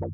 Bye.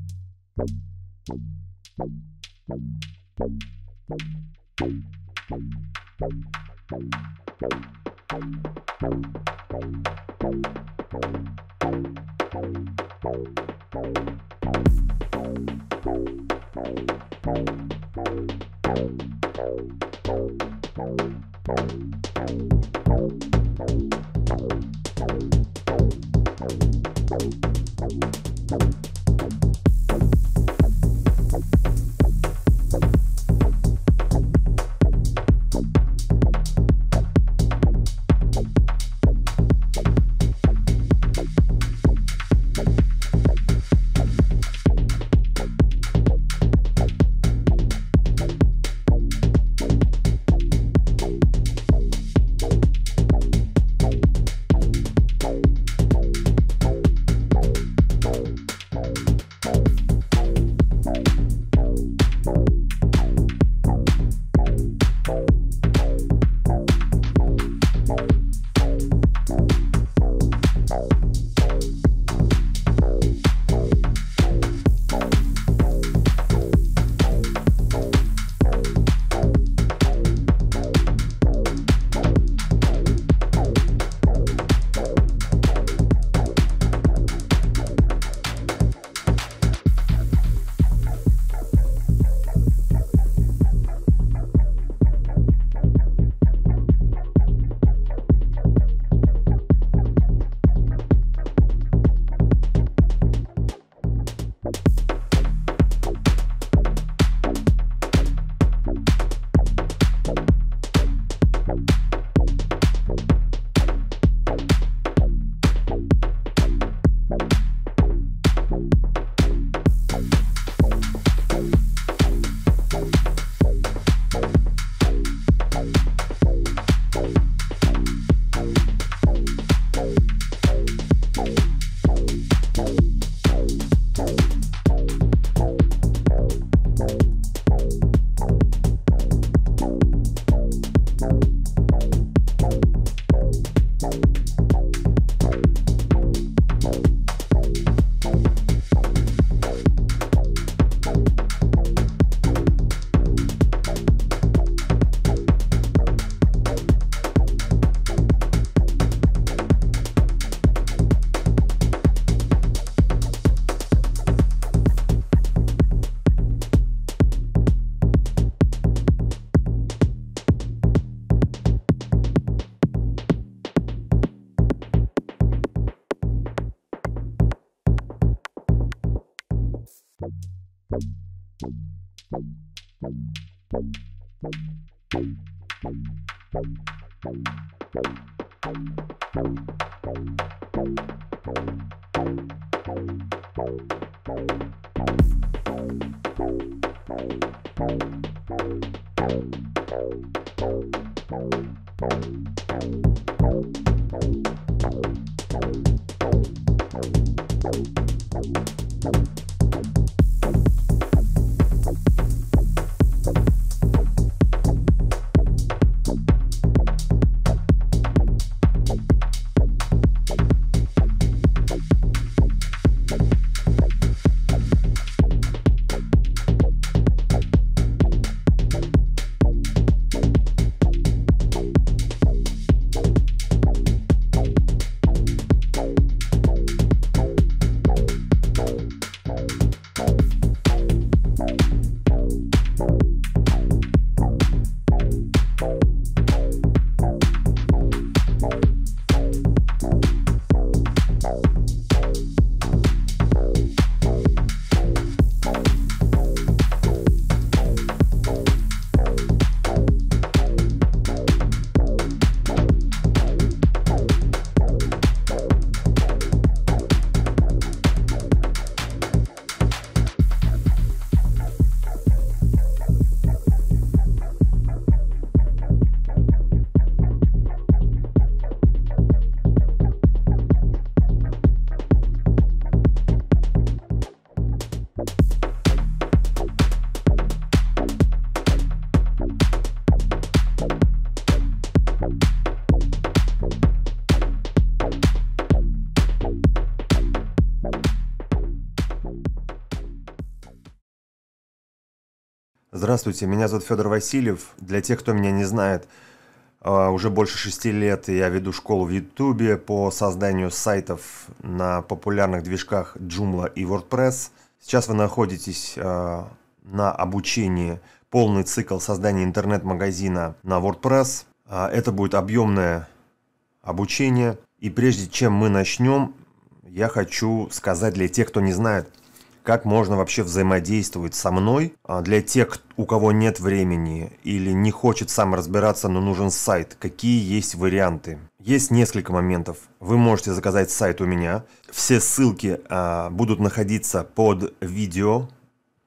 Здравствуйте, меня зовут Федор Васильев. Для тех, кто меня не знает, а, уже больше шести лет я веду школу в Ютубе по созданию сайтов на популярных движках Joomla и WordPress. Сейчас вы находитесь а, на обучении полный цикл создания интернет-магазина на WordPress. А, это будет объемное обучение. И прежде чем мы начнем, я хочу сказать для тех, кто не знает, как можно вообще взаимодействовать со мной. А, для тех, у кого нет времени или не хочет сам разбираться, но нужен сайт, какие есть варианты. Есть несколько моментов. Вы можете заказать сайт у меня. Все ссылки а, будут находиться под видео,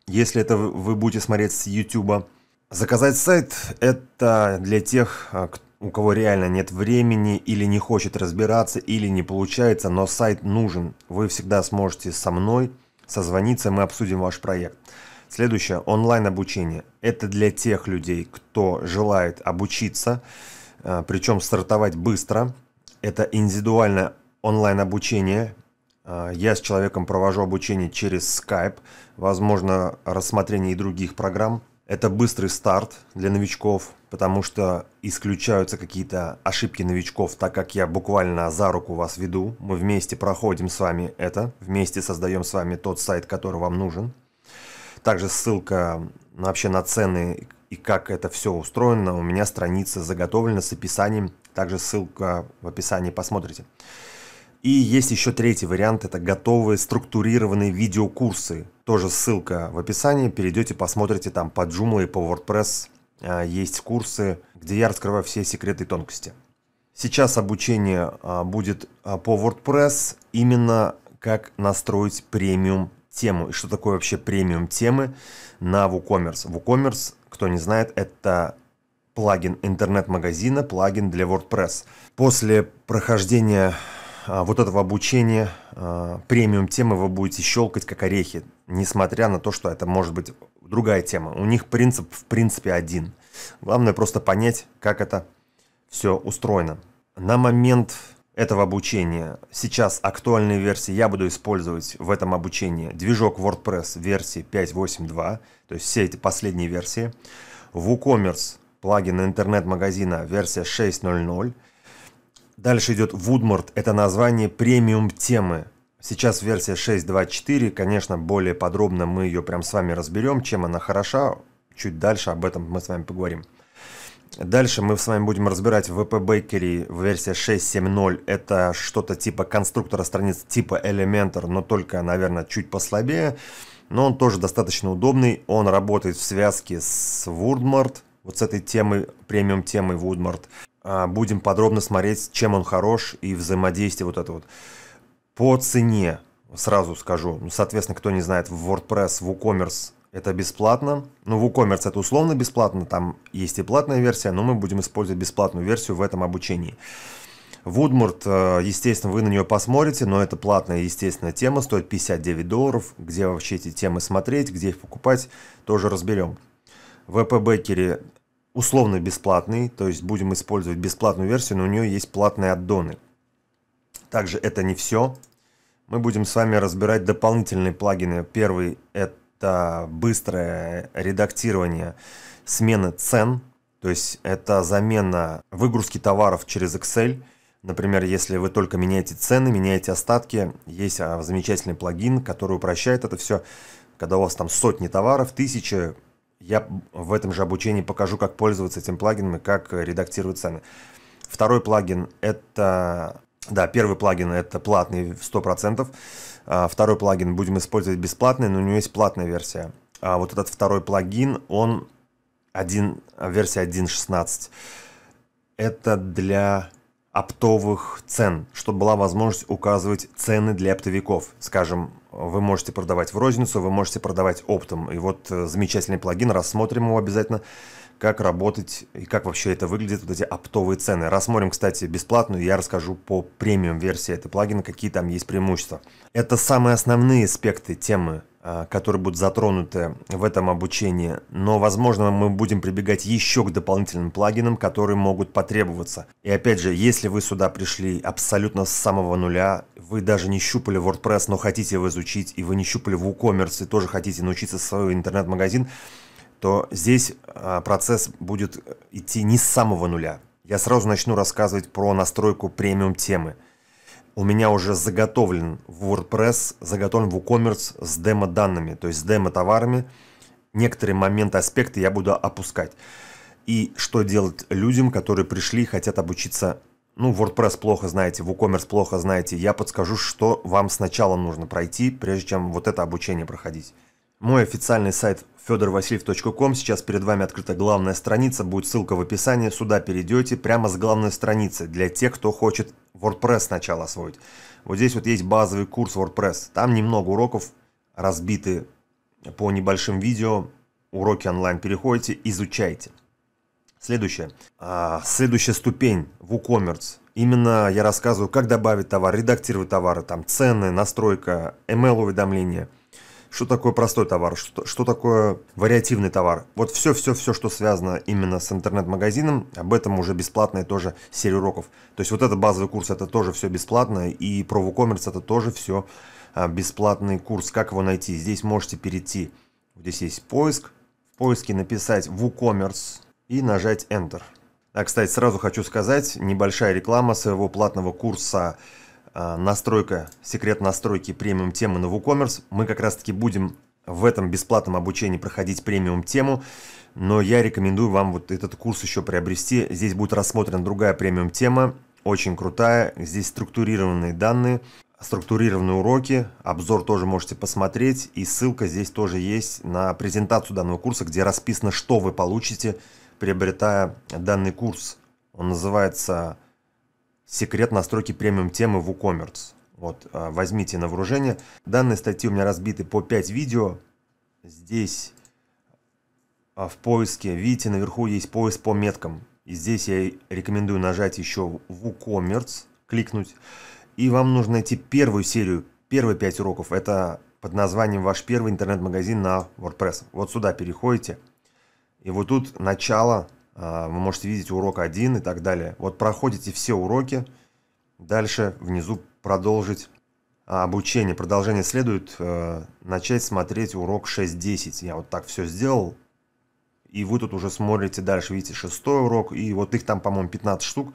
если это вы будете смотреть с YouTube. Заказать сайт – это для тех, а, у кого реально нет времени или не хочет разбираться, или не получается, но сайт нужен. Вы всегда сможете со мной созвониться, мы обсудим ваш проект. Следующее, онлайн-обучение. Это для тех людей, кто желает обучиться, э, причем стартовать быстро. Это индивидуальное онлайн-обучение. Э, я с человеком провожу обучение через Skype, возможно, рассмотрение и других программ. Это быстрый старт для новичков, потому что исключаются какие-то ошибки новичков, так как я буквально за руку вас веду. Мы вместе проходим с вами это, вместе создаем с вами тот сайт, который вам нужен. Также ссылка вообще на цены и как это все устроено. У меня страница заготовлена с описанием. Также ссылка в описании, посмотрите. И есть еще третий вариант, это готовые структурированные видеокурсы, тоже ссылка в описании, перейдете, посмотрите там по Joomla и по WordPress а, есть курсы, где я раскрываю все секреты и тонкости. Сейчас обучение а, будет а, по WordPress именно как настроить премиум тему и что такое вообще премиум темы на WooCommerce. WooCommerce, кто не знает, это плагин интернет-магазина, плагин для WordPress. После прохождения а, вот этого обучения а, премиум темы вы будете щелкать как орехи, несмотря на то, что это может быть другая тема. У них принцип в принципе один. Главное просто понять, как это все устроено. На момент этого обучения сейчас актуальные версии я буду использовать в этом обучении движок WordPress версии 5.8.2, то есть все эти последние версии, WooCommerce плагин интернет-магазина версия 6.0.0, Дальше идет Woodmart, это название премиум темы. Сейчас версия 6.2.4, конечно, более подробно мы ее прям с вами разберем, чем она хороша. Чуть дальше об этом мы с вами поговорим. Дальше мы с вами будем разбирать VP Bakery в версии 6.7.0. Это что-то типа конструктора страниц типа Elementor, но только, наверное, чуть послабее. Но он тоже достаточно удобный. Он работает в связке с Woodmart, вот с этой темой, премиум темой Woodmart. А, будем подробно смотреть, чем он хорош и взаимодействие вот это вот. По цене сразу скажу, ну, соответственно, кто не знает, в WordPress, в WooCommerce это бесплатно. Ну, WooCommerce это условно бесплатно, там есть и платная версия, но мы будем использовать бесплатную версию в этом обучении. Вудмурт, э, естественно, вы на нее посмотрите, но это платная, естественно, тема, стоит 59 долларов. Где вообще эти темы смотреть, где их покупать, тоже разберем. В ВП Бекере условно бесплатный, то есть будем использовать бесплатную версию, но у нее есть платные аддоны. Также это не все. Мы будем с вами разбирать дополнительные плагины. Первый – это быстрое редактирование смены цен, то есть это замена выгрузки товаров через Excel. Например, если вы только меняете цены, меняете остатки, есть а, замечательный плагин, который упрощает это все. Когда у вас там сотни товаров, тысячи, я в этом же обучении покажу, как пользоваться этим плагином и как э, редактировать сами. Второй плагин – это... Да, первый плагин – это платный 100%. А, второй плагин будем использовать бесплатный, но у него есть платная версия. А вот этот второй плагин, он один версия 1.16. Это для оптовых цен, чтобы была возможность указывать цены для оптовиков. Скажем, вы можете продавать в розницу, вы можете продавать оптом. И вот э, замечательный плагин, рассмотрим его обязательно как работать и как вообще это выглядит, вот эти оптовые цены. Рассмотрим, кстати, бесплатную, я расскажу по премиум-версии этой плагина, какие там есть преимущества. Это самые основные аспекты темы а, которые будут затронуты в этом обучении, но, возможно, мы будем прибегать еще к дополнительным плагинам, которые могут потребоваться. И опять же, если вы сюда пришли абсолютно с самого нуля, вы даже не щупали WordPress, но хотите его изучить, и вы не щупали WooCommerce и тоже хотите научиться свой интернет-магазин, то здесь а, процесс будет идти не с самого нуля. Я сразу начну рассказывать про настройку премиум темы. У меня уже заготовлен в WordPress, заготовлен в WooCommerce с демо-данными, то есть с демо-товарами. Некоторые моменты, аспекты я буду опускать. И что делать людям, которые пришли и хотят обучиться ну, WordPress плохо знаете, WooCommerce плохо знаете, я подскажу, что вам сначала нужно пройти, прежде чем вот это обучение проходить. Мой официальный сайт fedorvasiliev.com, сейчас перед вами открыта главная страница, будет ссылка в описании, сюда перейдете прямо с главной страницы для тех, кто хочет WordPress сначала освоить. Вот здесь вот есть базовый курс WordPress, там немного уроков разбиты по небольшим видео, уроки онлайн, переходите, изучайте. Следующее. А, следующая ступень WooCommerce. Именно я рассказываю, как добавить товар, редактировать товары, там цены, настройка, email-уведомления – что такое простой товар, что, что такое вариативный товар. Вот все-все-все, что связано именно с интернет-магазином, об этом уже бесплатная тоже серия уроков. То есть вот этот базовый курс, это тоже все бесплатно, и про WooCommerce это тоже все а, бесплатный курс. Как его найти? Здесь можете перейти, здесь есть поиск, в поиске написать WooCommerce и нажать Enter. А, кстати, сразу хочу сказать, небольшая реклама своего платного курса а, настройка, секрет настройки премиум темы на WooCommerce. Мы как раз таки будем в этом бесплатном обучении проходить премиум тему, но я рекомендую вам вот этот курс еще приобрести. Здесь будет рассмотрена другая премиум тема, очень крутая. Здесь структурированные данные, структурированные уроки, обзор тоже можете посмотреть, и ссылка здесь тоже есть на презентацию данного курса, где расписано, что вы получите, приобретая данный курс. Он называется секрет настройки премиум темы в WooCommerce. Вот, а, возьмите на вооружение. Данные статьи у меня разбиты по 5 видео. Здесь а, в поиске, видите, наверху есть поиск по меткам. И здесь я рекомендую нажать еще в WooCommerce, кликнуть. И вам нужно найти первую серию, первые 5 уроков. Это под названием «Ваш первый интернет-магазин на WordPress». Вот сюда переходите. И вот тут начало а, вы можете видеть урок 1 и так далее. Вот проходите все уроки, дальше внизу продолжить а, обучение. Продолжение следует э, начать смотреть урок 6-10. Я вот так все сделал, и вы тут уже смотрите дальше, видите, шестой урок, и вот их там, по-моему, 15 штук,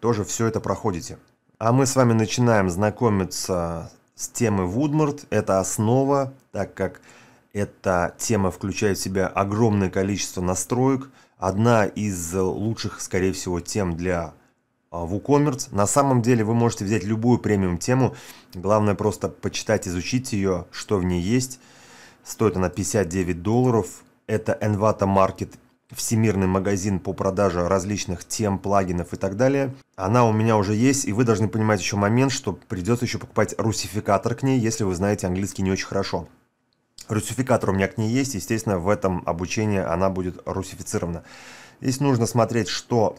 тоже все это проходите. А мы с вами начинаем знакомиться с темой Woodmart. Это основа, так как эта тема включает в себя огромное количество настроек, одна из э, лучших, скорее всего, тем для а, WooCommerce. На самом деле вы можете взять любую премиум тему, главное просто почитать, изучить ее, что в ней есть. Стоит она 59 долларов. Это Envato Market, всемирный магазин по продаже различных тем, плагинов и так далее. Она у меня уже есть, и вы должны понимать еще момент, что придется еще покупать русификатор к ней, если вы знаете английский не очень хорошо. Русификатор у меня к ней есть, естественно, в этом обучении она будет русифицирована. Здесь нужно смотреть, что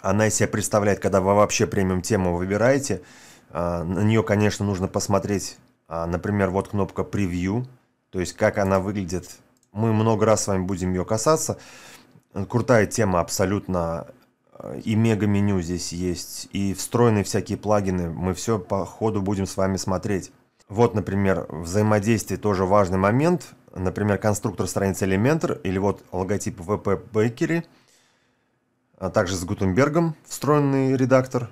она из себя представляет, когда вы вообще премиум тему выбираете. А, на нее, конечно, нужно посмотреть, а, например, вот кнопка превью, то есть как она выглядит. Мы много раз с вами будем ее касаться. Крутая тема абсолютно. А, и мега-меню здесь есть, и встроенные всякие плагины. Мы все по ходу будем с вами смотреть. Вот, например, взаимодействие тоже важный момент. Например, конструктор страницы Elementor или вот логотип VP Bakery, а также с Гутенбергом встроенный редактор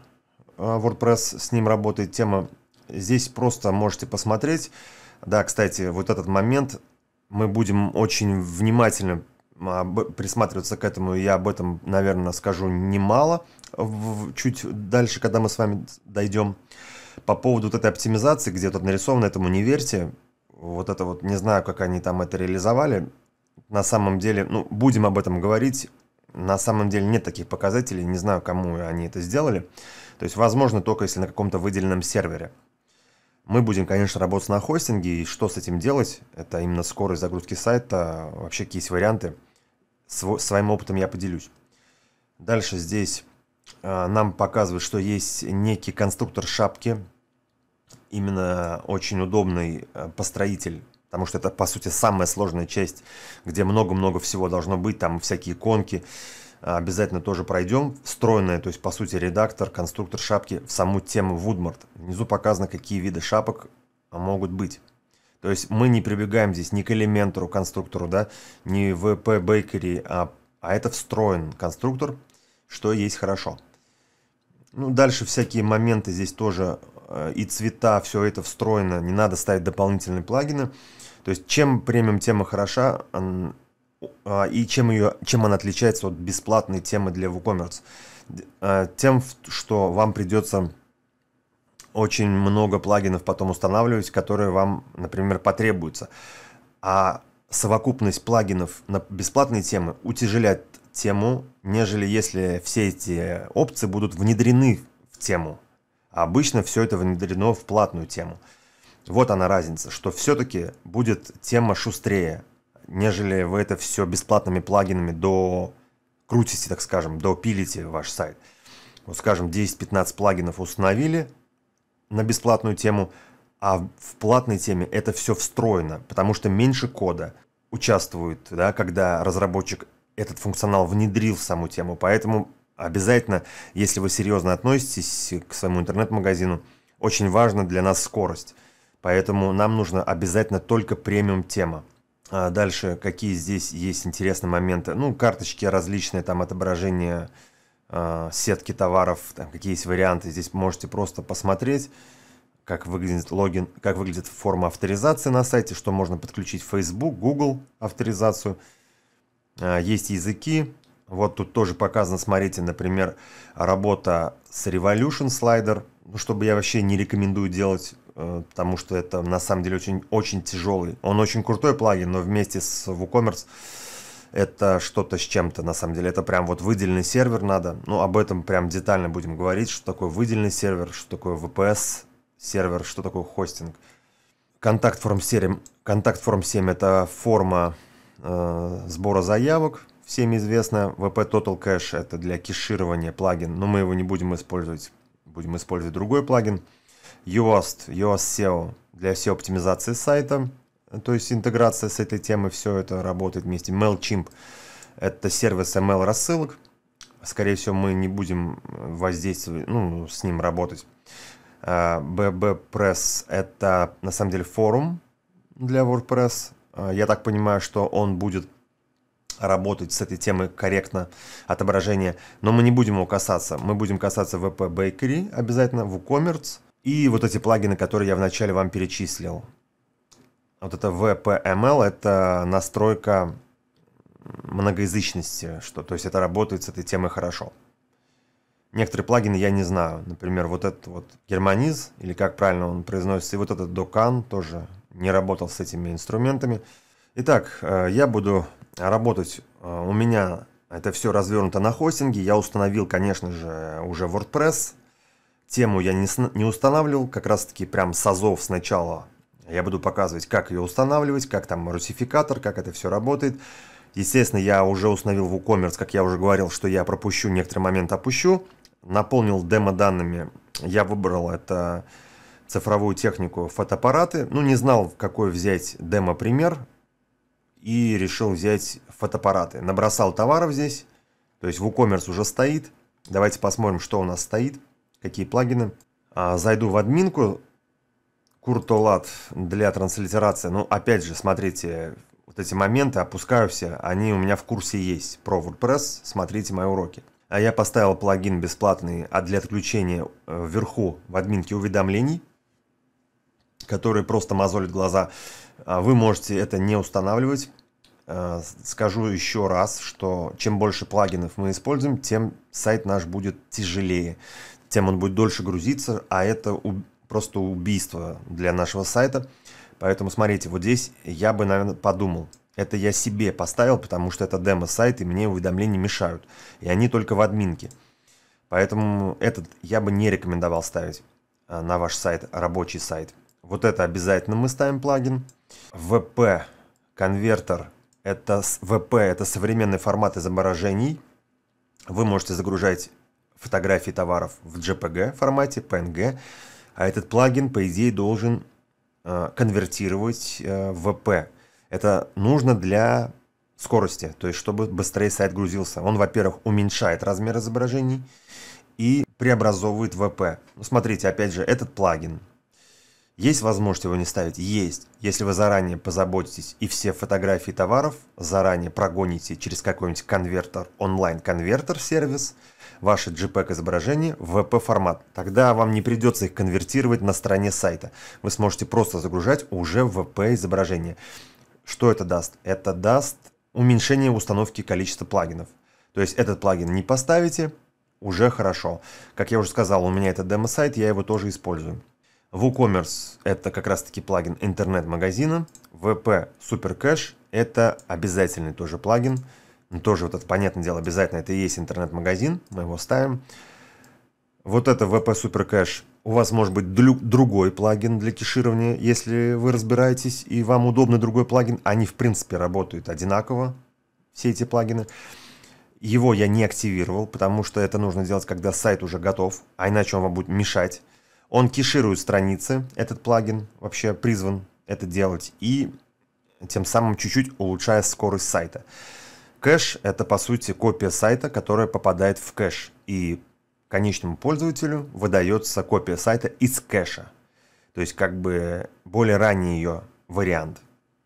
а, WordPress, с ним работает тема. Здесь просто можете посмотреть. Да, кстати, вот этот момент мы будем очень внимательно а, присматриваться к этому, я об этом, наверное, скажу немало, чуть дальше, когда мы с вами дойдем. По поводу вот этой оптимизации, где тут нарисовано, этому не верьте. Вот это вот, не знаю, как они там это реализовали. На самом деле, ну, будем об этом говорить. На самом деле нет таких показателей, не знаю, кому они это сделали. То есть, возможно, только если на каком-то выделенном сервере. Мы будем, конечно, работать на хостинге, и что с этим делать? Это именно скорость загрузки сайта, вообще какие то варианты. Сво своим опытом я поделюсь. Дальше здесь а, нам показывают, что есть некий конструктор шапки, именно очень удобный а, построитель, потому что это, по сути, самая сложная часть, где много-много всего должно быть, там всякие конки а, обязательно тоже пройдем. Встроенная, то есть, по сути, редактор, конструктор шапки в саму тему Woodmart. Внизу показано, какие виды шапок могут быть. То есть мы не прибегаем здесь ни к элементу, конструктору, да, ни в P-бейкере, а, а это встроен конструктор, что есть хорошо. Ну, дальше всякие моменты здесь тоже э, и цвета, все это встроено, не надо ставить дополнительные плагины. То есть чем премиум тема хороша а, и чем, ее, чем она отличается от бесплатной темы для WooCommerce? Э, тем, что вам придется очень много плагинов потом устанавливать, которые вам, например, потребуются. А совокупность плагинов на бесплатные темы утяжеляет тему нежели если все эти опции будут внедрены в тему. обычно все это внедрено в платную тему. Вот она разница, что все-таки будет тема шустрее, нежели вы это все бесплатными плагинами до крутите, так скажем, до пилите ваш сайт. Вот скажем, 10-15 плагинов установили на бесплатную тему, а в платной теме это все встроено, потому что меньше кода участвует, да, когда разработчик этот функционал внедрил в саму тему. Поэтому обязательно, если вы серьезно относитесь к своему интернет-магазину, очень важна для нас скорость. Поэтому нам нужно обязательно только премиум тема. А дальше, какие здесь есть интересные моменты. Ну, карточки различные, там отображение а, сетки товаров, там какие есть варианты. Здесь можете просто посмотреть, как выглядит логин, как выглядит форма авторизации на сайте, что можно подключить Facebook, Google авторизацию – а, есть языки. Вот тут тоже показано, смотрите, например, работа с Revolution Slider, ну, чтобы я вообще не рекомендую делать, э, потому что это на самом деле очень, очень тяжелый. Он очень крутой плагин, но вместе с WooCommerce это что-то с чем-то, на самом деле. Это прям вот выделенный сервер надо. Ну, об этом прям детально будем говорить, что такое выделенный сервер, что такое VPS сервер, что такое хостинг. Контакт форм 7. Контакт форм 7 это форма э, сбора заявок. Всем известно, VP Total Cache это для кеширования плагин, но мы его не будем использовать. Будем использовать другой плагин. Yoast Yoast SEO для всей оптимизации сайта. То есть интеграция с этой темой, все это работает вместе. MailChimp – это сервис ML-рассылок. Скорее всего, мы не будем воздействовать, ну, с ним работать. BB э, Press – это, на самом деле, форум для WordPress. А, я так понимаю, что он будет работать с этой темой корректно отображение, но мы не будем его касаться. Мы будем касаться VP Bakery обязательно, WooCommerce и вот эти плагины, которые я вначале вам перечислил. Вот это VPML – это настройка многоязычности, что, то есть это работает с этой темой хорошо. Некоторые плагины я не знаю, например, вот этот вот германиз, или как правильно он произносится, и вот этот докан тоже не работал с этими инструментами. Итак, э, я буду работать, э, у меня это все развернуто на хостинге, я установил, конечно же, уже WordPress, тему я не, не устанавливал, как раз таки прям с азов сначала я буду показывать, как ее устанавливать, как там русификатор, как это все работает. Естественно, я уже установил WooCommerce, как я уже говорил, что я пропущу, некоторый момент опущу. Наполнил демо данными, я выбрал это цифровую технику, фотоаппараты. Ну, не знал, какой взять демо-пример, и решил взять фотоаппараты. Набросал товаров здесь, то есть WooCommerce уже стоит. Давайте посмотрим, что у нас стоит, какие плагины. А, зайду в админку, Куртолат для транслитерации. Ну, опять же, смотрите, вот эти моменты, опускаю все, они у меня в курсе есть про WordPress, смотрите мои уроки. А я поставил плагин бесплатный, а для отключения э, вверху в админке уведомлений – которые просто мозолят глаза. А, вы можете это не устанавливать. А, скажу еще раз, что чем больше плагинов мы используем, тем сайт наш будет тяжелее, тем он будет дольше грузиться, а это просто убийство для нашего сайта. Поэтому смотрите, вот здесь я бы, наверное, подумал. Это я себе поставил, потому что это демо-сайт, и мне уведомления мешают. И они только в админке. Поэтому этот я бы не рекомендовал ставить а, на ваш сайт, рабочий сайт. Вот это обязательно мы ставим плагин. VP конвертер это VP, это современный формат изображений. Вы можете загружать фотографии товаров в JPG формате, PNG. А этот плагин, по идее, должен э, конвертировать э, VP. Это нужно для скорости, то есть чтобы быстрее сайт грузился. Он, во-первых, уменьшает размер изображений и преобразовывает VP. Ну, смотрите, опять же, этот плагин – есть возможность его не ставить? Есть. Если вы заранее позаботитесь и все фотографии товаров заранее прогоните через какой-нибудь конвертер, онлайн-конвертер-сервис, ваше JPEG-изображение в VP-формат. Тогда вам не придется их конвертировать на стороне сайта. Вы сможете просто загружать уже VP-изображение. Что это даст? Это даст уменьшение установки количества плагинов. То есть этот плагин не поставите, уже хорошо. Как я уже сказал, у меня это демо-сайт, я его тоже использую. WooCommerce – это как раз-таки плагин интернет-магазина. VP Super Cash – это обязательный тоже плагин. Ну, тоже вот это, понятное дело, обязательно это и есть интернет-магазин. Мы его ставим. Вот это VP Super Cash. У вас может быть другой плагин для кеширования, если вы разбираетесь, и вам удобный другой плагин. Они, в принципе, работают одинаково, все эти плагины. Его я не активировал, потому что это нужно делать, когда сайт уже готов, а иначе он вам будет мешать. Он кеширует страницы, этот плагин вообще призван это делать, и тем самым чуть-чуть улучшая скорость сайта. Кэш – это, по сути, копия сайта, которая попадает в кэш, и конечному пользователю выдается копия сайта из кэша. То есть, как бы, более ранний ее вариант.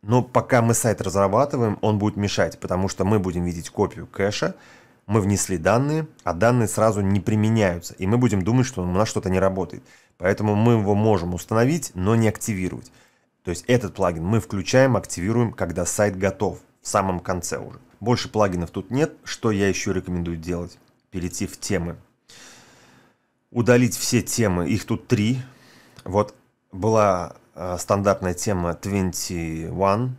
Но пока мы сайт разрабатываем, он будет мешать, потому что мы будем видеть копию кэша – мы внесли данные, а данные сразу не применяются, и мы будем думать, что у нас что-то не работает. Поэтому мы его можем установить, но не активировать. То есть этот плагин мы включаем, активируем, когда сайт готов, в самом конце уже. Больше плагинов тут нет. Что я еще рекомендую делать? Перейти в темы. Удалить все темы, их тут три. Вот была э, стандартная тема 21,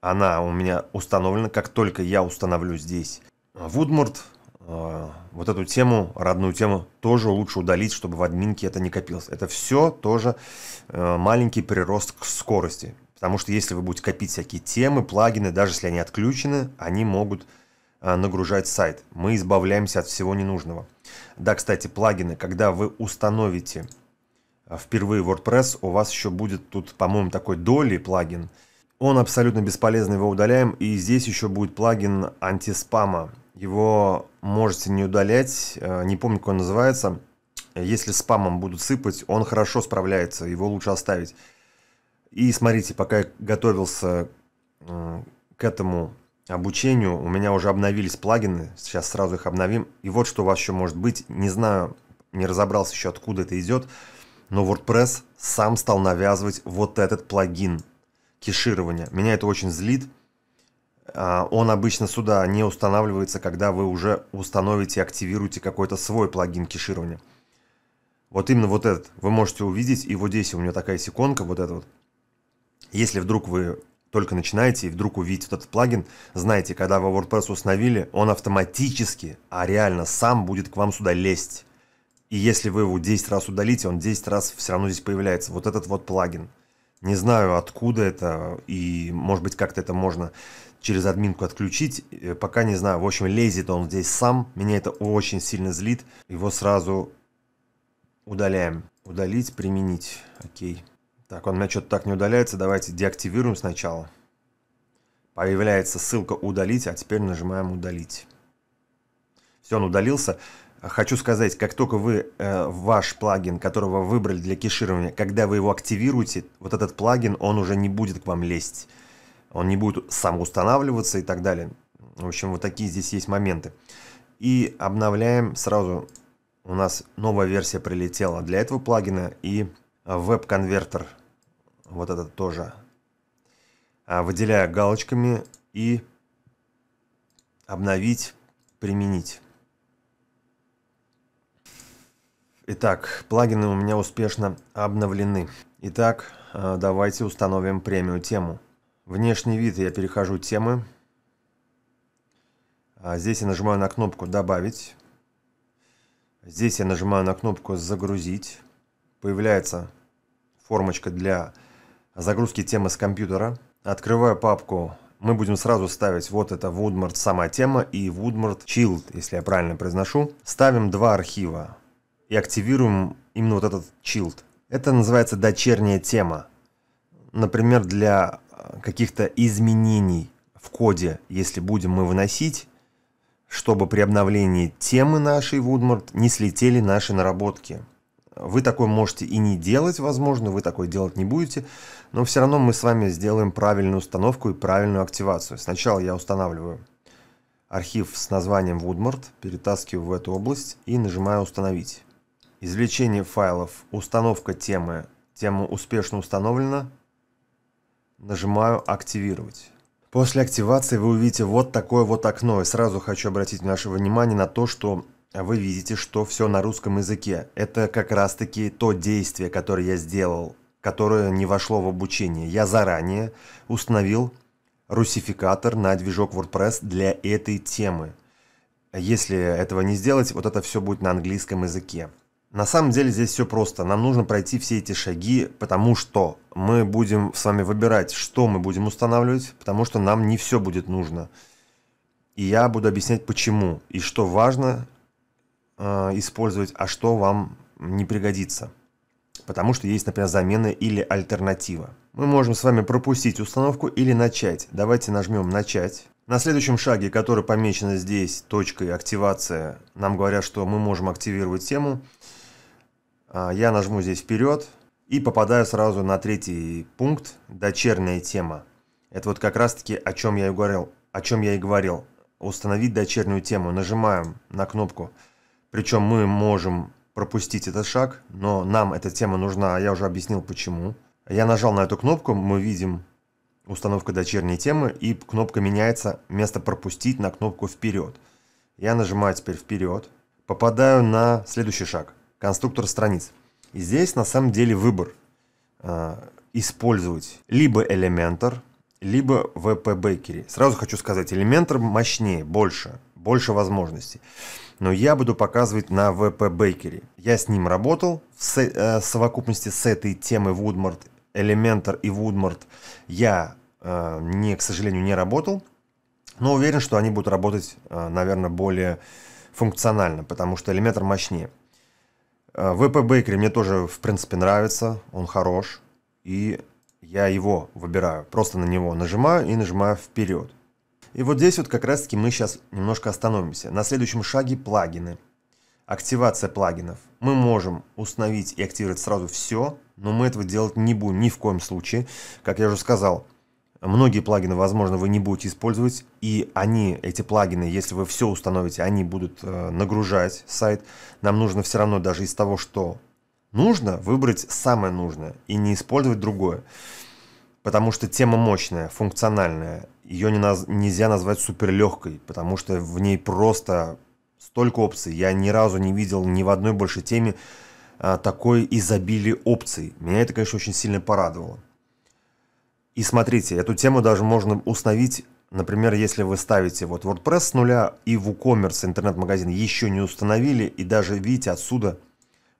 она у меня установлена. Как только я установлю здесь а, Вудмурт а, вот эту тему, родную тему, тоже лучше удалить, чтобы в админке это не копилось. Это все тоже э, маленький прирост к скорости. Потому что если вы будете копить всякие темы, плагины, даже если они отключены, они могут а, нагружать сайт. Мы избавляемся от всего ненужного. Да, кстати, плагины, когда вы установите впервые WordPress, у вас еще будет тут, по-моему, такой доли плагин. Он абсолютно бесполезный, его удаляем. И здесь еще будет плагин антиспама его можете не удалять. Э, не помню, как он называется. Если спамом будут сыпать, он хорошо справляется. Его лучше оставить. И смотрите, пока я готовился э, к этому обучению, у меня уже обновились плагины. Сейчас сразу их обновим. И вот что у вас еще может быть. Не знаю, не разобрался еще, откуда это идет. Но WordPress сам стал навязывать вот этот плагин кеширования. Меня это очень злит. А, он обычно сюда не устанавливается, когда вы уже установите и активируете какой-то свой плагин кеширования. Вот именно вот этот вы можете увидеть, и вот здесь у меня такая иконка, вот эта вот. Если вдруг вы только начинаете и вдруг увидите вот этот плагин, знаете, когда вы WordPress установили, он автоматически, а реально сам будет к вам сюда лезть. И если вы его 10 раз удалите, он 10 раз все равно здесь появляется. Вот этот вот плагин. Не знаю, откуда это, и, может быть, как-то это можно через админку отключить, э, пока не знаю. В общем, лезет он здесь сам, меня это очень сильно злит. Его сразу удаляем. Удалить, применить, окей. Так, он у меня что-то так не удаляется, давайте деактивируем сначала. Появляется ссылка «Удалить», а теперь нажимаем «Удалить». Все, он удалился. Хочу сказать, как только вы э, ваш плагин, которого выбрали для кеширования, когда вы его активируете, вот этот плагин, он уже не будет к вам лезть он не будет сам устанавливаться и так далее. В общем, вот такие здесь есть моменты. И обновляем сразу, у нас новая версия прилетела для этого плагина и веб-конвертер, вот этот тоже. А, выделяю галочками и обновить, применить. Итак, плагины у меня успешно обновлены. Итак, а, давайте установим премию тему. Внешний вид я перехожу темы. А, здесь я нажимаю на кнопку «Добавить». Здесь я нажимаю на кнопку «Загрузить». Появляется формочка для загрузки темы с компьютера. Открываю папку мы будем сразу ставить вот это Woodmart сама тема и Woodmart Child, если я правильно произношу. Ставим два архива и активируем именно вот этот Child. Это называется дочерняя тема. Например, для каких-то изменений в коде, если будем мы вносить, чтобы при обновлении темы нашей Woodmart не слетели наши наработки. Вы такое можете и не делать, возможно, вы такое делать не будете, но все равно мы с вами сделаем правильную установку и правильную активацию. Сначала я устанавливаю архив с названием Woodmart, перетаскиваю в эту область и нажимаю «Установить». Извлечение файлов, установка темы. Тема успешно установлена, Нажимаю «Активировать». После активации вы увидите вот такое вот окно. И сразу хочу обратить ваше внимание на то, что вы видите, что все на русском языке. Это как раз таки то действие, которое я сделал, которое не вошло в обучение. Я заранее установил русификатор на движок WordPress для этой темы. Если этого не сделать, вот это все будет на английском языке. На самом деле здесь все просто. Нам нужно пройти все эти шаги, потому что мы будем с вами выбирать, что мы будем устанавливать, потому что нам не все будет нужно. И я буду объяснять, почему и что важно э, использовать, а что вам не пригодится. Потому что есть, например, замена или альтернатива. Мы можем с вами пропустить установку или начать. Давайте нажмем «Начать». На следующем шаге, который помечен здесь точкой «Активация», нам говорят, что мы можем активировать тему – а, я нажму здесь вперед и попадаю сразу на третий пункт «Дочерняя тема». Это вот как раз-таки о чем я и говорил. О чем я и говорил. Установить дочернюю тему. Нажимаем на кнопку. Причем мы можем пропустить этот шаг, но нам эта тема нужна, а я уже объяснил почему. Я нажал на эту кнопку, мы видим установка дочерней темы, и кнопка меняется место «пропустить» на кнопку «вперед». Я нажимаю теперь «вперед», попадаю на следующий шаг – конструктор страниц. И здесь на самом деле выбор а, использовать либо Elementor, либо VP Bakery. Сразу хочу сказать, Elementor мощнее, больше, больше возможностей. Но я буду показывать на VP Bakery. Я с ним работал э, в совокупности с этой темой Woodmart, Elementor и Woodmart. Я, э, не, к сожалению, не работал, но уверен, что они будут работать, э, наверное, более функционально, потому что Elementor мощнее. Э, ВП Бейкери мне тоже, в принципе, нравится, он хорош, и я его выбираю, просто на него нажимаю и нажимаю вперед. И вот здесь вот как раз таки мы сейчас немножко остановимся. На следующем шаге плагины. Активация плагинов. Мы можем установить и активировать сразу все, но мы этого делать не будем ни в коем случае. Как я уже сказал, Многие плагины, возможно, вы не будете использовать, и они, эти плагины, если вы все установите, они будут э, нагружать сайт. Нам нужно все равно даже из того, что нужно, выбрать самое нужное и не использовать другое. Потому что тема мощная, функциональная. Ее не наз... нельзя назвать суперлегкой, потому что в ней просто столько опций. Я ни разу не видел ни в одной большей теме а, такой изобилие опций. Меня это, конечно, очень сильно порадовало. И смотрите, эту тему даже можно установить, например, если вы ставите вот WordPress с нуля и WooCommerce интернет-магазин еще не установили, и даже, видите, отсюда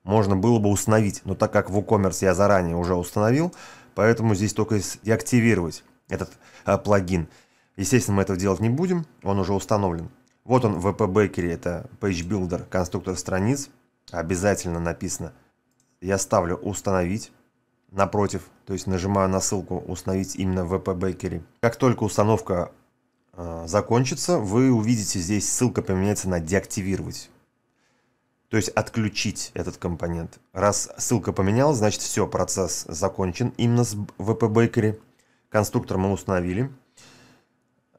можно было бы установить. Но так как WooCommerce я заранее уже установил, поэтому здесь только деактивировать этот а, плагин. Естественно, мы этого делать не будем, он уже установлен. Вот он в Bakery, это Page Builder, конструктор страниц. Обязательно написано. Я ставлю «Установить» напротив то есть нажимаю на ссылку «Установить именно в VP Bakery». Как только установка э, закончится, вы увидите здесь ссылка поменяется на «Деактивировать». То есть отключить этот компонент. Раз ссылка поменялась, значит все, процесс закончен именно с VP Bakery. Конструктор мы установили.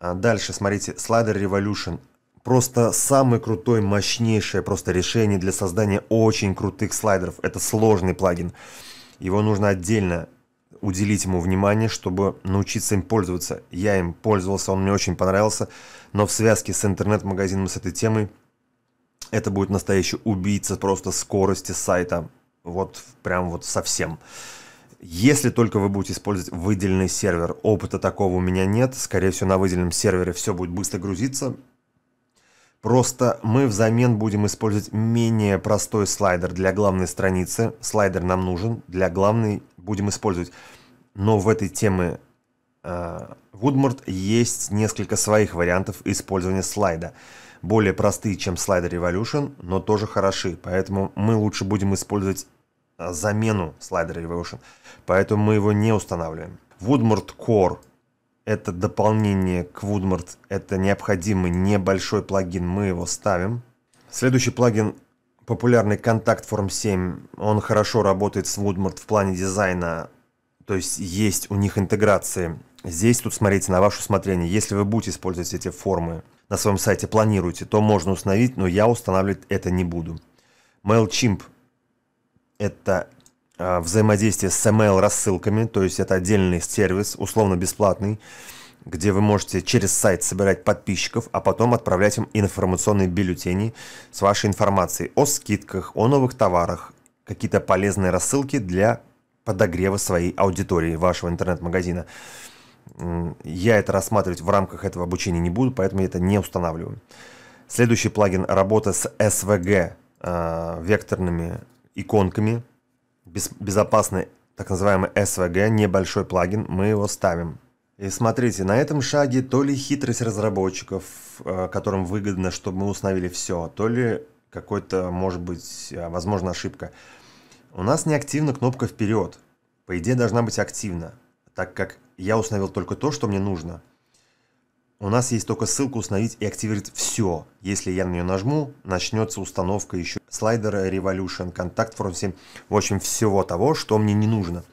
А дальше, смотрите, слайдер Revolution. Просто самое крутое, мощнейшее просто решение для создания очень крутых слайдеров. Это сложный плагин. Его нужно отдельно уделить ему внимание, чтобы научиться им пользоваться. Я им пользовался, он мне очень понравился, но в связке с интернет-магазином с этой темой это будет настоящий убийца просто скорости сайта. Вот прям вот совсем. Если только вы будете использовать выделенный сервер. Опыта такого у меня нет. Скорее всего, на выделенном сервере все будет быстро грузиться. Просто мы взамен будем использовать менее простой слайдер для главной страницы. Слайдер нам нужен, для главной будем использовать но в этой теме э, Woodmort есть несколько своих вариантов использования слайда. Более простые, чем слайдер Revolution, но тоже хороши, поэтому мы лучше будем использовать э, замену слайдера Revolution, поэтому мы его не устанавливаем. Woodmort Core – это дополнение к Woodmort, это необходимый небольшой плагин, мы его ставим. Следующий плагин популярный Contact Form 7, он хорошо работает с Woodmort в плане дизайна, то есть есть у них интеграции. Здесь тут смотрите на ваше усмотрение. Если вы будете использовать эти формы на своем сайте, планируете, то можно установить, но я устанавливать это не буду. MailChimp – это э, взаимодействие с email-рассылками, то есть это отдельный сервис, условно-бесплатный, где вы можете через сайт собирать подписчиков, а потом отправлять им информационные бюллетени с вашей информацией о скидках, о новых товарах, какие-то полезные рассылки для подогрева своей аудитории вашего интернет-магазина. Я это рассматривать в рамках этого обучения не буду, поэтому я это не устанавливаю. Следующий плагин – работа с SVG, а, векторными иконками. Безопасный так называемый SVG, небольшой плагин, мы его ставим. И смотрите, на этом шаге то ли хитрость разработчиков, а, которым выгодно, чтобы мы установили все, то ли какой-то, может быть, а, возможно, ошибка – у нас не активна кнопка «Вперед». По идее, должна быть активна, так как я установил только то, что мне нужно. У нас есть только ссылка «Установить» и «Активировать все». Если я на нее нажму, начнется установка еще слайдера Revolution, Contact Form 7, в общем, всего того, что мне не нужно.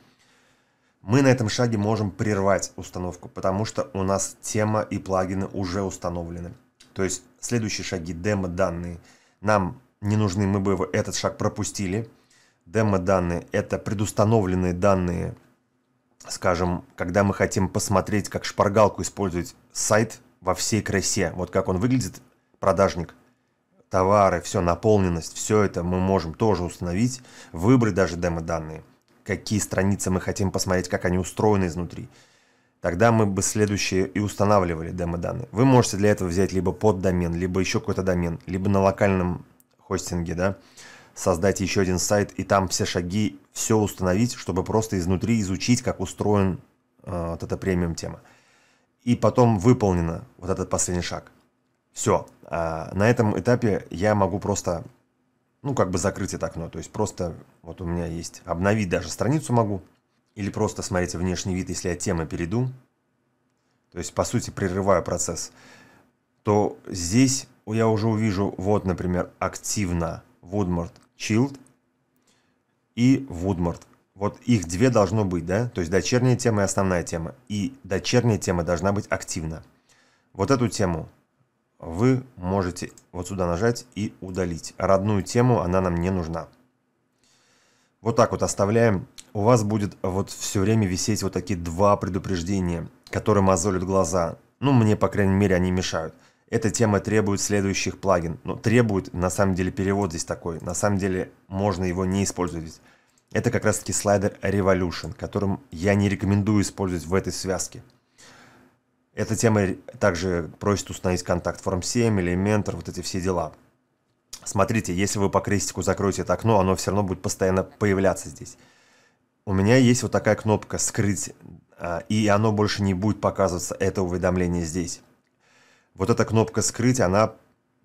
Мы на этом шаге можем прервать установку, потому что у нас тема и плагины уже установлены. То есть следующие шаги, демо-данные, нам не нужны, мы бы этот шаг пропустили – Демо-данные – это предустановленные данные, скажем, когда мы хотим посмотреть, как шпаргалку использовать сайт во всей красе, вот как он выглядит, продажник, товары, все, наполненность, все это мы можем тоже установить, выбрать даже демо-данные, какие страницы мы хотим посмотреть, как они устроены изнутри. Тогда мы бы следующее и устанавливали демо-данные. Вы можете для этого взять либо под домен, либо еще какой-то домен, либо на локальном хостинге, да, создать еще один сайт и там все шаги, все установить, чтобы просто изнутри изучить, как устроен э, вот эта премиум тема. И потом выполнено вот этот последний шаг. Все. А на этом этапе я могу просто, ну, как бы закрыть это окно. То есть просто, вот у меня есть, обновить даже страницу могу. Или просто, смотреть внешний вид, если я темы перейду. То есть, по сути, прерываю процесс. То здесь я уже увижу, вот, например, активно Woodmart Чилд и Вудморт. Вот их две должно быть, да? То есть дочерняя тема и основная тема. И дочерняя тема должна быть активна. Вот эту тему вы можете вот сюда нажать и удалить. Родную тему она нам не нужна. Вот так вот оставляем. У вас будет вот все время висеть вот такие два предупреждения, которые мозолят глаза. Ну, мне, по крайней мере, они мешают. Эта тема требует следующих плагин. Ну, требует, на самом деле, перевод здесь такой. На самом деле, можно его не использовать. Это как раз-таки слайдер Revolution, которым я не рекомендую использовать в этой связке. Эта тема также просит установить контакт форм 7, элементр, вот эти все дела. Смотрите, если вы по крестику закроете это окно, оно все равно будет постоянно появляться здесь. У меня есть вот такая кнопка «Скрыть», а, и оно больше не будет показываться, это уведомление здесь. Вот эта кнопка «Скрыть», она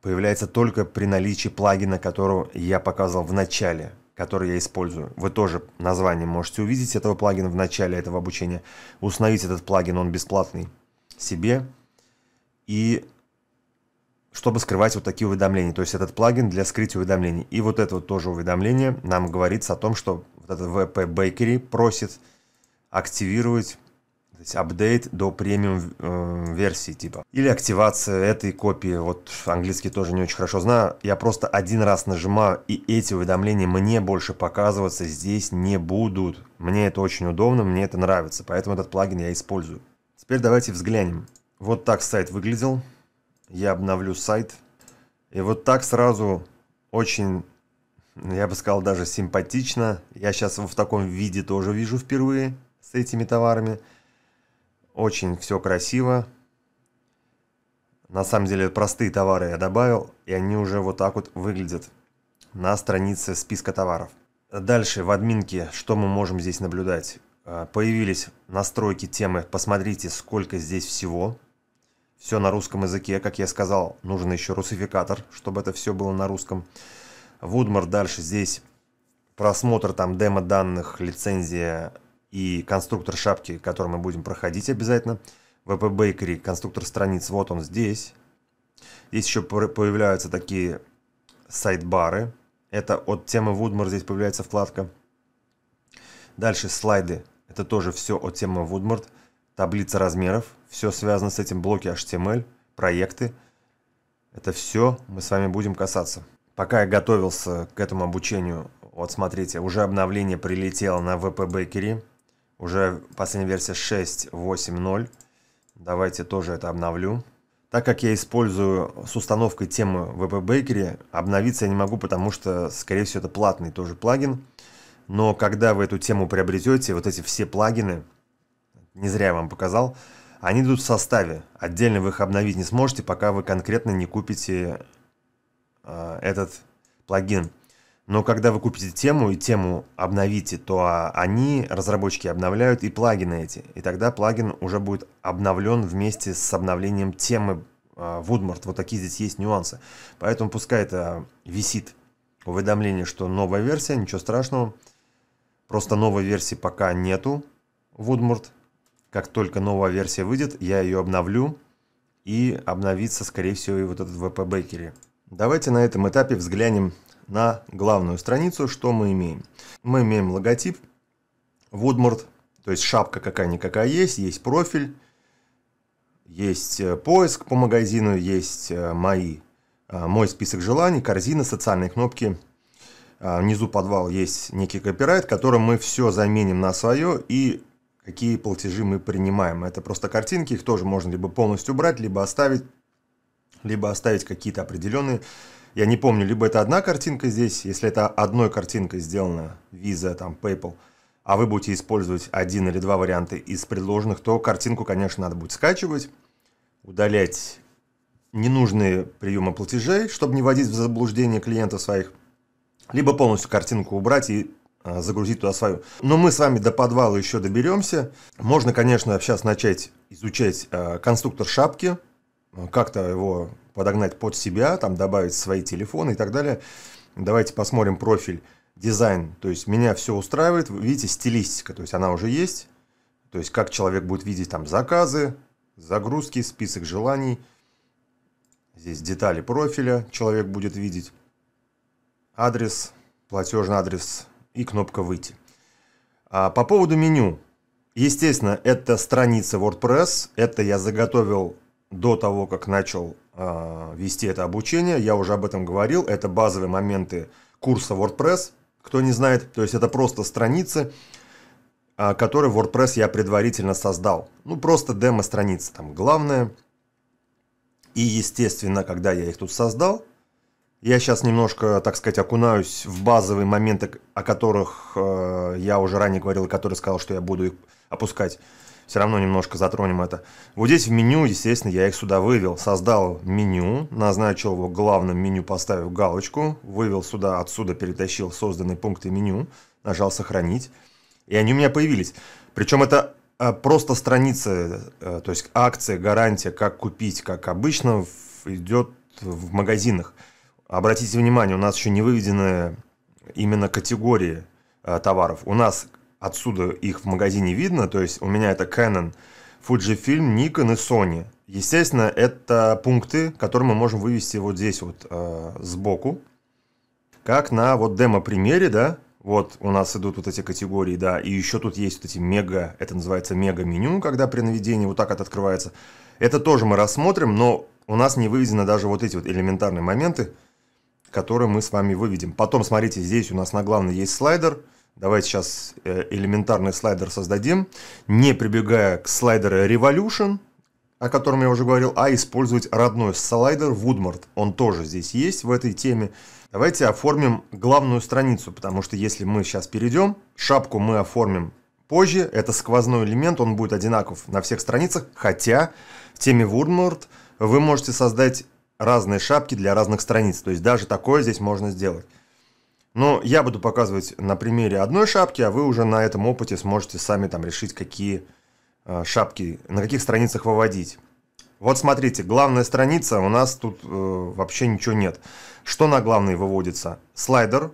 появляется только при наличии плагина, которого я показывал в начале, который я использую. Вы тоже название можете увидеть этого плагина в начале этого обучения. Установить этот плагин, он бесплатный себе. И чтобы скрывать вот такие уведомления. То есть этот плагин для скрытия уведомлений. И вот это вот тоже уведомление нам говорится о том, что вот этот VP Bakery просит активировать то есть апдейт до премиум э, версии типа. Или активация этой копии. Вот английский тоже не очень хорошо знаю. Я просто один раз нажимаю, и эти уведомления мне больше показываться здесь не будут. Мне это очень удобно, мне это нравится. Поэтому этот плагин я использую. Теперь давайте взглянем. Вот так сайт выглядел. Я обновлю сайт. И вот так сразу очень, я бы сказал, даже симпатично. Я сейчас в таком виде тоже вижу впервые с этими товарами. Очень все красиво. На самом деле простые товары я добавил, и они уже вот так вот выглядят на странице списка товаров. Дальше в админке что мы можем здесь наблюдать? Э, появились настройки темы, посмотрите сколько здесь всего. Все на русском языке, как я сказал, нужен еще русификатор, чтобы это все было на русском. Вудмар дальше здесь просмотр там демо данных, лицензия и конструктор шапки, который мы будем проходить обязательно. VP Bakery, конструктор страниц, вот он здесь. Здесь еще появляются такие сайт-бары. Это от темы Woodmore здесь появляется вкладка. Дальше слайды. Это тоже все от темы Woodmore. Таблица размеров. Все связано с этим. Блоки HTML, проекты. Это все мы с вами будем касаться. Пока я готовился к этому обучению, вот смотрите, уже обновление прилетело на VP Bakery. Уже последняя версия 6.8.0. Давайте тоже это обновлю. Так как я использую с установкой темы в VP Bakery, обновиться я не могу, потому что, скорее всего, это платный тоже плагин. Но когда вы эту тему приобретете, вот эти все плагины, не зря я вам показал, они идут в составе. Отдельно вы их обновить не сможете, пока вы конкретно не купите э, этот плагин. Но когда вы купите тему и тему обновите, то а, они, разработчики, обновляют и плагины эти. И тогда плагин уже будет обновлен вместе с обновлением темы а, Woodmart. Вот такие здесь есть нюансы. Поэтому пускай это висит уведомление, что новая версия, ничего страшного. Просто новой версии пока нету Woodmart. Как только новая версия выйдет, я ее обновлю. И обновится, скорее всего, и вот этот VP Bakery. Давайте на этом этапе взглянем на главную страницу, что мы имеем? Мы имеем логотип Woodmart, то есть шапка какая-никакая есть, есть профиль, есть э, поиск по магазину, есть э, мои, э, мой список желаний, корзина, социальные кнопки. А, внизу подвал есть некий копирайт, которым мы все заменим на свое и какие платежи мы принимаем. Это просто картинки, их тоже можно либо полностью убрать либо оставить, либо оставить какие-то определенные я не помню, либо это одна картинка здесь, если это одной картинкой сделана Visa, там, PayPal, а вы будете использовать один или два варианта из предложенных, то картинку, конечно, надо будет скачивать, удалять ненужные приемы платежей, чтобы не вводить в заблуждение клиентов своих, либо полностью картинку убрать и а, загрузить туда свою. Но мы с вами до подвала еще доберемся. Можно, конечно, сейчас начать изучать а, конструктор шапки, а, как-то его подогнать под себя, там добавить свои телефоны и так далее. Давайте посмотрим профиль дизайн. То есть меня все устраивает. видите, стилистика, то есть она уже есть. То есть как человек будет видеть там заказы, загрузки, список желаний. Здесь детали профиля человек будет видеть. Адрес, платежный адрес и кнопка «Выйти». А по поводу меню. Естественно, это страница WordPress. Это я заготовил до того, как начал э, вести это обучение. Я уже об этом говорил. Это базовые моменты курса WordPress. Кто не знает, то есть это просто страницы, э, которые WordPress я предварительно создал. Ну, просто демо-страницы. Там главное. И, естественно, когда я их тут создал, я сейчас немножко, так сказать, окунаюсь в базовые моменты, о которых э, я уже ранее говорил, и которые сказал, что я буду их опускать все равно немножко затронем это. Вот здесь в меню, естественно, я их сюда вывел. Создал меню, назначил его главным меню, поставив галочку, вывел сюда, отсюда перетащил созданные пункты меню, нажал «Сохранить», и они у меня появились. Причем это э, просто страница э, то есть акция, гарантия, как купить, как обычно, идет в магазинах. Обратите внимание, у нас еще не выведены именно категории э, товаров. У нас Отсюда их в магазине видно, то есть у меня это Canon, Fujifilm, Nikon и Sony. Естественно, это пункты, которые мы можем вывести вот здесь вот э, сбоку, как на вот демо-примере, да, вот у нас идут вот эти категории, да, и еще тут есть вот эти мега, это называется мега-меню, когда при наведении вот так это открывается. Это тоже мы рассмотрим, но у нас не выведены даже вот эти вот элементарные моменты, которые мы с вами выведем. Потом, смотрите, здесь у нас на главной есть слайдер – Давайте сейчас э, элементарный слайдер создадим, не прибегая к слайдеру Revolution, о котором я уже говорил, а использовать родной слайдер Woodmart. Он тоже здесь есть в этой теме. Давайте оформим главную страницу, потому что если мы сейчас перейдем, шапку мы оформим позже. Это сквозной элемент, он будет одинаков на всех страницах, хотя в теме Woodmart вы можете создать разные шапки для разных страниц. То есть даже такое здесь можно сделать. Но я буду показывать на примере одной шапки, а вы уже на этом опыте сможете сами там решить, какие э, шапки, на каких страницах выводить. Вот смотрите, главная страница, у нас тут э, вообще ничего нет. Что на главной выводится? Слайдер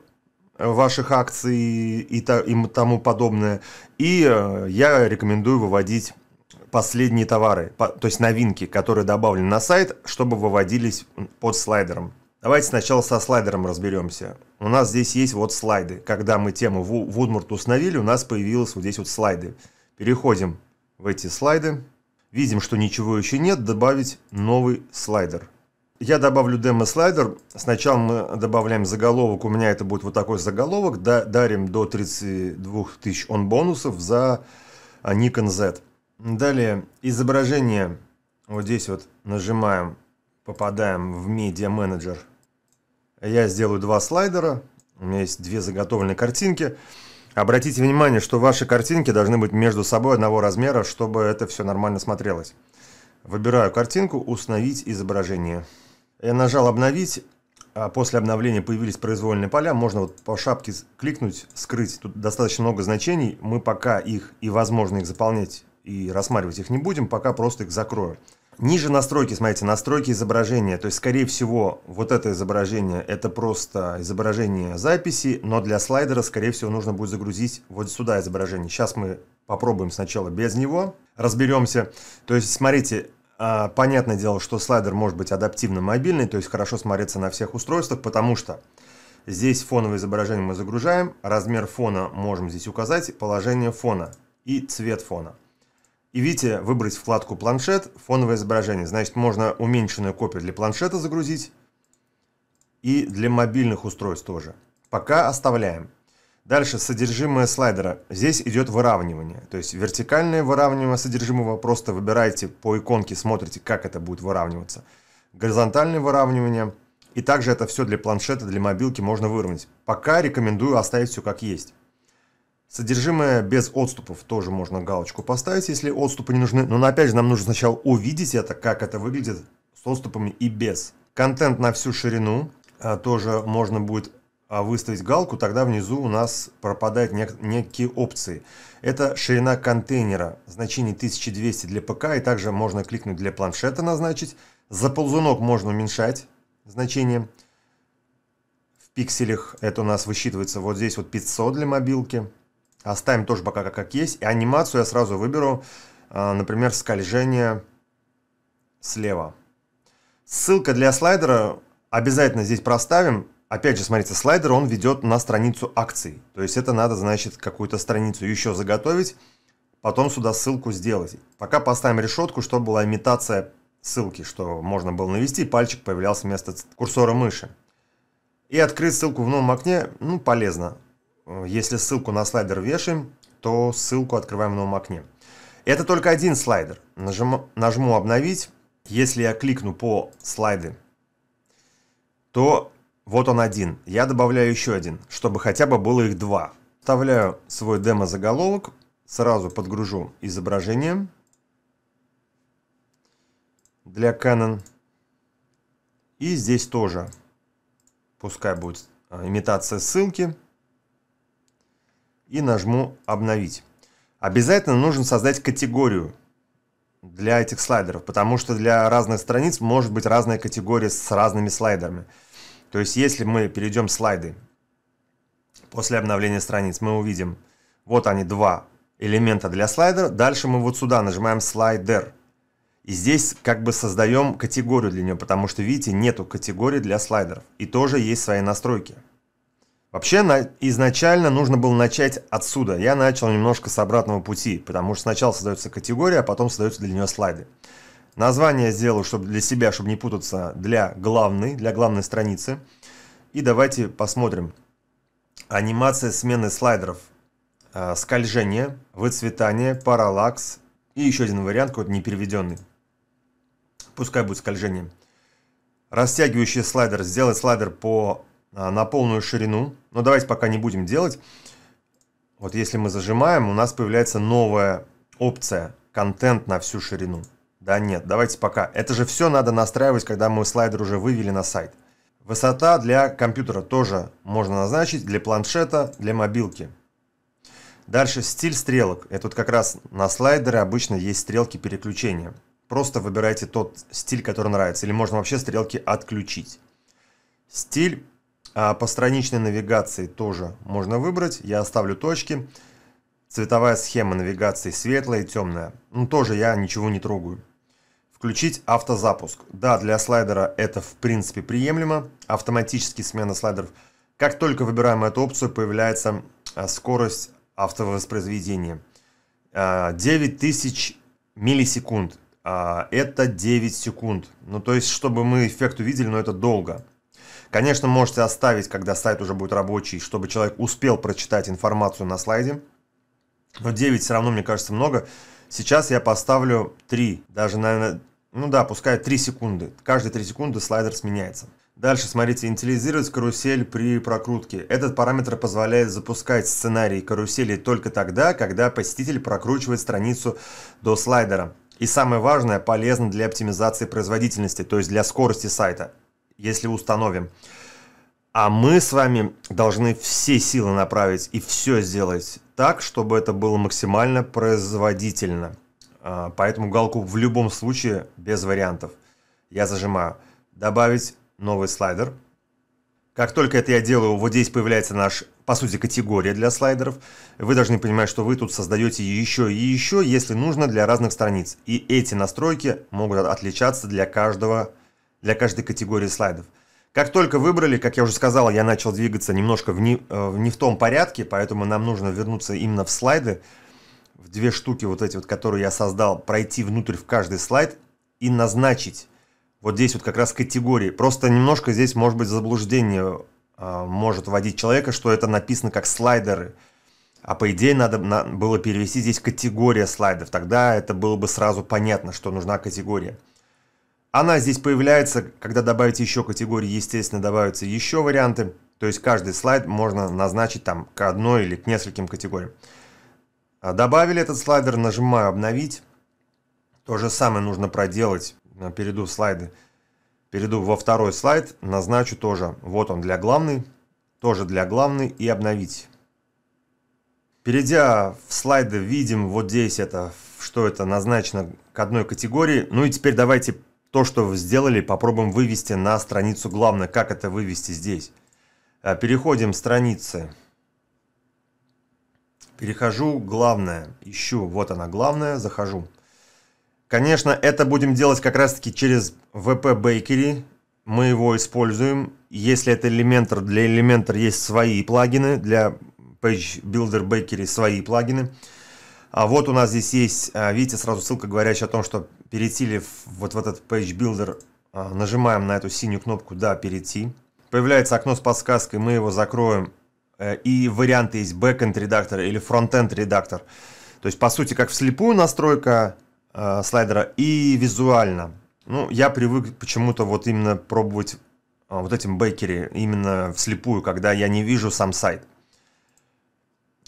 э, ваших акций и, и тому подобное. И э, я рекомендую выводить последние товары, по, то есть новинки, которые добавлены на сайт, чтобы выводились под слайдером. Давайте сначала со слайдером разберемся. У нас здесь есть вот слайды. Когда мы тему Woodmort установили, у нас появилось вот здесь вот слайды. Переходим в эти слайды. Видим, что ничего еще нет. Добавить новый слайдер. Я добавлю демо-слайдер. Сначала мы добавляем заголовок. У меня это будет вот такой заголовок. дарим до 32 тысяч он бонусов за а, Nikon Z. Далее изображение. Вот здесь вот нажимаем, попадаем в медиа менеджер я сделаю два слайдера. У меня есть две заготовленные картинки. Обратите внимание, что ваши картинки должны быть между собой одного размера, чтобы это все нормально смотрелось. Выбираю картинку «Установить изображение». Я нажал «Обновить». А после обновления появились произвольные поля. Можно вот по шапке кликнуть «Скрыть». Тут достаточно много значений. Мы пока их и возможно их заполнять и рассматривать их не будем, пока просто их закрою. Ниже настройки, смотрите, настройки изображения. То есть, скорее всего, вот это изображение, это просто изображение записи, но для слайдера, скорее всего, нужно будет загрузить вот сюда изображение. Сейчас мы попробуем сначала без него, разберемся. То есть, смотрите, а, понятное дело, что слайдер может быть адаптивным, мобильный, то есть хорошо смотреться на всех устройствах, потому что здесь фоновое изображение мы загружаем, размер фона можем здесь указать, положение фона и цвет фона. И видите, выбрать вкладку «Планшет», «Фоновое изображение». Значит, можно уменьшенную копию для планшета загрузить и для мобильных устройств тоже. Пока оставляем. Дальше содержимое слайдера. Здесь идет выравнивание. То есть вертикальное выравнивание содержимого. Просто выбираете по иконке, смотрите, как это будет выравниваться. Горизонтальное выравнивание. И также это все для планшета, для мобилки можно выровнять. Пока рекомендую оставить все как есть. Содержимое без отступов тоже можно галочку поставить, если отступы не нужны. Но опять же, нам нужно сначала увидеть это, как это выглядит с отступами и без. Контент на всю ширину а, тоже можно будет э, выставить галку, тогда внизу у нас пропадают нек некие опции. Это ширина контейнера, значение 1200 для ПК, и также можно кликнуть для планшета назначить. За ползунок можно уменьшать значение в пикселях, это у нас высчитывается вот здесь вот 500 для мобилки. Оставим тоже пока как, как есть. И анимацию я сразу выберу, а, например, скольжение слева. Ссылка для слайдера обязательно здесь проставим. Опять же, смотрите, слайдер, он ведет на страницу акций. То есть это надо, значит, какую-то страницу еще заготовить, потом сюда ссылку сделать. Пока поставим решетку, чтобы была имитация ссылки, что можно было навести, пальчик появлялся вместо курсора мыши. И открыть ссылку в новом окне, ну, полезно. Э, если ссылку на слайдер вешаем, то ссылку открываем в новом окне. Это только один слайдер. Нажму, нажму «Обновить». Если я кликну по слайды, то вот он один. Я добавляю еще один, чтобы хотя бы было их два. Вставляю свой демо-заголовок, сразу подгружу изображение для Canon. И здесь тоже, пускай будет э, имитация ссылки и нажму «Обновить». Обязательно нужно создать категорию для этих слайдеров, потому что для разных страниц может быть разная категория с разными слайдерами. То есть если мы перейдем слайды после обновления страниц, мы увидим, вот они два элемента для слайдера. Дальше мы вот сюда нажимаем слайдер. И здесь как бы создаем категорию для нее, потому что, видите, нету категории для слайдеров. И тоже есть свои настройки. Вообще, на, изначально нужно было начать отсюда. Я начал немножко с обратного пути, потому что сначала создается категория, а потом создаются для нее слайды. Название сделал, чтобы для себя, чтобы не путаться, для главной, для главной страницы. И давайте посмотрим. Анимация смены слайдеров. А, скольжение, выцветание, параллакс и еще один вариант, какой-то непереведенный. Пускай будет скольжение. Растягивающий слайдер. Сделать слайдер по а, на полную ширину. Но давайте пока не будем делать. Вот если мы зажимаем, у нас появляется новая опция «Контент на всю ширину». Да нет, давайте пока. Это же все надо настраивать, когда мы слайдер уже вывели на сайт. Высота для компьютера тоже можно назначить, для планшета, для мобилки. Дальше стиль стрелок. Это вот как раз на слайдере обычно есть стрелки переключения. Просто выбирайте тот стиль, который нравится, или можно вообще стрелки отключить. Стиль а по страничной навигации тоже можно выбрать. Я оставлю точки. Цветовая схема навигации светлая и темная. Ну, тоже я ничего не трогаю. Включить автозапуск. Да, для слайдера это в принципе приемлемо. Автоматический смена слайдеров. Как только выбираем эту опцию, появляется а, скорость автовоспроизведения. 9000 а, миллисекунд. А, это 9 секунд. Ну, то есть, чтобы мы эффект увидели, но это долго. Конечно, можете оставить, когда сайт уже будет рабочий, чтобы человек успел прочитать информацию на слайде. Но 9 все равно, мне кажется, много. Сейчас я поставлю 3, даже, наверное, ну да, пускай 3 секунды. Каждые 3 секунды слайдер сменяется. Дальше, смотрите, инициализировать карусель при прокрутке. Этот параметр позволяет запускать сценарий карусели только тогда, когда посетитель прокручивает страницу до слайдера. И самое важное, полезно для оптимизации производительности, то есть для скорости сайта если установим. А мы с вами должны все силы направить и все сделать так, чтобы это было максимально производительно. А, поэтому галку в любом случае без вариантов. Я зажимаю «Добавить новый слайдер». Как только это я делаю, вот здесь появляется наш, по сути, категория для слайдеров. Вы должны понимать, что вы тут создаете еще и еще, если нужно, для разных страниц. И эти настройки могут отличаться для каждого для каждой категории слайдов. Как только выбрали, как я уже сказал, я начал двигаться немножко в не, э, в не в том порядке, поэтому нам нужно вернуться именно в слайды, в две штуки вот эти вот, которые я создал, пройти внутрь в каждый слайд и назначить вот здесь вот как раз категории. Просто немножко здесь может быть заблуждение э, может вводить человека, что это написано как слайдеры. А по идее надо было перевести здесь категория слайдов. Тогда это было бы сразу понятно, что нужна категория. Она здесь появляется, когда добавите еще категории, естественно, добавятся еще варианты. То есть каждый слайд можно назначить там к одной или к нескольким категориям. А добавили этот слайдер, нажимаю «Обновить». То же самое нужно проделать. Перейду в слайды. Перейду во второй слайд, назначу тоже. Вот он для главной, тоже для главной и «Обновить». Перейдя в слайды, видим вот здесь это, что это назначено к одной категории. Ну и теперь давайте то, что вы сделали, попробуем вывести на страницу главное. Как это вывести здесь? Э, переходим в страницы. Перехожу, главное, ищу, вот она главная, захожу. Конечно, это будем делать как раз таки через VP Bakery, мы его используем. Если это Elementor, для Elementor есть свои плагины, для Page Builder Bakery свои плагины. А вот у нас здесь есть, э, видите, сразу ссылка, говорящая о том, что перейти вот в этот Page Builder, а, нажимаем на эту синюю кнопку «Да, перейти». Появляется окно с подсказкой, мы его закроем. Э, и варианты есть backend редактор или frontend редактор. То есть, по сути, как вслепую настройка э, слайдера и визуально. Ну, я привык почему-то вот именно пробовать э, вот этим бейкере именно вслепую, когда я не вижу сам сайт.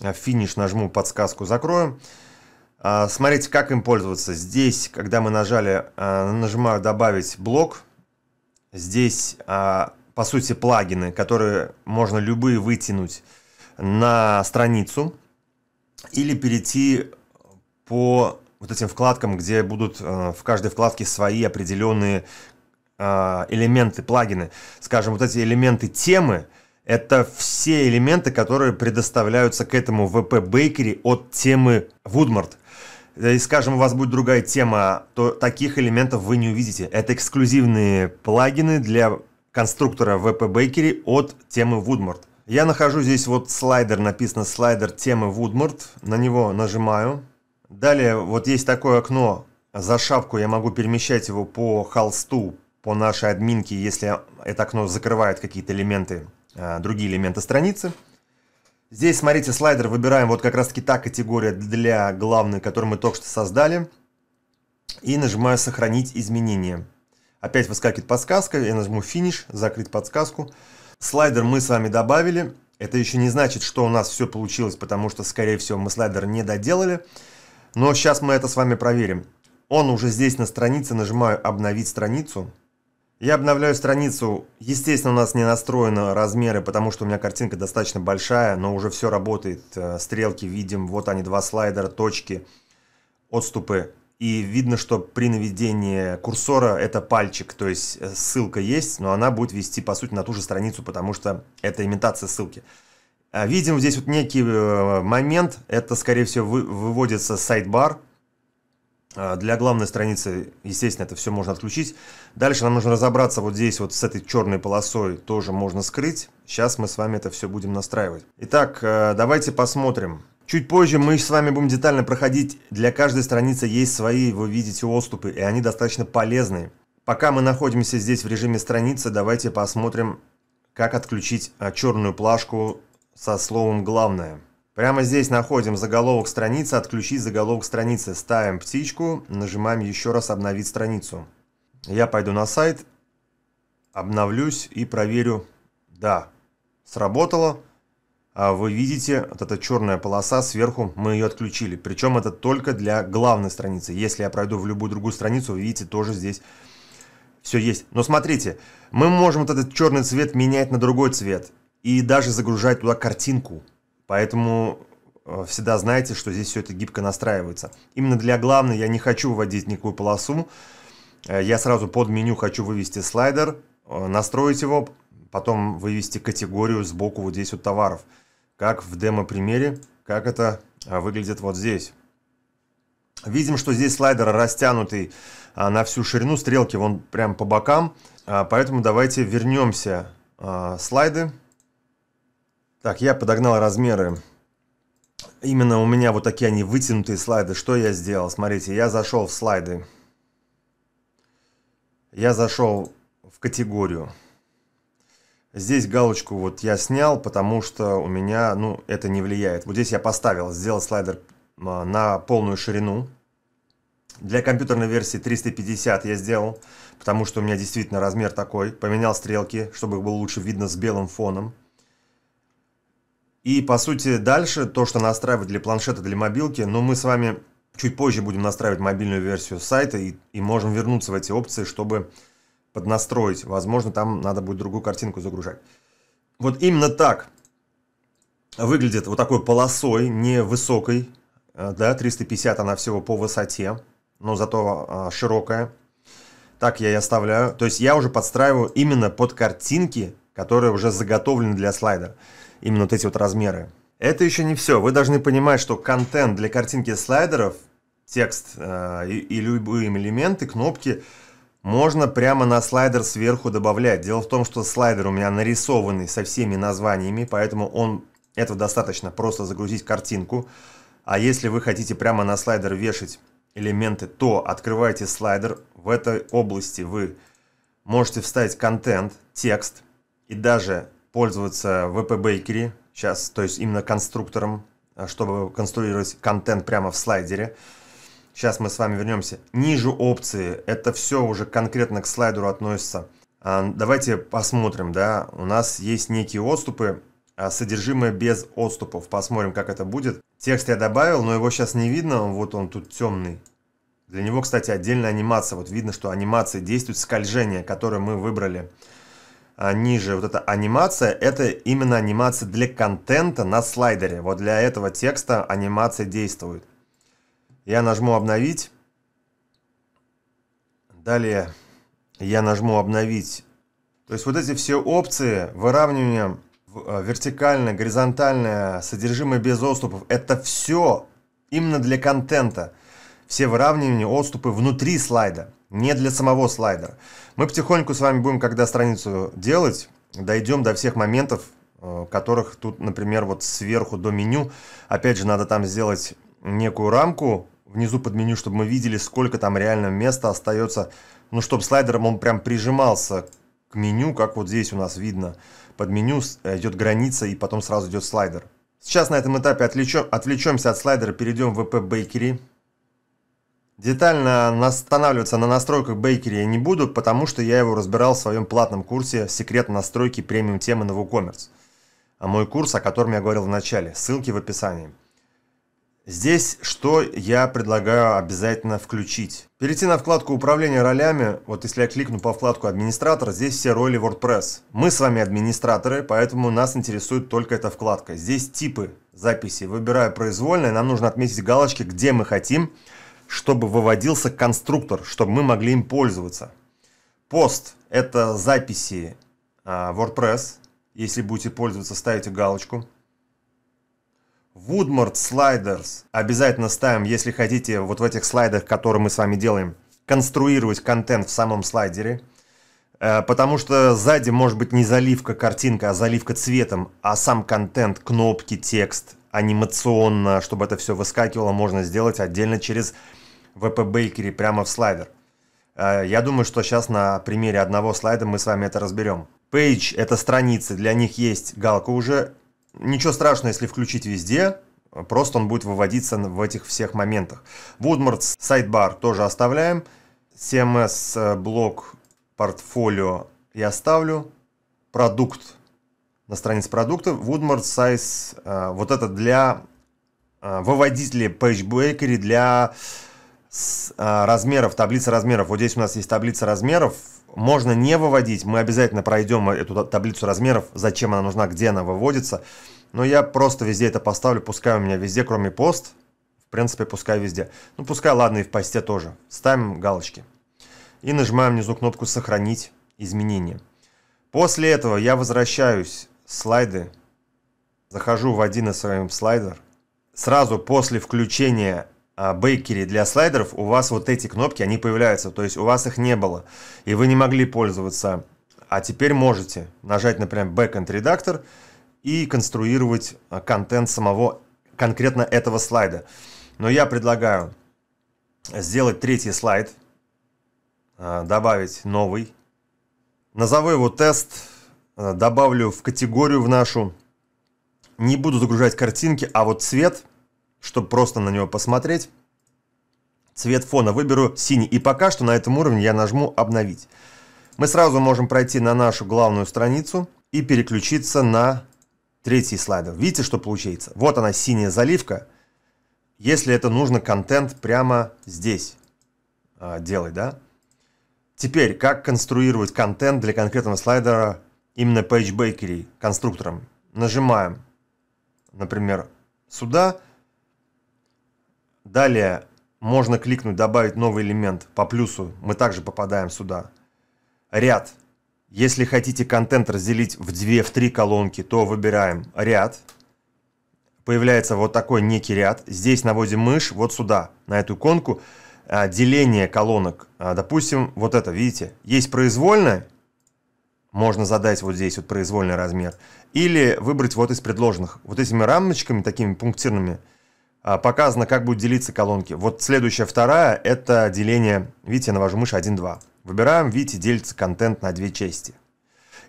Э, финиш нажму, подсказку закроем. А, смотрите, как им пользоваться. Здесь, когда мы нажали, а, нажимаю «Добавить блок», здесь, а, по сути, плагины, которые можно любые вытянуть на страницу или перейти по вот этим вкладкам, где будут в каждой вкладке свои определенные элементы, плагины. Скажем, вот эти элементы темы, это все элементы, которые предоставляются к этому VP Bakery от темы Woodmart – Э, и, скажем, у вас будет другая тема, то таких элементов вы не увидите. Это эксклюзивные плагины для конструктора VP Bakery от темы Woodmart. Я нахожу здесь вот слайдер, написано слайдер темы Woodmart. на него нажимаю. Далее вот есть такое окно, за шапку я могу перемещать его по холсту, по нашей админке, если это окно закрывает какие-то элементы, э, другие элементы страницы. Здесь, смотрите, слайдер выбираем вот как раз-таки та категория для главной, которую мы только что создали. И нажимаю «Сохранить изменения». Опять выскакивает подсказка, я нажму «Финиш», «Закрыть подсказку». Слайдер мы с вами добавили. Это еще не значит, что у нас все получилось, потому что, скорее всего, мы слайдер не доделали. Но сейчас мы это с вами проверим. Он уже здесь на странице, нажимаю «Обновить страницу». Я обновляю страницу. Естественно, у нас не настроены размеры, потому что у меня картинка достаточно большая, но уже все работает. Э, стрелки видим, вот они, два слайдера, точки, отступы. И видно, что при наведении курсора это пальчик, то есть э, ссылка есть, но она будет вести, по сути, на ту же страницу, потому что это имитация ссылки. А видим здесь вот некий э, момент, это, скорее всего, выводится сайт-бар, а, для главной страницы, естественно, это все можно отключить. Дальше нам нужно разобраться вот здесь вот с этой черной полосой, тоже можно скрыть. Сейчас мы с вами это все будем настраивать. Итак, э, давайте посмотрим. Чуть позже мы с вами будем детально проходить. Для каждой страницы есть свои, вы видите, отступы, и они достаточно полезны. Пока мы находимся здесь в режиме страницы, давайте посмотрим, как отключить а, черную плашку со словом «главное». Прямо здесь находим заголовок страницы, отключить заголовок страницы. Ставим птичку, нажимаем еще раз обновить страницу. Я пойду на сайт, обновлюсь и проверю. Да, сработало. А вы видите, вот эта черная полоса сверху, мы ее отключили. Причем это только для главной страницы. Если я пройду в любую другую страницу, вы видите, тоже здесь все есть. Но смотрите, мы можем вот этот черный цвет менять на другой цвет. И даже загружать туда картинку. Поэтому э, всегда знаете, что здесь все это гибко настраивается. Именно для главной я не хочу вводить никакую полосу. Э, я сразу под меню хочу вывести слайдер, э, настроить его, потом вывести категорию сбоку вот здесь вот товаров. Как в демо-примере, как это выглядит вот здесь. Видим, что здесь слайдер растянутый на всю ширину, стрелки вон прям по бокам. Поэтому давайте вернемся слайды. Так, я подогнал размеры. Именно у меня вот такие они вытянутые слайды. Что я сделал? Смотрите, я зашел в слайды. Я зашел в категорию. Здесь галочку вот я снял, потому что у меня, ну, это не влияет. Вот здесь я поставил, сделал слайдер а, на полную ширину. Для компьютерной версии 350 я сделал, потому что у меня действительно размер такой. Поменял стрелки, чтобы их было лучше видно с белым фоном. И, по сути, дальше то, что настраивать для планшета, для мобилки, но ну, мы с вами чуть позже будем настраивать мобильную версию сайта и, и можем вернуться в эти опции, чтобы поднастроить. Возможно, там надо будет другую картинку загружать. Вот именно так выглядит вот такой полосой, невысокой, э, да, 350 она всего по высоте, но зато а, широкая. Так я и оставляю. То есть я уже подстраиваю именно под картинки, которые уже заготовлены для слайда именно вот эти вот размеры. Это еще не все. Вы должны понимать, что контент для картинки слайдеров, текст э, и, и любые элементы, кнопки, можно прямо на слайдер сверху добавлять. Дело в том, что слайдер у меня нарисованный со всеми названиями, поэтому он этого достаточно просто загрузить картинку. А если вы хотите прямо на слайдер вешать элементы, то открываете слайдер. В этой области вы можете вставить контент, текст и даже пользоваться VP Bakery сейчас, то есть именно конструктором, э, чтобы конструировать контент прямо в слайдере. Сейчас мы с вами вернемся. Ниже опции, это все уже конкретно к слайдеру относится. А, давайте посмотрим, да, у нас есть некие отступы, а, содержимое без отступов. Посмотрим, как это будет. Текст я добавил, но его сейчас не видно, вот он тут темный. Для него, кстати, отдельная анимация. Вот видно, что анимация действует скольжение, которое мы выбрали. А, ниже вот эта анимация, это именно анимация для контента на слайдере. Вот для этого текста анимация действует. Я нажму «Обновить». Далее я нажму «Обновить». То есть вот эти все опции выравнивания а, вертикальное, горизонтальное, содержимое без отступов, это все именно для контента. Все выравнивания, отступы внутри слайда не для самого слайда. Мы потихоньку с вами будем, когда страницу делать, дойдем до всех моментов, э, которых тут, например, вот сверху до меню. Опять же, надо там сделать некую рамку внизу под меню, чтобы мы видели, сколько там реально места остается. Ну, чтобы слайдером он прям прижимался к меню, как вот здесь у нас видно. Под меню э, идет граница и потом сразу идет слайдер. Сейчас на этом этапе отвлечем, отвлечемся от слайдера, перейдем в VP Bakery. Детально останавливаться на настройках Bakery я не буду, потому что я его разбирал в своем платном курсе «Секрет настройки премиум темы на WooCommerce». А мой курс, о котором я говорил в начале, ссылки в описании. Здесь что я предлагаю обязательно включить. Перейти на вкладку управления ролями. Вот если я кликну по вкладку администратор, здесь все роли WordPress. Мы с вами администраторы, поэтому нас интересует только эта вкладка. Здесь типы записи. Выбираю произвольные. Нам нужно отметить галочки, где мы хотим, чтобы выводился конструктор, чтобы мы могли им пользоваться. Пост – это записи а, WordPress. Если будете пользоваться, ставите галочку. Woodmart Sliders обязательно ставим, если хотите вот в этих слайдах, которые мы с вами делаем, конструировать контент в самом слайдере. Э, потому что сзади может быть не заливка картинка, а заливка цветом, а сам контент, кнопки, текст, анимационно, чтобы это все выскакивало, можно сделать отдельно через ВП Бейкери прямо в слайдер. Э, я думаю, что сейчас на примере одного слайда мы с вами это разберем. Page – это страницы, для них есть галка уже. Ничего страшного, если включить везде, просто он будет выводиться в этих всех моментах. Woodmarts, сайдбар тоже оставляем. CMS э, блок портфолио я ставлю. Продукт на странице продукта. Woodmarts Size, э, вот это для выводителей выводителя PageBakery для а, размеров, таблица размеров. Вот здесь у нас есть таблица размеров. Можно не выводить. Мы обязательно пройдем эту таблицу размеров, зачем она нужна, где она выводится. Но я просто везде это поставлю. Пускай у меня везде, кроме пост. В принципе, пускай везде. Ну, пускай, ладно, и в посте тоже. Ставим галочки. И нажимаем внизу кнопку «Сохранить изменения». После этого я возвращаюсь слайды. Захожу в один из своих слайдер. Сразу после включения а, бейкере для слайдеров у вас вот эти кнопки, они появляются, то есть у вас их не было, и вы не могли пользоваться, а теперь можете нажать, например, Backend редактор и конструировать а, контент самого конкретно этого слайда. Но я предлагаю сделать третий слайд, а, добавить новый, назову его тест, добавлю в категорию в нашу, не буду загружать картинки, а вот цвет – чтобы просто на него посмотреть. Цвет фона выберу синий. И пока что на этом уровне я нажму «Обновить». Мы сразу можем пройти на нашу главную страницу и переключиться на третий слайд. Видите, что получается? Вот она, синяя заливка. Если это нужно, контент прямо здесь э, а, делай, да? Теперь, как конструировать контент для конкретного слайдера именно PageBakery конструктором? Нажимаем, например, сюда Далее можно кликнуть «Добавить новый элемент» по плюсу. Мы также попадаем сюда. Ряд. Если хотите контент разделить в две, в три колонки, то выбираем ряд. Появляется вот такой некий ряд. Здесь наводим мышь вот сюда, на эту иконку. А, деление колонок. А, допустим, вот это, видите? Есть произвольное. Можно задать вот здесь вот произвольный размер. Или выбрать вот из предложенных. Вот этими рамочками, такими пунктирными, а, показано, как будут делиться колонки. Вот следующая, вторая, это деление, видите, я навожу мышь 1-2. Выбираем, видите, делится контент на две части.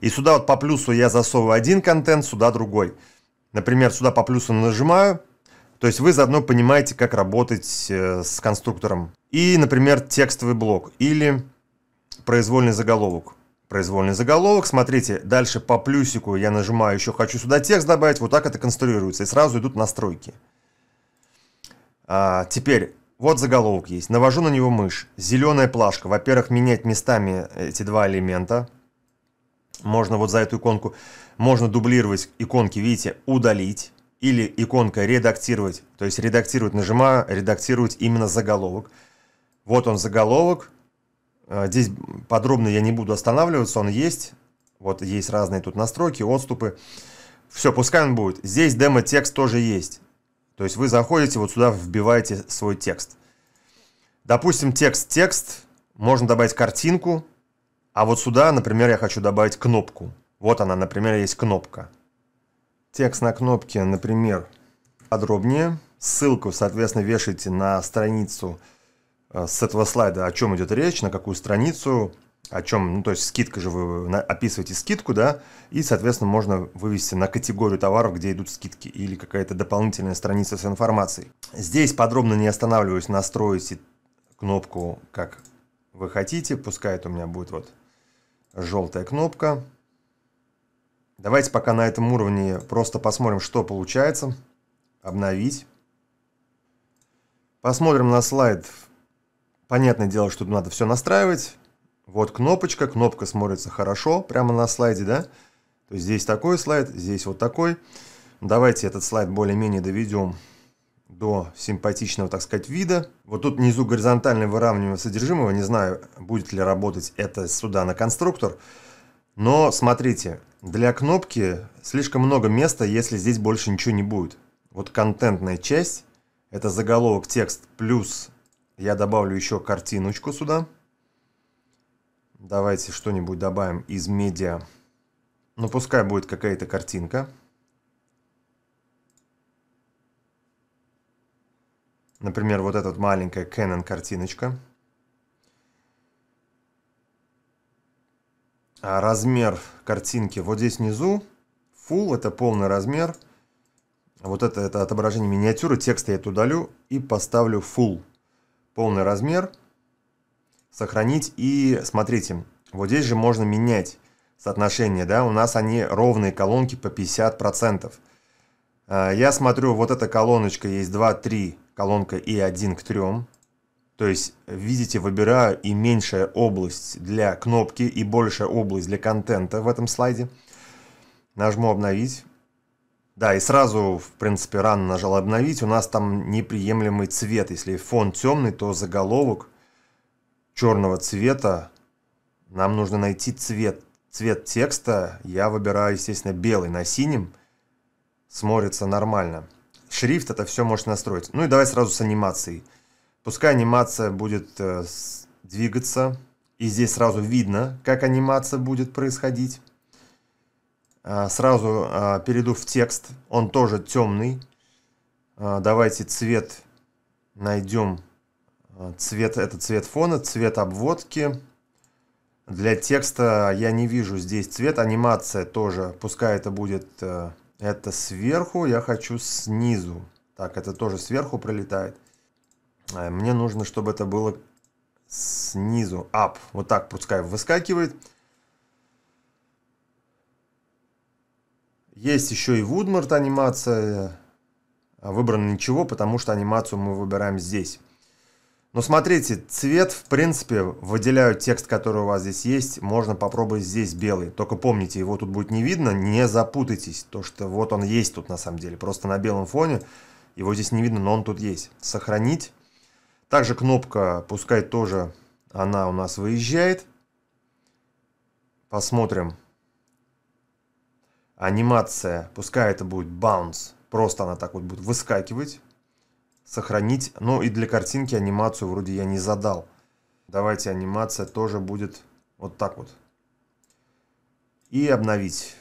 И сюда вот по плюсу я засовываю один контент, сюда другой. Например, сюда по плюсу нажимаю, то есть вы заодно понимаете, как работать э, с конструктором. И, например, текстовый блок или произвольный заголовок. Произвольный заголовок, смотрите, дальше по плюсику я нажимаю еще «Хочу сюда текст добавить», вот так это конструируется, и сразу идут настройки. А, теперь, вот заголовок есть. Навожу на него мышь. Зеленая плашка. Во-первых, менять местами эти два элемента. Можно вот за эту иконку, можно дублировать иконки, видите, удалить. Или иконка редактировать, то есть редактировать, нажимаю, редактировать именно заголовок. Вот он заголовок. А, здесь подробно я не буду останавливаться, он есть. Вот есть разные тут настройки, отступы. Все, пускай он будет. Здесь демо-текст тоже есть. То есть вы заходите вот сюда, вбиваете свой текст. Допустим, текст-текст, можно добавить картинку, а вот сюда, например, я хочу добавить кнопку. Вот она, например, есть кнопка. Текст на кнопке, например, подробнее. Ссылку, соответственно, вешайте на страницу э, с этого слайда, о чем идет речь, на какую страницу, о чем, ну, то есть скидка же вы описываете скидку, да, и, соответственно, можно вывести на категорию товаров, где идут скидки, или какая-то дополнительная страница с информацией. Здесь подробно не останавливаюсь, настроите кнопку, как вы хотите, пускай это у меня будет вот желтая кнопка. Давайте пока на этом уровне просто посмотрим, что получается. Обновить. Посмотрим на слайд. Понятное дело, что тут надо все настраивать. Вот кнопочка, кнопка смотрится хорошо, прямо на слайде, да? То есть здесь такой слайд, здесь вот такой. Давайте этот слайд более-менее доведем до симпатичного, так сказать, вида. Вот тут внизу горизонтальное выравнивание содержимого. Не знаю, будет ли работать это сюда на конструктор. Но смотрите, для кнопки слишком много места, если здесь больше ничего не будет. Вот контентная часть, это заголовок текст, плюс я добавлю еще картиночку сюда. Давайте что-нибудь добавим из медиа. Ну, пускай будет какая-то картинка. Например, вот эта маленькая Canon картиночка. А размер картинки вот здесь внизу. Full это полный размер. Вот это, это отображение миниатюры. Текста я тут удалю и поставлю full. Полный размер сохранить и смотрите, вот здесь же можно менять соотношение, да, у нас они ровные колонки по 50%. А, я смотрю, вот эта колоночка есть 2, 3, колонка и 1 к 3. То есть, видите, выбираю и меньшая область для кнопки, и большая область для контента в этом слайде. Нажму «Обновить». Да, и сразу, в принципе, рано нажал «Обновить». У нас там неприемлемый цвет. Если фон темный, то заголовок – черного цвета. Нам нужно найти цвет. Цвет текста я выбираю, естественно, белый на синем. Смотрится нормально. Шрифт это все можно настроить. Ну и давай сразу с анимацией. Пускай анимация будет э, двигаться. И здесь сразу видно, как анимация будет происходить. А, сразу а, перейду в текст. Он тоже темный. А, давайте цвет найдем Цвет, это цвет фона, цвет обводки. Для текста я не вижу здесь цвет. Анимация тоже, пускай это будет... Э, это сверху, я хочу снизу. Так, это тоже сверху пролетает. Э, мне нужно, чтобы это было снизу. Up. Вот так пускай выскакивает. Есть еще и Woodmart анимация. Выбрано ничего, потому что анимацию мы выбираем здесь. Ну, смотрите, цвет, в принципе, выделяю текст, который у вас здесь есть. Можно попробовать здесь белый. Только помните, его тут будет не видно, не запутайтесь. То, что вот он есть тут на самом деле. Просто на белом фоне его здесь не видно, но он тут есть. Сохранить. Также кнопка, пускай тоже она у нас выезжает. Посмотрим. Анимация, пускай это будет bounce. Просто она так вот будет выскакивать сохранить. Ну и для картинки анимацию вроде я не задал. Давайте анимация тоже будет вот так вот. И обновить.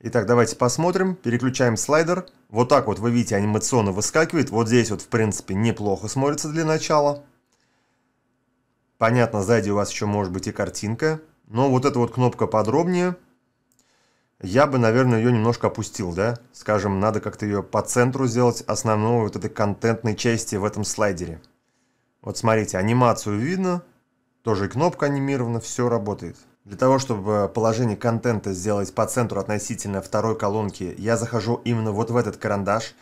Итак, давайте посмотрим. Переключаем слайдер. Вот так вот, вы видите, анимационно выскакивает. Вот здесь вот, в принципе, неплохо смотрится для начала. Понятно, сзади у вас еще может быть и картинка. Но вот эта вот кнопка подробнее – я бы, наверное, ее немножко опустил, да? Скажем, надо как-то ее по центру сделать, основной вот этой контентной части в этом слайдере. Вот смотрите, анимацию видно, тоже и кнопка анимирована, все работает. Для того, чтобы положение контента сделать по центру относительно второй колонки, я захожу именно вот в этот карандаш.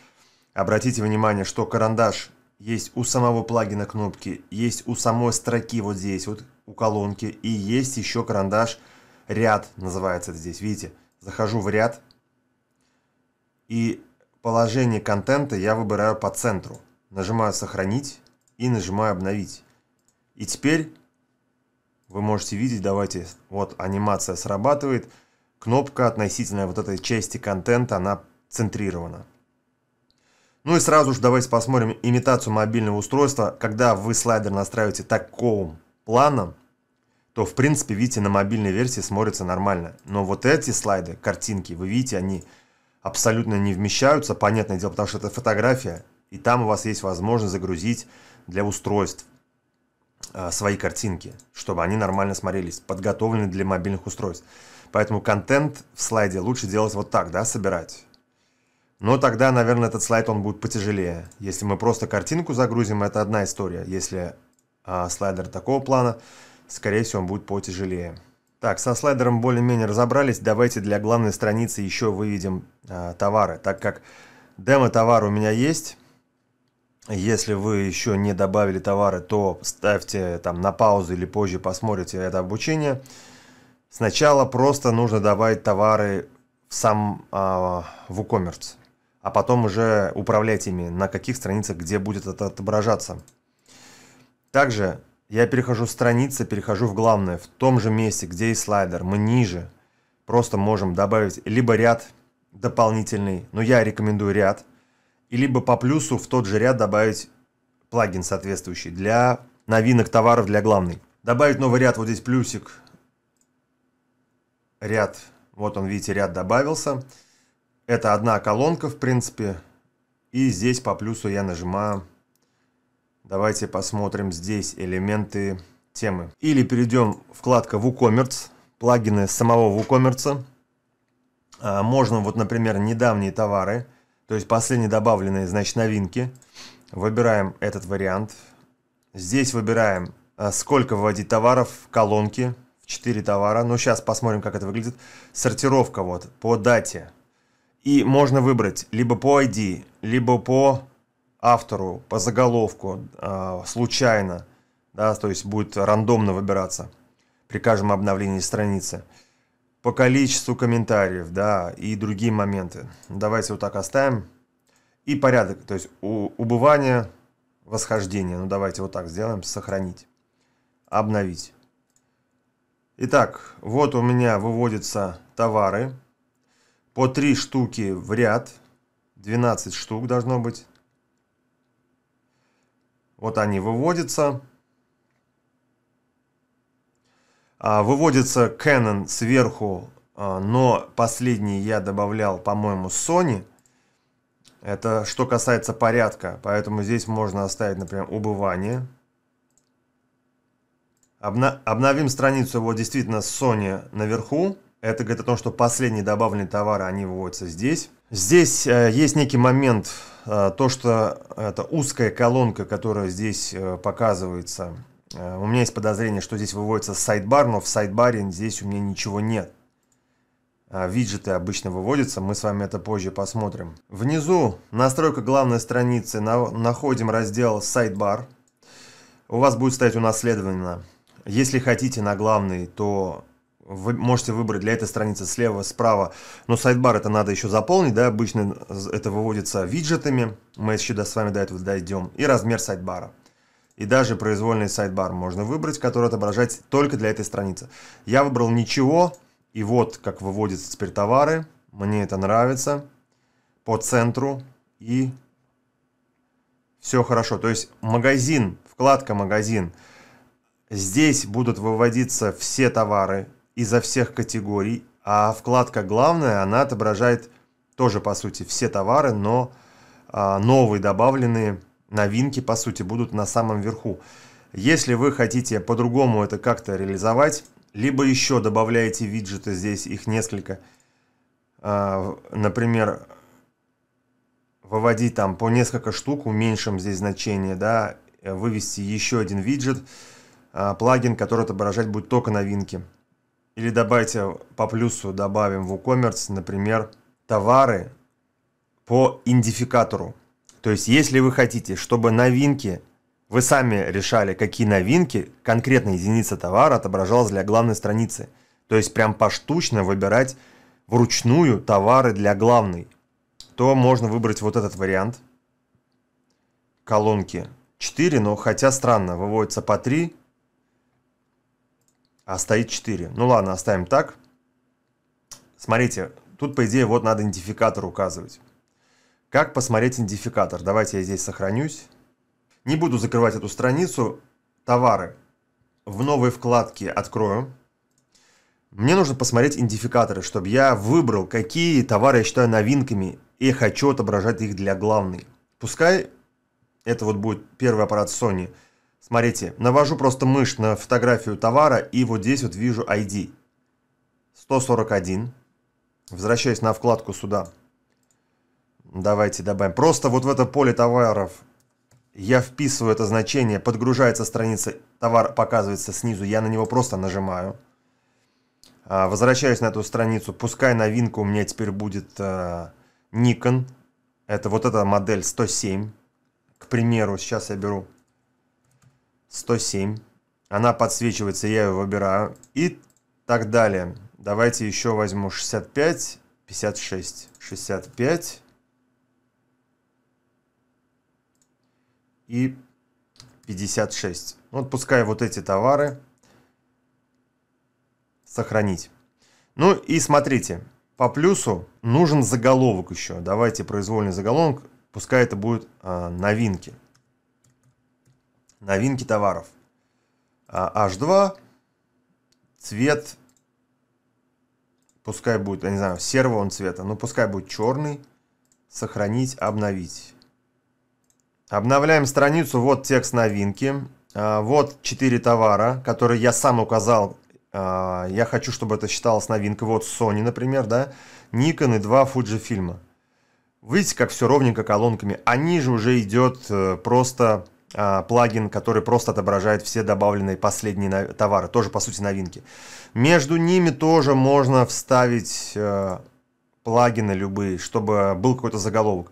Обратите внимание, что карандаш есть у самого плагина кнопки, есть у самой строки вот здесь, вот у колонки, и есть еще карандаш ряд называется это здесь, видите? захожу в ряд, и положение контента я выбираю по центру. Нажимаю «Сохранить» и нажимаю «Обновить». И теперь вы можете видеть, давайте, вот анимация срабатывает, кнопка относительно вот этой части контента, она центрирована. Ну и сразу же давайте посмотрим имитацию мобильного устройства. Когда вы слайдер настраиваете таком планом, то в принципе, видите, на мобильной версии смотрится нормально. Но вот эти слайды, картинки, вы видите, они абсолютно не вмещаются, понятное дело, потому что это фотография, и там у вас есть возможность загрузить для устройств а, свои картинки, чтобы они нормально смотрелись, подготовлены для мобильных устройств. Поэтому контент в слайде лучше делать вот так, да, собирать. Но тогда, наверное, этот слайд, он будет потяжелее. Если мы просто картинку загрузим, это одна история. Если э, слайдер такого плана, скорее всего, он будет потяжелее. Так, со слайдером более-менее разобрались. Давайте для главной страницы еще выведем э, товары, так как демо-товар у меня есть. Если вы еще не добавили товары, то ставьте там на паузу или позже посмотрите это обучение. Сначала просто нужно добавить товары в сам э, в e-commerce, а потом уже управлять ими, на каких страницах, где будет это отображаться. Также я перехожу страницы, перехожу в главное, в том же месте, где и слайдер. Мы ниже просто можем добавить либо ряд дополнительный, но я рекомендую ряд, и либо по плюсу в тот же ряд добавить плагин соответствующий для новинок товаров для главной. Добавить новый ряд, вот здесь плюсик, ряд, вот он, видите, ряд добавился. Это одна колонка, в принципе, и здесь по плюсу я нажимаю Давайте посмотрим здесь элементы темы. Или перейдем вкладка WooCommerce, плагины самого WooCommerce. А, можно вот, например, недавние товары, то есть последние добавленные, значит, новинки. Выбираем этот вариант. Здесь выбираем, а, сколько выводить товаров в колонке. 4 товара. Ну, сейчас посмотрим, как это выглядит. Сортировка вот по дате. И можно выбрать либо по ID, либо по автору по заголовку э, случайно, да, то есть будет рандомно выбираться при каждом обновлении страницы. По количеству комментариев, да, и другие моменты. Давайте вот так оставим. И порядок, то есть у, убывание, восхождение. Ну давайте вот так сделаем, сохранить, обновить. Итак, вот у меня выводятся товары. По три штуки в ряд. 12 штук должно быть. Вот они выводятся. А, выводится Canon сверху, а, но последний я добавлял, по-моему, Sony. Это что касается порядка, поэтому здесь можно оставить, например, убывание. обновим страницу вот действительно Sony наверху. Это говорит о том, что последние добавленные товары, они выводятся здесь. Здесь э, есть некий момент, э, то, что это узкая колонка, которая здесь э, показывается. У меня есть подозрение, что здесь выводится сайдбар, но в сайдбаре здесь у меня ничего нет. Виджеты обычно выводятся, мы с вами это позже посмотрим. Внизу настройка главной страницы, находим раздел сайдбар. У вас будет стоять унаследовано. Если хотите на главный, то вы можете выбрать для этой страницы слева, справа. Но сайдбар это надо еще заполнить, да, обычно это выводится виджетами. Мы еще да, с вами до этого дойдем. И размер сайдбара. И даже произвольный сайдбар можно выбрать, который отображать только для этой страницы. Я выбрал ничего, и вот как выводятся теперь товары. Мне это нравится. По центру и все хорошо. То есть магазин, вкладка магазин. Здесь будут выводиться все товары, изо всех категорий, а вкладка «Главное» она отображает тоже, по сути, все товары, но а, новые добавленные новинки, по сути, будут на самом верху. Если вы хотите по-другому это как-то реализовать, либо еще добавляете виджеты, здесь их несколько, а, например, выводить там по несколько штук, уменьшим здесь значение, да, вывести еще один виджет, а, плагин, который отображать будет только новинки. Или добавьте по плюсу добавим в WooCommerce, например, товары по идентификатору. То есть, если вы хотите, чтобы новинки, вы сами решали, какие новинки, конкретная единица товара отображалась для главной страницы. То есть, прям поштучно выбирать вручную товары для главной, то можно выбрать вот этот вариант колонки 4, но хотя странно, выводится по 3, а стоит 4. Ну ладно, оставим так. Смотрите, тут, по идее, вот надо идентификатор указывать. Как посмотреть идентификатор? Давайте я здесь сохранюсь. Не буду закрывать эту страницу. Товары. В новой вкладке открою. Мне нужно посмотреть идентификаторы, чтобы я выбрал, какие товары я считаю новинками и хочу отображать их для главной. Пускай это вот будет первый аппарат Sony – Смотрите, навожу просто мышь на фотографию товара и вот здесь вот вижу ID. 141. Возвращаюсь на вкладку сюда. Давайте добавим. Просто вот в это поле товаров я вписываю это значение, подгружается страница, товар показывается снизу, я на него просто нажимаю. А, возвращаюсь на эту страницу, пускай новинка у меня теперь будет э, Nikon. Это вот эта модель 107. К примеру, сейчас я беру 107. Она подсвечивается, я ее выбираю. И так далее. Давайте еще возьму 65, 56, 65. И 56. Ну вот пускай вот эти товары сохранить. Ну и смотрите, по плюсу нужен заголовок еще. Давайте произвольный заголовок, пускай это будет а, новинки новинки товаров. А, H2, цвет, пускай будет, я не знаю, серого он цвета, но пускай будет черный. Сохранить, обновить. Обновляем страницу, вот текст новинки. А, вот 4 товара, которые я сам указал. А, я хочу, чтобы это считалось новинкой. Вот Sony, например, да. Nikon и 2 Fujifilm. Видите, как все ровненько колонками. А ниже уже идет э, просто а, плагин, который просто отображает все добавленные последние товары, тоже по сути новинки. Между ними тоже можно вставить э, плагины любые, чтобы был какой-то заголовок.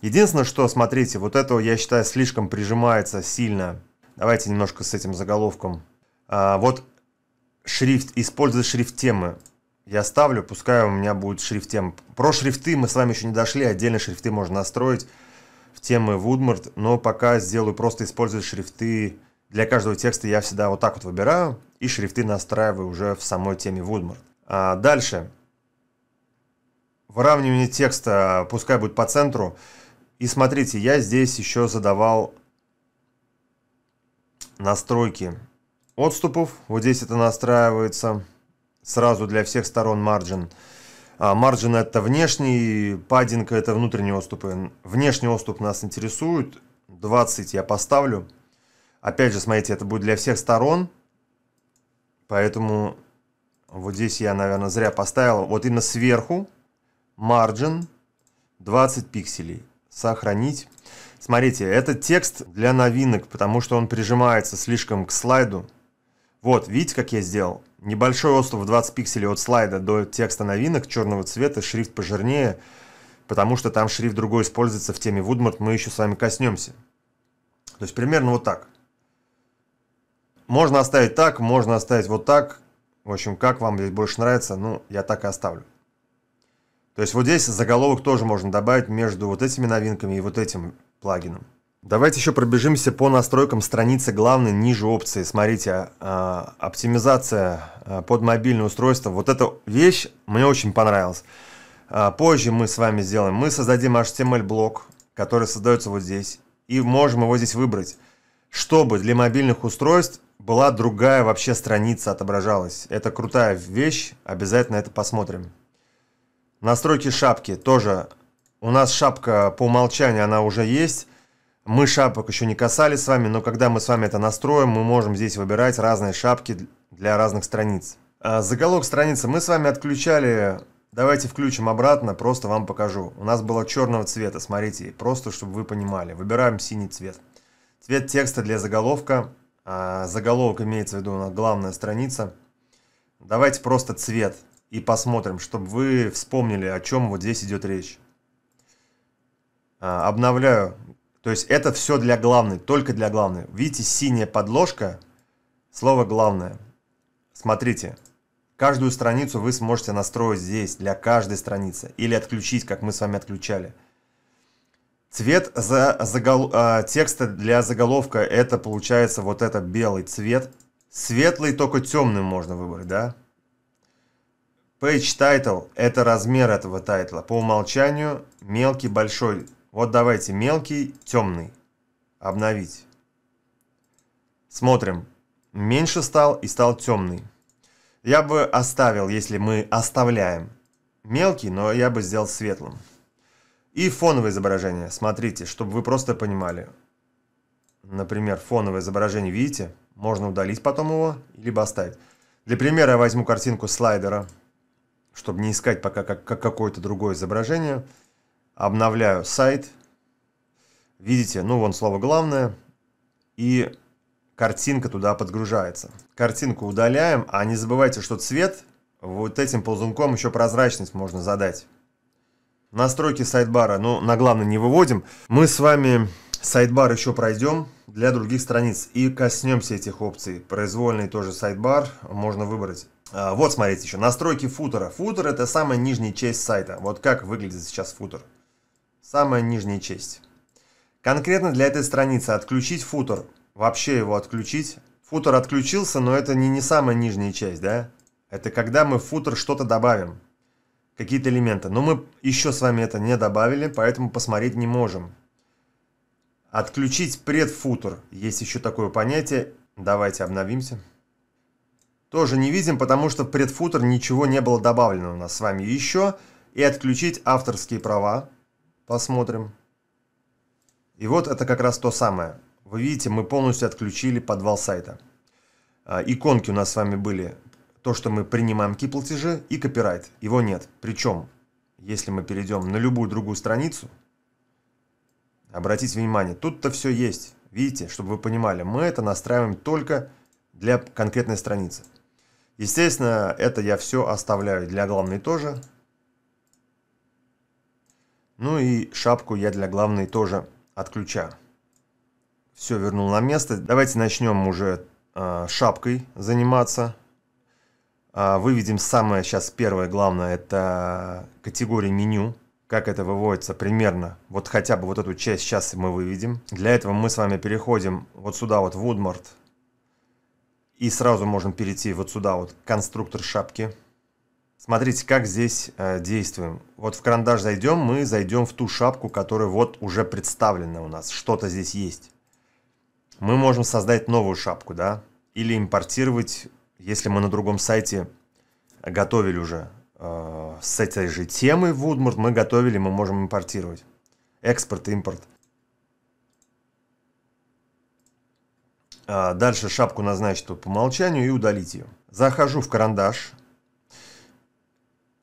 Единственное, что, смотрите, вот этого, я считаю, слишком прижимается сильно. Давайте немножко с этим заголовком. А, вот шрифт, используя шрифт темы. Я ставлю, пускай у меня будет шрифт тем. Про шрифты мы с вами еще не дошли, отдельно шрифты можно настроить в темы Woodmart, но пока сделаю просто используя шрифты. Для каждого текста я всегда вот так вот выбираю и шрифты настраиваю уже в самой теме Woodmart. А дальше. Выравнивание текста, пускай будет по центру. И смотрите, я здесь еще задавал настройки отступов. Вот здесь это настраивается сразу для всех сторон margin. А марджин – это внешний, паддинг – это внутренние отступы. Э, внешний отступ нас интересует. 20 я поставлю. Опять же, смотрите, это будет для всех сторон. Поэтому вот здесь я, наверное, зря поставил. Вот именно сверху маржин 20 пикселей. Сохранить. Смотрите, этот текст для новинок, потому что он прижимается слишком к слайду. Вот, видите, как я сделал? Небольшой остров 20 пикселей от слайда до текста новинок черного цвета, шрифт пожирнее, потому что там шрифт другой используется в теме Woodmart, мы еще с вами коснемся. То есть примерно вот так. Можно оставить так, можно оставить вот так. В общем, как вам здесь больше нравится, ну, я так и оставлю. То есть вот здесь заголовок тоже можно добавить между вот этими новинками и вот этим плагином. Давайте еще пробежимся по настройкам страницы главной ниже опции. Смотрите, а, оптимизация а, под мобильное устройство. Вот эта вещь мне очень понравилась. А, позже мы с вами сделаем. Мы создадим HTML-блок, который создается вот здесь. И можем его здесь выбрать, чтобы для мобильных устройств была другая вообще страница отображалась. Это крутая вещь, обязательно это посмотрим. Настройки шапки тоже. У нас шапка по умолчанию, она уже есть. Мы шапок еще не касались с вами, но когда мы с вами это настроим, мы можем здесь выбирать разные шапки для разных страниц. А, заголовок страницы мы с вами отключали. Давайте включим обратно, просто вам покажу. У нас было черного цвета, смотрите, просто чтобы вы понимали. Выбираем синий цвет. Цвет текста для заголовка. А, заголовок имеется в виду у нас главная страница. Давайте просто цвет и посмотрим, чтобы вы вспомнили, о чем вот здесь идет речь. А, обновляю то есть это все для главной, только для главной. Видите, синяя подложка, слово главное. Смотрите, каждую страницу вы сможете настроить здесь, для каждой страницы. Или отключить, как мы с вами отключали. Цвет за, загол, э, текста для заголовка, это получается вот этот белый цвет. Светлый только темный можно выбрать, да? Page title – это размер этого тайтла. По умолчанию мелкий, большой – вот давайте мелкий, темный. Обновить. Смотрим. Меньше стал и стал темный. Я бы оставил, если мы оставляем. Мелкий, но я бы сделал светлым. И фоновое изображение. Смотрите, чтобы вы просто понимали. Например, фоновое изображение, видите? Можно удалить потом его, либо оставить. Для примера я возьму картинку слайдера, чтобы не искать пока как, как какое-то другое изображение обновляю сайт. Видите, ну вон слово главное. И картинка туда подгружается. Картинку удаляем, а не забывайте, что цвет вот этим ползунком еще прозрачность можно задать. Настройки сайдбара, ну на главное не выводим. Мы с вами сайдбар еще пройдем для других страниц и коснемся этих опций. Произвольный тоже сайдбар можно выбрать. А, вот смотрите еще, настройки футера. Футер это самая нижняя часть сайта. Вот как выглядит сейчас футер самая нижняя часть. Конкретно для этой страницы отключить футер, вообще его отключить. Футер отключился, но это не, не самая нижняя часть, да? Это когда мы в футер что-то добавим, какие-то элементы. Но мы еще с вами это не добавили, поэтому посмотреть не можем. Отключить предфутер, есть еще такое понятие. Давайте обновимся. Тоже не видим, потому что в предфутер ничего не было добавлено у нас с вами еще. И отключить авторские права. Посмотрим. И вот это как раз то самое. Вы видите, мы полностью отключили подвал сайта. А, иконки у нас с вами были то, что мы принимаем киплатежи и копирайт. Его нет. Причем, если мы перейдем на любую другую страницу, обратите внимание, тут-то все есть. Видите, чтобы вы понимали, мы это настраиваем только для конкретной страницы. Естественно, это я все оставляю для главной тоже. Ну и шапку я для главной тоже от ключа. Все вернул на место. Давайте начнем уже а, шапкой заниматься. А, выведем самое сейчас первое главное, это категория меню. Как это выводится примерно. Вот хотя бы вот эту часть сейчас мы выведем. Для этого мы с вами переходим вот сюда вот в Woodmart. И сразу можем перейти вот сюда вот конструктор шапки. Смотрите, как здесь э, действуем. Вот в карандаш зайдем, мы зайдем в ту шапку, которая вот уже представлена у нас. Что-то здесь есть. Мы можем создать новую шапку, да? Или импортировать, если мы на другом сайте готовили уже э, с этой же темы Woodmort, мы готовили, мы можем импортировать. Экспорт, импорт. А, дальше шапку назначить по умолчанию и удалить ее. Захожу в карандаш,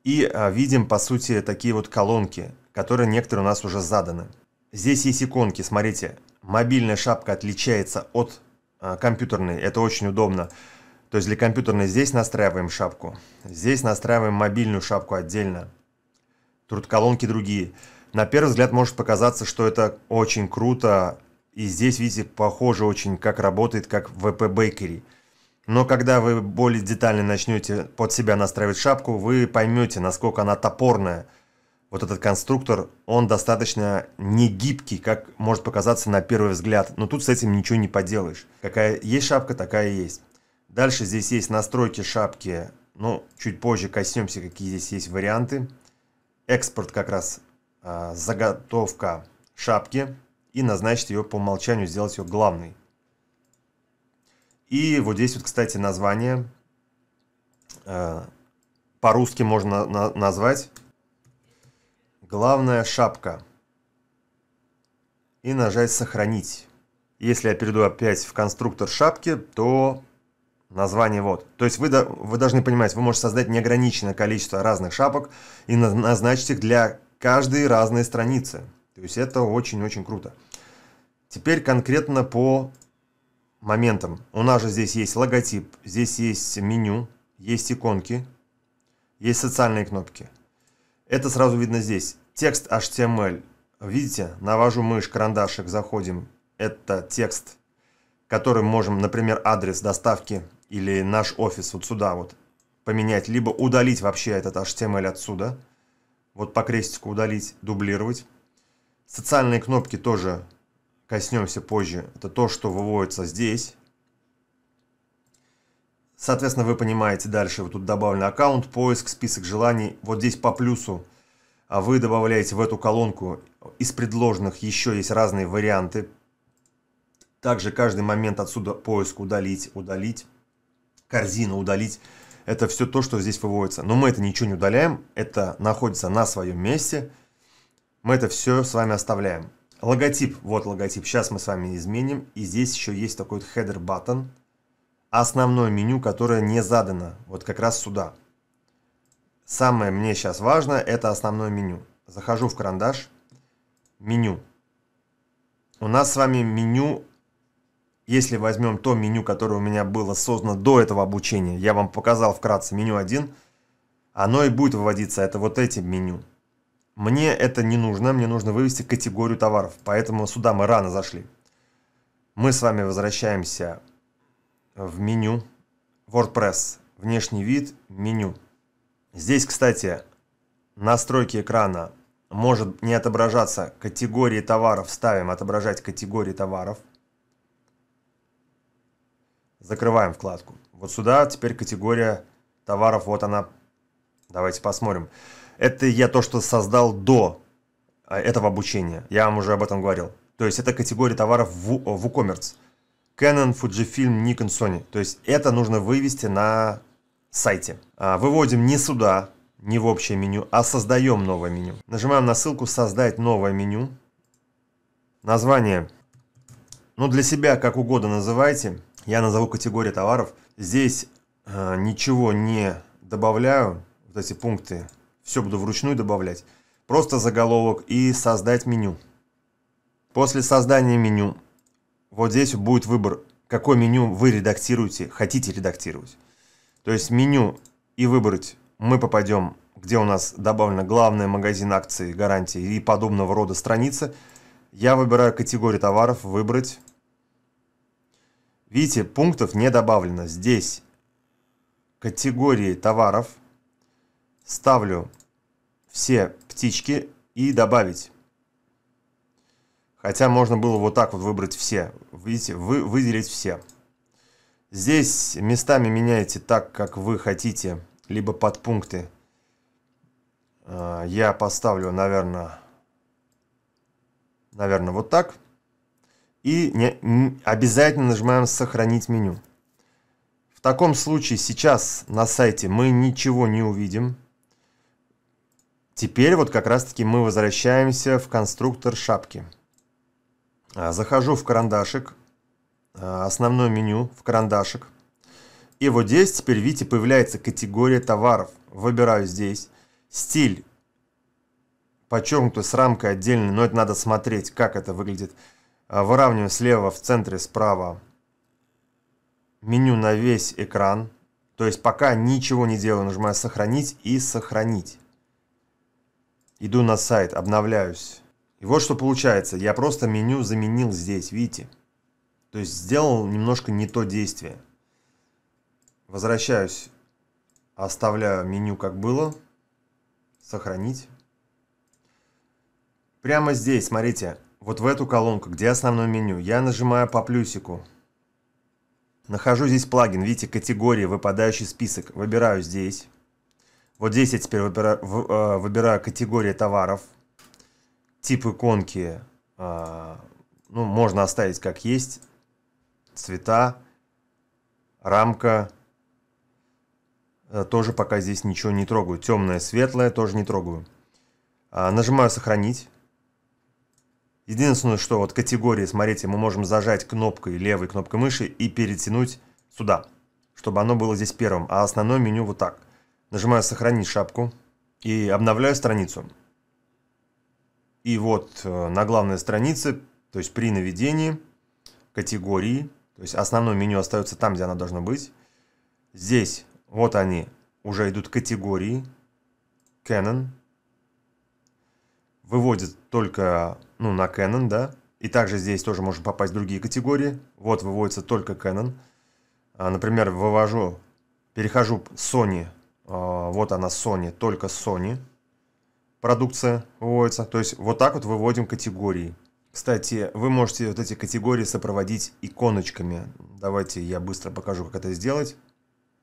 и а, видим, по сути, такие вот колонки, которые некоторые у нас уже заданы. Здесь есть иконки, смотрите, мобильная шапка отличается от а, компьютерной, это очень удобно. То есть для компьютерной здесь настраиваем шапку, здесь настраиваем мобильную шапку отдельно. Тут колонки другие. На первый взгляд может показаться, что это очень круто, и здесь, видите, похоже очень, как работает, как в VP Bakery – но когда вы более детально начнете под себя настраивать шапку, вы поймете, насколько она топорная. Вот этот конструктор, он достаточно не гибкий, как может показаться на первый взгляд. Но тут с этим ничего не поделаешь. Какая есть шапка, такая и есть. Дальше здесь есть настройки шапки. Ну, чуть позже коснемся, какие здесь есть варианты. Экспорт как раз а, заготовка шапки. И назначить ее по умолчанию, сделать ее главной. И вот здесь вот, кстати, название э, по-русски можно назвать «Главная шапка» и нажать «Сохранить». Если я перейду опять в конструктор шапки, то название вот. То есть вы, вы должны понимать, вы можете создать неограниченное количество разных шапок и назначить их для каждой разной страницы. То есть это очень-очень круто. Теперь конкретно по моментом. У нас же здесь есть логотип, здесь есть меню, есть иконки, есть социальные кнопки. Это сразу видно здесь. Текст HTML. Видите, навожу мышь, карандашик, заходим. Это текст, который можем, например, адрес доставки или наш офис вот сюда вот поменять, либо удалить вообще этот HTML отсюда. Вот по крестику удалить, дублировать. Социальные кнопки тоже коснемся позже, это то, что выводится здесь. Соответственно, вы понимаете дальше, вот тут добавлен аккаунт, поиск, список желаний. Вот здесь по плюсу а вы добавляете в эту колонку из предложенных еще есть разные варианты. Также каждый момент отсюда поиск удалить, удалить, корзину удалить. Это все то, что здесь выводится. Но мы это ничего не удаляем, это находится на своем месте. Мы это все с вами оставляем. Логотип, вот логотип, сейчас мы с вами изменим. И здесь еще есть такой вот header button, основное меню, которое не задано, вот как раз сюда. Самое мне сейчас важно, это основное меню. Захожу в карандаш, меню. У нас с вами меню, если возьмем то меню, которое у меня было создано до этого обучения, я вам показал вкратце меню 1, оно и будет выводиться, это вот эти меню. Мне это не нужно, мне нужно вывести категорию товаров, поэтому сюда мы рано зашли. Мы с вами возвращаемся в меню WordPress, внешний вид, меню. Здесь, кстати, настройки экрана может не отображаться категории товаров, ставим отображать категории товаров. Закрываем вкладку. Вот сюда теперь категория товаров, вот она. Давайте посмотрим. Это я то, что создал до а, этого обучения. Я вам уже об этом говорил. То есть это категория товаров в WooCommerce. Canon, Fujifilm, Nikon, Sony. То есть это нужно вывести на сайте. А, выводим не сюда, не в общее меню, а создаем новое меню. Нажимаем на ссылку «Создать новое меню». Название. Ну, для себя как угодно называйте. Я назову категорию товаров. Здесь э, ничего не добавляю. Вот эти пункты все буду вручную добавлять. Просто заголовок и создать меню. После создания меню вот здесь будет выбор, какое меню вы редактируете, хотите редактировать. То есть меню и выбрать мы попадем, где у нас добавлено главный магазин акции, гарантии и подобного рода страницы. Я выбираю категорию товаров, выбрать. Видите, пунктов не добавлено. Здесь категории товаров – ставлю все птички и добавить. Хотя можно было вот так вот выбрать все. Видите, вы, выделить все. Здесь местами меняете так, как вы хотите, либо под пункты. А, я поставлю, наверное, наверное, вот так. И не, не, обязательно нажимаем «Сохранить меню». В таком случае сейчас на сайте мы ничего не увидим. Теперь вот как раз-таки мы возвращаемся в конструктор шапки. А, захожу в карандашик, а, основное меню в карандашик. И вот здесь теперь, видите, появляется категория товаров. Выбираю здесь стиль, подчеркнуто с рамкой отдельно, но это надо смотреть, как это выглядит. А, выравниваю слева, в центре, справа меню на весь экран. То есть пока ничего не делаю, нажимаю «Сохранить» и «Сохранить». Иду на сайт, обновляюсь. И вот что получается, я просто меню заменил здесь, видите? То есть сделал немножко не то действие. Возвращаюсь, оставляю меню как было. Сохранить. Прямо здесь, смотрите, вот в эту колонку, где основное меню, я нажимаю по плюсику. Нахожу здесь плагин, видите, категории, выпадающий список. Выбираю здесь. Вот здесь я теперь выбираю, э, выбираю категории товаров, тип иконки, э, ну, можно оставить как есть, цвета, рамка, э, тоже пока здесь ничего не трогаю. Темное, светлое тоже не трогаю. Нажимаю «Сохранить». Единственное, что вот категории, смотрите, мы можем зажать кнопкой, левой кнопкой мыши и перетянуть сюда, чтобы оно было здесь первым, а основное меню вот так. Нажимаю «Сохранить шапку» и обновляю страницу. И вот э, на главной странице, то есть при наведении категории, то есть основное меню остается там, где оно должно быть. Здесь вот они уже идут категории. Canon. Выводит только ну, на Canon, да. И также здесь тоже можно попасть в другие категории. Вот выводится только Canon. А, например, вывожу, перехожу Sony а, вот она Sony, только Sony продукция выводится. То есть вот так вот выводим категории. Кстати, вы можете вот эти категории сопроводить иконочками. Давайте я быстро покажу, как это сделать.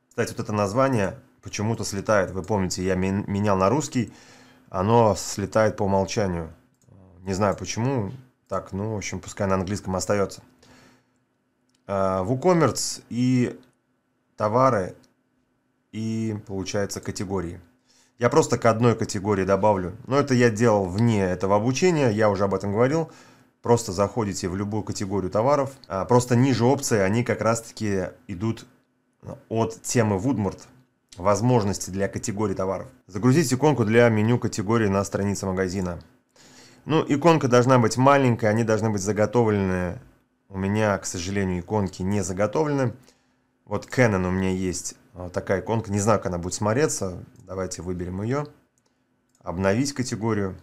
Кстати, вот это название почему-то слетает. Вы помните, я менял на русский. Оно слетает по умолчанию. Не знаю почему. Так, ну, в общем, пускай на английском остается. А, WooCommerce и товары и, получается, категории. Я просто к одной категории добавлю. Но это я делал вне этого обучения, я уже об этом говорил. Просто заходите в любую категорию товаров. А, просто ниже опции они как раз-таки идут от темы Woodmart. Возможности для категории товаров. Загрузить иконку для меню категории на странице магазина. Ну, иконка должна быть маленькая, они должны быть заготовлены. У меня, к сожалению, иконки не заготовлены. Вот Canon у меня есть Э, такая иконка. Не знаю, как она будет смотреться. Давайте выберем ее. Обновить категорию.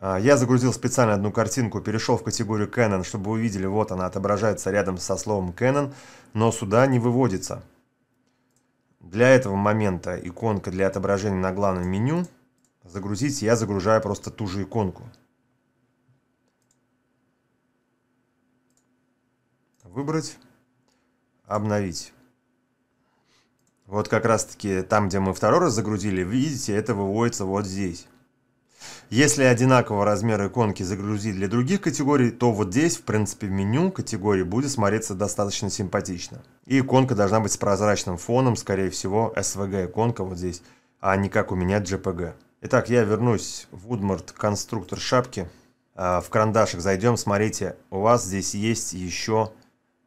Э, я загрузил специально одну картинку, перешел в категорию Canon, чтобы вы увидели, вот она отображается рядом со словом Canon, но сюда не выводится. Для этого момента иконка для отображения на главном меню. Загрузить я загружаю просто ту же иконку. Выбрать. Обновить. Вот как раз-таки там, где мы второй раз загрузили, видите, это выводится вот здесь. Если одинакового размера иконки загрузить для других категорий, то вот здесь, в принципе, меню категории будет смотреться достаточно симпатично. И иконка должна быть с прозрачным фоном, скорее всего, SVG иконка вот здесь, а не как у меня JPG. Итак, я вернусь в Woodmart конструктор шапки. А, в карандашик зайдем, смотрите, у вас здесь есть еще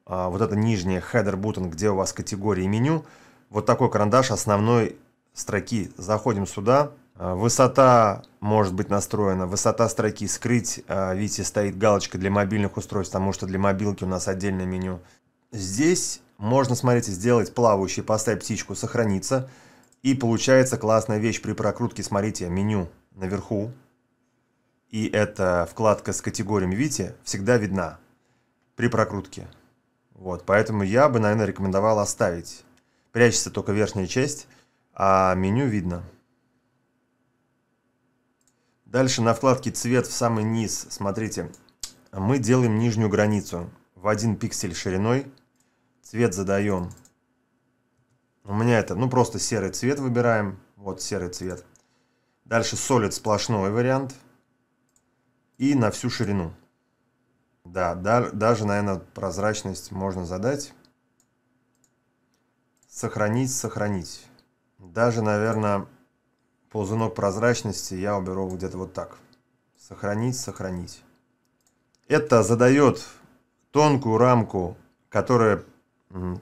а, вот это нижнее header button, где у вас категории меню. меню. Вот такой карандаш основной строки. Заходим сюда. Э, высота может быть настроена, высота строки скрыть. Э, видите, стоит галочка для мобильных устройств, потому что для мобилки у нас отдельное меню. Здесь можно, смотрите, сделать плавающий, поставить птичку, сохраниться. И получается классная вещь при прокрутке, смотрите, меню наверху. И эта вкладка с категориями, видите, всегда видна при прокрутке. Вот, поэтому я бы, наверное, рекомендовал оставить прячется только верхняя часть, а меню видно. Дальше на вкладке «Цвет» в самый низ, смотрите, мы делаем нижнюю границу в один пиксель шириной, цвет задаем. У меня это, ну просто серый цвет выбираем, вот серый цвет. Дальше Solid сплошной вариант и на всю ширину. Да, да даже, наверное, прозрачность можно задать сохранить, сохранить. Даже, наверное, ползунок прозрачности я уберу где-то вот так. Сохранить, сохранить. Это задает тонкую рамку, которая,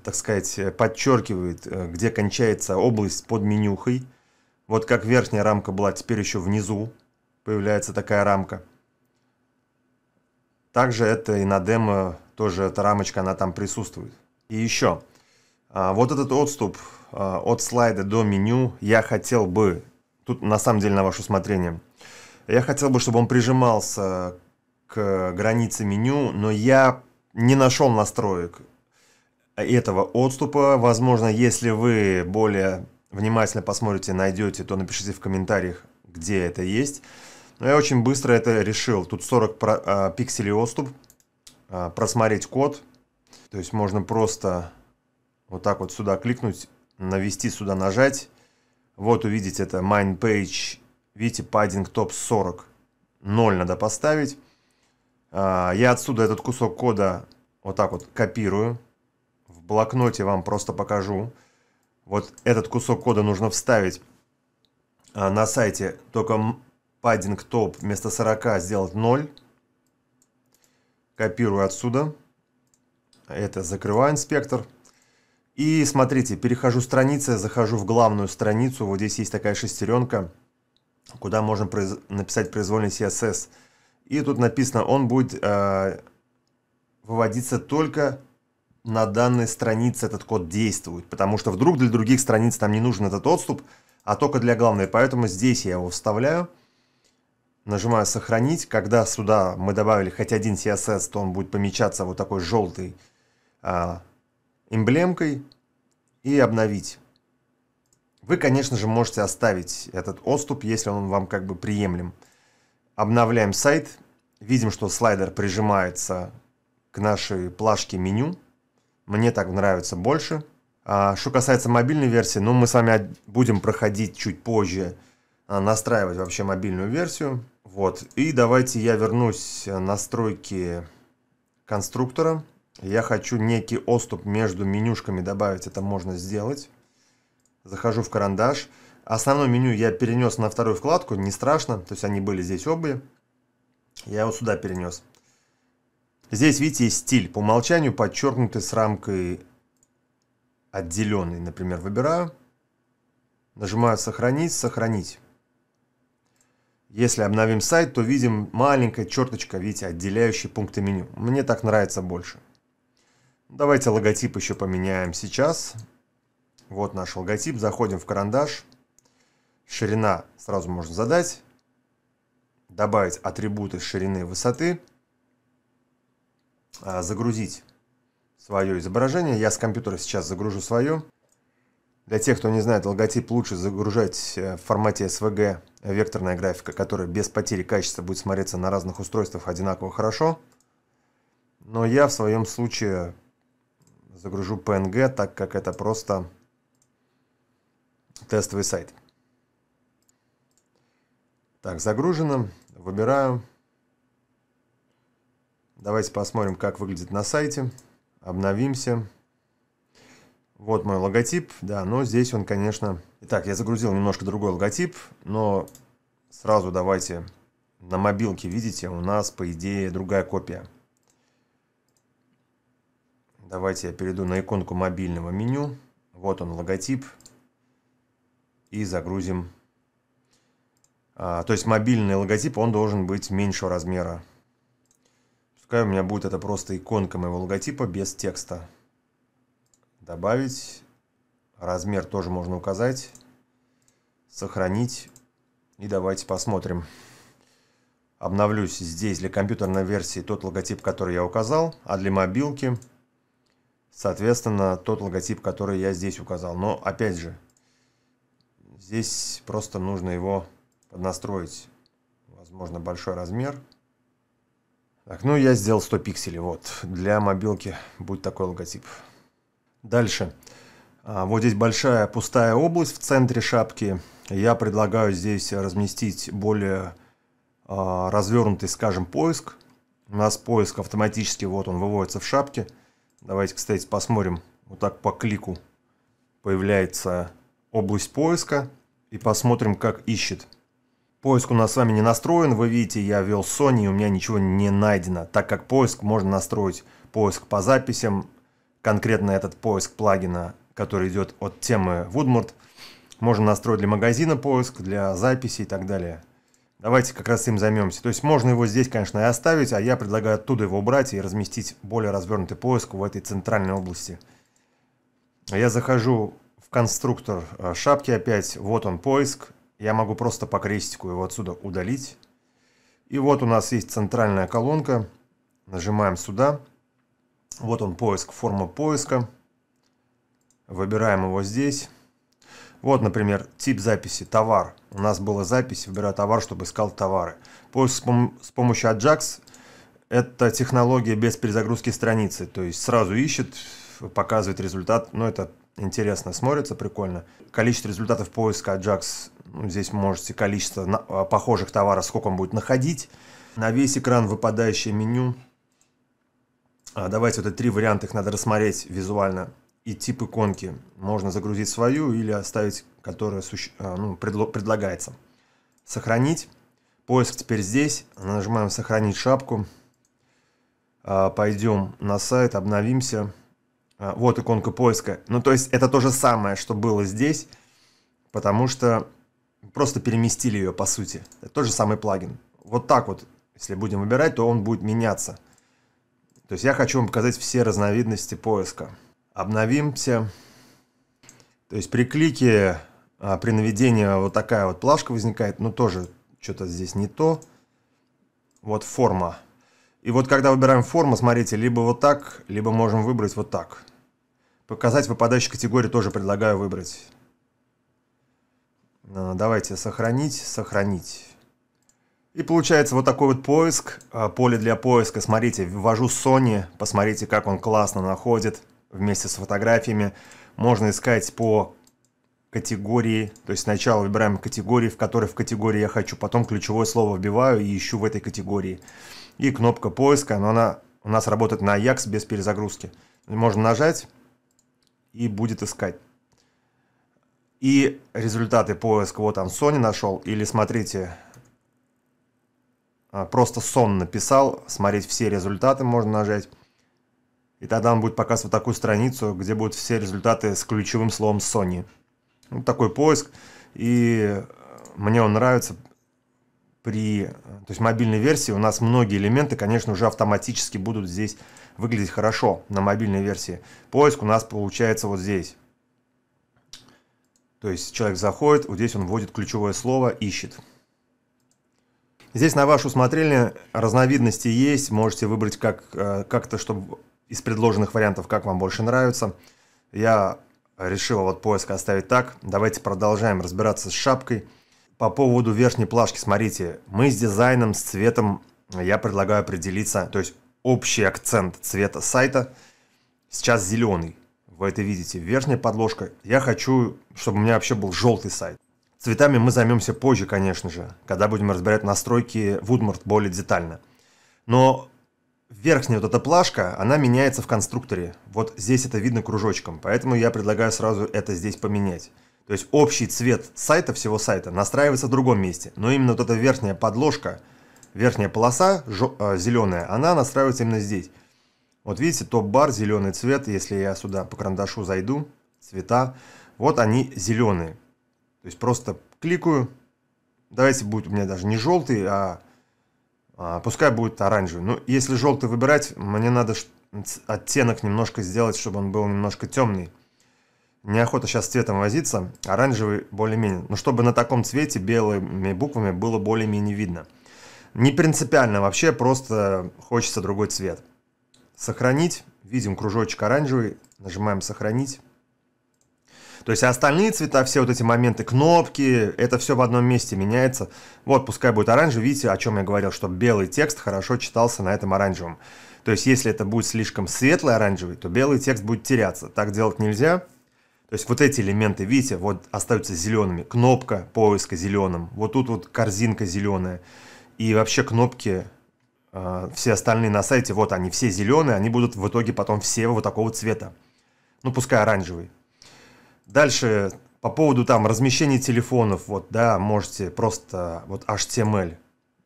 так сказать, э, подчеркивает, э, где кончается область под менюхой. Вот как верхняя рамка была, теперь еще внизу появляется такая рамка. Также это и на демо тоже эта рамочка, она там присутствует. И еще – а, вот этот отступ а, от слайда до меню я хотел бы, тут на самом деле на ваше усмотрение, я хотел бы, чтобы он прижимался к границе меню, но я не нашел настроек этого отступа. Возможно, если вы более внимательно посмотрите, найдете, то напишите в комментариях, где это есть. Но я очень быстро это решил. Тут 40 про, а, пикселей отступ. А, просмотреть код. То есть можно просто вот так вот сюда кликнуть, навести сюда, нажать. Вот увидеть это Mind Page. Видите, padding top 40. 0 надо поставить. А, я отсюда этот кусок кода вот так вот копирую. В блокноте вам просто покажу. Вот этот кусок кода нужно вставить а, на сайте. Только padding top вместо 40 сделать 0. Копирую отсюда. Это закрываю инспектор. И смотрите, перехожу страницы, захожу в главную страницу, вот здесь есть такая шестеренка, куда можно произ... написать произвольный CSS. И тут написано, он будет э, выводиться только на данной странице этот код действует, потому что вдруг для других страниц там не нужен этот отступ, а только для главной. Поэтому здесь я его вставляю, нажимаю «Сохранить». Когда сюда мы добавили хоть один CSS, то он будет помечаться вот такой желтый, э, эмблемкой и обновить. Вы, конечно же, можете оставить этот отступ, если он вам как бы приемлем. Обновляем сайт, видим, что слайдер прижимается к нашей плашке меню. Мне так нравится больше. А, что касается мобильной версии, ну мы с вами будем проходить чуть позже, а, настраивать вообще мобильную версию. Вот. И давайте я вернусь а, настройки конструктора. Я хочу некий отступ между менюшками добавить, это можно сделать. Захожу в карандаш. Основное меню я перенес на вторую вкладку, не страшно, то есть они были здесь обе. Я его сюда перенес. Здесь, видите, есть стиль. По умолчанию подчеркнутый с рамкой отделенный, например, выбираю. Нажимаю «Сохранить», «Сохранить». Если обновим сайт, то видим маленькая черточка, видите, отделяющие пункты меню. Мне так нравится больше. Давайте логотип еще поменяем сейчас. Вот наш логотип. Заходим в карандаш. Ширина сразу можно задать. Добавить атрибуты ширины и высоты. А, загрузить свое изображение. Я с компьютера сейчас загружу свое. Для тех, кто не знает, логотип лучше загружать э, в формате SVG векторная графика, которая без потери качества будет смотреться на разных устройствах одинаково хорошо. Но я в своем случае загружу PNG, так как это просто тестовый сайт. Так, загружено. Выбираю. Давайте посмотрим, как выглядит на сайте. Обновимся. Вот мой логотип, да, но здесь он, конечно... Итак, я загрузил немножко другой логотип, но сразу давайте на мобилке, видите, у нас, по идее, другая копия. Давайте я перейду на иконку мобильного меню. Вот он логотип. И загрузим. А, то есть мобильный логотип, он должен быть меньшего размера. Пускай у меня будет это просто иконка моего логотипа без текста. Добавить. Размер тоже можно указать. Сохранить. И давайте посмотрим. Обновлюсь здесь для компьютерной версии тот логотип, который я указал, а для мобилки соответственно, тот логотип, который я здесь указал. Но, опять же, здесь просто нужно его поднастроить. Возможно, большой размер. Так, ну я сделал 100 пикселей, вот. Для мобилки будет такой логотип. Дальше. А, вот здесь большая пустая область в центре шапки. Я предлагаю здесь разместить более а, развернутый, скажем, поиск. У нас поиск автоматически, вот он, выводится в шапке. Давайте, кстати, посмотрим. Вот так по клику появляется область поиска. И посмотрим, как ищет. Поиск у нас с вами не настроен. Вы видите, я ввел Sony, и у меня ничего не найдено. Так как поиск можно настроить поиск по записям, конкретно этот поиск плагина, который идет от темы Woodmort, можно настроить для магазина поиск, для записи и так далее. Давайте как раз им займемся. То есть можно его здесь, конечно, и оставить, а я предлагаю оттуда его убрать и разместить более развернутый поиск в этой центральной области. Я захожу в конструктор э, шапки опять, вот он поиск. Я могу просто по крестику его отсюда удалить. И вот у нас есть центральная колонка. Нажимаем сюда. Вот он поиск, форма поиска. Выбираем его здесь. Вот, например, тип записи «Товар». У нас была запись «Выбираю товар, чтобы искал товары». Поиск с помощью Ajax – это технология без перезагрузки страницы. То есть сразу ищет, показывает результат. Но ну, это интересно смотрится, прикольно. Количество результатов поиска Ajax, ну, здесь можете количество а, похожих товаров, сколько он будет находить. На весь экран выпадающее меню. А, давайте вот эти три варианта, их надо рассмотреть визуально и тип иконки. Можно загрузить свою или оставить, которая суще... А, ну, предло... предлагается. Сохранить. Поиск теперь здесь. Нажимаем «Сохранить шапку». А, пойдем на сайт, обновимся. А, вот иконка поиска. Ну, то есть это то же самое, что было здесь, потому что просто переместили ее, по сути. Это тот же самый плагин. Вот так вот, если будем выбирать, то он будет меняться. То есть я хочу вам показать все разновидности поиска обновимся. То есть при клике, а, при наведении вот такая вот плашка возникает, но ну, тоже что-то здесь не то. Вот форма. И вот когда выбираем форму, смотрите, либо вот так, либо можем выбрать вот так. Показать выпадающую категорию тоже предлагаю выбрать. А, давайте сохранить, сохранить. И получается вот такой вот поиск, а, поле для поиска. Смотрите, ввожу Sony, посмотрите, как он классно находит вместе с фотографиями можно искать по категории, то есть сначала выбираем категории, в которой в категории я хочу, потом ключевое слово вбиваю и ищу в этой категории. И кнопка поиска, но она у нас работает на Ajax без перезагрузки. Можно нажать и будет искать. И результаты поиска, вот там Sony нашел, или смотрите, а, просто сон написал, смотреть все результаты можно нажать. И тогда он будет показывать вот такую страницу, где будут все результаты с ключевым словом Sony. Вот ну, такой поиск. И э, мне он нравится при э, то есть мобильной версии у нас многие элементы, конечно, уже автоматически будут здесь выглядеть хорошо на мобильной версии. Поиск у нас получается вот здесь. То есть человек заходит, вот здесь он вводит ключевое слово «ищет». Здесь на ваше усмотрение разновидности есть, можете выбрать э, как-то, как чтобы из предложенных вариантов, как вам больше нравится. Я решил вот поиск оставить так. Давайте продолжаем разбираться с шапкой. По поводу верхней плашки, смотрите, мы с дизайном, с цветом я предлагаю определиться, то есть общий акцент цвета сайта сейчас зеленый. Вы это видите, верхняя подложка. Я хочу, чтобы у меня вообще был желтый сайт. Цветами мы займемся позже, конечно же, когда будем разбирать настройки Woodmart более детально. Но верхняя вот эта плашка, она меняется в конструкторе. Вот здесь это видно кружочком, поэтому я предлагаю сразу это здесь поменять. То есть общий цвет сайта, всего сайта, настраивается в другом месте. Но именно вот эта верхняя подложка, верхняя полоса э, зеленая, она настраивается именно здесь. Вот видите, топ-бар, зеленый цвет. Если я сюда по карандашу зайду, цвета, вот они зеленые. То есть просто кликаю. Давайте будет у меня даже не желтый, а а, пускай будет оранжевый. Но ну, если желтый выбирать, мне надо оттенок немножко сделать, чтобы он был немножко темный. Неохота сейчас цветом возиться, оранжевый более-менее. Но чтобы на таком цвете белыми буквами было более-менее видно. Не принципиально вообще, просто хочется другой цвет. Сохранить. Видим кружочек оранжевый, нажимаем сохранить. То есть остальные цвета, все вот эти моменты, кнопки, это все в одном месте меняется. Вот, пускай будет оранжевый, видите, о чем я говорил, что белый текст хорошо читался на этом оранжевом. То есть если это будет слишком светлый оранжевый, то белый текст будет теряться. Так делать нельзя. То есть вот эти элементы, видите, вот остаются зелеными. Кнопка поиска зеленым. Вот тут вот корзинка зеленая. И вообще кнопки, э, все остальные на сайте, вот они все зеленые, они будут в итоге потом все вот такого цвета. Ну, пускай оранжевый. Дальше по поводу там размещения телефонов, вот, да, можете просто вот HTML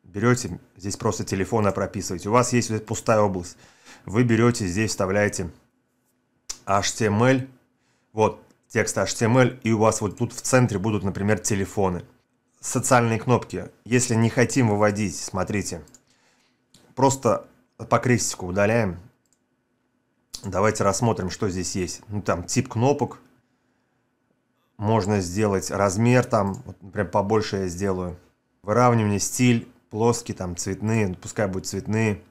берете, здесь просто телефона прописываете. У вас есть вот пустая область, вы берете, здесь вставляете HTML, вот, текст HTML, и у вас вот тут в центре будут, например, телефоны. Социальные кнопки. Если не хотим выводить, смотрите, просто по крестику удаляем. Давайте рассмотрим, что здесь есть. Ну, там тип кнопок, можно сделать размер там, вот, прям побольше я сделаю. Выравнивание, стиль, плоский там, цветные, ну, пускай будут цветные.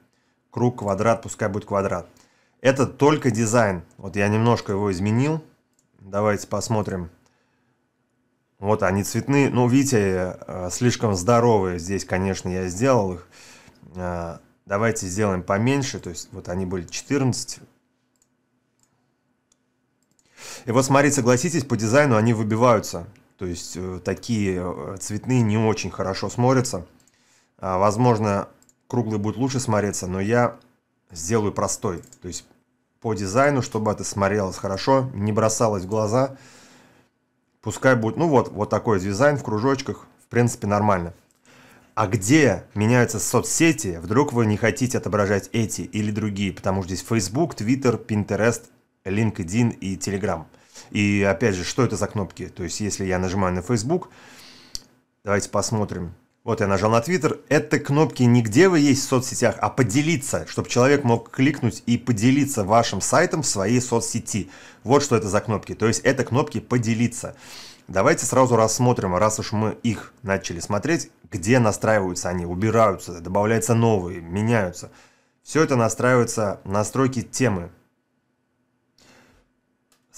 Круг, квадрат, пускай будет квадрат. Это только дизайн. Вот я немножко его изменил. Давайте посмотрим. Вот они цветные. Ну, видите, э, слишком здоровые здесь, конечно, я сделал их. Э, давайте сделаем поменьше. То есть вот они были 14 и вот смотри, согласитесь, по дизайну они выбиваются. То есть э, такие э, цветные не очень хорошо смотрятся. А, возможно, круглый будет лучше смотреться, но я сделаю простой. То есть по дизайну, чтобы это смотрелось хорошо, не бросалось в глаза. Пускай будет, ну вот, вот такой дизайн в кружочках, в принципе, нормально. А где меняются соцсети, вдруг вы не хотите отображать эти или другие, потому что здесь Facebook, Twitter, Pinterest, LinkedIn и Telegram – и опять же, что это за кнопки? То есть, если я нажимаю на Facebook, давайте посмотрим. Вот я нажал на Twitter. Это кнопки не где вы есть в соцсетях, а поделиться, чтобы человек мог кликнуть и поделиться вашим сайтом в своей соцсети. Вот что это за кнопки. То есть это кнопки поделиться. Давайте сразу рассмотрим, раз уж мы их начали смотреть, где настраиваются они, убираются, добавляются новые, меняются. Все это настраивается настройки темы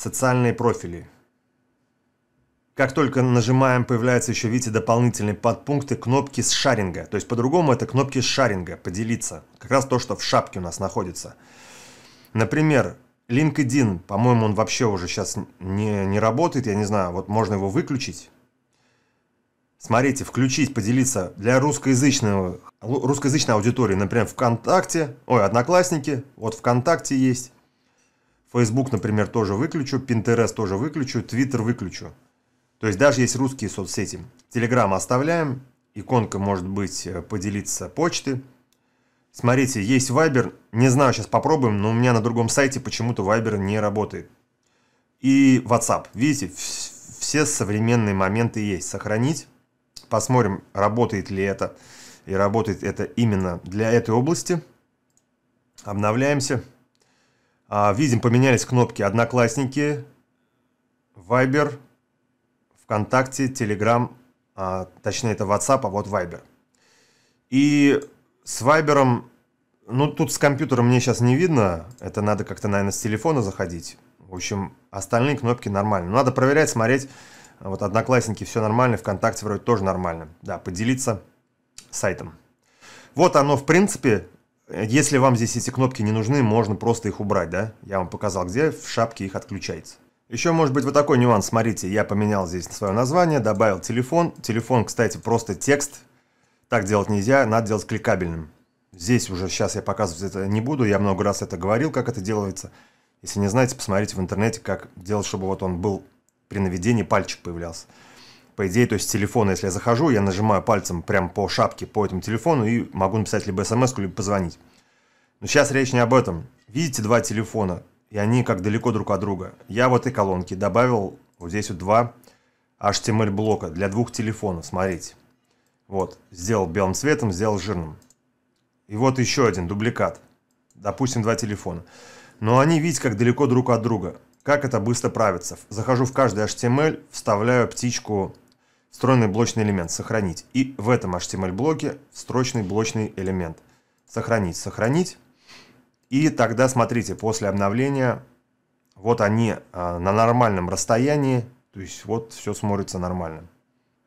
социальные профили. Как только нажимаем, появляется еще, видите, дополнительные подпункты кнопки с шаринга. То есть по-другому это кнопки с шаринга, поделиться. Как раз то, что в шапке у нас находится. Например, LinkedIn, по-моему, он вообще уже сейчас не, не работает, я не знаю, вот можно его выключить. Смотрите, включить, поделиться для русскоязычного, русскоязычной аудитории, например, ВКонтакте, ой, Одноклассники, вот ВКонтакте есть. Facebook, например, тоже выключу, Pinterest тоже выключу, Twitter выключу. То есть даже есть русские соцсети. Telegram оставляем, иконка может быть э, поделиться почты. Смотрите, есть Viber, не знаю, сейчас попробуем, но у меня на другом сайте почему-то Viber не работает. И WhatsApp, видите, все современные моменты есть. Сохранить, посмотрим, работает ли это, и работает это именно для этой области. Обновляемся. А, видим, поменялись кнопки «Одноклассники», «Вайбер», «ВКонтакте», «Телеграм», а, точнее это WhatsApp, а вот Вайбер И с Вайбером ну тут с компьютером мне сейчас не видно, это надо как-то, наверное, с телефона заходить. В общем, остальные кнопки нормально. Ну, надо проверять, смотреть. Вот Одноклассники все нормально, ВКонтакте вроде тоже нормально. Да, поделиться сайтом. Вот оно, в принципе, если вам здесь эти кнопки не нужны, можно просто их убрать, да? Я вам показал, где в шапке их отключается. Еще может быть вот такой нюанс, смотрите, я поменял здесь свое название, добавил телефон. Телефон, кстати, просто текст. Так делать нельзя, надо делать кликабельным. Здесь уже сейчас я показывать это не буду, я много раз это говорил, как это делается. Если не знаете, посмотрите в интернете, как делать, чтобы вот он был при наведении пальчик появлялся по идее, то есть с телефона, если я захожу, я нажимаю пальцем прям по шапке по этому телефону и могу написать либо смс, либо позвонить. Но сейчас речь не об этом. Видите два телефона, и они как далеко друг от друга. Я вот и колонки добавил вот здесь вот два HTML блока для двух телефонов, смотрите. Вот, сделал белым цветом, сделал жирным. И вот еще один дубликат. Допустим, два телефона. Но они, видите, как далеко друг от друга. Как это быстро правится? Захожу в каждый HTML, вставляю птичку встроенный блочный элемент «Сохранить». И в этом HTML-блоке строчный блочный элемент «Сохранить», «Сохранить». И тогда, смотрите, после обновления, вот они а, на нормальном расстоянии, то есть вот все смотрится нормально.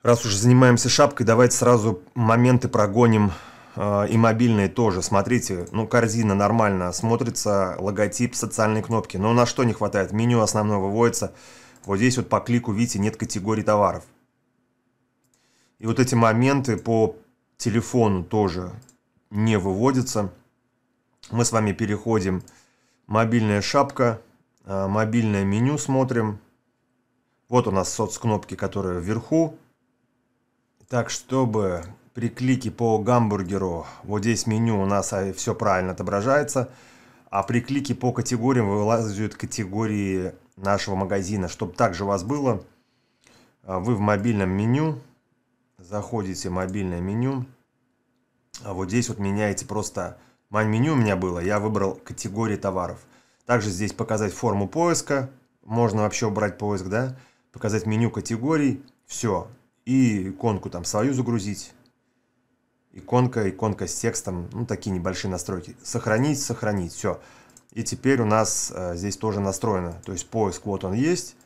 Раз уже занимаемся шапкой, давайте сразу моменты прогоним а, и мобильные тоже. Смотрите, ну корзина нормально смотрится, логотип социальной кнопки. Но на что не хватает? Меню основное выводится. Вот здесь вот по клику, видите, нет категории товаров. И вот эти моменты по телефону тоже не выводятся. Мы с вами переходим мобильная шапка, а, мобильное меню смотрим. Вот у нас соцкнопки, которые вверху. Так, чтобы при клике по гамбургеру, вот здесь меню у нас а, все правильно отображается, а при клике по категориям вылазят категории нашего магазина. Чтобы также у вас было, а, вы в мобильном меню заходите в мобильное меню, а вот здесь вот меняете просто мань меню у меня было, я выбрал категории товаров. Также здесь показать форму поиска, можно вообще убрать поиск, да, показать меню категорий, все, и иконку там свою загрузить, иконка, иконка с текстом, ну такие небольшие настройки, сохранить, сохранить, все. И теперь у нас э, здесь тоже настроено, то есть поиск вот он есть,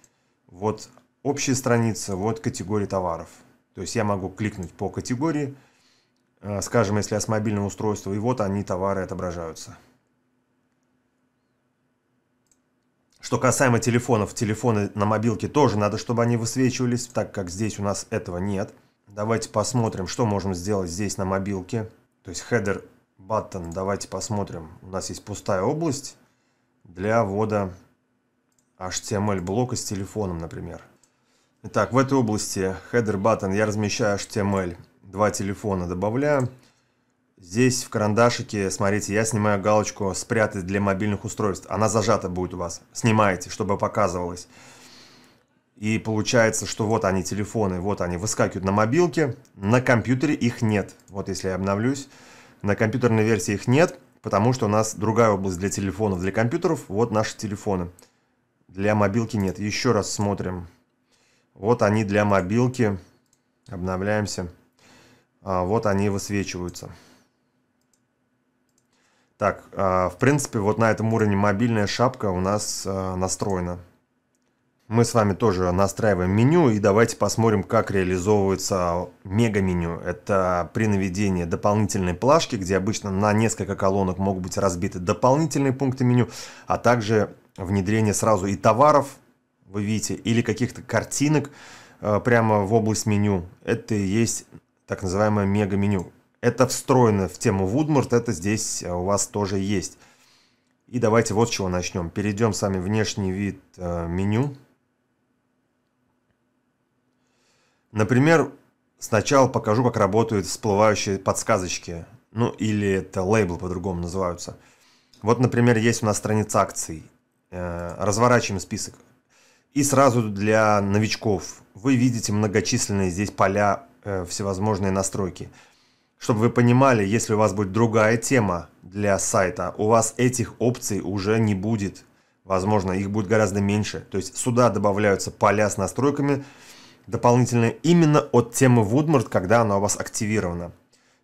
вот общая страница, вот категории товаров. То есть я могу кликнуть по категории, э, скажем, если я с мобильного устройства, и вот они, товары, отображаются. Что касаемо телефонов, телефоны на мобилке тоже надо, чтобы они высвечивались, так как здесь у нас этого нет. Давайте посмотрим, что можем сделать здесь на мобилке. То есть header button, давайте посмотрим. У нас есть пустая область для ввода HTML блока с телефоном, например. Итак, в этой области header button я размещаю HTML. Два телефона добавляю. Здесь в карандашике, смотрите, я снимаю галочку «Спрятать для мобильных устройств». Она зажата будет у вас. Снимаете, чтобы показывалось. И получается, что вот они, телефоны, вот они выскакивают на мобилке. На компьютере их нет. Вот если я обновлюсь, на компьютерной версии их нет, потому что у нас другая область для телефонов, для компьютеров. Вот наши телефоны. Для мобилки нет. Еще раз смотрим. Вот они для мобилки. Обновляемся. А, вот они высвечиваются. Так, а, в принципе, вот на этом уровне мобильная шапка у нас а, настроена. Мы с вами тоже настраиваем меню и давайте посмотрим, как реализовывается мега-меню. Это при наведении дополнительной плашки, где обычно на несколько колонок могут быть разбиты дополнительные пункты меню, а также внедрение сразу и товаров, вы видите, или каких-то картинок э, прямо в область меню. Это и есть так называемое мега-меню. Это встроено в тему Woodmart, это здесь э, у вас тоже есть. И давайте вот с чего начнем. Перейдем с вами внешний вид э, меню. Например, сначала покажу, как работают всплывающие подсказочки. Ну, или это лейблы по-другому называются. Вот, например, есть у нас страница акций. Разворачиваем список. И сразу для новичков вы видите многочисленные здесь поля э, всевозможные настройки. Чтобы вы понимали, если у вас будет другая тема для сайта, у вас этих опций уже не будет. Возможно, их будет гораздо меньше. То есть сюда добавляются поля с настройками дополнительные именно от темы Woodmart, когда она у вас активирована.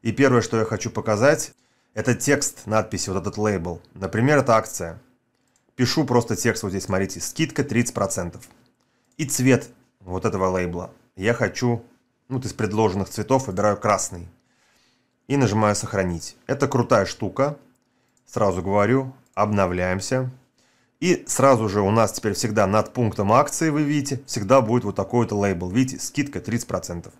И первое, что я хочу показать, это текст надписи, вот этот лейбл. Например, это акция – Пишу просто текст вот здесь, смотрите, скидка 30%. И цвет вот этого лейбла. Я хочу, ну, из предложенных цветов выбираю красный. И нажимаю сохранить. Это крутая штука. Сразу говорю, обновляемся. И сразу же у нас теперь всегда над пунктом акции, вы видите, всегда будет вот такой вот лейбл. Видите, скидка 30%.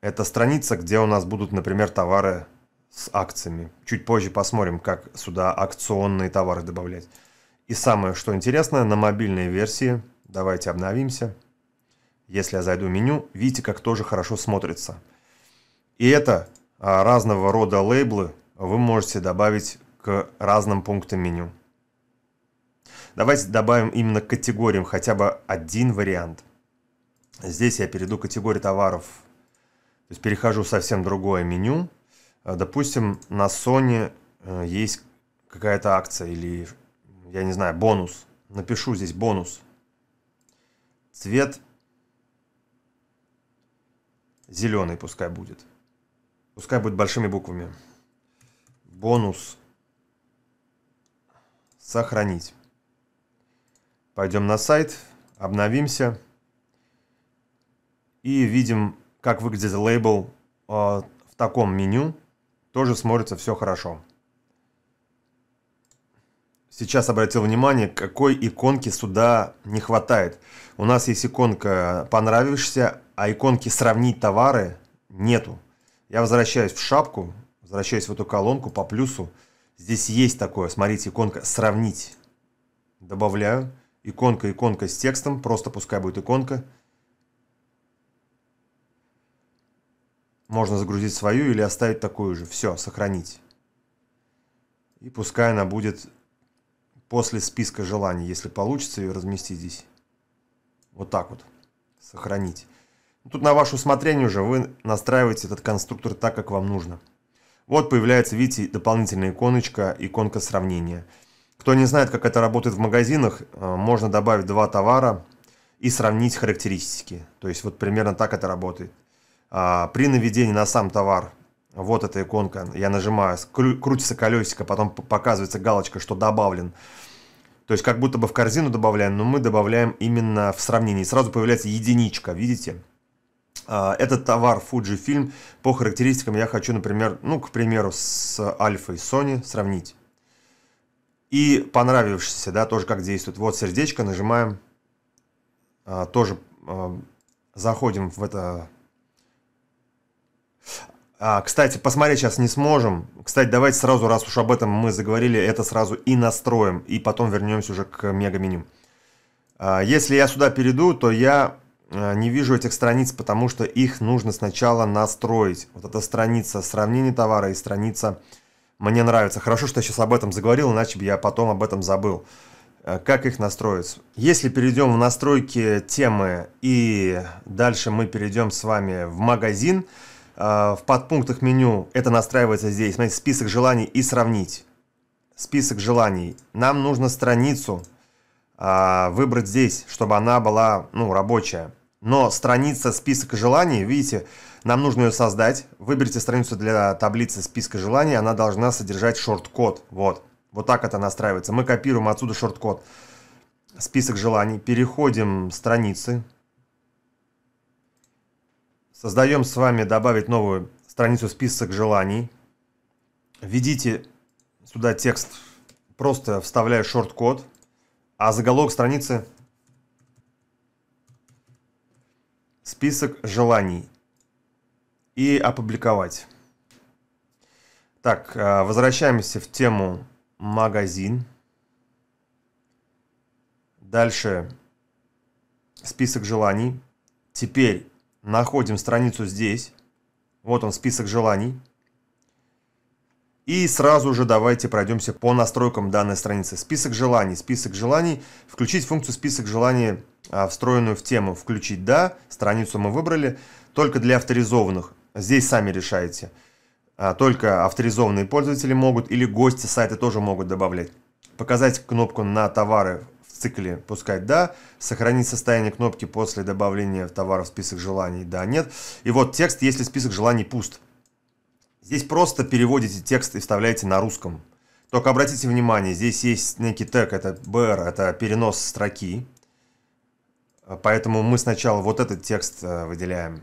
Это страница, где у нас будут, например, товары с акциями. Чуть позже посмотрим, как сюда акционные товары добавлять. И самое, что интересно, на мобильной версии, давайте обновимся. Если я зайду в меню, видите, как тоже хорошо смотрится. И это а, разного рода лейблы вы можете добавить к разным пунктам меню. Давайте добавим именно к категориям хотя бы один вариант. Здесь я перейду к категории товаров. То есть перехожу в совсем другое меню. Э, допустим, на Sony э, есть какая-то акция или, я не знаю, бонус. Напишу здесь бонус. Цвет зеленый пускай будет. Пускай будет большими буквами. Бонус. Сохранить. Пойдем на сайт, обновимся. И видим, как выглядит лейбл э, в таком меню тоже смотрится все хорошо. Сейчас обратил внимание, какой иконки сюда не хватает. У нас есть иконка «Понравишься», а иконки «Сравнить товары» нету. Я возвращаюсь в шапку, возвращаюсь в эту колонку по плюсу. Здесь есть такое, смотрите, иконка «Сравнить». Добавляю. Иконка, иконка с текстом, просто пускай будет иконка – Можно загрузить свою или оставить такую же. Все, сохранить. И пускай она будет после списка желаний, если получится ее разместить здесь. Вот так вот. Сохранить. Ну, тут на ваше усмотрение уже вы настраиваете этот конструктор так, как вам нужно. Вот появляется, видите, дополнительная иконочка, иконка сравнения. Кто не знает, как это работает в магазинах, э, можно добавить два товара и сравнить характеристики. То есть вот примерно так это работает. А, при наведении на сам товар вот эта иконка, я нажимаю, крутится колесико, потом показывается галочка, что добавлен. То есть как будто бы в корзину добавляем, но мы добавляем именно в сравнении. Сразу появляется единичка, видите? А, этот товар Fujifilm по характеристикам я хочу, например, ну, к примеру, с Альфой Sony сравнить. И понравившийся, да, тоже как действует. Вот сердечко, нажимаем, а, тоже заходим в это а, кстати, посмотреть сейчас не сможем. Кстати, давайте сразу, раз уж об этом мы заговорили, это сразу и настроим, и потом вернемся уже к мега-меню. А, если я сюда перейду, то я а, не вижу этих страниц, потому что их нужно сначала настроить. Вот эта страница сравнения товара и страница «Мне нравится». Хорошо, что я сейчас об этом заговорил, иначе бы я потом об этом забыл. А, как их настроить? Если перейдем в настройки темы и дальше мы перейдем с вами в магазин – а, в подпунктах меню это настраивается здесь. Смотрите, список желаний и сравнить. Список желаний. Нам нужно страницу а, выбрать здесь, чтобы она была ну, рабочая. Но страница списка желаний, видите, нам нужно ее создать. Выберите страницу для таблицы списка желаний. Она должна содержать шорт-код. Вот. Вот так это настраивается. Мы копируем отсюда шорт-код. Список желаний. Переходим в страницы. Создаем с вами добавить новую страницу список желаний. Введите сюда текст, просто вставляя шорт-код, а заголовок страницы список желаний и опубликовать. Так, э, возвращаемся в тему магазин. Дальше список желаний. Теперь Находим страницу здесь. Вот он список желаний. И сразу же давайте пройдемся по настройкам данной страницы. Список желаний. Список желаний. Включить функцию список желаний, а, встроенную в тему. Включить «Да». Страницу мы выбрали. Только для авторизованных. Здесь сами решаете. А, только авторизованные пользователи могут или гости сайта тоже могут добавлять. Показать кнопку на товары цикле пускать «да», сохранить состояние кнопки после добавления товара в список желаний «да», «нет». И вот текст, если список желаний пуст. Здесь просто переводите текст и вставляете на русском. Только обратите внимание, здесь есть некий тег, это br, это перенос строки. Поэтому мы сначала вот этот текст э, выделяем.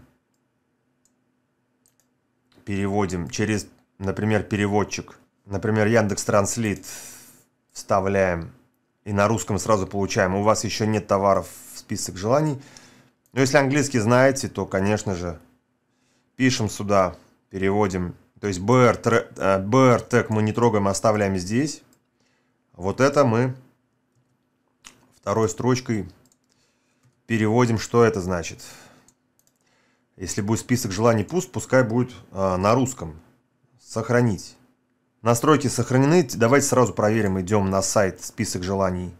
Переводим через, например, переводчик. Например, Яндекс Транслит вставляем и на русском сразу получаем. У вас еще нет товаров в список желаний. Но если английский знаете, то, конечно же, пишем сюда, переводим. То есть BR, э, BR тег мы не трогаем, а оставляем здесь. Вот это мы второй строчкой переводим, что это значит. Если будет список желаний пуст, пускай будет э, на русском. Сохранить. Настройки сохранены. Давайте сразу проверим. Идем на сайт список желаний.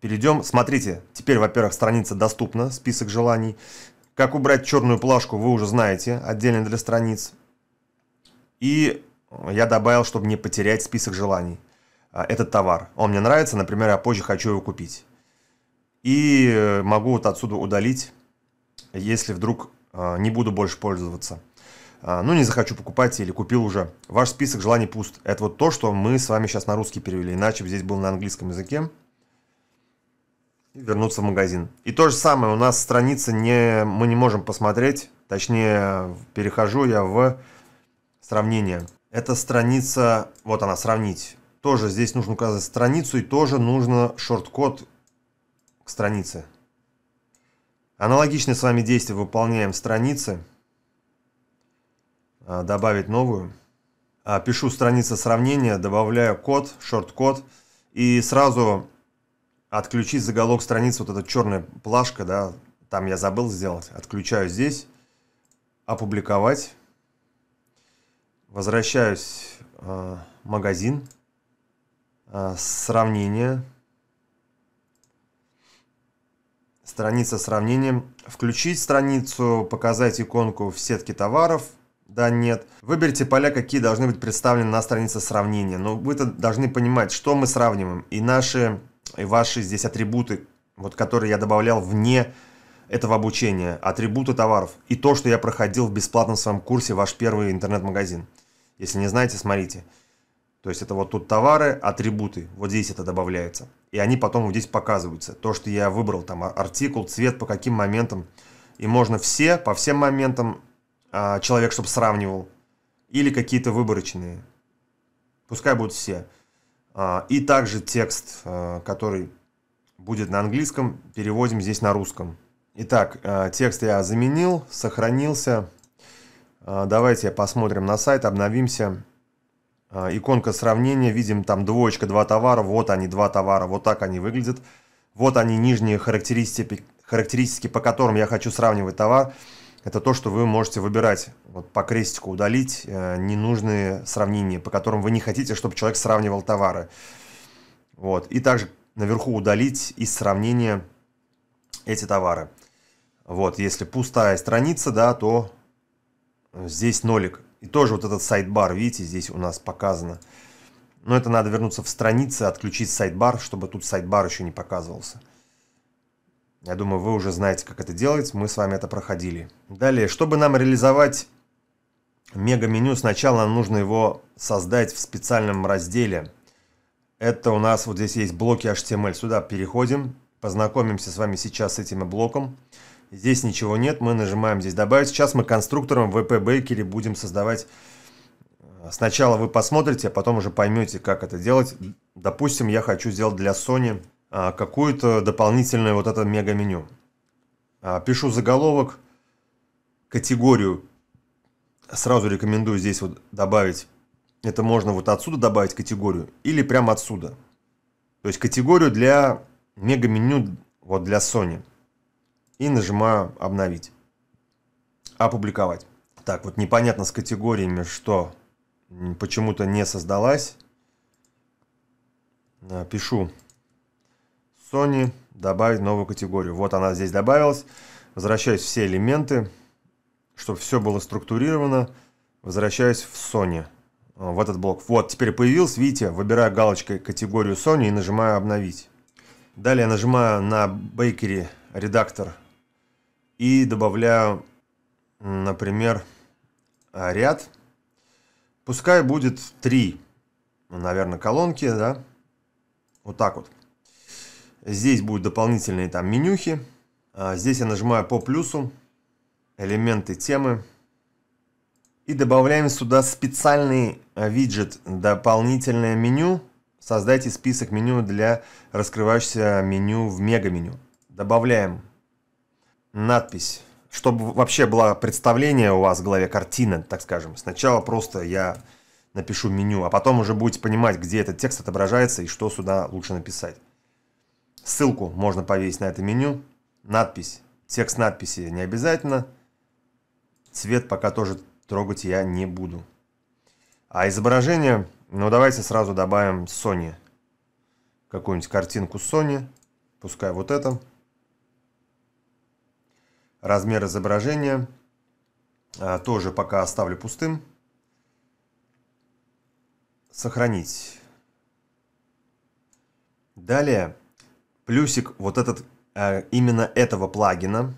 Перейдем. Смотрите, теперь, во-первых, страница доступна, список желаний. Как убрать черную плашку, вы уже знаете, отдельно для страниц. И я добавил, чтобы не потерять список желаний. А, этот товар. Он мне нравится, например, я позже хочу его купить. И э, могу вот отсюда удалить, если вдруг а, не буду больше пользоваться. А, ну, не захочу покупать или купил уже. Ваш список желаний пуст. Это вот то, что мы с вами сейчас на русский перевели, иначе бы здесь был на английском языке. И вернуться в магазин. И то же самое, у нас страница не, мы не можем посмотреть, точнее, перехожу я в сравнение. Это страница, вот она, сравнить. Тоже здесь нужно указать страницу и тоже нужно шорткод к странице. Аналогичные с вами действия выполняем страницы. странице. А, добавить новую. Пишу страница сравнения, добавляю код, шорт-код и сразу отключить заголовок страницы, вот эта черная плашка, да, там я забыл сделать. Отключаю здесь, опубликовать, возвращаюсь а, в магазин, а, сравнение, страница сравнения, включить страницу, показать иконку в сетке товаров – да, нет. Выберите поля, какие должны быть представлены на странице сравнения. Но вы-то должны понимать, что мы сравниваем. И наши, и ваши здесь атрибуты, вот которые я добавлял вне этого обучения, атрибуты товаров и то, что я проходил в бесплатном своем курсе «Ваш первый интернет-магазин». Если не знаете, смотрите. То есть это вот тут товары, атрибуты, вот здесь это добавляется. И они потом вот здесь показываются. То, что я выбрал там артикул, цвет, по каким моментам. И можно все, по всем моментам а, человек, чтобы сравнивал, или какие-то выборочные. Пускай будут все. А, и также текст, а, который будет на английском, переводим здесь на русском. Итак, а, текст я заменил, сохранился. А, давайте посмотрим на сайт, обновимся. А, иконка сравнения, видим там двоечка, два товара, вот они, два товара, вот так они выглядят. Вот они, нижние характеристики, характеристики, по которым я хочу сравнивать товар это то, что вы можете выбирать. Вот по крестику удалить э, ненужные сравнения, по которым вы не хотите, чтобы человек сравнивал товары. Вот. И также наверху удалить из сравнения эти товары. Вот, если пустая страница, да, то здесь нолик. И тоже вот этот сайт-бар, видите, здесь у нас показано. Но это надо вернуться в страницы, отключить сайт-бар, чтобы тут сайт-бар еще не показывался. Я думаю, вы уже знаете, как это делать, мы с вами это проходили. Далее, чтобы нам реализовать мега-меню, сначала нам нужно его создать в специальном разделе. Это у нас вот здесь есть блоки HTML. Сюда переходим, познакомимся с вами сейчас с этим блоком. Здесь ничего нет, мы нажимаем здесь «Добавить». Сейчас мы конструктором в VP Baker будем создавать... Сначала вы посмотрите, а потом уже поймете, как это делать. Допустим, я хочу сделать для Sony а, какое-то дополнительное вот это мега-меню. А, пишу заголовок, категорию. Сразу рекомендую здесь вот добавить. Это можно вот отсюда добавить категорию или прямо отсюда. То есть категорию для мега-меню вот для Sony. И нажимаю обновить. Опубликовать. Так, вот непонятно с категориями, что почему-то не создалась. А, пишу Sony добавить новую категорию. Вот она здесь добавилась. Возвращаюсь все элементы, чтобы все было структурировано. Возвращаюсь в Sony, э, в этот блок. Вот, теперь появился, видите, выбираю галочкой категорию Sony и нажимаю «Обновить». Далее нажимаю на Bakery редактор и добавляю, например, ряд. Пускай будет три, наверное, колонки, да, вот так вот. Здесь будут дополнительные там менюхи. А, здесь я нажимаю по плюсу, элементы темы. И добавляем сюда специальный а, виджет, дополнительное меню. Создайте список меню для раскрывающегося меню в мега-меню. Добавляем надпись, чтобы вообще было представление у вас в голове, картина, так скажем. Сначала просто я напишу меню, а потом уже будете понимать, где этот текст отображается и что сюда лучше написать. Ссылку можно повесить на это меню. Надпись. Текст надписи не обязательно. Цвет пока тоже трогать я не буду. А изображение, ну давайте сразу добавим Sony. Какую-нибудь картинку Sony. Пускай вот это. Размер изображения а, тоже пока оставлю пустым. Сохранить. Далее плюсик вот этот, э, именно этого плагина.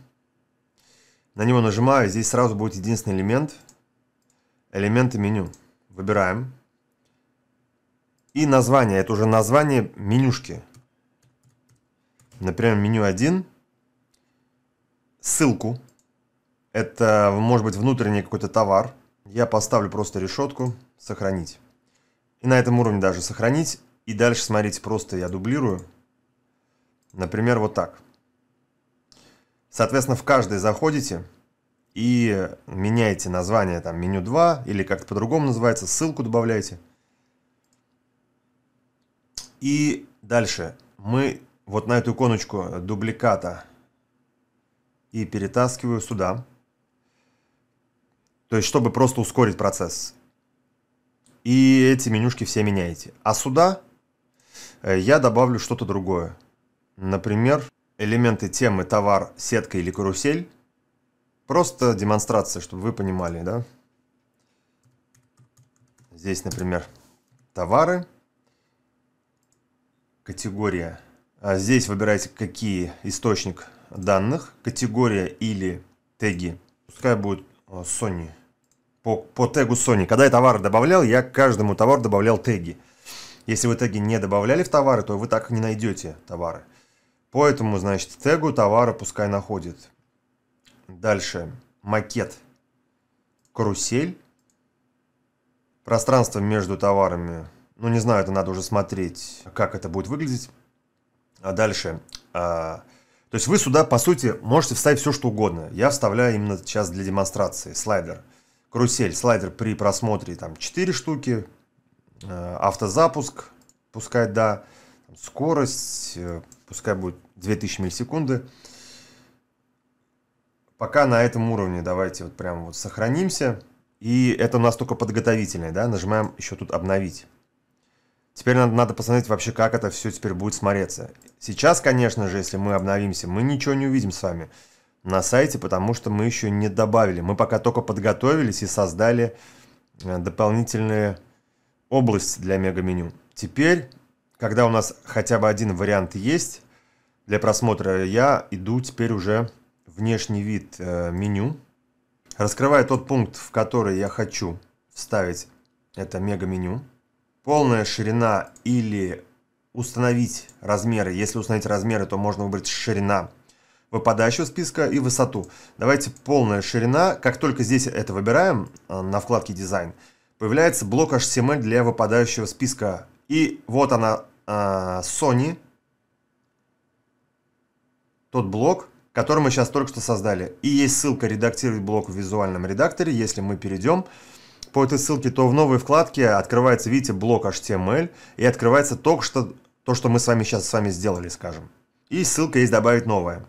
На него нажимаю, здесь сразу будет единственный элемент. Элементы меню. Выбираем. И название, это уже название менюшки. Например, меню 1. Ссылку. Это может быть внутренний какой-то товар. Я поставлю просто решетку. Сохранить. И на этом уровне даже сохранить. И дальше, смотрите, просто я дублирую. Например, вот так. Соответственно, в каждый заходите и меняете название там меню 2 или как-то по-другому называется, ссылку добавляете. И дальше мы вот на эту иконочку дубликата и перетаскиваю сюда. То есть, чтобы просто ускорить процесс. И эти менюшки все меняете. А сюда э, я добавлю что-то другое. Например, элементы темы товар, сетка или карусель. Просто демонстрация, чтобы вы понимали, да? Здесь, например, товары, категория. А здесь выбираете, какие источник данных, категория или теги. Пускай будет э, Sony. По, по тегу Sony. Когда я товары добавлял, я к каждому товару добавлял теги. Если вы теги не добавляли в товары, то вы так и не найдете товары. По этому, значит, тегу товара пускай находит. Дальше. Макет. Карусель. Пространство между товарами. Ну, не знаю, это надо уже смотреть, как это будет выглядеть. А дальше. А, то есть вы сюда, по сути, можете вставить все, что угодно. Я вставляю именно сейчас для демонстрации. Слайдер. Карусель. Слайдер при просмотре там 4 штуки. А, автозапуск. Пускай, да. Скорость. Э, пускай будет 2000 миллисекунды. Пока на этом уровне давайте вот прям вот сохранимся. И это у нас только подготовительный, да, нажимаем еще тут обновить. Теперь надо, надо посмотреть вообще, как это все теперь будет смотреться. Сейчас, конечно же, если мы обновимся, мы ничего не увидим с вами на сайте, потому что мы еще не добавили. Мы пока только подготовились и создали э, дополнительные области для мега-меню. Теперь, когда у нас хотя бы один вариант есть, для просмотра. Я иду теперь уже внешний вид э, меню. Раскрываю тот пункт, в который я хочу вставить это мега-меню. Полная ширина или установить размеры. Если установить размеры, то можно выбрать ширина выпадающего списка и высоту. Давайте полная ширина. Как только здесь это выбираем, э, на вкладке дизайн, появляется блок HTML для выпадающего списка. И вот она э, Sony тот блок, который мы сейчас только что создали. И есть ссылка «Редактировать блок в визуальном редакторе». Если мы перейдем по этой ссылке, то в новой вкладке открывается, видите, блок HTML, и открывается только что то, что мы с вами сейчас с вами сделали, скажем. И ссылка есть «Добавить новое».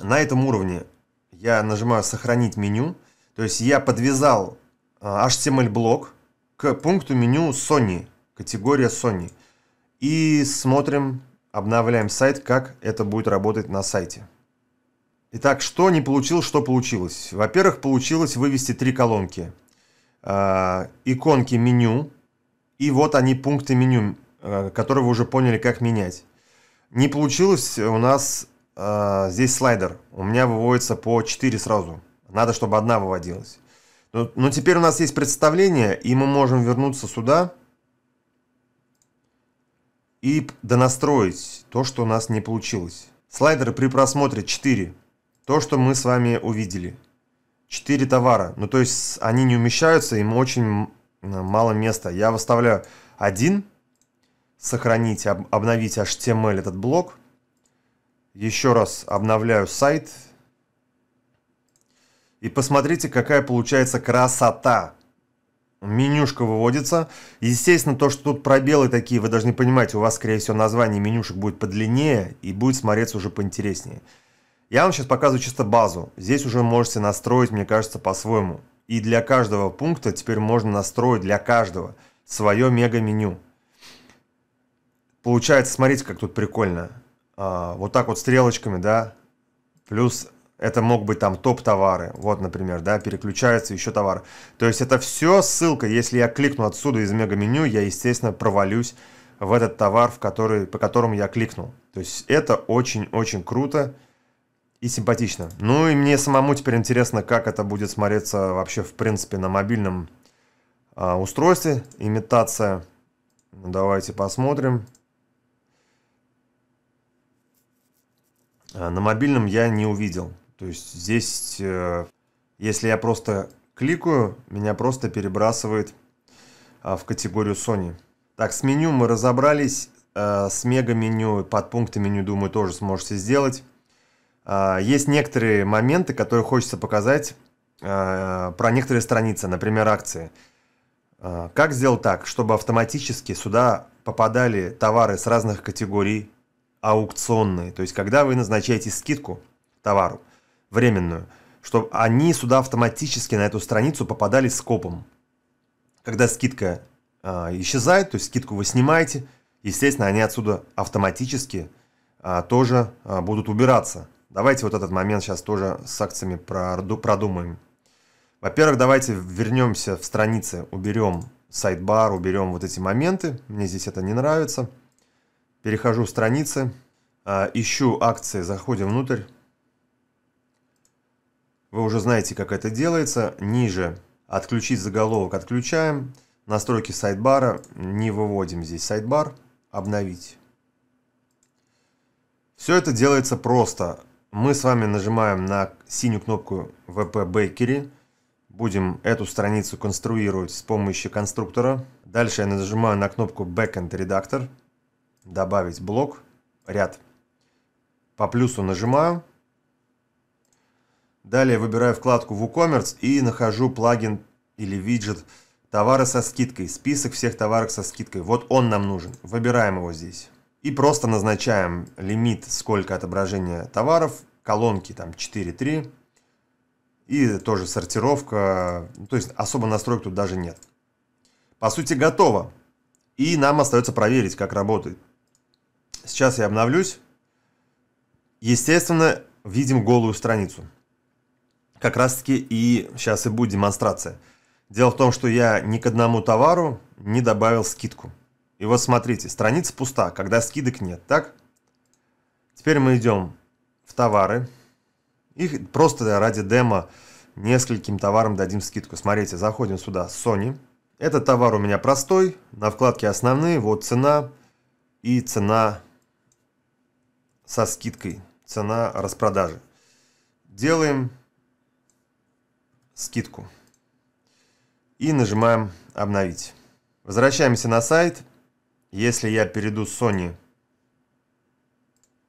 На этом уровне я нажимаю «Сохранить меню», то есть я подвязал э, HTML-блок к пункту меню Sony, категория Sony. И смотрим обновляем сайт, как это будет работать на сайте. Итак, что не получилось, что получилось? Во-первых, получилось вывести три колонки. Э, иконки меню, и вот они пункты меню, э, которые вы уже поняли, как менять. Не получилось у нас э, здесь слайдер. У меня выводится по 4 сразу. Надо, чтобы одна выводилась. Но, ну, но ну, теперь у нас есть представление, и мы можем вернуться сюда – и донастроить то, что у нас не получилось. Слайдер при просмотре 4. То, что мы с вами увидели. 4 товара. Ну, то есть они не умещаются, им очень мало места. Я выставляю один сохранить, об, обновить HTML этот блок. Еще раз обновляю сайт. И посмотрите, какая получается красота. Менюшка выводится. Естественно, то, что тут пробелы такие, вы должны понимать, у вас, скорее всего, название менюшек будет подлиннее и будет смотреться уже поинтереснее. Я вам сейчас показываю чисто базу. Здесь уже можете настроить, мне кажется, по-своему. И для каждого пункта теперь можно настроить для каждого свое мега-меню. Получается, смотрите, как тут прикольно. А, вот так вот стрелочками, да, плюс это мог быть там топ-товары, вот, например, да, переключается еще товар. То есть это все ссылка, если я кликну отсюда из мега-меню, я, естественно, провалюсь в этот товар, в который, по которому я кликнул. То есть это очень-очень круто и симпатично. Ну и мне самому теперь интересно, как это будет смотреться вообще, в принципе, на мобильном а, устройстве. Имитация. Ну, давайте посмотрим. А, на мобильном я не увидел. То есть здесь, э, если я просто кликаю, меня просто перебрасывает а, в категорию Sony. Так, с меню мы разобрались, э, с мега-меню, подпункты меню, думаю, тоже сможете сделать. А, есть некоторые моменты, которые хочется показать э, про некоторые страницы, например, акции. А, как сделать так, чтобы автоматически сюда попадали товары с разных категорий аукционные? То есть, когда вы назначаете скидку товару, временную, чтобы они сюда автоматически на эту страницу попадали скопом. Когда скидка э, исчезает, то есть скидку вы снимаете, естественно, они отсюда автоматически э, тоже э, будут убираться. Давайте вот этот момент сейчас тоже с акциями продумаем. Во-первых, давайте вернемся в страницы, уберем сайдбар, уберем вот эти моменты. Мне здесь это не нравится. Перехожу в страницы, ищу акции, заходим внутрь. Вы уже знаете, как это делается. Ниже «Отключить заголовок» отключаем. Настройки сайдбара не выводим здесь сайдбар. Обновить. Все это делается просто. Мы с вами нажимаем на синюю кнопку VP Bakery. Будем эту страницу конструировать с помощью конструктора. Дальше я нажимаю на кнопку Backend Redactor. Добавить блок. Ряд. По плюсу нажимаю. Далее выбираю вкладку WooCommerce и нахожу плагин или виджет «Товары со скидкой». Список всех товаров со скидкой. Вот он нам нужен. Выбираем его здесь. И просто назначаем лимит, сколько отображения товаров. Колонки там 4-3. И тоже сортировка. То есть особо настроек тут даже нет. По сути готово. И нам остается проверить, как работает. Сейчас я обновлюсь. Естественно, видим голую страницу как раз таки и сейчас и будет демонстрация. Дело в том, что я ни к одному товару не добавил скидку. И вот смотрите, страница пуста, когда скидок нет, так? Теперь мы идем в товары. Их просто ради демо нескольким товарам дадим скидку. Смотрите, заходим сюда, Sony. Этот товар у меня простой, на вкладке основные, вот цена и цена со скидкой, цена распродажи. Делаем скидку. И нажимаем «Обновить». Возвращаемся на сайт. Если я перейду с Sony,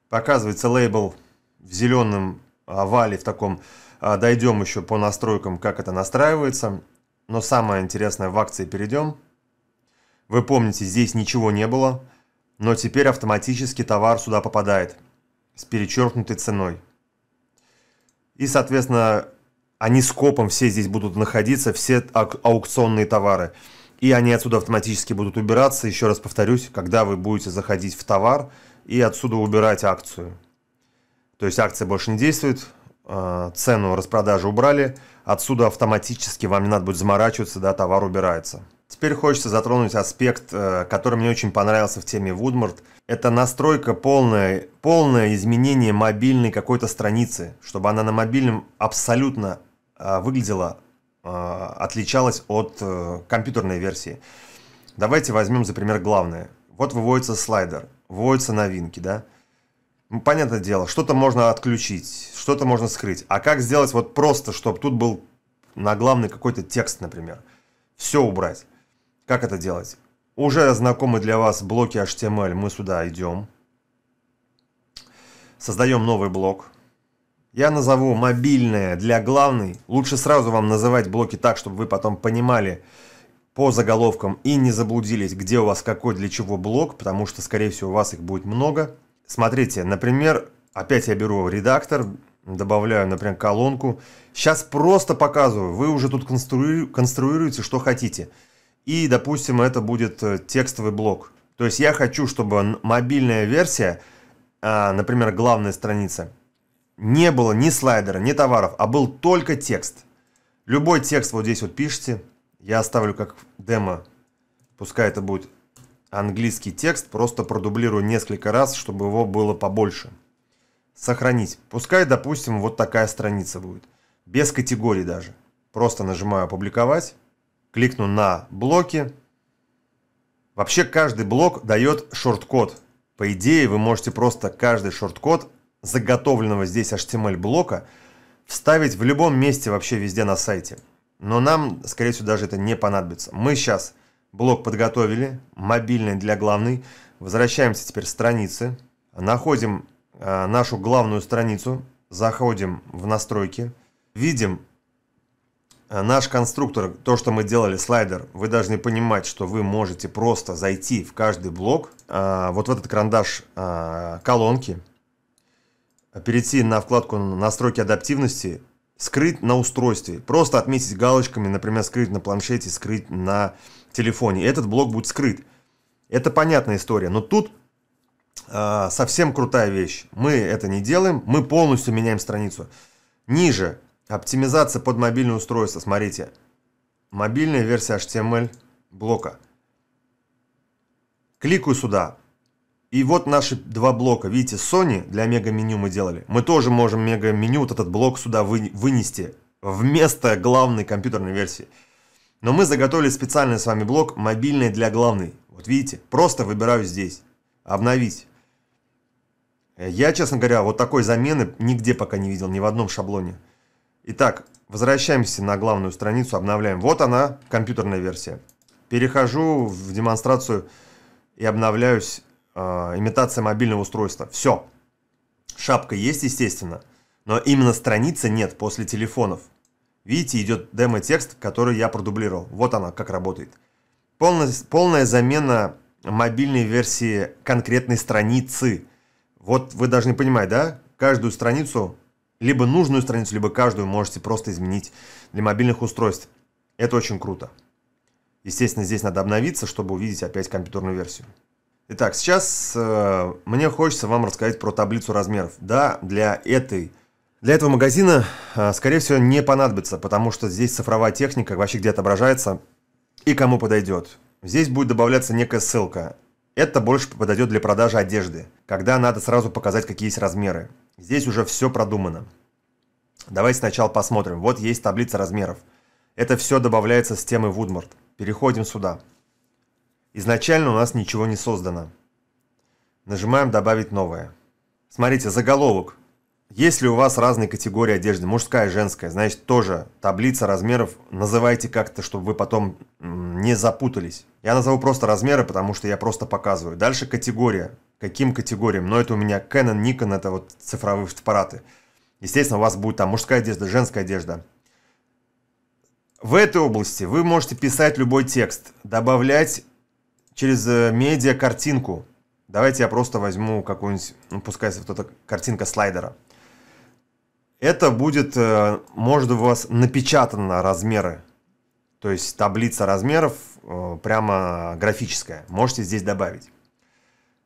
показывается лейбл в зеленом овале, а, в таком а, дойдем еще по настройкам, как это настраивается. Но самое интересное, в акции перейдем. Вы помните, здесь ничего не было, но теперь автоматически товар сюда попадает с перечеркнутой ценой. И, соответственно, они скопом все здесь будут находиться, все аукционные товары. И они отсюда автоматически будут убираться, еще раз повторюсь, когда вы будете заходить в товар и отсюда убирать акцию. То есть акция больше не действует, а, цену распродажи убрали, отсюда автоматически вам не надо будет заморачиваться, да, товар убирается. Теперь хочется затронуть аспект, э, который мне очень понравился в теме Woodmart. Это настройка полная, полное изменение мобильной какой-то страницы, чтобы она на мобильном абсолютно э, выглядела, э, отличалась от компьютерной версии. Давайте возьмем за пример главное. Вот выводится слайдер, выводятся новинки, да? Ну, понятное дело, что-то можно отключить, что-то можно скрыть. А как сделать вот просто, чтобы тут был на главный какой-то текст, например? Все убрать. Как это делать? Уже знакомы для вас блоки HTML. Мы сюда идем. Создаем новый блок. Я назову мобильное для главной. Лучше сразу вам называть блоки так, чтобы вы потом понимали по заголовкам и не заблудились, где у вас какой для чего блок, потому что, скорее всего, у вас их будет много. Смотрите, например, опять я беру редактор, добавляю, например, колонку. Сейчас просто показываю. Вы уже тут конструируете, что хотите и, допустим, это будет э, текстовый блок. То есть я хочу, чтобы мобильная версия, а, например, главная страница, не было ни слайдера, ни товаров, а был только текст. Любой текст вот здесь вот пишите. Я оставлю как демо. Пускай это будет английский текст. Просто продублирую несколько раз, чтобы его было побольше. Сохранить. Пускай, допустим, вот такая страница будет. Без категории даже. Просто нажимаю «Опубликовать» кликну на блоки. Вообще каждый блок дает шорткод. По идее, вы можете просто каждый шорткод заготовленного здесь HTML блока вставить в любом месте вообще везде на сайте. Но нам, скорее всего, даже это не понадобится. Мы сейчас блок подготовили, мобильный для главной. Возвращаемся теперь в страницы. Находим э, нашу главную страницу, заходим в настройки. Видим Э, наш конструктор, то, что мы делали слайдер, вы должны понимать, что вы можете просто зайти в каждый блок, э, вот в этот карандаш э, колонки, перейти на вкладку настройки адаптивности, скрыть на устройстве, просто отметить галочками, например, скрыть на планшете, скрыть на телефоне. Этот блок будет скрыт. Это понятная история, но тут совсем крутая вещь. Мы это не делаем, мы полностью меняем страницу. Ниже Оптимизация под мобильное устройство, смотрите. Мобильная версия HTML блока. Кликаю сюда. И вот наши два блока. Видите, Sony для мега-меню мы делали. Мы тоже можем мега-меню, вот этот блок сюда вынести вместо главной компьютерной версии. Но мы заготовили специальный с вами блок, мобильный для главной. Вот видите, просто выбираю здесь. Обновить. Я, честно говоря, вот такой замены нигде пока не видел, ни в одном шаблоне. Итак, возвращаемся на главную страницу, обновляем. Вот она, компьютерная версия. Перехожу в демонстрацию и обновляюсь э, а, имитация мобильного устройства. Все. Шапка есть, естественно, но именно страницы нет после телефонов. Видите, идет демо-текст, который я продублировал. Вот она, как работает. Полная, полная замена мобильной версии конкретной страницы. Вот вы должны понимать, да? Каждую страницу либо нужную страницу, либо каждую можете просто изменить для мобильных устройств. Это очень круто. Естественно, здесь надо обновиться, чтобы увидеть опять компьютерную версию. Итак, сейчас э, мне хочется вам рассказать про таблицу размеров. Да, для этой для этого магазина, э, скорее всего, не понадобится, потому что здесь цифровая техника вообще где отображается и кому подойдет. Здесь будет добавляться некая ссылка. Это больше подойдет для продажи одежды, когда надо сразу показать, какие есть размеры. Здесь уже все продумано. Давай сначала посмотрим. Вот есть таблица размеров. Это все добавляется с темы Woodmart. Переходим сюда. Изначально у нас ничего не создано. Нажимаем «Добавить новое». Смотрите, заголовок. Если у вас разные категории одежды, мужская женская, значит тоже таблица размеров называйте как-то, чтобы вы потом не запутались. Я назову просто размеры, потому что я просто показываю. Дальше категория каким категориям. Но это у меня Canon, Nikon, это вот цифровые фотоаппараты. Естественно, у вас будет там мужская одежда, женская одежда. В этой области вы можете писать любой текст, добавлять через э, медиа картинку. Давайте я просто возьму какую-нибудь, ну, пускай вот эта картинка слайдера. Это будет, э, может у вас напечатано размеры, то есть таблица размеров э, прямо графическая. Можете здесь добавить.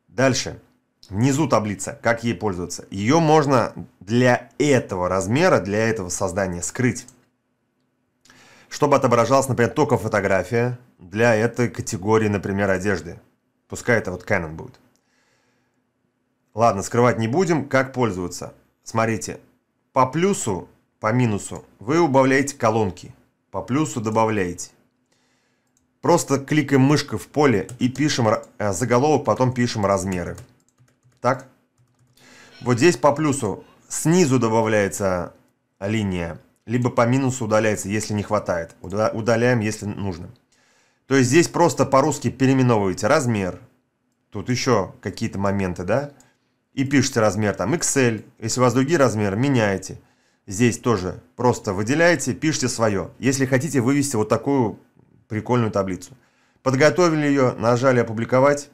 Дальше. Внизу таблица, как ей пользоваться. Ее можно для этого размера, для этого создания скрыть. Чтобы отображалась, например, только фотография для этой категории, например, одежды. Пускай это вот Canon будет. Ладно, скрывать не будем. Как пользоваться? Смотрите, по плюсу, по минусу вы убавляете колонки. По плюсу добавляете. Просто кликаем мышкой в поле и пишем э, заголовок, потом пишем размеры. Так. Вот здесь по плюсу снизу добавляется линия, либо по минусу удаляется, если не хватает. Удаляем, если нужно. То есть здесь просто по-русски переименовываете размер. Тут еще какие-то моменты, да? И пишите размер там XL. Если у вас другие размеры, меняете. Здесь тоже просто выделяете, пишите свое. Если хотите вывести вот такую прикольную таблицу. Подготовили ее, нажали «Опубликовать».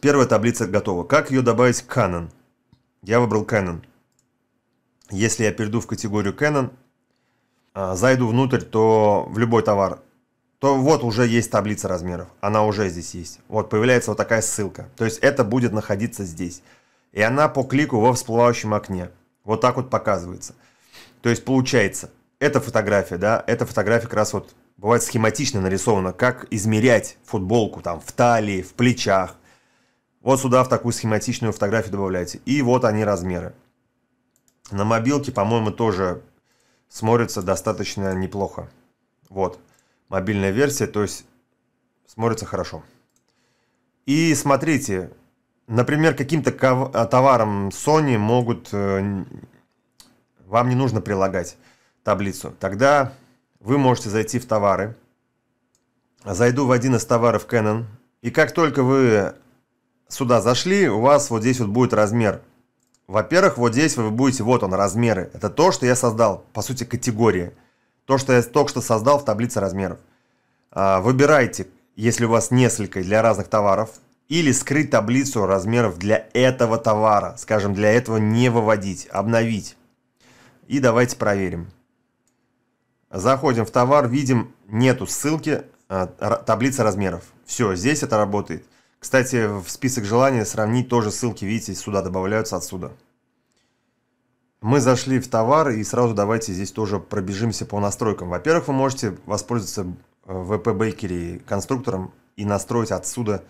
Первая таблица готова. Как ее добавить к Canon? Я выбрал Canon. Если я перейду в категорию Canon, а, зайду внутрь, то в любой товар, то вот уже есть таблица размеров. Она уже здесь есть. Вот появляется вот такая ссылка. То есть это будет находиться здесь. И она по клику во всплывающем окне. Вот так вот показывается. То есть получается, эта фотография, да, эта фотография как раз вот бывает схематично нарисовано, как измерять футболку там в талии, в плечах. Вот сюда в такую схематичную фотографию добавляете. И вот они размеры. На мобилке, по-моему, тоже смотрится достаточно неплохо. Вот, мобильная версия, то есть смотрится хорошо. И смотрите, например, каким-то а, товаром Sony могут... Э, вам не нужно прилагать таблицу. Тогда вы можете зайти в товары. Зайду в один из товаров Canon. И как только вы сюда зашли, у вас вот здесь вот будет размер. Во-первых, вот здесь вы будете, вот он, размеры. Это то, что я создал, по сути, категория, То, что я только что создал в таблице размеров. А, выбирайте, если у вас несколько для разных товаров, или скрыть таблицу размеров для этого товара. Скажем, для этого не выводить, обновить. И давайте проверим. Заходим в товар, видим, нету ссылки, а, таблица размеров. Все, здесь это работает. Кстати, в список желаний сравнить тоже ссылки, видите, сюда добавляются отсюда. Мы зашли в товар и сразу давайте здесь тоже пробежимся по настройкам. Во-первых, вы можете воспользоваться э, VP Bakery конструктором и настроить отсюда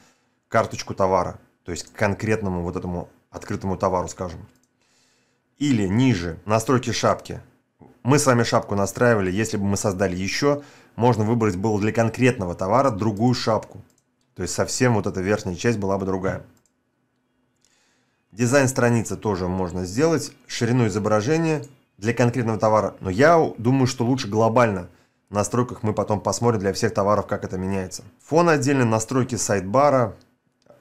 карточку товара, то есть к конкретному вот этому открытому товару, скажем. Или ниже настройки шапки мы с вами шапку настраивали, если бы мы создали еще, можно выбрать было для конкретного товара другую шапку. То есть совсем вот эта верхняя часть была бы другая. Дизайн страницы тоже можно сделать, ширину изображения для конкретного товара. Но я думаю, что лучше глобально. В настройках мы потом посмотрим для всех товаров, как это меняется. Фон отдельно, настройки сайт-бара.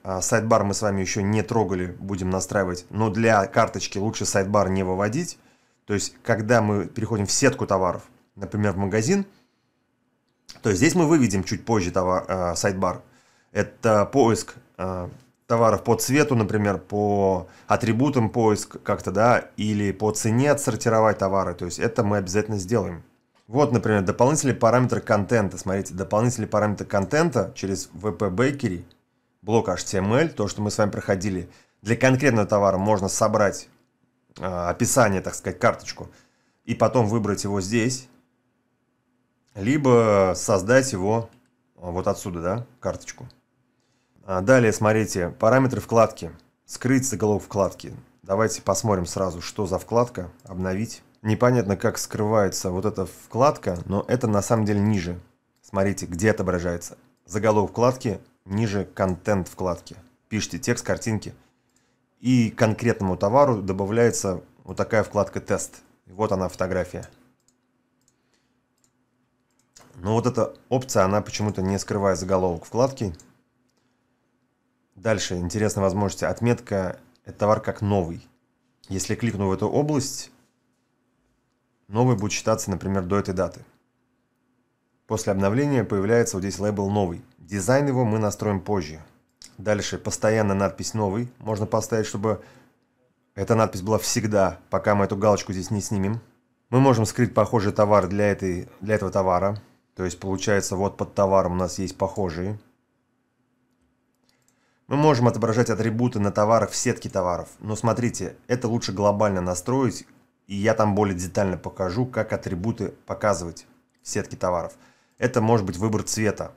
А, сайт-бар мы с вами еще не трогали, будем настраивать. Но для карточки лучше сайт-бар не выводить. То есть, когда мы переходим в сетку товаров, например, в магазин, то здесь мы выведем чуть позже товар, э, сайт-бар. Это поиск э, товаров по цвету, например, по атрибутам поиск как-то, да, или по цене отсортировать товары. То есть это мы обязательно сделаем. Вот, например, дополнительные параметры контента. Смотрите, дополнительные параметры контента через VP Bakery, блок HTML, то, что мы с вами проходили. Для конкретного товара можно собрать а, описание, так сказать, карточку, и потом выбрать его здесь, либо создать его а, вот отсюда, да, карточку. А, далее смотрите, параметры вкладки, скрыть заголовок вкладки. Давайте посмотрим сразу, что за вкладка, обновить. Непонятно, как скрывается вот эта вкладка, но это на самом деле ниже. Смотрите, где отображается. Заголовок вкладки ниже контент вкладки. Пишите текст картинки – и конкретному товару добавляется вот такая вкладка «Тест». И вот она фотография. Но вот эта опция, она почему-то не скрывает заголовок вкладки. Дальше интересная возможность. Отметка «Этот товар как новый». Если кликну в эту область, новый будет считаться, например, до этой даты. После обновления появляется вот здесь лейбл «Новый». Дизайн его мы настроим позже. Дальше постоянно надпись «Новый». Можно поставить, чтобы эта надпись была всегда, пока мы эту галочку здесь не снимем. Мы можем скрыть похожий товар для, этой, для этого товара. То есть получается, вот под товаром у нас есть похожие. Мы можем отображать атрибуты на товарах в сетке товаров. Но смотрите, это лучше глобально настроить, и я там более детально покажу, как атрибуты показывать в сетке товаров. Это может быть выбор цвета.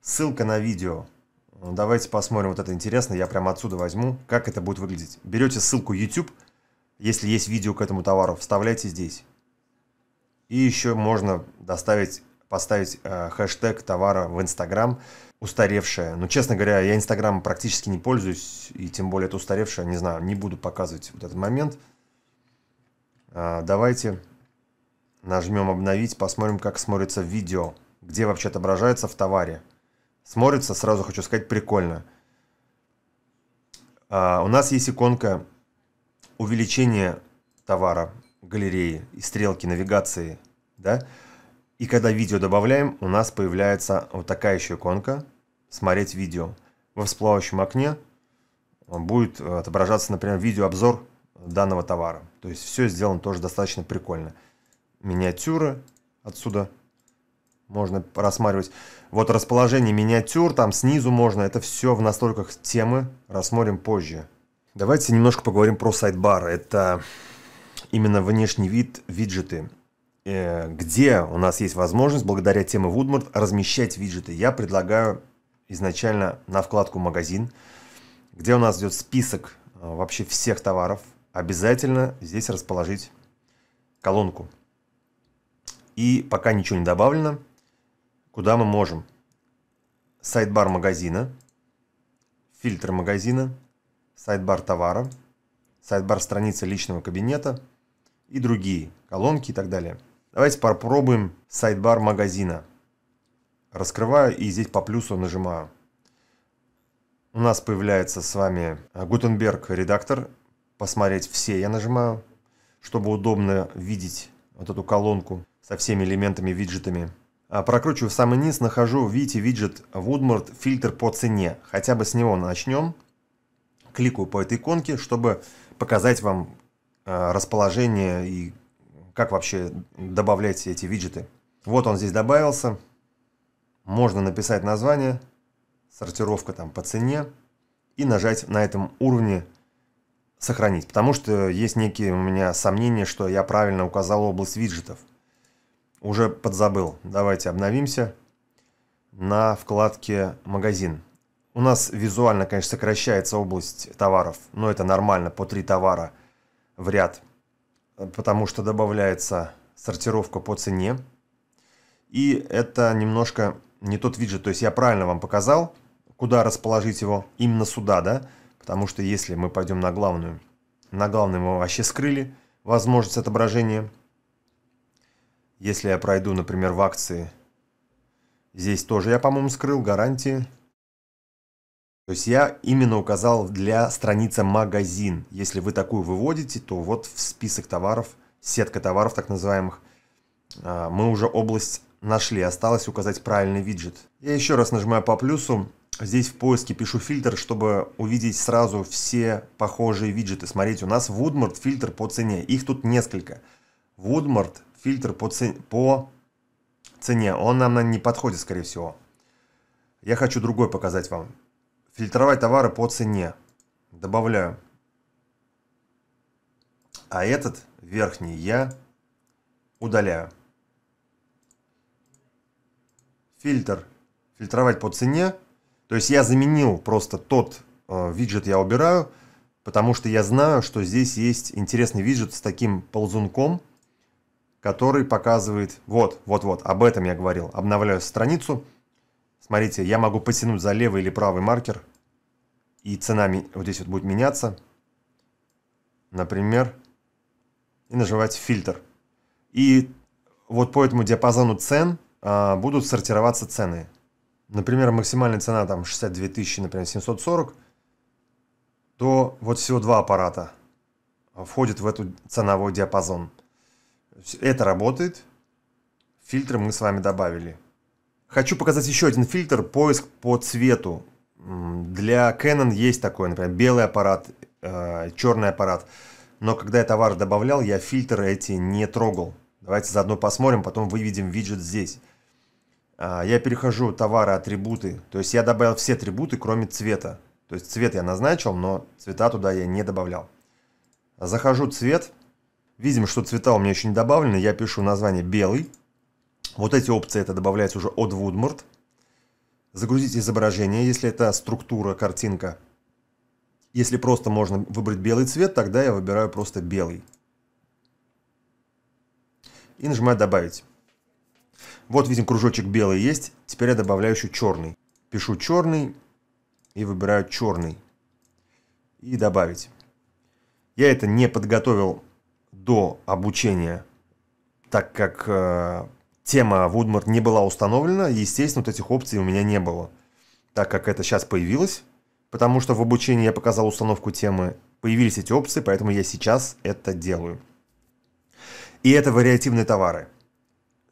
Ссылка на видео – Давайте посмотрим, вот это интересно, я прямо отсюда возьму, как это будет выглядеть. Берете ссылку YouTube, если есть видео к этому товару, вставляйте здесь. И еще можно доставить, поставить э, хэштег товара в Instagram устаревшая. Но, ну, честно говоря, я Инстаграмом практически не пользуюсь, и тем более это устаревшая, не знаю, не буду показывать вот этот момент. Э, давайте нажмем обновить, посмотрим, как смотрится видео, где вообще отображается в товаре. Смотрится, сразу хочу сказать, прикольно. А, у нас есть иконка увеличения товара, галереи и стрелки навигации, да? И когда видео добавляем, у нас появляется вот такая еще иконка «Смотреть видео». Во всплывающем окне будет э, отображаться, например, видеообзор данного товара. То есть все сделано тоже достаточно прикольно. Миниатюры отсюда можно рассматривать. Вот расположение миниатюр, там снизу можно, это все в настройках темы рассмотрим позже. Давайте немножко поговорим про сайдбар. Это именно внешний вид виджеты э, где у нас есть возможность, благодаря теме Woodmart, размещать виджеты. Я предлагаю изначально на вкладку «Магазин», где у нас идет список э, вообще всех товаров, обязательно здесь расположить колонку. И пока ничего не добавлено, куда мы можем. Сайт-бар магазина, фильтр магазина, сайт-бар товара, сайт-бар страницы личного кабинета и другие, колонки и так далее. Давайте попробуем сайт-бар магазина. Раскрываю и здесь по плюсу нажимаю. У нас появляется с вами Гутенберг редактор. Посмотреть все я нажимаю, чтобы удобно видеть вот эту колонку со всеми элементами, виджетами. А, прокручиваю в самый низ, нахожу, видите, виджет Woodmart фильтр по цене. Хотя бы с него начнем. Кликаю по этой иконке, чтобы показать вам а, расположение и как вообще добавлять эти виджеты. Вот он здесь добавился. Можно написать название, сортировка там по цене и нажать на этом уровне сохранить. Потому что есть некие у меня сомнения, что я правильно указал область виджетов. Уже подзабыл. Давайте обновимся на вкладке «Магазин». У нас визуально, конечно, сокращается область товаров, но это нормально, по три товара в ряд, потому что добавляется сортировка по цене. И это немножко не тот виджет, то есть я правильно вам показал, куда расположить его, именно сюда, да, потому что если мы пойдем на главную, на главную мы вообще скрыли возможность отображения – если я пройду, например, в акции, здесь тоже я, по-моему, скрыл гарантии. То есть я именно указал для страницы магазин. Если вы такую выводите, то вот в список товаров, сетка товаров так называемых, а, мы уже область нашли. Осталось указать правильный виджет. Я еще раз нажимаю по плюсу. Здесь в поиске пишу фильтр, чтобы увидеть сразу все похожие виджеты. Смотрите, у нас Woodmart фильтр по цене. Их тут несколько. Woodmart фильтр по, цене, по цене. Он нам не подходит, скорее всего. Я хочу другой показать вам. Фильтровать товары по цене. Добавляю. А этот верхний я удаляю. Фильтр. Фильтровать по цене. То есть я заменил просто тот э, виджет я убираю, потому что я знаю, что здесь есть интересный виджет с таким ползунком, который показывает, вот, вот, вот, об этом я говорил. Обновляю страницу. Смотрите, я могу потянуть за левый или правый маркер, и цена вот здесь вот будет меняться. Например, и нажимать фильтр. И вот по этому диапазону цен а, будут сортироваться цены. Например, максимальная цена там 62 тысячи, например, 740, то вот всего два аппарата входят в этот ценовой диапазон. Это работает. Фильтры мы с вами добавили. Хочу показать еще один фильтр, поиск по цвету. Для Canon есть такой, например, белый аппарат, э, черный аппарат. Но когда я товар добавлял, я фильтры эти не трогал. Давайте заодно посмотрим, потом выведем виджет здесь. А, я перехожу товары, атрибуты. То есть я добавил все атрибуты, кроме цвета. То есть цвет я назначил, но цвета туда я не добавлял. Захожу цвет. Видим, что цвета у меня еще не добавлены. Я пишу название белый. Вот эти опции это добавляется уже от Woodmort. Загрузить изображение, если это структура, картинка. Если просто можно выбрать белый цвет, тогда я выбираю просто белый. И нажимаю «Добавить». Вот, видим, кружочек белый есть. Теперь я добавляю еще черный. Пишу черный и выбираю черный. И добавить. Я это не подготовил до обучения, так как э, тема Woodmart не была установлена, естественно, вот этих опций у меня не было. Так как это сейчас появилось, потому что в обучении я показал установку темы, появились эти опции, поэтому я сейчас это делаю. И это вариативные товары.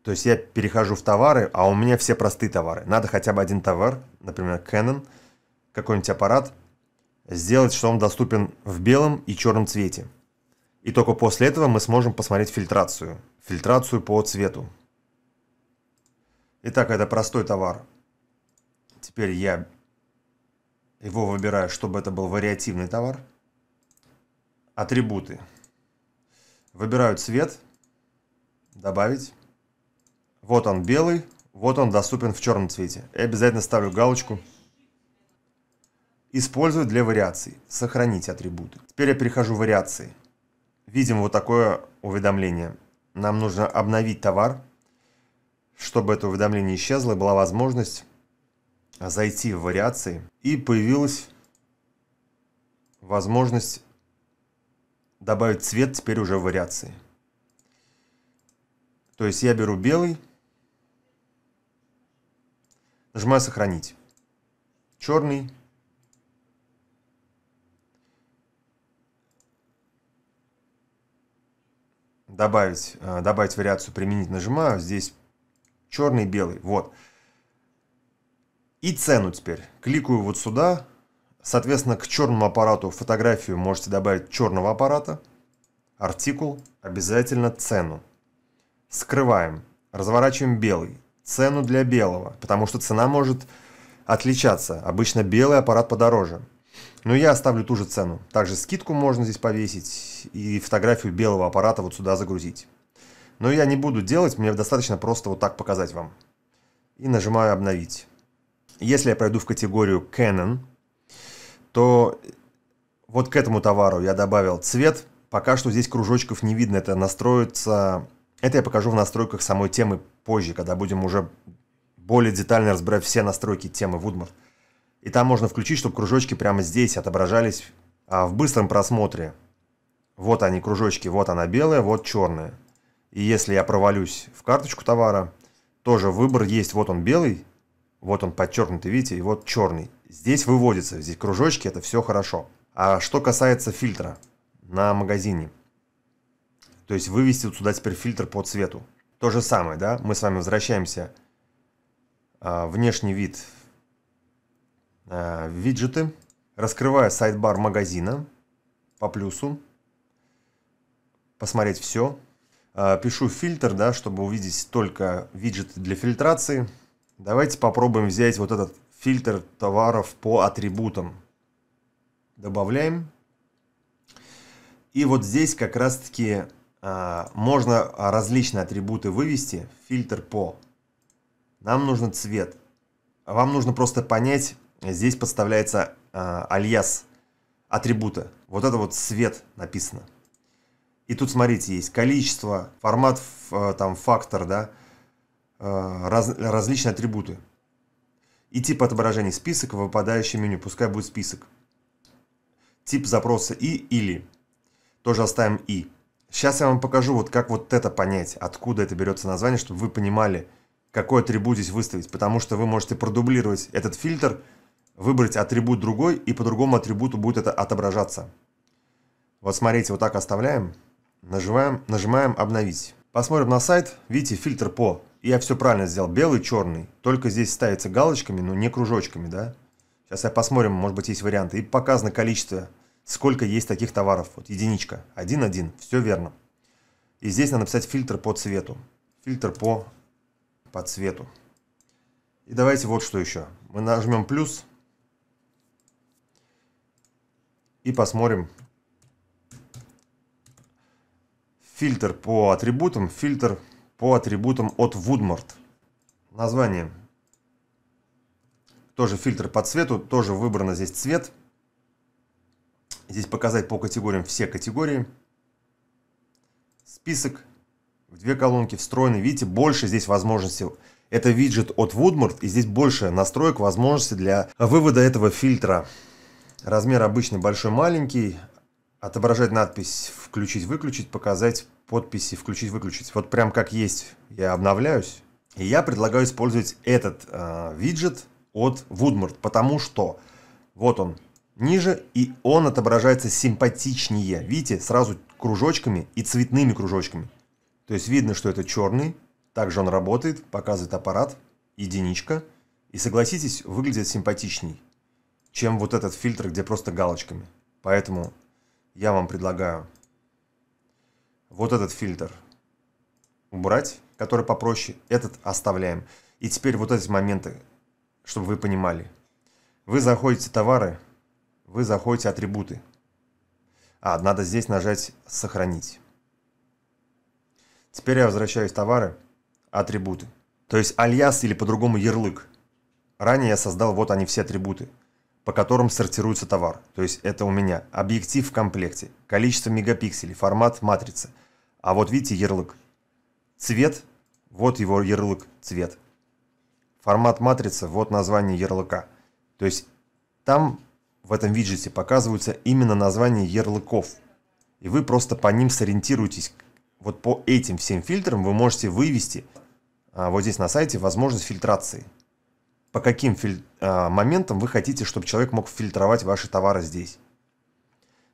То есть я перехожу в товары, а у меня все простые товары. Надо хотя бы один товар, например, Canon, какой-нибудь аппарат, сделать, что он доступен в белом и черном цвете. И только после этого мы сможем посмотреть фильтрацию. Фильтрацию по цвету. Итак, это простой товар. Теперь я его выбираю, чтобы это был вариативный товар. Атрибуты. Выбираю цвет. Добавить. Вот он белый, вот он доступен в черном цвете. И обязательно ставлю галочку. Использую для вариаций. Сохранить атрибуты. Теперь я перехожу в вариации видим вот такое уведомление. Нам нужно обновить товар, чтобы это уведомление исчезло, и была возможность зайти в вариации и появилась возможность добавить цвет теперь уже в вариации. То есть я беру белый, нажимаю сохранить, черный, добавить, э, добавить вариацию применить, нажимаю, здесь черный, белый, вот. И цену теперь. Кликаю вот сюда, соответственно, к черному аппарату фотографию можете добавить черного аппарата, артикул, обязательно цену. Скрываем, разворачиваем белый, цену для белого, потому что цена может отличаться. Обычно белый аппарат подороже. Ну я оставлю ту же цену. Также скидку можно здесь повесить и фотографию белого аппарата вот сюда загрузить. Но я не буду делать, мне достаточно просто вот так показать вам. И нажимаю «Обновить». Если я пройду в категорию Canon, то вот к этому товару я добавил цвет. Пока что здесь кружочков не видно, это настроится... Это я покажу в настройках самой темы позже, когда будем уже более детально разбирать все настройки темы Woodmore. И там можно включить, чтобы кружочки прямо здесь отображались а, в быстром просмотре. Вот они, кружочки, вот она белая, вот черная. И если я провалюсь в карточку товара, тоже выбор есть. Вот он белый, вот он подчеркнутый, видите, и вот черный. Здесь выводится, здесь кружочки, это все хорошо. А что касается фильтра на магазине, то есть вывести сюда теперь фильтр по цвету. То же самое, да, мы с вами возвращаемся. А, внешний вид э, виджеты, раскрываю сайт-бар магазина по плюсу, посмотреть все. Э, пишу фильтр, да, чтобы увидеть только виджеты для фильтрации. Давайте попробуем взять вот этот фильтр товаров по атрибутам. Добавляем. И вот здесь как раз-таки э, можно различные атрибуты вывести. Фильтр по. Нам нужен цвет. А вам нужно просто понять, здесь подставляется э, альяс атрибута. Вот это вот свет написано. И тут, смотрите, есть количество, формат, э, там, фактор, да, э, раз, различные атрибуты. И тип отображения список, выпадающее меню, пускай будет список. Тип запроса и или. Тоже оставим и. Сейчас я вам покажу, вот как вот это понять, откуда это берется название, чтобы вы понимали, какой атрибут здесь выставить, потому что вы можете продублировать этот фильтр – выбрать атрибут другой, и по другому атрибуту будет это отображаться. Вот смотрите, вот так оставляем, нажимаем, нажимаем «Обновить». Посмотрим на сайт, видите, фильтр по. Я все правильно сделал, белый, черный. Только здесь ставится галочками, но ну, не кружочками, да? Сейчас я посмотрим, может быть, есть варианты. И показано количество, сколько есть таких товаров. Вот единичка, один-один, все верно. И здесь надо написать фильтр по цвету. Фильтр по, по цвету. И давайте вот что еще. Мы нажмем плюс, и посмотрим фильтр по атрибутам, фильтр по атрибутам от Woodmart. Название. Тоже фильтр по цвету, тоже выбрано здесь цвет. Здесь показать по категориям все категории. Список. В две колонки встроены. Видите, больше здесь возможностей. Это виджет от Woodmart, и здесь больше настроек, возможностей для вывода этого фильтра. Размер обычный большой-маленький. Отображать надпись «Включить-выключить», показать подписи «Включить-выключить». Вот прям как есть я обновляюсь. И я предлагаю использовать этот э, виджет от Woodmart, потому что вот он ниже, и он отображается симпатичнее. Видите, сразу кружочками и цветными кружочками. То есть видно, что это черный, также он работает, показывает аппарат, единичка. И согласитесь, выглядит симпатичней чем вот этот фильтр, где просто галочками. Поэтому я вам предлагаю вот этот фильтр убрать, который попроще, этот оставляем. И теперь вот эти моменты, чтобы вы понимали. Вы заходите товары, вы заходите атрибуты. А, надо здесь нажать «Сохранить». Теперь я возвращаюсь товары, атрибуты. То есть альяс или по-другому ярлык. Ранее я создал вот они все атрибуты – по которым сортируется товар. То есть это у меня объектив в комплекте, количество мегапикселей, формат матрицы. А вот видите ярлык. Цвет, вот его ярлык, цвет. Формат матрицы, вот название ярлыка. То есть там в этом виджете показываются именно названия ярлыков. И вы просто по ним сориентируетесь. Вот по этим всем фильтрам вы можете вывести а вот здесь на сайте возможность фильтрации по каким филь... А, моментам вы хотите, чтобы человек мог фильтровать ваши товары здесь.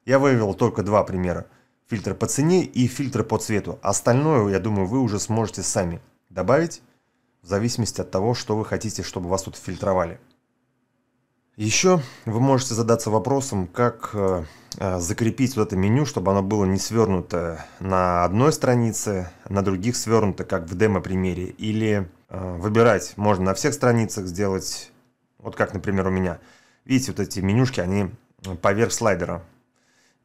Я вывел только два примера. Фильтры по цене и фильтры по цвету. Остальное, я думаю, вы уже сможете сами добавить, в зависимости от того, что вы хотите, чтобы вас тут фильтровали. Еще вы можете задаться вопросом, как э, э закрепить вот это меню, чтобы оно было не свернуто на одной странице, на других свернуто, как в демо-примере, или Э, выбирать можно на всех страницах сделать, вот как, например, у меня. Видите, вот эти менюшки, они поверх слайдера.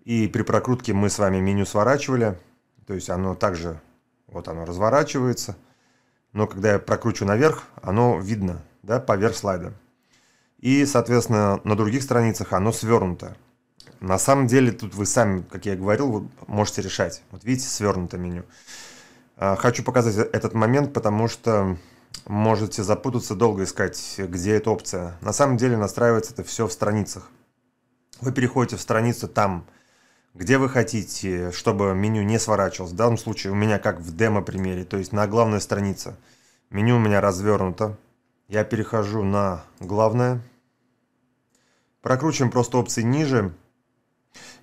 И при прокрутке мы с вами меню сворачивали, то есть оно также, вот оно разворачивается, но когда я прокручу наверх, оно видно, да, поверх слайда. И, соответственно, на других страницах оно свернуто. На самом деле тут вы сами, как я говорил, вы можете решать. Вот видите, свернуто меню. Э, хочу показать этот момент, потому что можете запутаться, долго искать, где эта опция. На самом деле настраивается это все в страницах. Вы переходите в страницу там, где вы хотите, чтобы меню не сворачивалось. В данном случае у меня как в демо-примере, то есть на главной странице. Меню у меня развернуто. Я перехожу на главное. Прокручиваем просто опции ниже.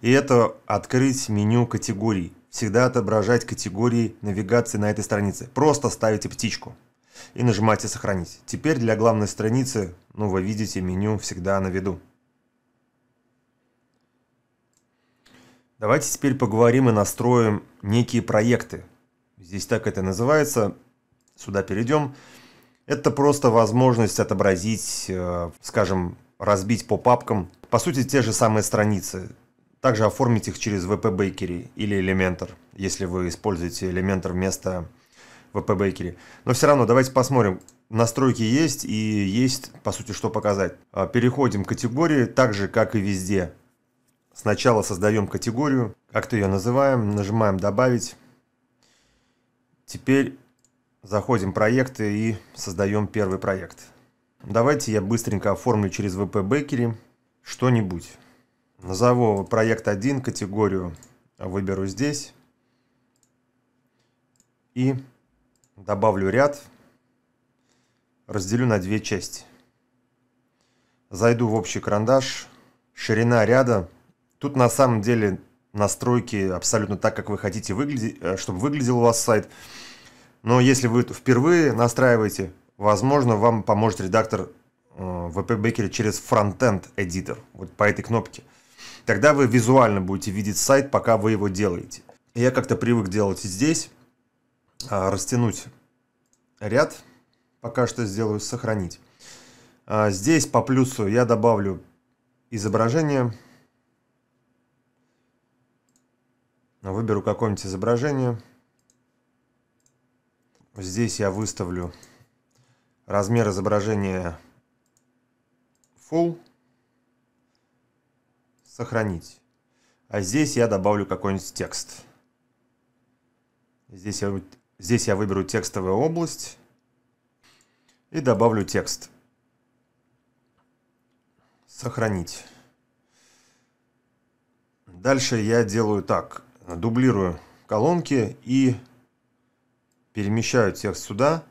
И это открыть меню категорий. Всегда отображать категории навигации на этой странице. Просто ставите птичку и нажимайте «Сохранить». Теперь для главной страницы, ну, вы видите меню всегда на виду. Давайте теперь поговорим и настроим некие проекты. Здесь так это называется. Сюда перейдем. Это просто возможность отобразить, э, скажем, разбить по папкам, по сути, те же самые страницы. Также оформить их через VP Bakery или Elementor, если вы используете Elementor вместо в АП Бейкере. Но все равно давайте посмотрим. Настройки есть и есть, по сути, что показать. А, переходим к категории, так же, как и везде. Сначала создаем категорию, как-то ее называем, нажимаем «Добавить». Теперь заходим в проекты и создаем первый проект. Давайте я быстренько оформлю через ВП Бейкери что-нибудь. Назову проект 1, категорию выберу здесь. И добавлю ряд, разделю на две части. Зайду в общий карандаш, ширина ряда. Тут на самом деле настройки абсолютно так, как вы хотите, выглядеть, э, чтобы выглядел у вас сайт. Но если вы впервые настраиваете, возможно, вам поможет редактор WP э, Baker через Frontend Editor, вот по этой кнопке. Тогда вы визуально будете видеть сайт, пока вы его делаете. Я как-то привык делать здесь. А, растянуть ряд. Пока что сделаю сохранить. А, здесь по плюсу я добавлю изображение. Выберу какое-нибудь изображение. Здесь я выставлю размер изображения full. Сохранить. А здесь я добавлю какой-нибудь текст. Здесь я Здесь я выберу текстовую область и добавлю текст. Сохранить. Дальше я делаю так. Дублирую колонки и перемещаю текст сюда,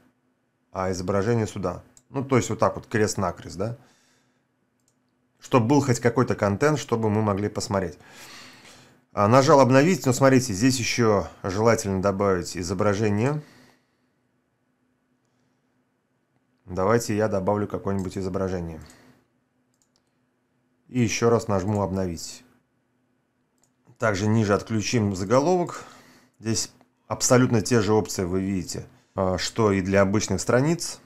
а изображение сюда. Ну, то есть вот так вот крест-накрест, да? Чтобы был хоть какой-то контент, чтобы мы могли посмотреть. А, нажал обновить, но смотрите, здесь еще желательно добавить изображение. Давайте я добавлю какое-нибудь изображение. И еще раз нажму обновить. Также ниже отключим заголовок. Здесь абсолютно те же опции вы видите, а, что и для обычных страниц.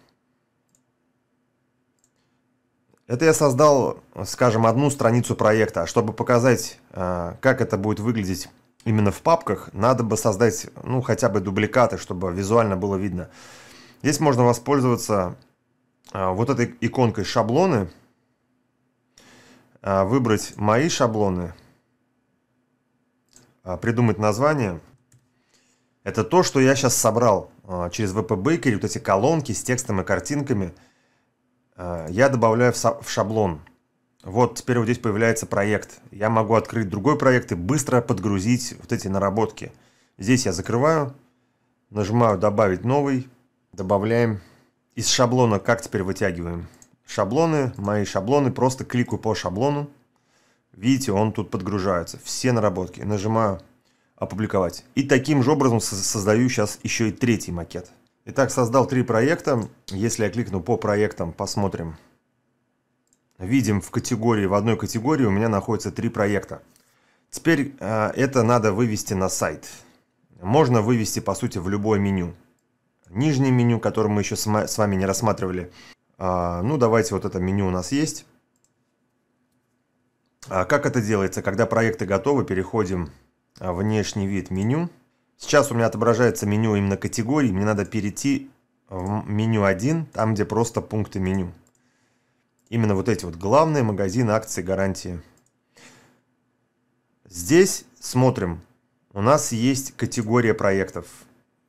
Это я создал, скажем, одну страницу проекта. А чтобы показать, э, как это будет выглядеть именно в папках, надо бы создать, ну, хотя бы дубликаты, чтобы визуально было видно. Здесь можно воспользоваться э, вот этой иконкой шаблоны, э, выбрать мои шаблоны, придумать название. Это то, что я сейчас собрал через VP Bakery, вот эти колонки с текстом и картинками – Э, я добавляю в шаблон. Вот теперь вот здесь появляется проект. Я могу открыть другой проект и быстро подгрузить вот эти наработки. Здесь я закрываю, нажимаю «Добавить новый», добавляем. Из шаблона как теперь вытягиваем? Шаблоны, мои шаблоны, просто кликаю по шаблону. Видите, он тут подгружается. Все наработки. Нажимаю «Опубликовать». И таким же образом создаю сейчас еще и третий макет. Итак, создал три проекта. Если я кликну по проектам, посмотрим. Видим в категории, в одной категории у меня находится три проекта. Теперь э, это надо вывести на сайт. Можно вывести, по сути, в любое меню. Нижнее меню, которое мы еще с вами не рассматривали. А, ну, давайте вот это меню у нас есть. А как это делается? Когда проекты готовы, переходим в внешний вид меню. Сейчас у меня отображается меню именно категории, Мне надо перейти в меню 1, там, где просто пункты меню. Именно вот эти вот главные магазины, акции, гарантии. Здесь смотрим. У нас есть категория проектов.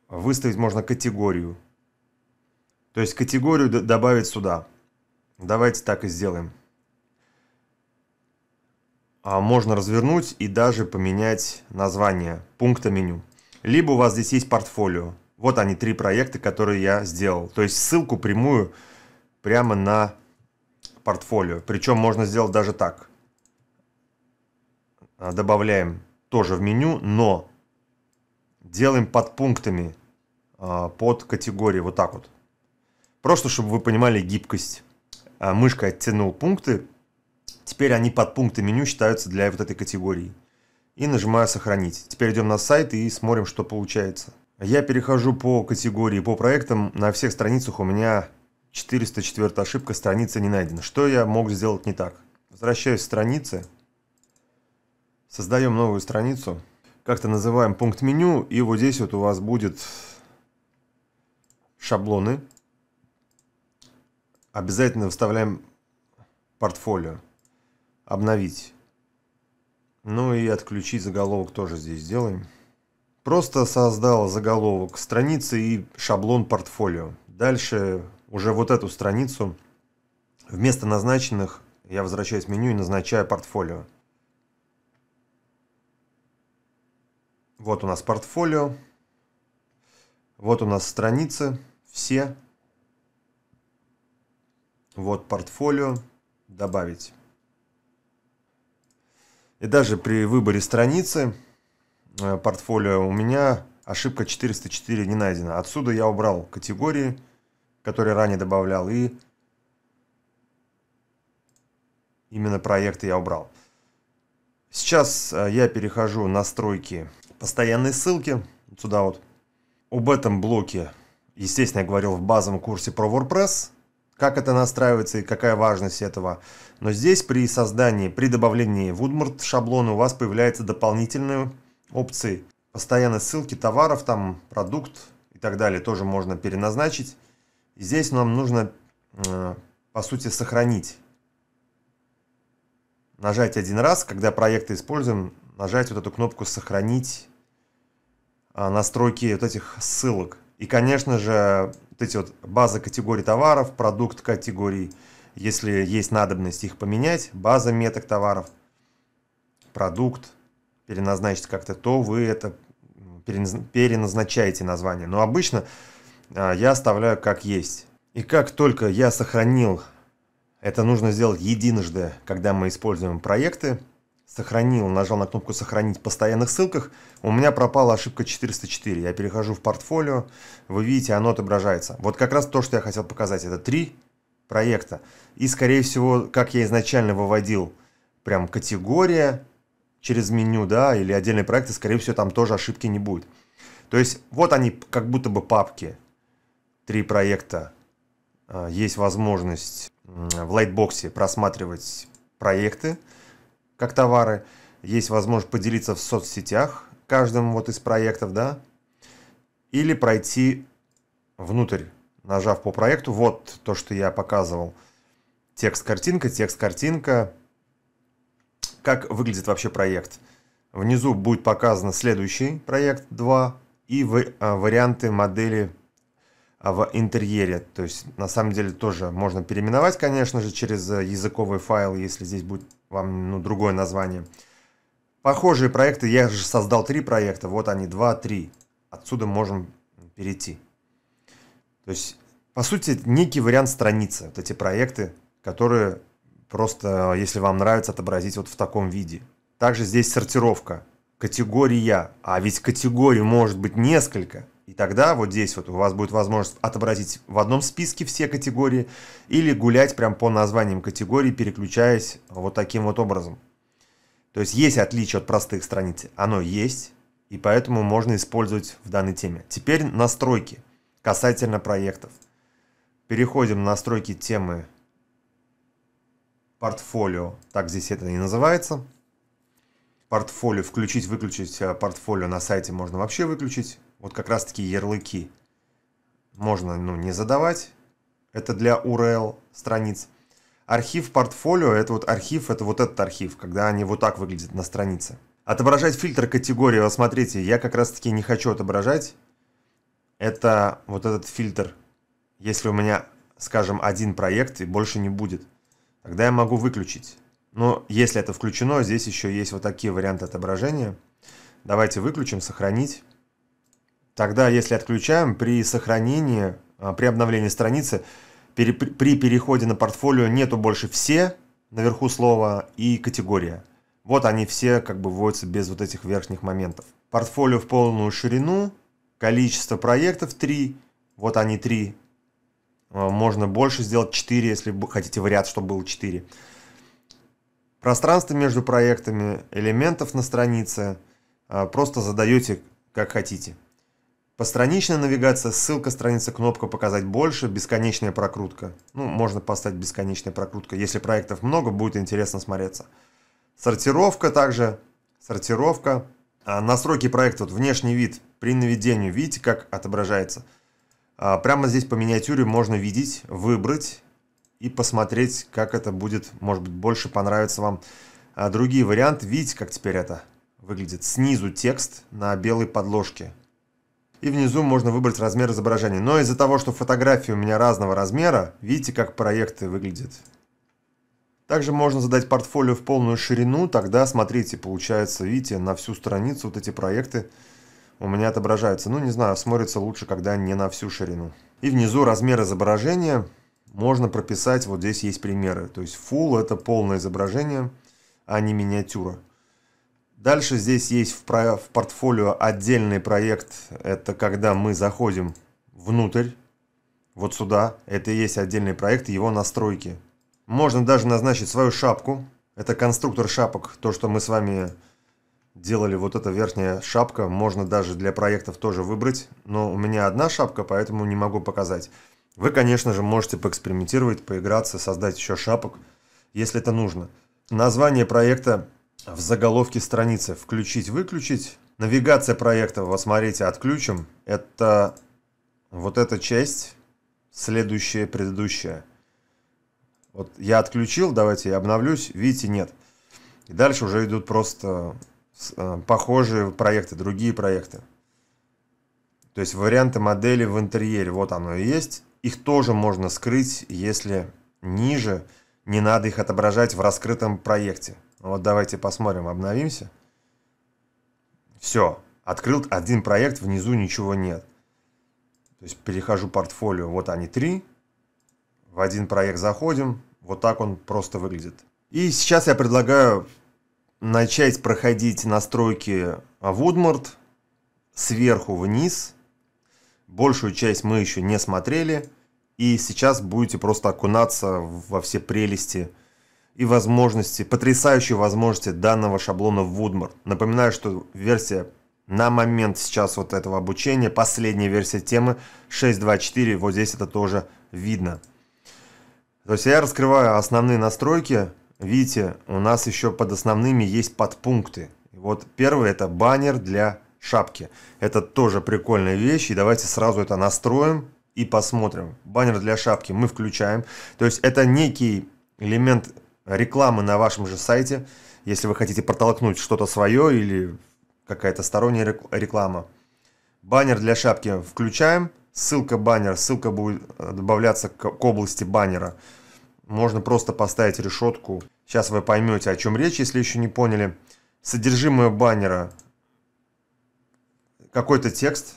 Выставить можно категорию. То есть категорию добавить сюда. Давайте так и сделаем. А можно развернуть и даже поменять название пункта меню. Либо у вас здесь есть портфолио. Вот они, три проекта, которые я сделал. То есть ссылку прямую прямо на портфолио. Причем можно сделать даже так. А, добавляем тоже в меню, но делаем под пунктами, а, под категории, вот так вот. Просто, чтобы вы понимали гибкость. А, мышкой оттянул пункты, теперь они под пункты меню считаются для вот этой категории и нажимаю «Сохранить». Теперь идем на сайт и смотрим, что получается. Я перехожу по категории, по проектам. На всех страницах у меня 404 ошибка, страница не найдена. Что я мог сделать не так? Возвращаюсь к странице, создаем новую страницу, как-то называем пункт меню, и вот здесь вот у вас будет шаблоны. Обязательно вставляем портфолио. Обновить. Ну и отключить заголовок тоже здесь сделаем. Просто создал заголовок страницы и шаблон портфолио. Дальше уже вот эту страницу вместо назначенных я возвращаюсь в меню и назначаю портфолио. Вот у нас портфолио. Вот у нас страницы. Все. Вот портфолио. Добавить. И даже при выборе страницы э, портфолио у меня ошибка 404 не найдена. Отсюда я убрал категории, которые ранее добавлял, и именно проекты я убрал. Сейчас э, я перехожу на настройки постоянной ссылки, сюда вот. Об этом блоке, естественно, я говорил в базовом курсе про WordPress – как это настраивается и какая важность этого. Но здесь при создании, при добавлении Woodmart шаблона у вас появляются дополнительные опции. Постоянно ссылки товаров, там продукт и так далее тоже можно переназначить. И здесь нам нужно, э, по сути, сохранить. Нажать один раз, когда проекты используем, нажать вот эту кнопку «Сохранить» э, настройки вот этих ссылок. И, конечно же, вот эти вот база категорий товаров, продукт категорий, если есть надобность их поменять, база меток товаров, продукт, переназначить как-то, то вы это ну, переназначаете название. Но обычно а, я оставляю как есть. И как только я сохранил, это нужно сделать единожды, когда мы используем проекты, сохранил, нажал на кнопку «Сохранить в постоянных ссылках», у меня пропала ошибка 404. Я перехожу в портфолио, вы видите, оно отображается. Вот как раз то, что я хотел показать, это три проекта. И, скорее всего, как я изначально выводил, прям категория через меню, да, или отдельные проекты, скорее всего, там тоже ошибки не будет. То есть, вот они, как будто бы папки, три проекта. А, есть возможность в лайтбоксе просматривать проекты, как товары. Есть возможность поделиться в соцсетях каждым вот из проектов, да, или пройти внутрь, нажав по проекту. Вот то, что я показывал. Текст-картинка, текст-картинка. Как выглядит вообще проект? Внизу будет показан следующий проект 2 и э, варианты модели э, в интерьере. То есть, на самом деле, тоже можно переименовать, конечно же, через э, языковый файл, если здесь будет вам ну, другое название. Похожие проекты, я же создал три проекта, вот они, два, три. Отсюда можем перейти. То есть, по сути, некий вариант страницы, вот эти проекты, которые просто, если вам нравится, отобразить вот в таком виде. Также здесь сортировка, категория, а ведь категорий может быть несколько – и тогда вот здесь вот у вас будет возможность отобразить в одном списке все категории или гулять прям по названиям категорий, переключаясь вот таким вот образом. То есть есть отличие от простых страниц, оно есть, и поэтому можно использовать в данной теме. Теперь настройки касательно проектов. Переходим на настройки темы портфолио, так здесь это не называется. Портфолио включить, выключить э, портфолио на сайте можно вообще выключить вот как раз таки ярлыки можно ну, не задавать. Это для URL страниц. Архив портфолио, это вот архив, это вот этот архив, когда они вот так выглядят на странице. Отображать фильтр категории, вот смотрите, я как раз таки не хочу отображать. Это вот этот фильтр. Если у меня, скажем, один проект и больше не будет, тогда я могу выключить. Но если это включено, здесь еще есть вот такие варианты отображения. Давайте выключим, сохранить. Тогда, если отключаем, при сохранении, а, при обновлении страницы, пере, при переходе на портфолио нету больше «все», наверху слова и «категория». Вот они все как бы вводятся без вот этих верхних моментов. Портфолио в полную ширину, количество проектов 3, вот они 3. А, можно больше сделать 4, если хотите вариант, чтобы было 4. Пространство между проектами, элементов на странице. А, просто задаете как хотите. Постраничная навигация, ссылка, страница, кнопка «Показать больше», бесконечная прокрутка. Ну, можно поставить бесконечная прокрутка. Если проектов много, будет интересно смотреться. Сортировка также. Сортировка. А, настройки проекта, вот внешний вид при наведении, видите, как отображается. А, прямо здесь по миниатюре можно видеть, выбрать и посмотреть, как это будет, может быть, больше понравится вам. А другие варианты, видите, как теперь это выглядит. Снизу текст на белой подложке. И внизу можно выбрать размер изображения. Но из-за того, что фотографии у меня разного размера, видите, как проекты выглядят. Также можно задать портфолио в полную ширину, тогда, смотрите, получается, видите, на всю страницу вот эти проекты у меня отображаются. Ну, не знаю, смотрится лучше, когда не на всю ширину. И внизу размер изображения можно прописать, вот здесь есть примеры. То есть Full – это полное изображение, а не миниатюра. Дальше здесь есть в, про... в портфолио отдельный проект. Это когда мы заходим внутрь, вот сюда. Это и есть отдельный проект его настройки. Можно даже назначить свою шапку. Это конструктор шапок, то, что мы с вами делали, вот эта верхняя шапка. Можно даже для проектов тоже выбрать. Но у меня одна шапка, поэтому не могу показать. Вы, конечно же, можете поэкспериментировать, поиграться, создать еще шапок, если это нужно. Название проекта в заголовке страницы «Включить-выключить». Навигация проекта, вот смотрите, отключим. Это вот эта часть, следующая, предыдущая. Вот я отключил, давайте я обновлюсь, видите, нет. И дальше уже идут просто э, похожие проекты, другие проекты. То есть варианты модели в интерьере, вот оно и есть. Их тоже можно скрыть, если ниже не надо их отображать в раскрытом проекте. Ну вот давайте посмотрим, обновимся. Все, открыл один проект, внизу ничего нет. То есть перехожу портфолио, вот они три. В один проект заходим, вот так он просто выглядит. И сейчас я предлагаю начать проходить настройки Woodmart сверху вниз. Большую часть мы еще не смотрели. И сейчас будете просто окунаться во все прелести и возможности, потрясающие возможности данного шаблона в Woodmart. Напоминаю, что версия на момент сейчас вот этого обучения, последняя версия темы 6.2.4, вот здесь это тоже видно. То есть я раскрываю основные настройки, видите, у нас еще под основными есть подпункты. Вот первый это баннер для шапки. Это тоже прикольная вещь, и давайте сразу это настроим и посмотрим. Баннер для шапки мы включаем. То есть это некий элемент рекламы на вашем же сайте, если вы хотите протолкнуть что-то свое или какая-то сторонняя реклама. Баннер для шапки включаем. Ссылка баннер, ссылка будет э, добавляться к области баннера. Можно просто поставить решетку. Сейчас вы поймете, о чем речь, если еще не поняли. Содержимое баннера. Какой-то текст.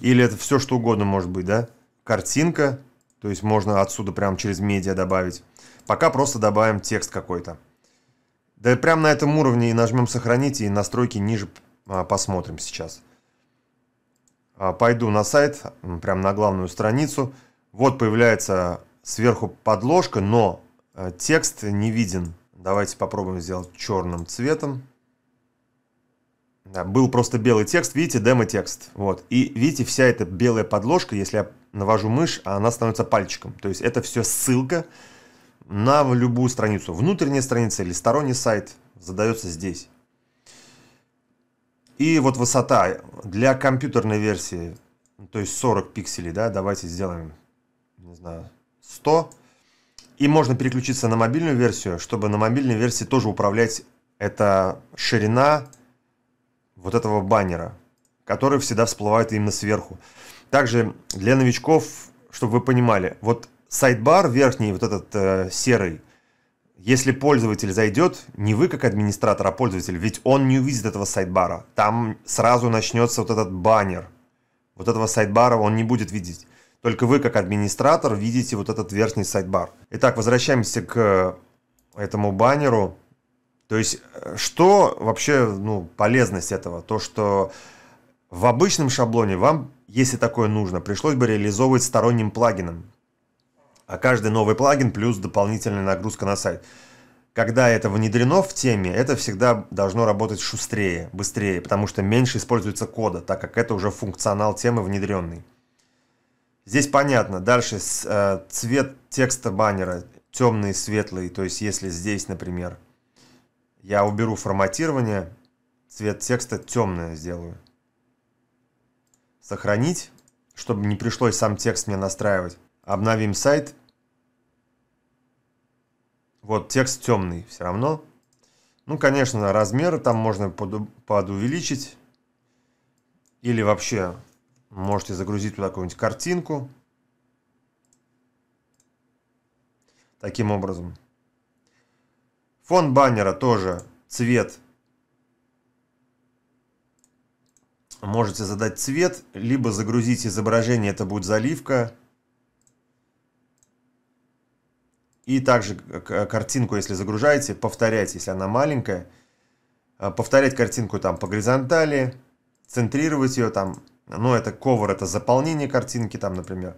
Или это все что угодно может быть, да? Картинка, то есть можно отсюда прям через медиа добавить. Пока просто добавим текст какой-то. Да и прямо на этом уровне и нажмем сохранить, и настройки ниже а, посмотрим сейчас. А, пойду на сайт, прям на главную страницу. Вот появляется сверху подложка, но э, текст не виден. Давайте попробуем сделать черным цветом. Да, э, был просто белый текст, видите, демо-текст. Вот. И видите, вся эта белая подложка, если я навожу мышь, она становится пальчиком. То есть это все ссылка на любую страницу. Внутренняя страница или сторонний сайт задается здесь. И вот высота для компьютерной версии, то есть 40 пикселей, да, давайте сделаем, не знаю, 100. И можно переключиться на мобильную версию, чтобы на мобильной версии тоже управлять. Это ширина, вот этого баннера, который всегда всплывает именно сверху. Также для новичков, чтобы вы понимали, вот сайдбар верхний, вот этот э, серый, если пользователь зайдет, не вы как администратор, а пользователь, ведь он не увидит этого сайдбара. Там сразу начнется вот этот баннер. Вот этого сайдбара он не будет видеть. Только вы как администратор видите вот этот верхний сайдбар. Итак, возвращаемся к этому баннеру. То есть, э, что вообще ну, полезность этого? То, что в обычном шаблоне вам, если такое нужно, пришлось бы реализовывать сторонним плагином. А каждый новый плагин плюс дополнительная нагрузка на сайт. Когда это внедрено в теме, это всегда должно работать шустрее, быстрее, потому что меньше используется кода, так как это уже функционал темы внедренный. Здесь понятно. Дальше э, цвет текста баннера темный и светлый. То есть если здесь, например, я уберу форматирование, цвет текста темное сделаю. Сохранить, чтобы не пришлось сам текст мне настраивать. Обновим сайт. Вот текст темный все равно. Ну, конечно, размеры там можно под, подувеличить. Или вообще можете загрузить туда какую-нибудь картинку. Таким образом. Фон баннера тоже цвет. Можете задать цвет, либо загрузить изображение, это будет заливка. И также картинку, если загружаете, повторять, если она маленькая. А, повторять картинку там по горизонтали, центрировать ее там. Ну, это cover, это заполнение картинки там, например.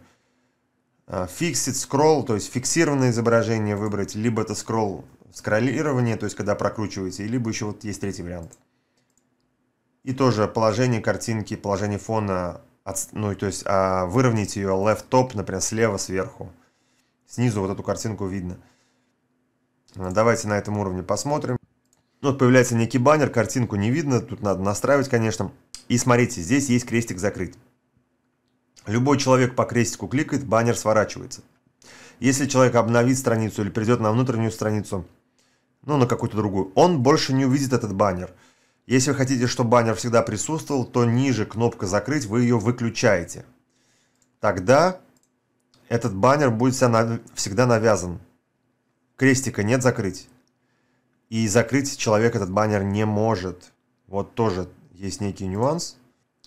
Fixed а, scroll, то есть фиксированное изображение выбрать, либо это scroll скроллирование, то есть когда прокручиваете, либо еще вот есть третий вариант. И тоже положение картинки, положение фона, от, ну то есть а, выровнять ее left top, например, слева сверху. Снизу вот эту картинку видно. Давайте на этом уровне посмотрим. Ну, вот появляется некий баннер, картинку не видно, тут надо настраивать, конечно. И смотрите, здесь есть крестик «Закрыть». Любой человек по крестику кликает, баннер сворачивается. Если человек обновит страницу или придет на внутреннюю страницу – ну, на какую-то другую, он больше не увидит этот баннер. Если вы хотите, чтобы баннер всегда присутствовал, то ниже кнопка «Закрыть» вы ее выключаете. Тогда этот баннер будет всегда навязан. Крестика нет «Закрыть». И закрыть человек этот баннер не может. Вот тоже есть некий нюанс.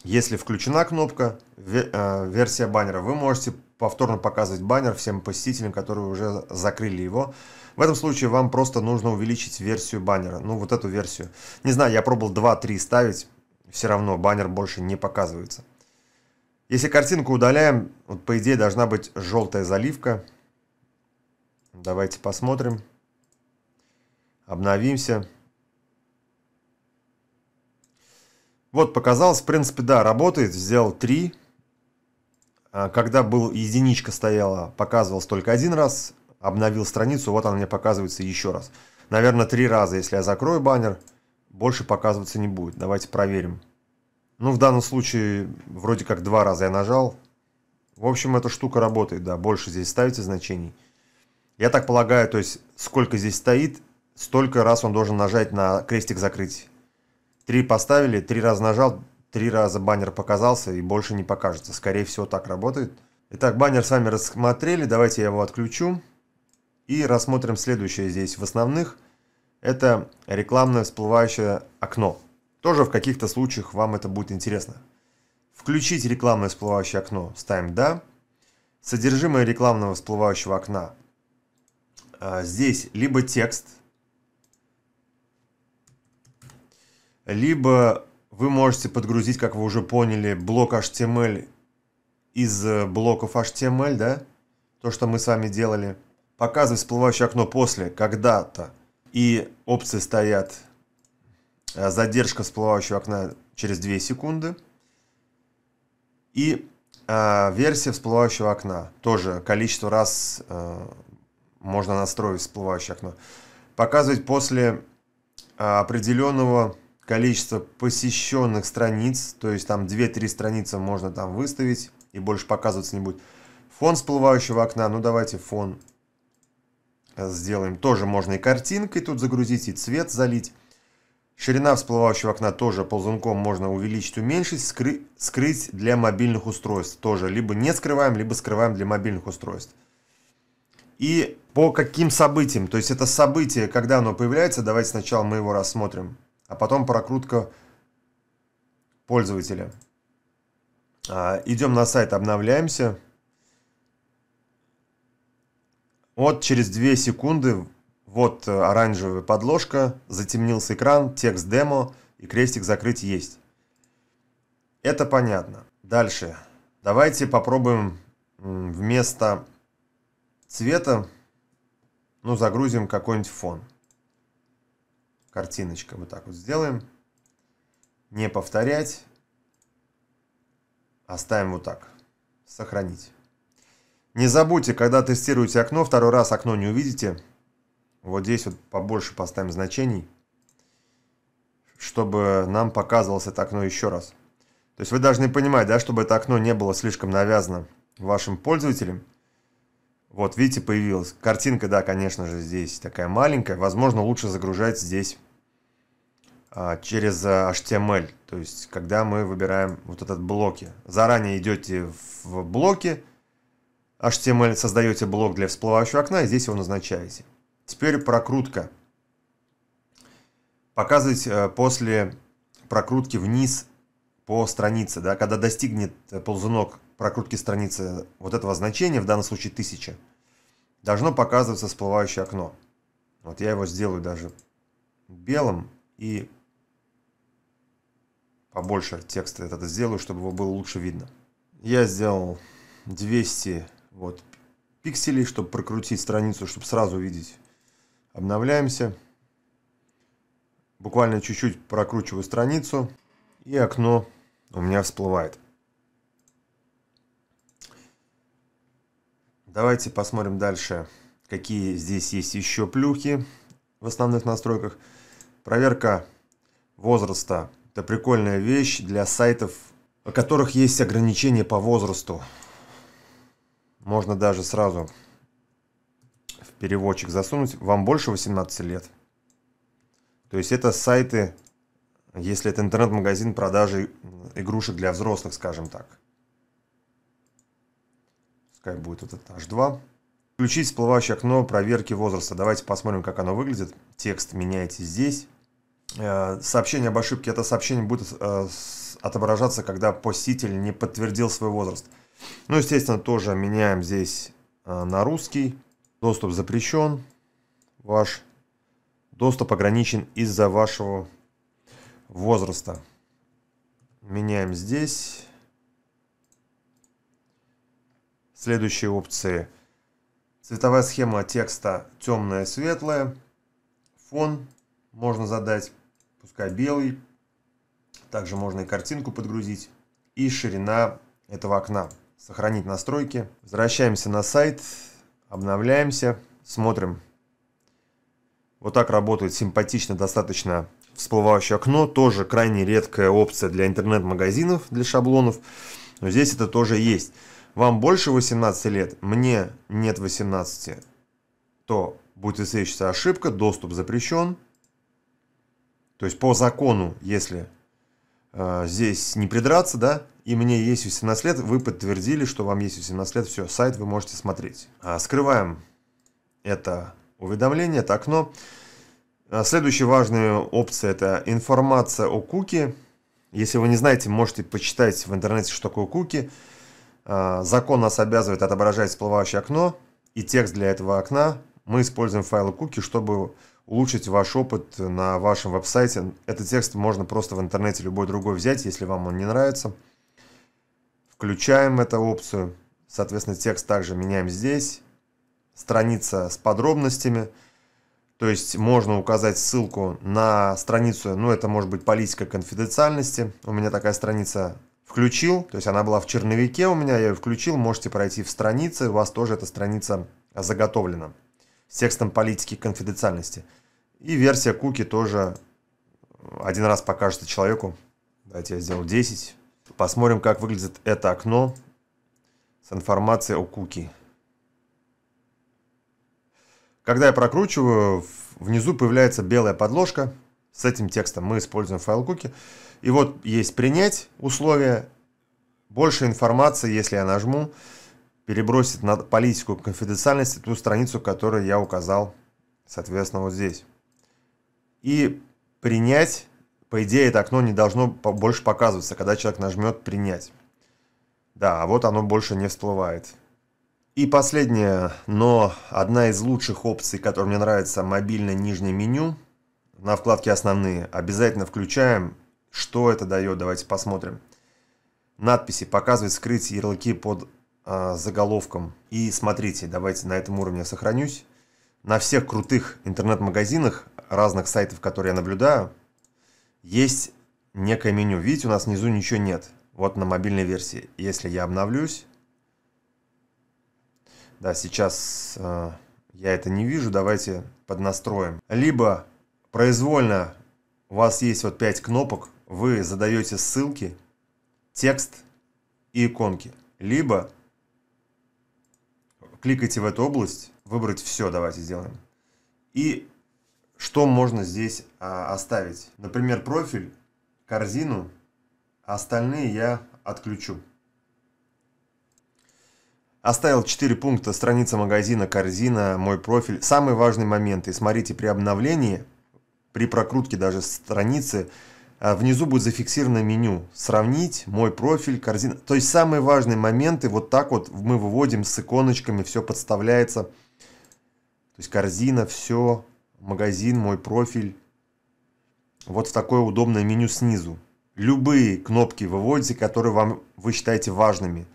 Если включена кнопка, э, версия баннера, вы можете повторно показывать баннер всем посетителям, которые уже закрыли его. В этом случае вам просто нужно увеличить версию баннера, ну вот эту версию. Не знаю, я пробовал 2-3 ставить, все равно баннер больше не показывается. Если картинку удаляем, вот по идее должна быть желтая заливка. Давайте посмотрим. Обновимся. Вот, показалось, в принципе, да, работает. Сделал 3. А, когда был единичка стояла, показывалось только один раз. Обновил страницу, вот она мне показывается еще раз. Наверное, три раза, если я закрою баннер, больше показываться не будет. Давайте проверим. Ну, в данном случае, вроде как два раза я нажал. В общем, эта штука работает, да, больше здесь ставите значений. Я так полагаю, то есть, сколько здесь стоит, столько раз он должен нажать на крестик закрыть. Три поставили, три раза нажал, три раза баннер показался и больше не покажется. Скорее всего, так работает. Итак, баннер с вами рассмотрели, давайте я его отключу. И рассмотрим следующее здесь в основных. Это рекламное всплывающее окно. Тоже в каких-то случаях вам это будет интересно. Включить рекламное всплывающее окно ставим «Да». Содержимое рекламного всплывающего окна. А, здесь либо текст, либо вы можете подгрузить, как вы уже поняли, блок HTML из э, блоков HTML, да? То, что мы с вами делали показывать всплывающее окно после, когда-то. И опции стоят э, задержка всплывающего окна через 2 секунды. И э, версия всплывающего окна. Тоже количество раз э, можно настроить всплывающее окно. Показывать после э, определенного количества посещенных страниц, то есть там 2-3 страницы можно там выставить и больше показываться не будет. Фон всплывающего окна, ну давайте фон сделаем. Тоже можно и картинкой тут загрузить, и цвет залить. Ширина всплывающего окна тоже ползунком можно увеличить, уменьшить, скры скрыть для мобильных устройств тоже. Либо не скрываем, либо скрываем для мобильных устройств. И по каким событиям, то есть это событие, когда оно появляется, давайте сначала мы его рассмотрим, а потом прокрутка пользователя. А, идем на сайт, обновляемся. Вот через 2 секунды вот э, оранжевая подложка, затемнился экран, текст демо и крестик закрыть есть. Это понятно. Дальше. Давайте попробуем вместо цвета, ну, загрузим какой-нибудь фон. Картиночка вот так вот сделаем. Не повторять. Оставим вот так. Сохранить. Не забудьте, когда тестируете окно, второй раз окно не увидите. Вот здесь вот побольше поставим значений, чтобы нам показывалось это окно еще раз. То есть вы должны понимать, да, чтобы это окно не было слишком навязано вашим пользователям. Вот, видите, появилась картинка, да, конечно же, здесь такая маленькая. Возможно, лучше загружать здесь а, через а, HTML. То есть, когда мы выбираем вот этот блоки. Заранее идете в блоки, HTML создаете блок для всплывающего окна, и здесь его назначаете. Теперь прокрутка. Показывать э, после прокрутки вниз по странице, да, когда достигнет э, ползунок прокрутки страницы вот этого значения, в данном случае 1000, должно показываться всплывающее окно. Вот я его сделаю даже белым и побольше текста этот сделаю, чтобы его было лучше видно. Я сделал 200 вот. Пиксели, чтобы прокрутить страницу, чтобы сразу видеть. Обновляемся. Буквально чуть-чуть прокручиваю страницу. И окно у меня всплывает. Давайте посмотрим дальше, какие здесь есть еще плюхи в основных настройках. Проверка возраста. Это прикольная вещь для сайтов, у которых есть ограничения по возрасту. Можно даже сразу в переводчик засунуть. Вам больше 18 лет. То есть это сайты, если это интернет-магазин продажи игрушек для взрослых, скажем так. Пускай будет вот это H2. Включить всплывающее окно проверки возраста. Давайте посмотрим, как оно выглядит. Текст меняйте здесь. Э, сообщение об ошибке. Это сообщение будет э, отображаться, когда посетитель не подтвердил свой возраст. Ну, естественно, тоже меняем здесь а, на русский. Доступ запрещен. Ваш доступ ограничен из-за вашего возраста. Меняем здесь. Следующие опции. Цветовая схема текста темная, светлая. Фон можно задать, пускай белый. Также можно и картинку подгрузить. И ширина этого окна сохранить настройки. Возвращаемся на сайт, обновляемся, смотрим. Вот так работает симпатично достаточно всплывающее окно. Тоже крайне редкая опция для интернет-магазинов, для шаблонов. Но здесь это тоже есть. Вам больше 18 лет, мне нет 18, то будет высвечиваться ошибка, доступ запрещен. То есть по закону, если Э, здесь не придраться, да, и мне есть 18 лет, вы подтвердили, что вам есть 18 лет, все, сайт вы можете смотреть. А, скрываем это уведомление, это окно. А, следующая важная опция – это информация о куки. Если вы не знаете, можете почитать в интернете, что такое куки. А, закон нас обязывает отображать всплывающее окно и текст для этого окна. Мы используем файлы куки, чтобы улучшить ваш опыт на вашем веб-сайте. Этот текст можно просто в интернете любой другой взять, если вам он не нравится. Включаем эту опцию. Соответственно, текст также меняем здесь. Страница с подробностями. То есть можно указать ссылку на страницу, ну это может быть политика конфиденциальности. У меня такая страница включил, то есть она была в черновике у меня, я ее включил, можете пройти в страницы, у вас тоже эта страница заготовлена с текстом политики конфиденциальности. И версия куки тоже э, один раз покажется человеку. Давайте я сделал 10. Посмотрим, как выглядит это окно с информацией о куки. Когда я прокручиваю, внизу появляется белая подложка с этим текстом. Мы используем файл куки. И вот есть принять условия, больше информации, если я нажму, перебросит на политику конфиденциальности ту страницу, которую я указал, соответственно, вот здесь. И принять, по идее, это окно не должно больше показываться, когда человек нажмет «принять». Да, а вот оно больше не всплывает. И последнее, но одна из лучших опций, которая мне нравится, мобильное нижнее меню. На вкладке «Основные» обязательно включаем. Что это дает, давайте посмотрим. Надписи показывают скрыть ярлыки под а, заголовком. И смотрите, давайте на этом уровне я сохранюсь. На всех крутых интернет-магазинах разных сайтов, которые я наблюдаю, есть некое меню. Видите, у нас внизу ничего нет. Вот на мобильной версии. Если я обновлюсь, да, сейчас э, я это не вижу, давайте поднастроим. Либо произвольно у вас есть вот 5 кнопок, вы задаете ссылки, текст и иконки. Либо кликайте в эту область, выбрать все, давайте сделаем. И что можно здесь а, оставить? Например, профиль, корзину, а остальные я отключу. Оставил 4 пункта, страница магазина, корзина, мой профиль. Самый важный момент и Смотрите, при обновлении, при прокрутке даже страницы, а внизу будет зафиксировано меню. Сравнить, мой профиль, корзина. То есть самые важные моменты вот так вот мы выводим с иконочками, все подставляется. То есть корзина, все, магазин, мой профиль. Вот в такое удобное меню снизу. Любые кнопки выводите, которые вам вы считаете важными.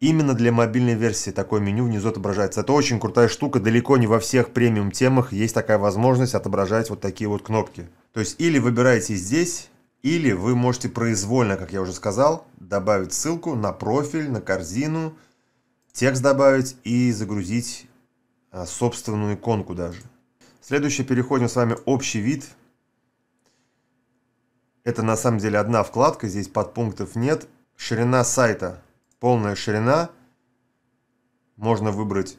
Именно для мобильной версии такое меню внизу отображается. Это очень крутая штука, далеко не во всех премиум темах есть такая возможность отображать вот такие вот кнопки. То есть или выбираете здесь, или вы можете произвольно, как я уже сказал, добавить ссылку на профиль, на корзину, текст добавить и загрузить а, собственную иконку даже. Следующее переходим с вами общий вид. Это на самом деле одна вкладка, здесь подпунктов нет. Ширина сайта, полная ширина. Можно выбрать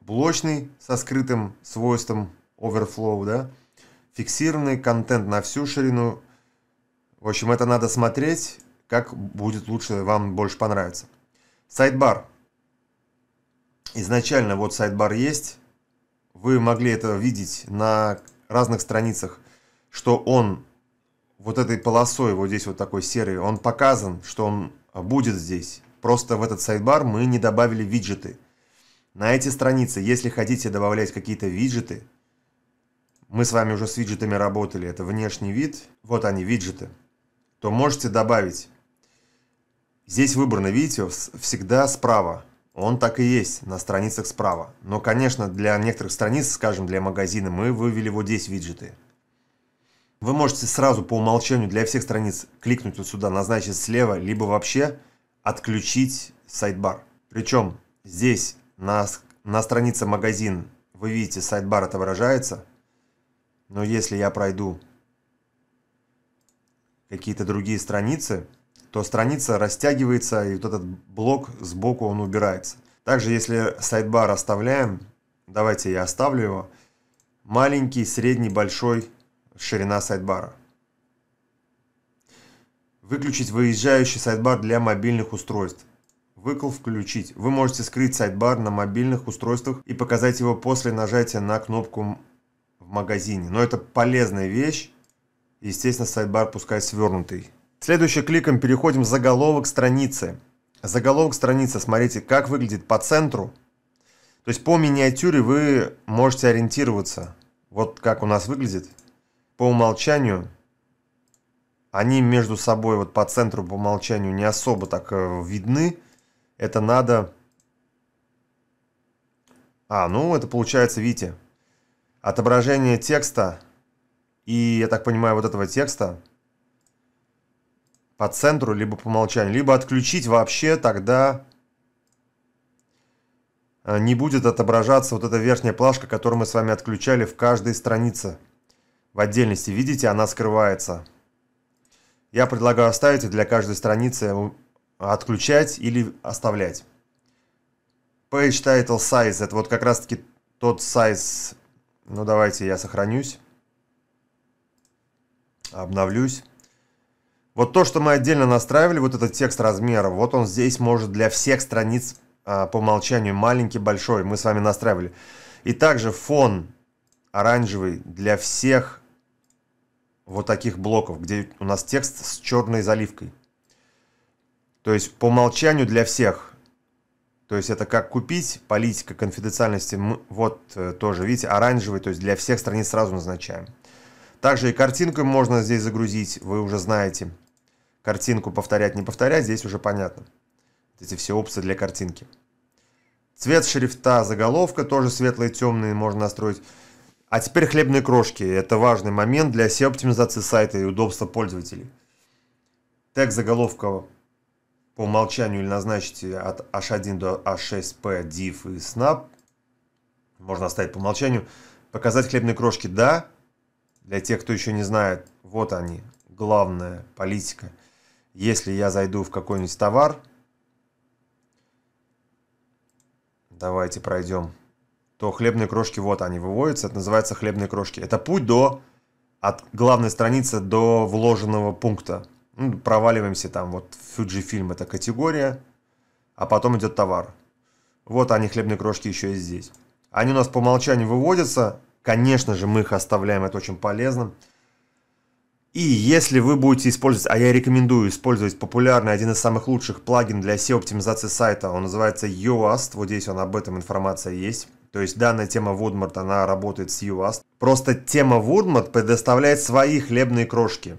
блочный со скрытым свойством overflow, да? фиксированный контент на всю ширину в общем, это надо смотреть, как будет лучше, вам больше понравится. Сайдбар. Изначально вот сайдбар есть. Вы могли это видеть на разных страницах, что он вот этой полосой, вот здесь вот такой серый, он показан, что он будет здесь. Просто в этот сайдбар мы не добавили виджеты. На эти страницы, если хотите добавлять какие-то виджеты, мы с вами уже с виджетами работали, это внешний вид, вот они, виджеты то можете добавить. Здесь выбрано, видите, всегда справа. Он так и есть на страницах справа. Но, конечно, для некоторых страниц, скажем, для магазина, мы вывели вот здесь виджеты. Вы можете сразу по умолчанию для всех страниц кликнуть вот сюда, назначить слева, либо вообще отключить сайдбар. Причем здесь на, на странице магазин вы видите, сайдбар отображается. Но если я пройду какие-то другие страницы, то страница растягивается, и вот этот блок сбоку он убирается. Также, если сайдбар оставляем, давайте я оставлю его, маленький, средний, большой, ширина сайдбара. Выключить выезжающий сайдбар для мобильных устройств. Выкл включить. Вы можете скрыть сайдбар на мобильных устройствах и показать его после нажатия на кнопку в магазине. Но это полезная вещь, Естественно, сайдбар пускай свернутый. Следующий кликом переходим в заголовок страницы. Заголовок страницы, смотрите, как выглядит по центру. То есть по миниатюре вы можете ориентироваться. Вот как у нас выглядит. По умолчанию они между собой вот по центру по умолчанию не особо так э, видны. Это надо... А, ну это получается, видите, отображение текста и, я так понимаю, вот этого текста по центру, либо по умолчанию, либо отключить вообще, тогда э, не будет отображаться вот эта верхняя плашка, которую мы с вами отключали в каждой странице. В отдельности, видите, она скрывается. Я предлагаю оставить и для каждой страницы э, отключать или оставлять. Page Title Size, это вот как раз таки тот size, ну давайте я сохранюсь обновлюсь. Вот то, что мы отдельно настраивали, вот этот текст размера, вот он здесь может для всех страниц а, по умолчанию маленький, большой, мы с вами настраивали. И также фон оранжевый для всех вот таких блоков, где у нас текст с черной заливкой. То есть по умолчанию для всех. То есть это как купить, политика конфиденциальности, вот э, тоже, видите, оранжевый, то есть для всех страниц сразу назначаем. Также и картинку можно здесь загрузить, вы уже знаете. Картинку повторять, не повторять, здесь уже понятно. Эти все опции для картинки. Цвет шрифта, заголовка тоже светлые, темные можно настроить. А теперь хлебные крошки. Это важный момент для SEO-оптимизации сайта и удобства пользователей. Тег заголовка по умолчанию или назначите от H1 до H6P, div и snap. Можно оставить по умолчанию. Показать хлебные крошки – да. Для тех, кто еще не знает, вот они, главная политика. Если я зайду в какой-нибудь товар, давайте пройдем, то хлебные крошки, вот они выводятся, это называется хлебные крошки. Это путь до, от главной страницы до вложенного пункта. Ну, проваливаемся там, вот Фуджифильм это категория, а потом идет товар. Вот они, хлебные крошки, еще и здесь. Они у нас по умолчанию выводятся, Конечно же, мы их оставляем, это очень полезно. И если вы будете использовать, а я рекомендую использовать популярный, один из самых лучших плагин для SEO-оптимизации сайта, он называется UAST, вот здесь он об этом информация есть. То есть данная тема Woodmart, она работает с UAST. Просто тема Woodmart предоставляет свои хлебные крошки.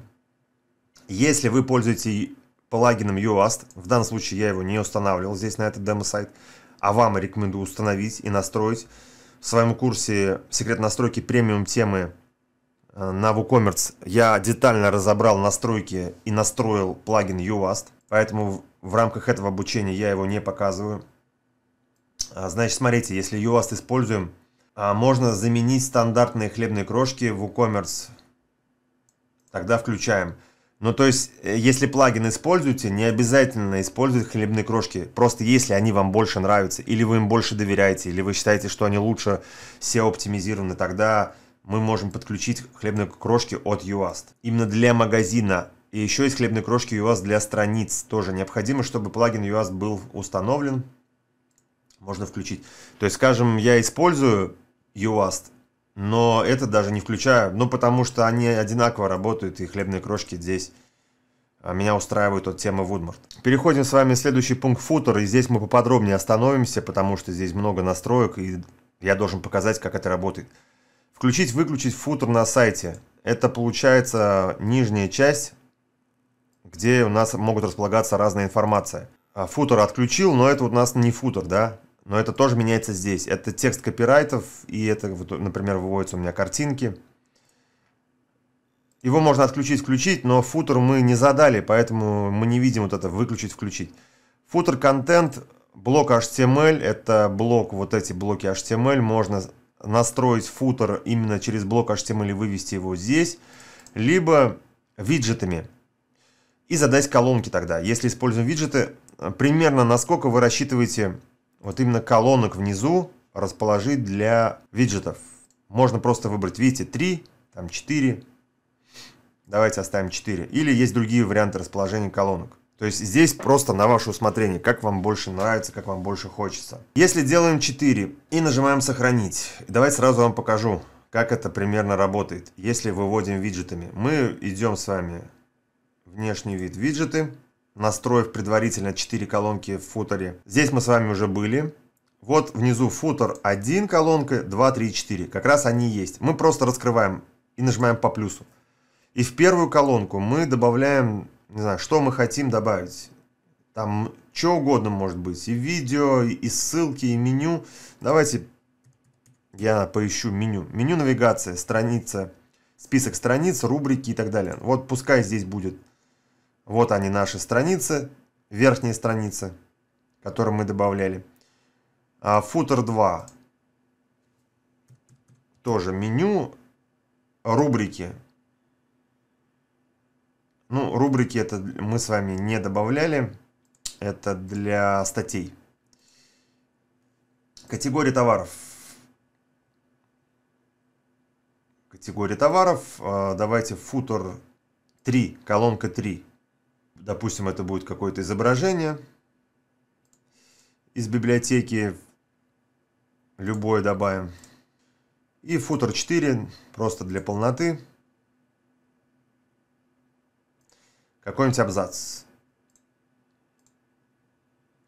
Если вы пользуетесь плагином UAST, в данном случае я его не устанавливал здесь на этот демо-сайт, а вам рекомендую установить и настроить, в своем курсе «Секрет настройки премиум темы» э, на WooCommerce я детально разобрал настройки и настроил плагин UAST, поэтому в рамках этого обучения я его не показываю. А, значит, смотрите, если UAST используем, а, можно заменить стандартные хлебные крошки в WooCommerce. Тогда включаем. Ну, то есть, э, если плагин используете, не обязательно использовать хлебные крошки. Просто если они вам больше нравятся, или вы им больше доверяете, или вы считаете, что они лучше все оптимизированы, тогда мы можем подключить хлебные крошки от UAST. Именно для магазина. И еще есть хлебные крошки UAST для страниц. Тоже необходимо, чтобы плагин UAST был установлен. Можно включить. То есть, скажем, я использую UAST, но это даже не включая, ну, потому что они одинаково работают, и хлебные крошки здесь а, меня устраивают от темы Вудморт. Переходим с вами в следующий пункт футер, и здесь мы поподробнее остановимся, потому что здесь много настроек, и я должен показать, как это работает. Включить-выключить футер на сайте. Это получается нижняя часть, где у нас могут располагаться разная информация. А, футер отключил, но это вот у нас не футер, да? но это тоже меняется здесь. Это текст копирайтов, и это, вот, например, выводятся у меня картинки. Его можно отключить, включить, но футер мы не задали, поэтому мы не видим вот это выключить, включить. Футер контент, блок HTML, это блок, вот эти блоки HTML, можно настроить футер именно через блок HTML и вывести его здесь, либо виджетами. И задать колонки тогда. Если используем виджеты, примерно насколько вы рассчитываете вот именно колонок внизу расположить для виджетов. Можно просто выбрать, видите, 3, там 4. Давайте оставим 4. Или есть другие варианты расположения колонок. То есть здесь просто на ваше усмотрение, как вам больше нравится, как вам больше хочется. Если делаем 4 и нажимаем «Сохранить», давайте сразу вам покажу, как это примерно работает, если выводим виджетами. Мы идем с вами внешний вид виджеты, настроив предварительно 4 колонки в футере. Здесь мы с вами уже были. Вот внизу футер 1 колонка, 2, 3, 4. Как раз они есть. Мы просто раскрываем и нажимаем по плюсу. И в первую колонку мы добавляем, не знаю, что мы хотим добавить. Там что угодно может быть. И видео, и ссылки, и меню. Давайте я поищу меню. Меню навигация, страница, список страниц, рубрики и так далее. Вот пускай здесь будет вот они наши страницы, верхние страницы, которые мы добавляли. А, футер 2. Тоже меню, рубрики. Ну, рубрики это мы с вами не добавляли. Это для статей. Категории товаров. Категории товаров. А, давайте футер 3, колонка 3. Допустим, это будет какое-то изображение из библиотеки. Любое добавим. И футер 4 просто для полноты. Какой-нибудь абзац.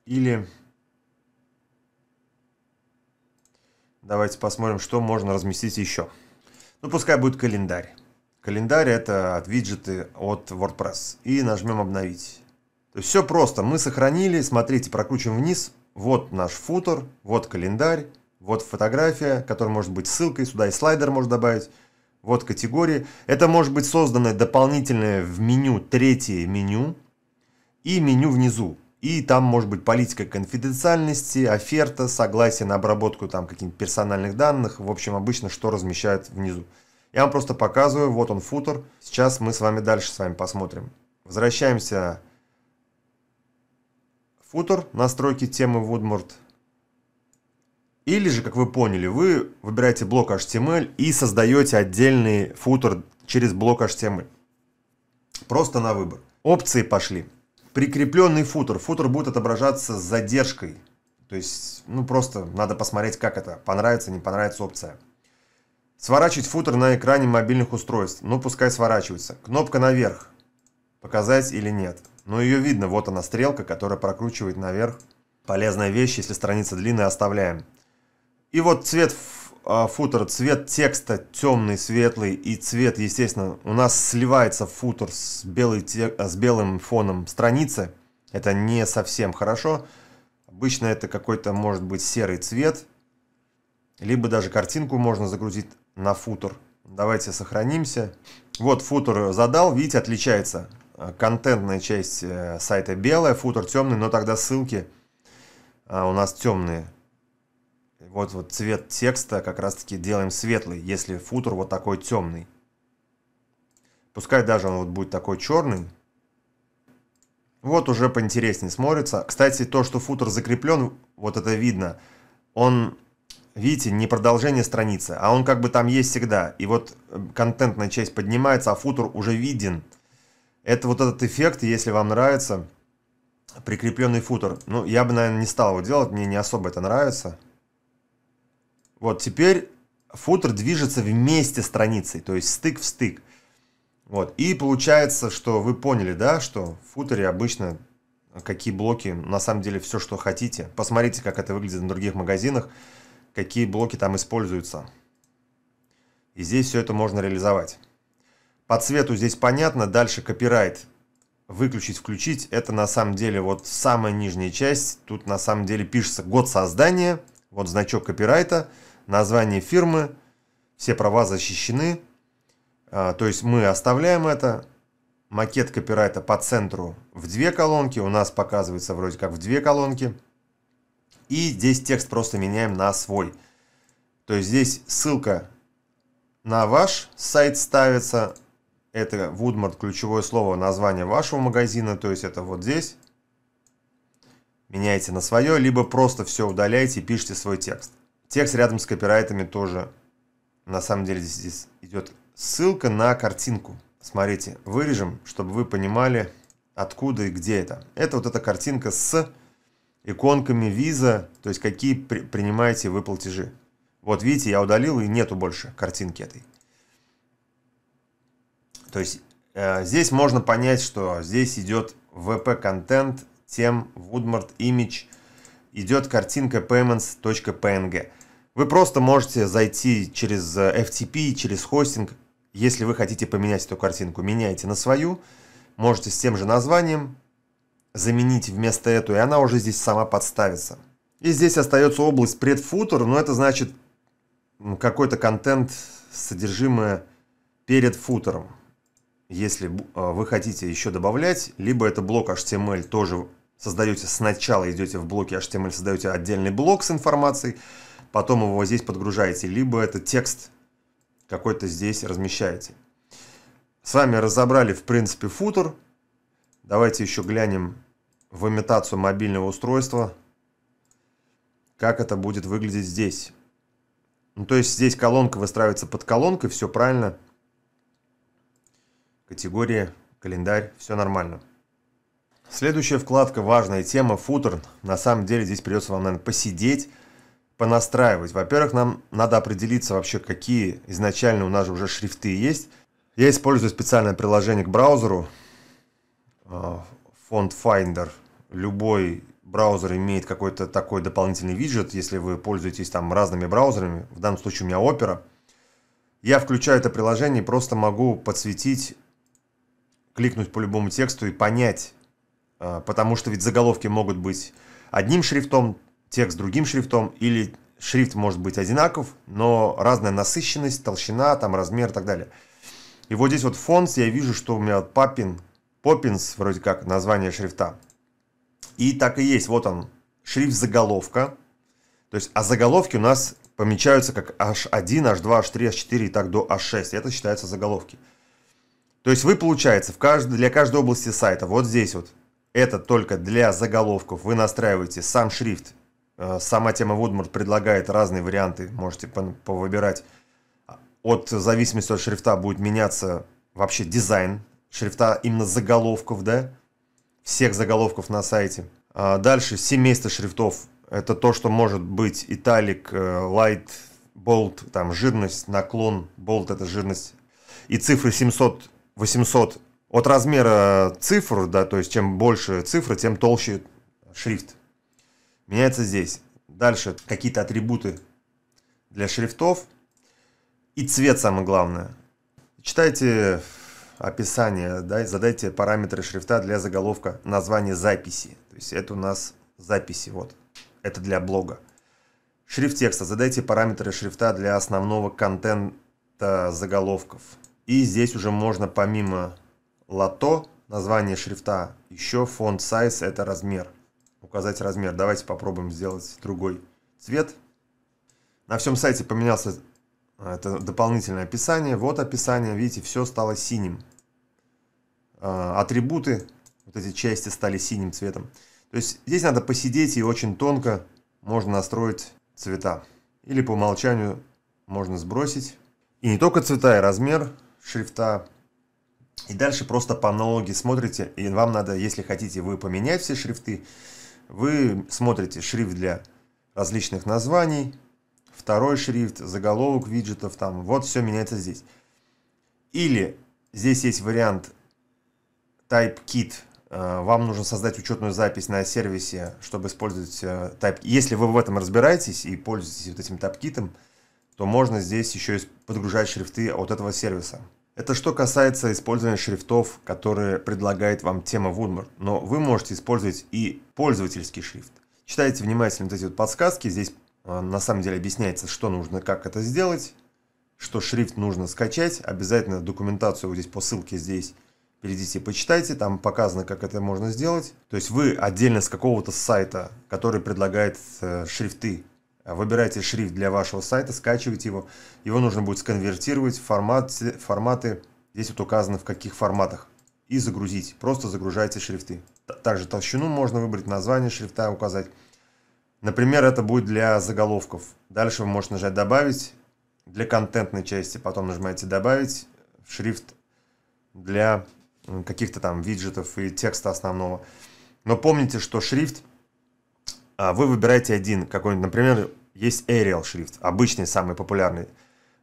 Или давайте посмотрим, что можно разместить еще. Ну, пускай будет календарь. Календарь – это от виджеты от WordPress. И нажмем «Обновить». То есть все просто. Мы сохранили, смотрите, прокручиваем вниз. Вот наш футер, вот календарь, вот фотография, которая может быть ссылкой, сюда и слайдер можно добавить. Вот категории. Это может быть создано дополнительное в меню, третье меню и меню внизу. И там может быть политика конфиденциальности, оферта, согласие на обработку там каких-нибудь персональных данных. В общем, обычно что размещают внизу. Я вам просто показываю, вот он футер. Сейчас мы с вами дальше с вами посмотрим. Возвращаемся футер, настройки темы Woodmort. Или же, как вы поняли, вы выбираете блок HTML и создаете отдельный футер через блок HTML. Просто на выбор. Опции пошли. Прикрепленный футер. Футер будет отображаться с задержкой. То есть, ну просто надо посмотреть, как это. Понравится, не понравится опция. Сворачивать футер на экране мобильных устройств. Ну, пускай сворачивается. Кнопка наверх. Показать или нет. Но ну, ее видно, вот она стрелка, которая прокручивает наверх. Полезная вещь, если страница длинная, оставляем. И вот цвет а, футера, цвет текста темный, светлый и цвет, естественно, у нас сливается футер с, белый те... А, с белым фоном страницы. Это не совсем хорошо. Обычно это какой-то может быть серый цвет. Либо даже картинку можно загрузить на футер. Давайте сохранимся. Вот футер задал, видите, отличается. Э, контентная часть э, сайта белая, футер темный, но тогда ссылки а, у нас темные. Вот, вот цвет текста как раз-таки делаем светлый, если футер вот такой темный. Пускай даже он вот будет такой черный. Вот уже поинтереснее смотрится. Кстати, то, что футер закреплен, вот это видно. Он Видите, не продолжение страницы, а он как бы там есть всегда. И вот э, контентная часть поднимается, а футур уже виден. Это вот этот эффект, если вам нравится, прикрепленный футур. Ну, я бы, наверное, не стал его делать, мне не особо это нравится. Вот, теперь футер движется вместе с страницей, то есть стык в стык. Вот, и получается, что вы поняли, да, что в футере обычно какие блоки, на самом деле все, что хотите. Посмотрите, как это выглядит на других магазинах какие блоки там используются. И здесь все это можно реализовать. По цвету здесь понятно, дальше копирайт. Выключить, включить, это на самом деле вот самая нижняя часть. Тут на самом деле пишется год создания, вот значок копирайта, название фирмы, все права защищены. А, то есть мы оставляем это. Макет копирайта по центру в две колонки, у нас показывается вроде как в две колонки. И здесь текст просто меняем на свой. То есть здесь ссылка на ваш сайт ставится. Это Woodmart, ключевое слово, название вашего магазина. То есть это вот здесь. Меняете на свое, либо просто все удаляете и пишите свой текст. Текст рядом с копирайтами тоже. На самом деле здесь, здесь идет ссылка на картинку. Смотрите, вырежем, чтобы вы понимали, откуда и где это. Это вот эта картинка с иконками виза, то есть какие при, принимаете вы платежи. Вот видите, я удалил и нету больше картинки этой. То есть э, здесь можно понять, что здесь идет VP-контент, тем, Woodmart, Image, идет картинка payments.png. Вы просто можете зайти через э, FTP, через хостинг, если вы хотите поменять эту картинку, меняйте на свою, можете с тем же названием, заменить вместо эту и она уже здесь сама подставится. И здесь остается область предфутер, но это значит какой-то контент, содержимое перед футером. Если э, вы хотите еще добавлять, либо это блок HTML тоже создаете сначала, идете в блоке HTML, создаете отдельный блок с информацией, потом его здесь подгружаете, либо это текст какой-то здесь размещаете. С вами разобрали, в принципе, футер. Давайте еще глянем в имитацию мобильного устройства, как это будет выглядеть здесь. Ну, то есть здесь колонка выстраивается под колонкой, все правильно. Категория, календарь, все нормально. Следующая вкладка, важная тема, футер. На самом деле здесь придется вам, наверное, посидеть, понастраивать. Во-первых, нам надо определиться вообще, какие изначально у нас уже шрифты есть. Я использую специальное приложение к браузеру, э, Font Finder – любой браузер имеет какой-то такой дополнительный виджет, если вы пользуетесь там разными браузерами, в данном случае у меня Opera, я включаю это приложение и просто могу подсветить, кликнуть по любому тексту и понять, а, потому что ведь заголовки могут быть одним шрифтом, текст другим шрифтом, или шрифт может быть одинаков, но разная насыщенность, толщина, там размер и так далее. И вот здесь вот фонс, я вижу, что у меня Папин, Поппинс вроде как название шрифта. И так и есть, вот он, шрифт заголовка. То есть, а заголовки у нас помечаются как H1, H2, H3, H4 и так до H6. Это считается заголовки. То есть вы, получается, в кажд... для каждой области сайта, вот здесь вот, это только для заголовков, вы настраиваете сам шрифт, э, сама тема Woodmore предлагает разные варианты, можете повыбирать. От зависимости от шрифта будет меняться вообще дизайн шрифта именно заголовков, да, всех заголовков на сайте. А дальше семейство шрифтов. Это то, что может быть италик, э, light, bold, там жирность, наклон, bold это жирность. И цифры 700, 800 от размера цифр, да, то есть чем больше цифры, тем толще шрифт. Меняется здесь. Дальше какие-то атрибуты для шрифтов и цвет самое главное. Читайте описание, да, задайте параметры шрифта для заголовка, название записи. То есть это у нас записи, вот. Это для блога. Шрифт текста. Задайте параметры шрифта для основного контента заголовков. И здесь уже можно помимо лото, название шрифта, еще фонд size это размер. Указать размер. Давайте попробуем сделать другой цвет. На всем сайте поменялся а, это дополнительное описание. Вот описание, видите, все стало синим. А, атрибуты, вот эти части стали синим цветом. То есть здесь надо посидеть и очень тонко можно настроить цвета. Или по умолчанию можно сбросить. И не только цвета, и размер шрифта. И дальше просто по аналогии смотрите. И вам надо, если хотите вы поменять все шрифты, вы смотрите шрифт для различных названий, второй шрифт, заголовок виджетов, там, вот все меняется здесь. Или здесь есть вариант TypeKit, э, вам нужно создать учетную запись на сервисе, чтобы использовать э, Type. Если вы в этом разбираетесь и пользуетесь вот этим TypeKit, то можно здесь еще подгружать шрифты от этого сервиса. Это что касается использования шрифтов, которые предлагает вам тема Woodmore. Но вы можете использовать и пользовательский шрифт. Читайте внимательно вот эти вот подсказки. Здесь а, на самом деле объясняется, что нужно, как это сделать, что шрифт нужно скачать. Обязательно документацию вот здесь по ссылке здесь перейдите, и почитайте, там показано, как это можно сделать. То есть вы отдельно с какого-то сайта, который предлагает э, шрифты, выбираете шрифт для вашего сайта, скачиваете его. Его нужно будет сконвертировать в формат, форматы, здесь вот указано в каких форматах, и загрузить. Просто загружайте шрифты. Также толщину можно выбрать, название шрифта указать. Например, это будет для заголовков. Дальше вы можете нажать «Добавить». Для контентной части потом нажимаете «Добавить». Шрифт для каких-то там виджетов и текста основного. Но помните, что шрифт а, вы выбираете один какой-нибудь. Например, есть Arial шрифт, обычный, самый популярный.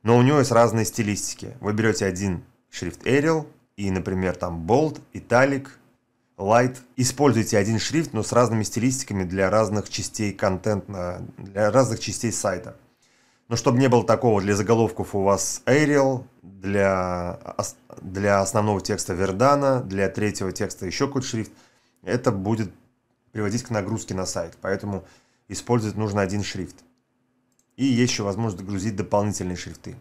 Но у него есть разные стилистики. Вы берете один шрифт Arial и, например, там Bold, Italic, Light. Используйте один шрифт, но с разными стилистиками для разных частей контента, для разных частей сайта. Но чтобы не было такого, для заголовков у вас Arial, для, для основного текста Вердана, для третьего текста еще какой-то шрифт. Это будет приводить к нагрузке на сайт, поэтому использовать нужно один шрифт. И есть еще возможность загрузить дополнительные шрифты.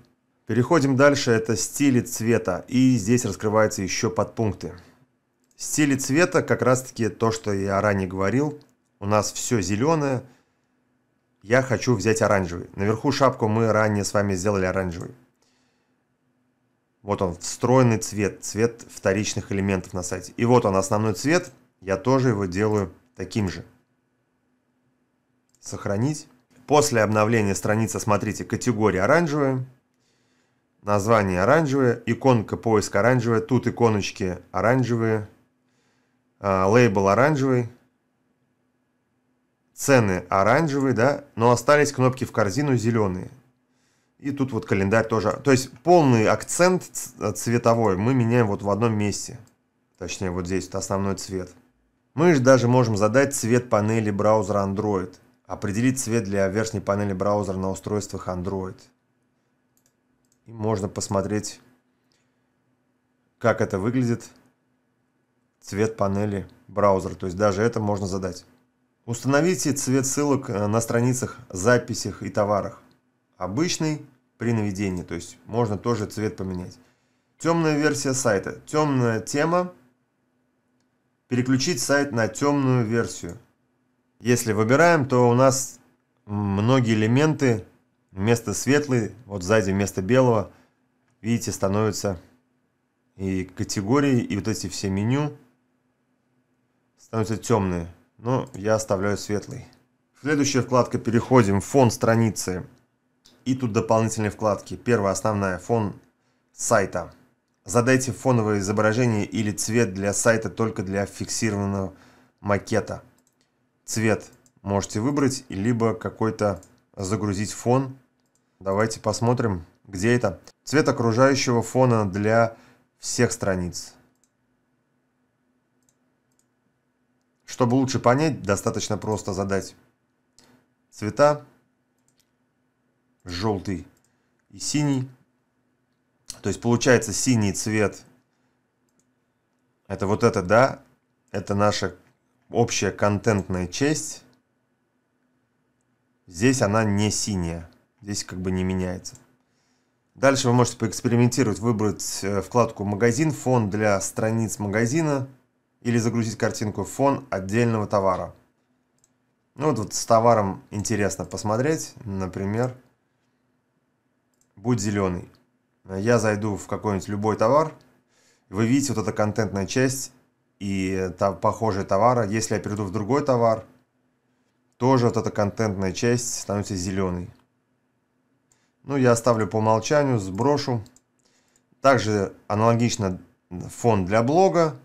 Переходим дальше, это стили цвета, и здесь раскрываются еще подпункты стиле цвета как раз-таки то, что я ранее говорил. У нас все зеленое. Я хочу взять оранжевый. Наверху шапку мы ранее с вами сделали оранжевый. Вот он, встроенный цвет, цвет вторичных элементов на сайте. И вот он, основной цвет. Я тоже его делаю таким же. Сохранить. После обновления страницы смотрите категория оранжевая, название оранжевое, иконка поиска оранжевая, тут иконочки оранжевые, а, лейбл оранжевый, цены оранжевые, да, но остались кнопки в корзину зеленые. И тут вот календарь тоже. То есть полный акцент э, цветовой мы меняем вот в одном месте. Точнее, вот здесь вот основной цвет. Мы же даже можем задать цвет панели браузера Android. Определить цвет для верхней панели браузера на устройствах Android. И можно посмотреть, как это выглядит цвет панели браузера. То есть даже это можно задать. Установите цвет ссылок э, на страницах, записях и товарах. Обычный при наведении, то есть можно тоже цвет поменять. Темная версия сайта. Темная тема. Переключить сайт на темную версию. Если выбираем, то у нас многие элементы вместо светлый, вот сзади вместо белого, видите, становятся и категории, и вот эти все меню становится темные, но я оставляю светлый. Следующая вкладка переходим, фон страницы. И тут дополнительные вкладки. Первая основная, фон сайта. Задайте фоновое изображение или цвет для сайта только для фиксированного макета. Цвет можете выбрать, либо какой-то загрузить фон. Давайте посмотрим, где это. Цвет окружающего фона для всех страниц. Чтобы лучше понять, достаточно просто задать цвета желтый и синий. То есть получается синий цвет это вот это, да, это наша общая контентная часть. Здесь она не синяя, здесь как бы не меняется. Дальше вы можете поэкспериментировать, выбрать э, вкладку «Магазин», фон для страниц магазина – или загрузить картинку в фон отдельного товара. Ну вот, вот с товаром интересно посмотреть, например, будь зеленый. Я зайду в какой-нибудь любой товар, вы видите вот эта контентная часть и та, похожие товары. Если я перейду в другой товар, тоже вот эта контентная часть становится зеленой. Ну, я оставлю по умолчанию, сброшу. Также аналогично фон для блога.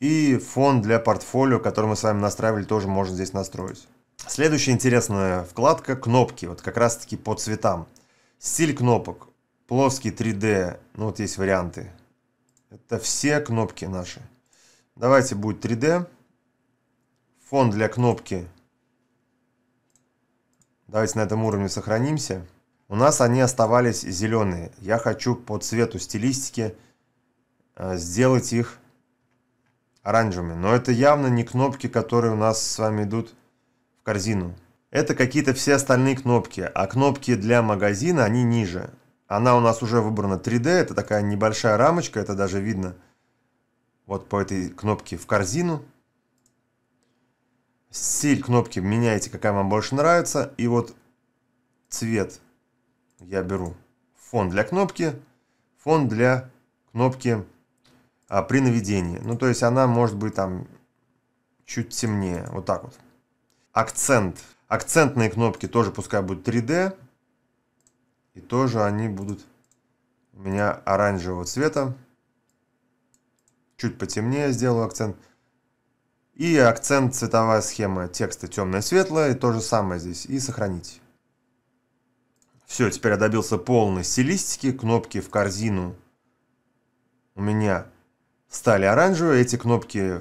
И фон для портфолио, который мы с вами настраивали, тоже можно здесь настроить. Следующая интересная вкладка – кнопки. Вот как раз-таки по цветам. Стиль кнопок. Плоский 3D. Ну вот есть варианты. Это все кнопки наши. Давайте будет 3D. Фон для кнопки. Давайте на этом уровне сохранимся. У нас они оставались зеленые. Я хочу по цвету стилистики э, сделать их оранжевыми. Но это явно не кнопки, которые у нас с вами идут в корзину. Это какие-то все остальные кнопки, а кнопки для магазина, они ниже. Она у нас уже выбрана 3D, это такая небольшая рамочка, это даже видно вот по этой кнопке в корзину. Стиль кнопки меняете, какая вам больше нравится. И вот цвет я беру фон для кнопки, фон для кнопки а, при наведении. Ну, то есть она может быть там чуть темнее, вот так вот. Акцент. Акцентные кнопки тоже пускай будут 3D. И тоже они будут у меня оранжевого цвета. Чуть потемнее сделаю акцент. И акцент цветовая схема текста темное-светлое. То же самое здесь. И сохранить. Все, теперь я добился полной стилистики. Кнопки в корзину у меня стали оранжевые. Эти кнопки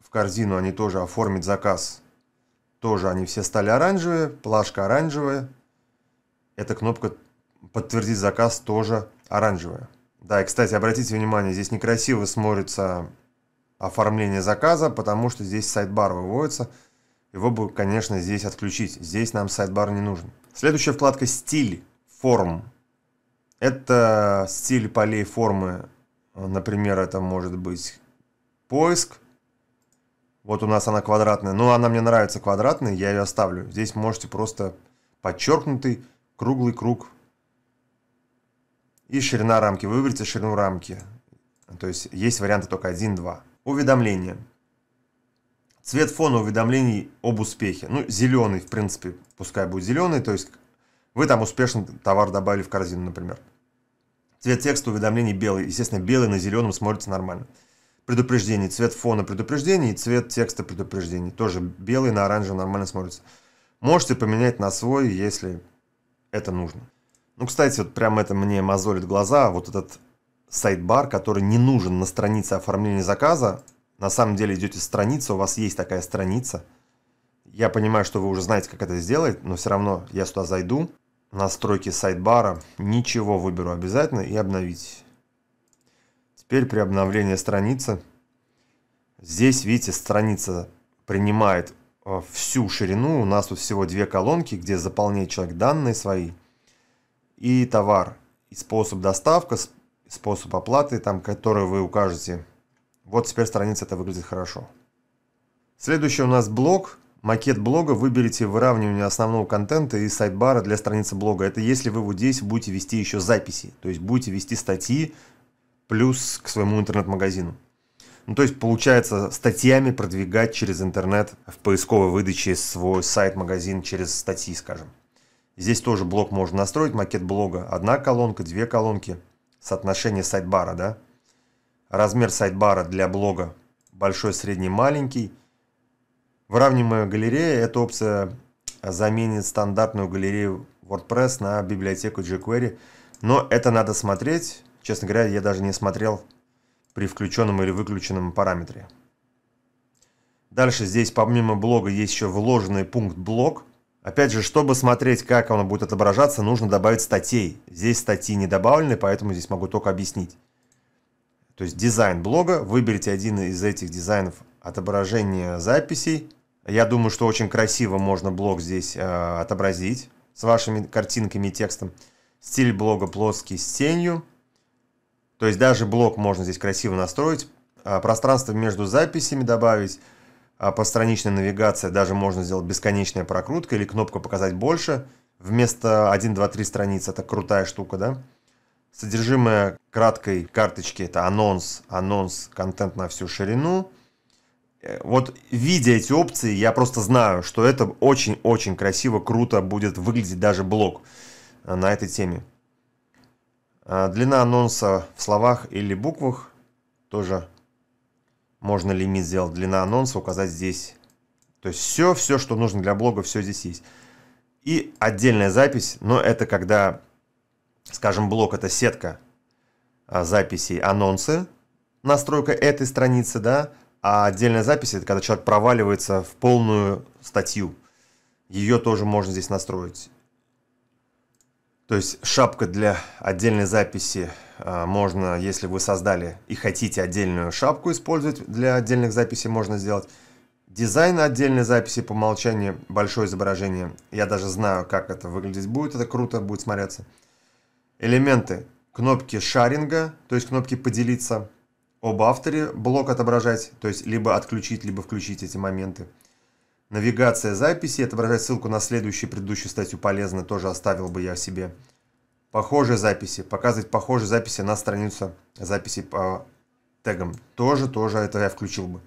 в корзину, они тоже оформить заказ. Тоже они все стали оранжевые, плашка оранжевая. Эта кнопка подтвердить заказ тоже оранжевая. Да, и, кстати, обратите внимание, здесь некрасиво смотрится оформление заказа, потому что здесь сайдбар выводится. Его бы, конечно, здесь отключить. Здесь нам сайдбар не нужен. Следующая вкладка «Стиль», «Форм». Это стиль полей формы Например, это может быть поиск. Вот у нас она квадратная. Но ну, она мне нравится квадратная, я ее оставлю. Здесь можете просто подчеркнутый круглый круг. И ширина рамки. Выберите ширину рамки. То есть есть варианты только 1, 2. Уведомления. Цвет фона уведомлений об успехе. Ну, зеленый, в принципе, пускай будет зеленый. То есть вы там успешно товар добавили в корзину, например. Цвет текста уведомлений белый. Естественно, белый на зеленом смотрится нормально. Предупреждение. Цвет фона предупреждений и цвет текста предупреждений. Тоже белый на оранжевом нормально смотрится. Можете поменять на свой, если это нужно. Ну, кстати, вот прям это мне мозолит глаза. Вот этот сайт-бар, который не нужен на странице оформления заказа. На самом деле идете с страницы, у вас есть такая страница. Я понимаю, что вы уже знаете, как это сделать, но все равно я сюда зайду настройки сайдбара, ничего выберу обязательно и обновить. Теперь при обновлении страницы, здесь, видите, страница принимает э, всю ширину, у нас тут всего две колонки, где заполняет человек данные свои, и товар, и способ доставка, способ оплаты, там, который вы укажете. Вот теперь страница это выглядит хорошо. Следующий у нас блок – Макет блога выберите выравнивание основного контента и сайт-бара для страницы блога. Это если вы вот здесь будете вести еще записи, то есть будете вести статьи плюс к своему интернет-магазину. Ну, то есть получается статьями продвигать через интернет в поисковой выдаче свой сайт-магазин через статьи, скажем. Здесь тоже блог можно настроить, макет блога. Одна колонка, две колонки, соотношение сайт-бара, да. Размер сайт-бара для блога большой, средний, маленький – выравниваемая галерея – это опция заменит стандартную галерею WordPress на библиотеку jQuery, но это надо смотреть. Честно говоря, я даже не смотрел при включенном или выключенном параметре. Дальше здесь помимо блога есть еще вложенный пункт блог. Опять же, чтобы смотреть, как оно будет отображаться, нужно добавить статей. Здесь статьи не добавлены, поэтому здесь могу только объяснить. То есть дизайн блога, выберите один из этих дизайнов отображения записей – я думаю, что очень красиво можно блог здесь э, отобразить с вашими картинками и текстом. Стиль блога плоский с тенью. То есть даже блок можно здесь красиво настроить. Э, пространство между записями добавить. А постраничная навигация даже можно сделать бесконечная прокрутка или кнопка «Показать больше». Вместо 1, 2, 3 страниц это крутая штука, да? Содержимое краткой карточки это анонс, анонс, контент на всю ширину – Э, вот видя эти опции, я просто знаю, что это очень-очень красиво, круто будет выглядеть даже блог э, на этой теме. А длина анонса в словах или буквах тоже можно лимит сделать. Длина анонса указать здесь. То есть все, все, что нужно для блога, все здесь есть. И отдельная запись, но это когда, скажем, блог это сетка а, записей анонсы, настройка этой страницы, да, а отдельная запись – это когда человек проваливается в полную статью. Ее тоже можно здесь настроить. То есть шапка для отдельной записи а, можно, если вы создали и хотите отдельную шапку использовать для отдельных записей, можно сделать. Дизайн отдельной записи по умолчанию, большое изображение. Я даже знаю, как это выглядеть будет, это круто будет смотреться. Элементы, кнопки шаринга, то есть кнопки поделиться – об авторе блок отображать, то есть либо отключить, либо включить эти моменты. Навигация записи, отображать ссылку на следующую предыдущую статью полезно, тоже оставил бы я себе. Похожие записи, показывать похожие записи на страницу записи по тегам. Тоже, тоже это я включил бы.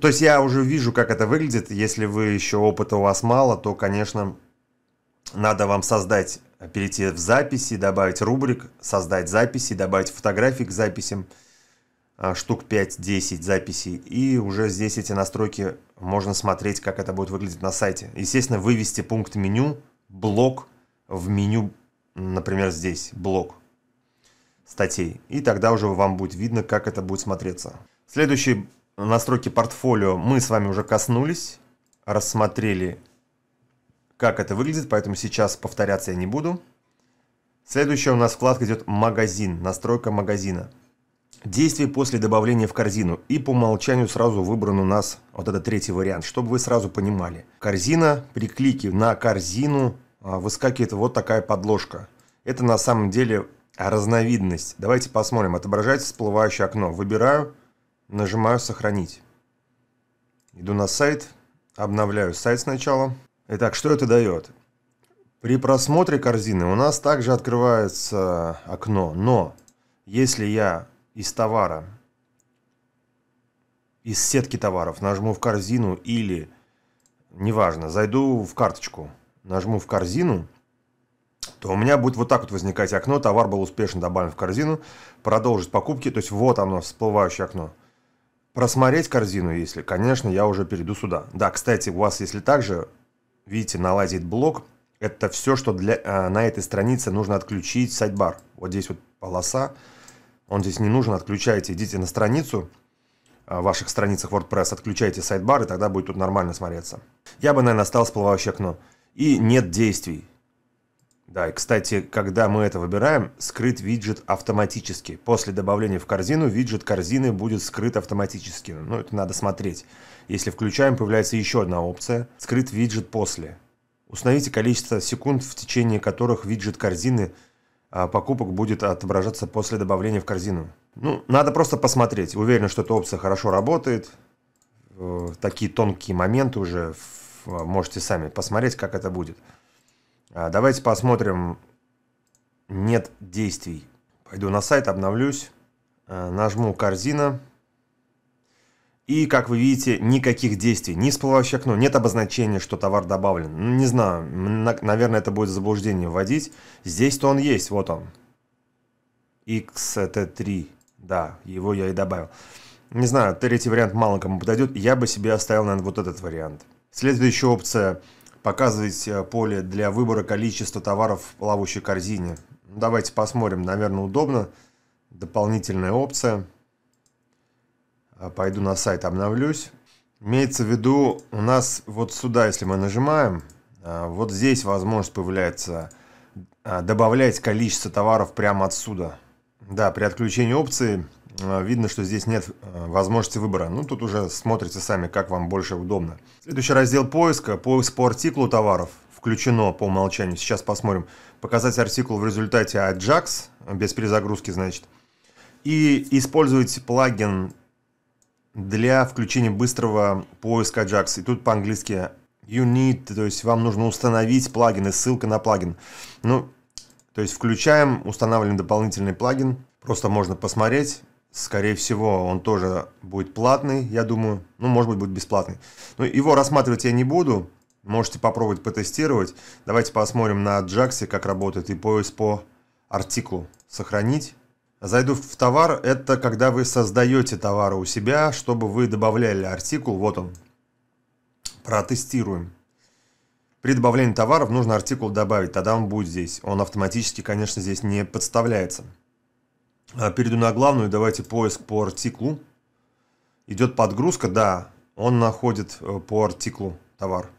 То есть я уже вижу, как это выглядит. Если вы еще опыта у вас мало, то, конечно, надо вам создать, перейти в записи, добавить рубрик, создать записи, добавить фотографии к записям. А, штук 5-10 записей. И уже здесь эти настройки можно смотреть, как это будет выглядеть на сайте. Естественно, вывести пункт меню, блок в меню, например, здесь, блок статей. И тогда уже вам будет видно, как это будет смотреться. Следующие настройки портфолио мы с вами уже коснулись, рассмотрели, как это выглядит, поэтому сейчас повторяться я не буду. Следующая у нас вкладка идет «Магазин», настройка магазина. Действие после добавления в корзину. И по умолчанию сразу выбран у нас вот этот третий вариант, чтобы вы сразу понимали. Корзина, при клике на корзину а, выскакивает вот такая подложка. Это на самом деле разновидность. Давайте посмотрим. Отображается всплывающее окно. Выбираю, нажимаю «Сохранить». Иду на сайт, обновляю сайт сначала. Итак, что это дает? При просмотре корзины у нас также открывается окно, но если я из товара, из сетки товаров, нажму в корзину или, неважно, зайду в карточку, нажму в корзину, то у меня будет вот так вот возникать окно, товар был успешно добавлен в корзину, продолжить покупки, то есть вот оно, всплывающее окно. Просмотреть корзину, если, конечно, я уже перейду сюда. Да, кстати, у вас, если также, видите, налазит блок, это все, что для, э, на этой странице нужно отключить сайдбар. Вот здесь вот полоса, он здесь не нужен, отключайте, идите на страницу, а, в ваших страницах WordPress, отключайте сайт-бар, и тогда будет тут нормально смотреться. Я бы, наверное, оставил всплывающее окно. И нет действий. Да, и, кстати, когда мы это выбираем, скрыт виджет автоматически. После добавления в корзину виджет корзины будет скрыт автоматически. Ну, это надо смотреть. Если включаем, появляется еще одна опция. Скрыт виджет после. Установите количество секунд, в течение которых виджет корзины – а, покупок будет отображаться после добавления в корзину. Ну, надо просто посмотреть. Уверен, что эта опция хорошо работает. Э, такие тонкие моменты уже а, можете сами посмотреть, как это будет. А, давайте посмотрим. Нет действий. Пойду на сайт, обновлюсь. Э, нажму корзина. И, как вы видите, никаких действий, ни всплывающее окно, нет обозначения, что товар добавлен. Ну, не знаю, наверное, это будет заблуждение вводить. Здесь-то он есть, вот он. XT3, да, его я и добавил. Не знаю, третий вариант мало кому подойдет. Я бы себе оставил, наверное, вот этот вариант. Следующая опция – показывать э, поле для выбора количества товаров в плавающей корзине. Давайте посмотрим, наверное, удобно. Дополнительная опция – а, пойду на сайт обновлюсь. Имеется в виду, у нас вот сюда, если мы нажимаем, а, вот здесь возможность появляется а, добавлять количество товаров прямо отсюда. Да, при отключении опции видно, что здесь нет возможности выбора. Ну, тут уже смотрите сами, как вам больше удобно. Следующий раздел поиска. Поиск по артиклу товаров включено по умолчанию. Сейчас посмотрим. Показать артикул в результате Ajax, без перезагрузки, значит. И использовать плагин для включения быстрого поиска Ajax. И тут по-английски you need, то есть вам нужно установить плагин и ссылка на плагин. Ну, то есть включаем, устанавливаем дополнительный плагин, просто можно посмотреть. Скорее всего, он тоже будет платный, я думаю. Ну, может быть, будет бесплатный. Но ну, его рассматривать я не буду. Можете попробовать потестировать. Давайте посмотрим на Ajax, как работает и поиск по артикулу. Сохранить. Зайду в товар – это когда вы создаете товары у себя, чтобы вы добавляли артикул. Вот он. Протестируем. При добавлении товаров нужно артикул добавить, тогда он будет здесь. Он автоматически, конечно, здесь не подставляется. А перейду на главную, давайте поиск по артиклу. Идет подгрузка, да, он находит э, по артиклу товар.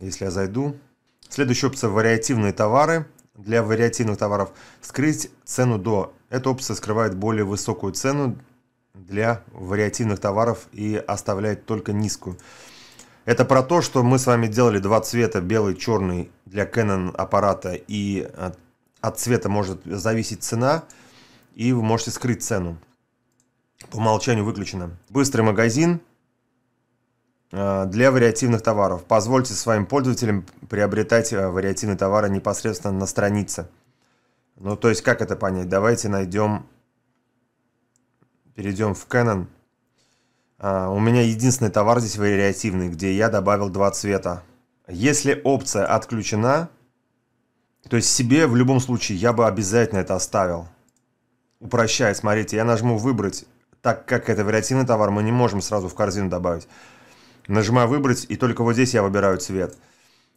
Если я зайду. Следующая опция – вариативные товары для вариативных товаров скрыть цену до. Эта опция скрывает более высокую цену для вариативных товаров и оставляет только низкую. Это про то, что мы с вами делали два цвета, белый, черный для Canon аппарата, и от, э, от цвета может зависеть цена, и вы можете скрыть цену. По умолчанию выключено. Быстрый магазин, Э, для вариативных товаров. Позвольте своим пользователям приобретать э, вариативные товары непосредственно на странице. Ну, то есть, как это понять? Давайте найдем, перейдем в Canon. А, у меня единственный товар здесь вариативный, где я добавил два цвета. Если опция отключена, то есть себе в любом случае я бы обязательно это оставил. Упрощая, смотрите, я нажму «Выбрать», так как это вариативный товар, мы не можем сразу в корзину добавить. Нажимаю «Выбрать», и только вот здесь я выбираю цвет.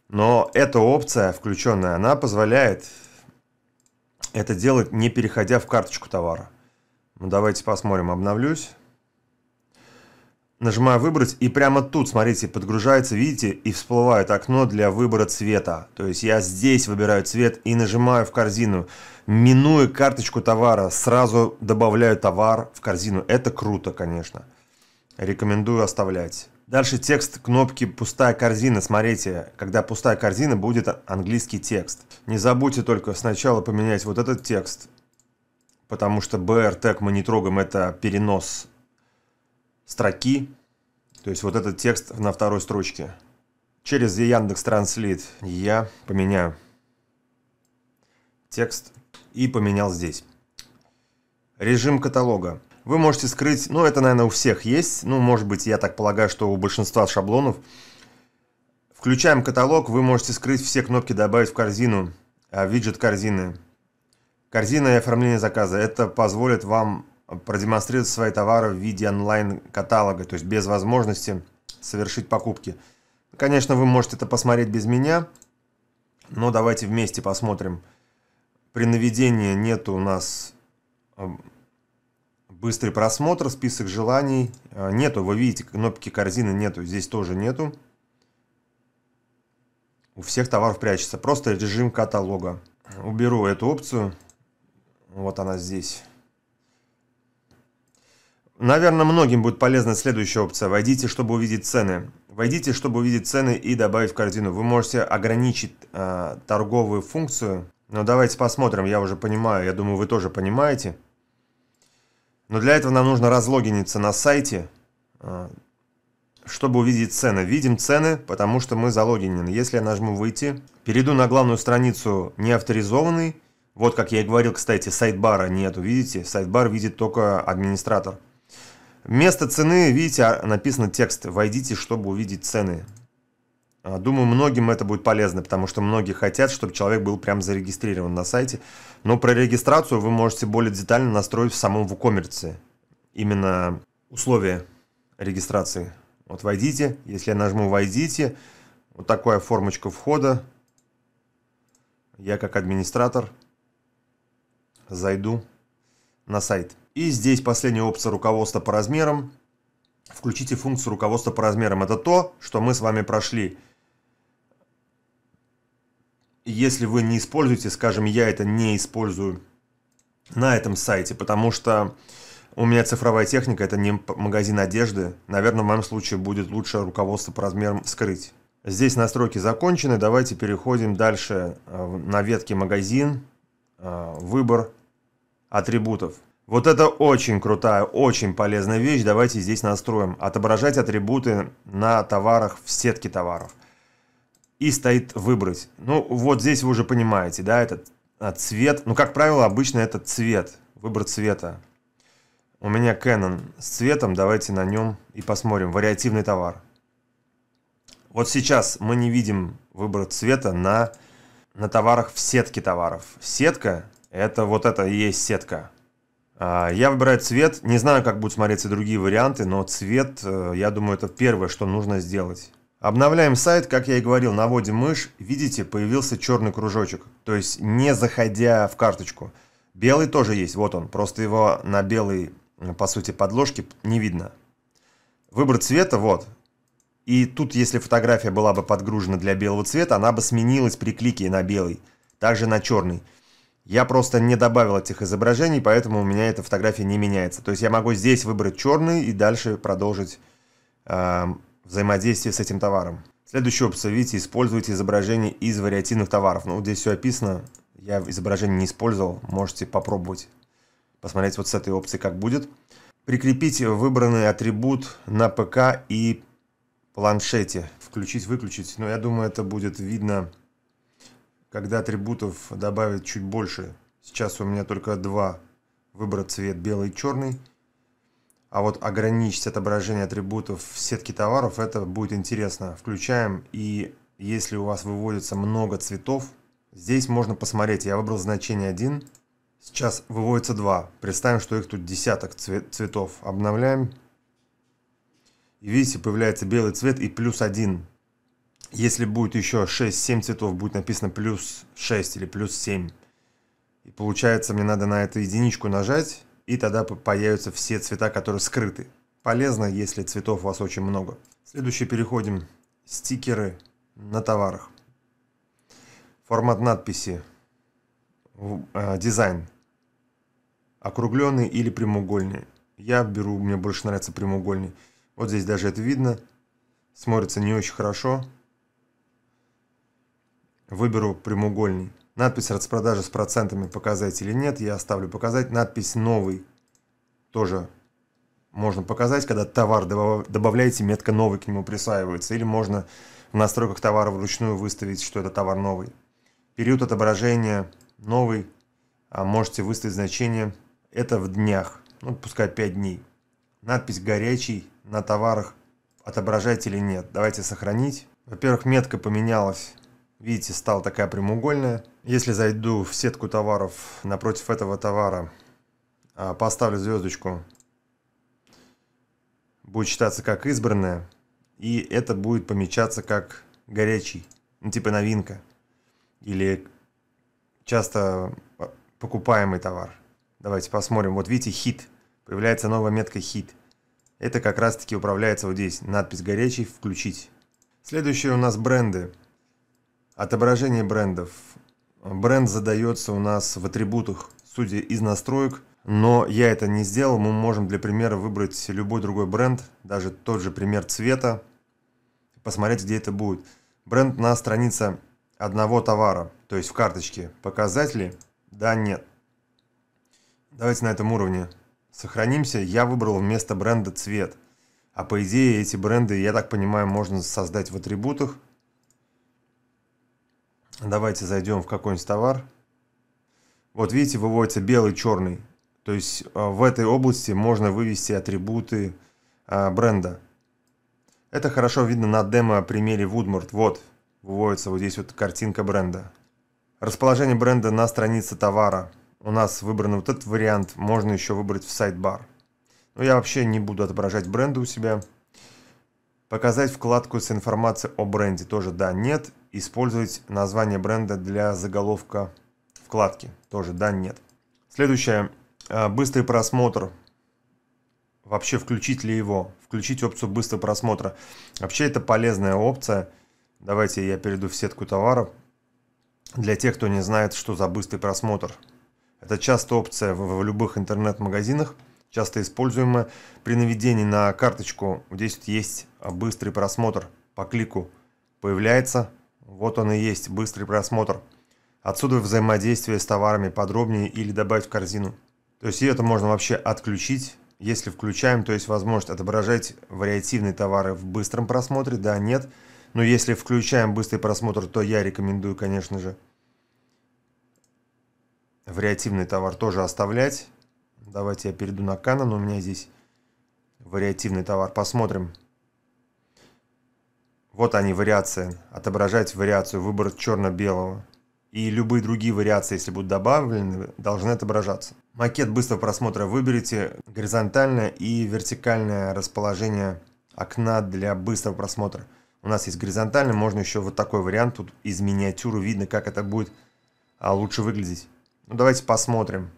Но эта опция включенная, она позволяет это делать, не переходя в карточку товара. Ну, давайте посмотрим, обновлюсь. Нажимаю «Выбрать», и прямо тут, смотрите, подгружается, видите, и всплывает окно для выбора цвета. То есть я здесь выбираю цвет и нажимаю в корзину. Минуя карточку товара, сразу добавляю товар в корзину. Это круто, конечно. Рекомендую оставлять. Дальше текст кнопки «Пустая корзина». Смотрите, когда пустая корзина, будет английский текст. Не забудьте только сначала поменять вот этот текст, потому что BR тег мы не трогаем, это перенос строки. То есть вот этот текст на второй строчке. Через Яндекс Транслит я поменяю текст и поменял здесь. Режим каталога. Вы можете скрыть, ну это, наверное, у всех есть, ну, может быть, я так полагаю, что у большинства шаблонов. Включаем каталог, вы можете скрыть все кнопки «Добавить в корзину», а, «Виджет корзины», «Корзина и оформление заказа». Это позволит вам продемонстрировать свои товары в виде онлайн-каталога, то есть без возможности совершить покупки. Конечно, вы можете это посмотреть без меня, но давайте вместе посмотрим. При наведении нет у нас Быстрый просмотр, список желаний. Э, нету, вы видите, кнопки корзины нету, здесь тоже нету. У всех товаров прячется. Просто режим каталога. Уберу эту опцию. Вот она здесь. Наверное, многим будет полезна следующая опция. Войдите, чтобы увидеть цены. Войдите, чтобы увидеть цены и добавить в корзину. Вы можете ограничить э, торговую функцию. Но давайте посмотрим, я уже понимаю, я думаю, вы тоже понимаете. Но для этого нам нужно разлогиниться на сайте, а, чтобы увидеть цены. Видим цены, потому что мы залогинены. Если я нажму «Выйти», перейду на главную страницу «Неавторизованный». Вот, как я и говорил, кстати, сайт-бара нету, видите? Сайт-бар видит только администратор. Вместо цены, видите, а, написано текст. Войдите, чтобы увидеть цены. А, думаю, многим это будет полезно, потому что многие хотят, чтобы человек был прям зарегистрирован на сайте. Но про регистрацию вы можете более детально настроить в самом WooCommerce. Именно условия регистрации. Вот войдите, если я нажму «Войдите», вот такая формочка входа. Я как администратор зайду на сайт. И здесь последняя опция руководства по размерам. Включите функцию руководства по размерам. Это то, что мы с вами прошли – если вы не используете, скажем, я это не использую на этом сайте, потому что у меня цифровая техника, это не магазин одежды. Наверное, в моем случае будет лучше руководство по размерам скрыть. Здесь настройки закончены. Давайте переходим дальше э, на ветке магазин, э, выбор атрибутов. Вот это очень крутая, очень полезная вещь. Давайте здесь настроим. Отображать атрибуты на товарах в сетке товаров и стоит выбрать. Ну, вот здесь вы уже понимаете, да, этот а, цвет. Ну, как правило, обычно этот цвет, выбор цвета. У меня Canon с цветом, давайте на нем и посмотрим. Вариативный товар. Вот сейчас мы не видим выбор цвета на, на товарах в сетке товаров. Сетка, это вот это и есть сетка. А, я выбираю цвет, не знаю, как будут смотреться другие варианты, но цвет, э, я думаю, это первое, что нужно сделать. Обновляем сайт, как я и говорил, наводим мышь, видите, появился черный кружочек, то есть не заходя в карточку. Белый тоже есть, вот он, просто его на белой, по сути, подложке не видно. Выбор цвета, вот. И тут, если фотография была бы подгружена для белого цвета, она бы сменилась при клике на белый, также на черный. Я просто не добавил этих изображений, поэтому у меня эта фотография не меняется. То есть я могу здесь выбрать черный и дальше продолжить эм, взаимодействия с этим товаром. Следующую опцию видите, используйте изображение из вариативных товаров. Ну, вот здесь все описано, я изображение не использовал, можете попробовать посмотреть вот с этой опции, как будет. Прикрепите выбранный атрибут на ПК и планшете. Включить-выключить, но я думаю, это будет видно, когда атрибутов добавят чуть больше. Сейчас у меня только два выбора цвет белый и черный. А вот ограничить отображение атрибутов в сетке товаров, это будет интересно. Включаем, и если у вас выводится много цветов, здесь можно посмотреть. Я выбрал значение 1, сейчас выводится 2. Представим, что их тут десяток цветов. Обновляем. И видите, появляется белый цвет и плюс 1. Если будет еще 6-7 цветов, будет написано плюс 6 или плюс 7. И получается, мне надо на эту единичку нажать и тогда появятся все цвета, которые скрыты. Полезно, если цветов у вас очень много. Следующий переходим. Стикеры на товарах. Формат надписи. А, дизайн. Округленный или прямоугольный. Я беру, мне больше нравится прямоугольный. Вот здесь даже это видно. Смотрится не очень хорошо. Выберу прямоугольный. Надпись «Распродажа с процентами показать или нет» я оставлю показать. Надпись «Новый» тоже можно показать, когда товар добавляете, метка «Новый» к нему присваивается. Или можно в настройках товара вручную выставить, что это товар новый. Период отображения «Новый» а можете выставить значение «Это в днях», ну, пускай 5 дней. Надпись «Горячий» на товарах отображать или нет. Давайте сохранить. Во-первых, метка поменялась Видите, стала такая прямоугольная. Если зайду в сетку товаров напротив этого товара, а, поставлю звездочку, будет считаться как избранное, и это будет помечаться как горячий, ну, типа новинка, или часто а, покупаемый товар. Давайте посмотрим. Вот видите, хит. Появляется новая метка хит. Это как раз таки управляется вот здесь. Надпись горячий включить. Следующие у нас бренды. Отображение брендов. Бренд задается у нас в атрибутах, судя из настроек, но я это не сделал. Мы можем для примера выбрать любой другой бренд, даже тот же пример цвета, посмотреть, где это будет. Бренд на странице одного товара, то есть в карточке. Показатели? Да, нет. Давайте на этом уровне сохранимся. Я выбрал вместо бренда цвет. А по идее эти бренды, я так понимаю, можно создать в атрибутах – Давайте зайдем в какой-нибудь товар. Вот видите, выводится белый, черный. То есть э, в этой области можно вывести атрибуты э, бренда. Это хорошо видно на демо-примере Woodmart. Вот, выводится вот здесь вот картинка бренда. Расположение бренда на странице товара. У нас выбран вот этот вариант, можно еще выбрать в сайт-бар. Но я вообще не буду отображать бренды у себя. Показать вкладку с информацией о бренде тоже да, нет использовать название бренда для заголовка вкладки. Тоже да, нет. Следующее. Э, быстрый просмотр. Вообще включить ли его? Включить опцию быстрого просмотра. Вообще это полезная опция. Давайте я перейду в сетку товаров. Для тех, кто не знает, что за быстрый просмотр. Это часто опция в, в любых интернет-магазинах, часто используемая. При наведении на карточку здесь есть быстрый просмотр по клику появляется вот он и есть быстрый просмотр. Отсюда взаимодействие с товарами подробнее или добавить в корзину. То есть это можно вообще отключить. Если включаем, то есть возможность отображать вариативные товары в быстром просмотре, да, нет. Но если включаем быстрый просмотр, то я рекомендую, конечно же, вариативный товар тоже оставлять. Давайте я перейду на Canon, у меня здесь вариативный товар. Посмотрим. Вот они, вариации. Отображать вариацию выбор черно-белого. И любые другие вариации, если будут добавлены, должны отображаться. Макет быстрого просмотра выберите горизонтальное и вертикальное расположение окна для быстрого просмотра. У нас есть горизонтальный, можно еще вот такой вариант. Тут из миниатюры видно, как это будет а, лучше выглядеть. Ну, давайте посмотрим.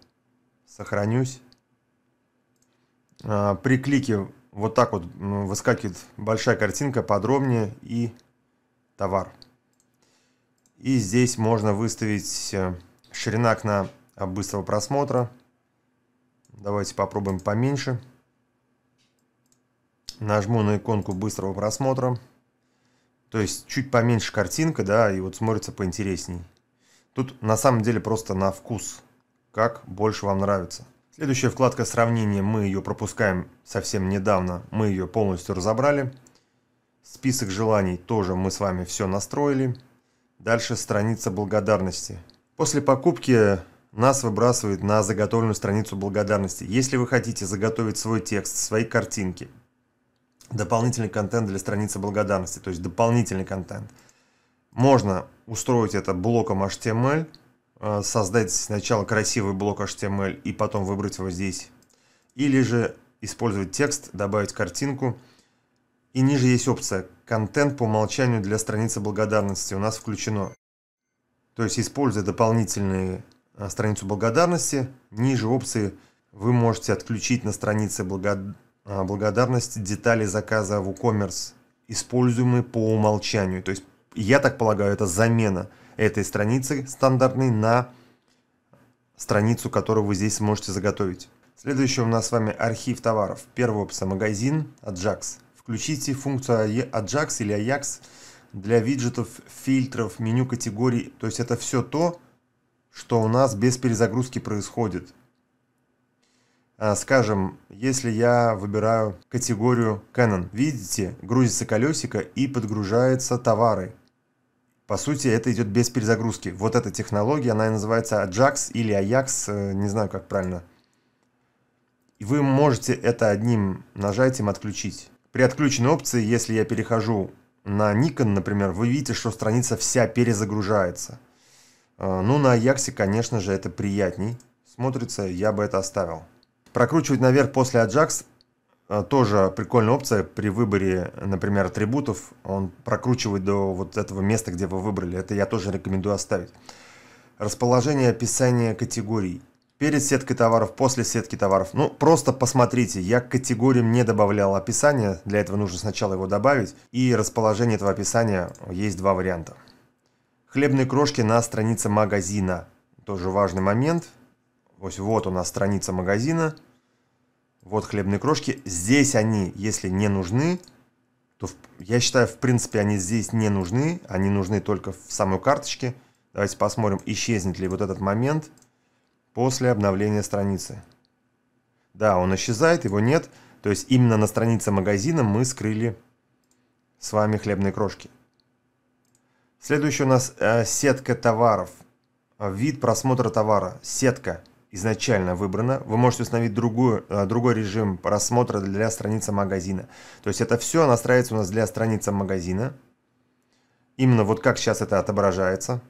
Сохранюсь. А, при клике вот так вот ну, выскакивает большая картинка, подробнее и товар. И здесь можно выставить э, ширина окна быстрого просмотра. Давайте попробуем поменьше. Нажму на иконку быстрого просмотра. То есть чуть поменьше картинка, да, и вот смотрится поинтересней. Тут на самом деле просто на вкус, как больше вам нравится. Следующая вкладка сравнения, мы ее пропускаем совсем недавно, мы ее полностью разобрали. Список желаний тоже мы с вами все настроили. Дальше страница благодарности. После покупки нас выбрасывает на заготовленную страницу благодарности. Если вы хотите заготовить свой текст, свои картинки, дополнительный контент для страницы благодарности, то есть дополнительный контент, можно устроить это блоком HTML – Э, создать сначала красивый блок HTML и потом выбрать его здесь. Или же использовать текст, добавить картинку. И ниже есть опция «Контент по умолчанию для страницы благодарности» у нас включено. То есть, используя дополнительные э, страницу благодарности, ниже опции вы можете отключить на странице благо... Э, благодарности детали заказа в WooCommerce, используемые по умолчанию. То есть, я так полагаю, это замена – этой страницы стандартной на страницу, которую вы здесь можете заготовить. Следующий у нас с вами архив товаров. Первый опция магазин Ajax. Включите функцию Ajax или Ajax для виджетов, фильтров, меню категорий. То есть это все то, что у нас без перезагрузки происходит. А, скажем, если я выбираю категорию Canon, видите, грузится колесико и подгружаются товары. По сути, это идет без перезагрузки. Вот эта технология, она называется Ajax или Ajax, э, не знаю, как правильно. И вы можете это одним нажатием отключить. При отключенной опции, если я перехожу на Nikon, например, вы видите, что страница вся перезагружается. Э, ну, на Ajax, конечно же, это приятней смотрится, я бы это оставил. Прокручивать наверх после Ajax Э, тоже прикольная опция при выборе, например, атрибутов, он прокручивает до вот этого места, где вы выбрали. Это я тоже рекомендую оставить. Расположение описания категорий. Перед сеткой товаров, после сетки товаров. Ну, просто посмотрите, я к категориям не добавлял описание, для этого нужно сначала его добавить. И расположение этого описания есть два варианта. Хлебные крошки на странице магазина. Тоже важный момент. Вот у нас страница магазина – вот хлебные крошки. Здесь они, если не нужны, то я считаю, в принципе, они здесь не нужны. Они нужны только в самой карточке. Давайте посмотрим, исчезнет ли вот этот момент после обновления страницы. Да, он исчезает, его нет. То есть именно на странице магазина мы скрыли с вами хлебные крошки. Следующая у нас э, сетка товаров. Э, вид просмотра товара. Сетка изначально выбрана. вы можете установить другую, э, другой режим просмотра для страницы магазина. То есть это все настраивается у нас для страницы магазина. Именно вот как сейчас это отображается.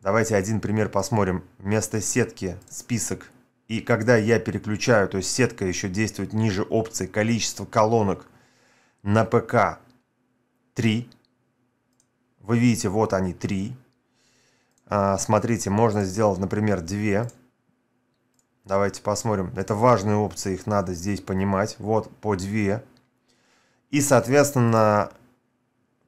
Давайте один пример посмотрим. Вместо сетки список. И когда я переключаю, то есть сетка еще действует ниже опции количество колонок на ПК 3. Вы видите, вот они 3. А, смотрите, можно сделать, например, две. Давайте посмотрим. Это важные опции, их надо здесь понимать. Вот по две. И, соответственно,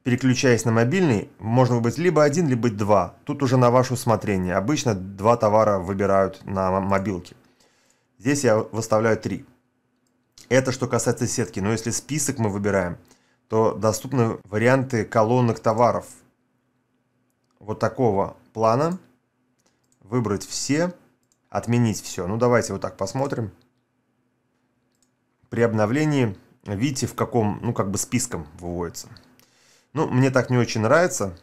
переключаясь на мобильный, можно быть либо один, либо два. Тут уже на ваше усмотрение. Обычно два товара выбирают на мобилке. Здесь я выставляю три. Это что касается сетки. Но если список мы выбираем, то доступны варианты колонок товаров. Вот такого плана, выбрать все, отменить все. Ну, давайте вот так посмотрим. При обновлении видите, в каком, ну, как бы списком выводится. Ну, мне так не очень нравится,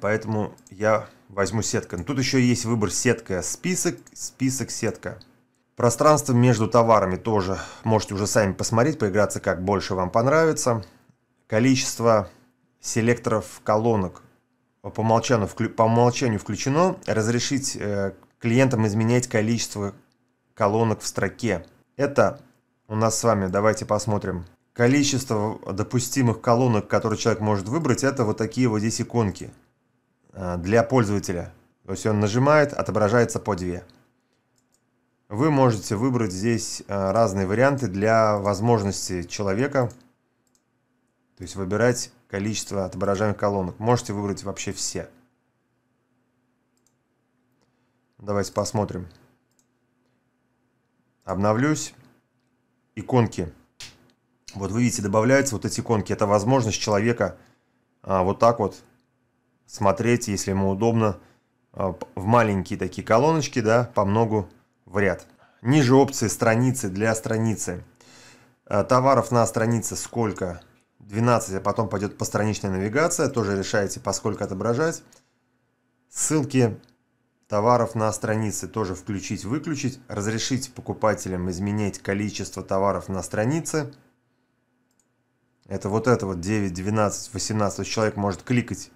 поэтому я возьму сетка. Но тут еще есть выбор сетка, список, список, сетка. Пространство между товарами тоже можете уже сами посмотреть, поиграться как больше вам понравится. Количество селекторов колонок по умолчанию, по умолчанию включено разрешить э, клиентам изменять количество колонок в строке. Это у нас с вами, давайте посмотрим, количество допустимых колонок, которые человек может выбрать, это вот такие вот здесь иконки э, для пользователя. То есть он нажимает, отображается по две. Вы можете выбрать здесь э, разные варианты для возможности человека, то есть выбирать количество отображаемых колонок. Можете выбрать вообще все. Давайте посмотрим. Обновлюсь. Иконки. Вот вы видите, добавляются вот эти иконки. Это возможность человека а, вот так вот смотреть, если ему удобно, а, в маленькие такие колоночки, да, по многу в ряд. Ниже опции страницы для страницы. А, товаров на странице сколько? 12, а потом пойдет постраничная навигация, тоже решаете, поскольку типа, отображать. Ссылки товаров на странице тоже включить-выключить. Разрешить покупателям изменять количество товаров на странице. Это вот это вот 9, 12, 18. То есть человек может кликать.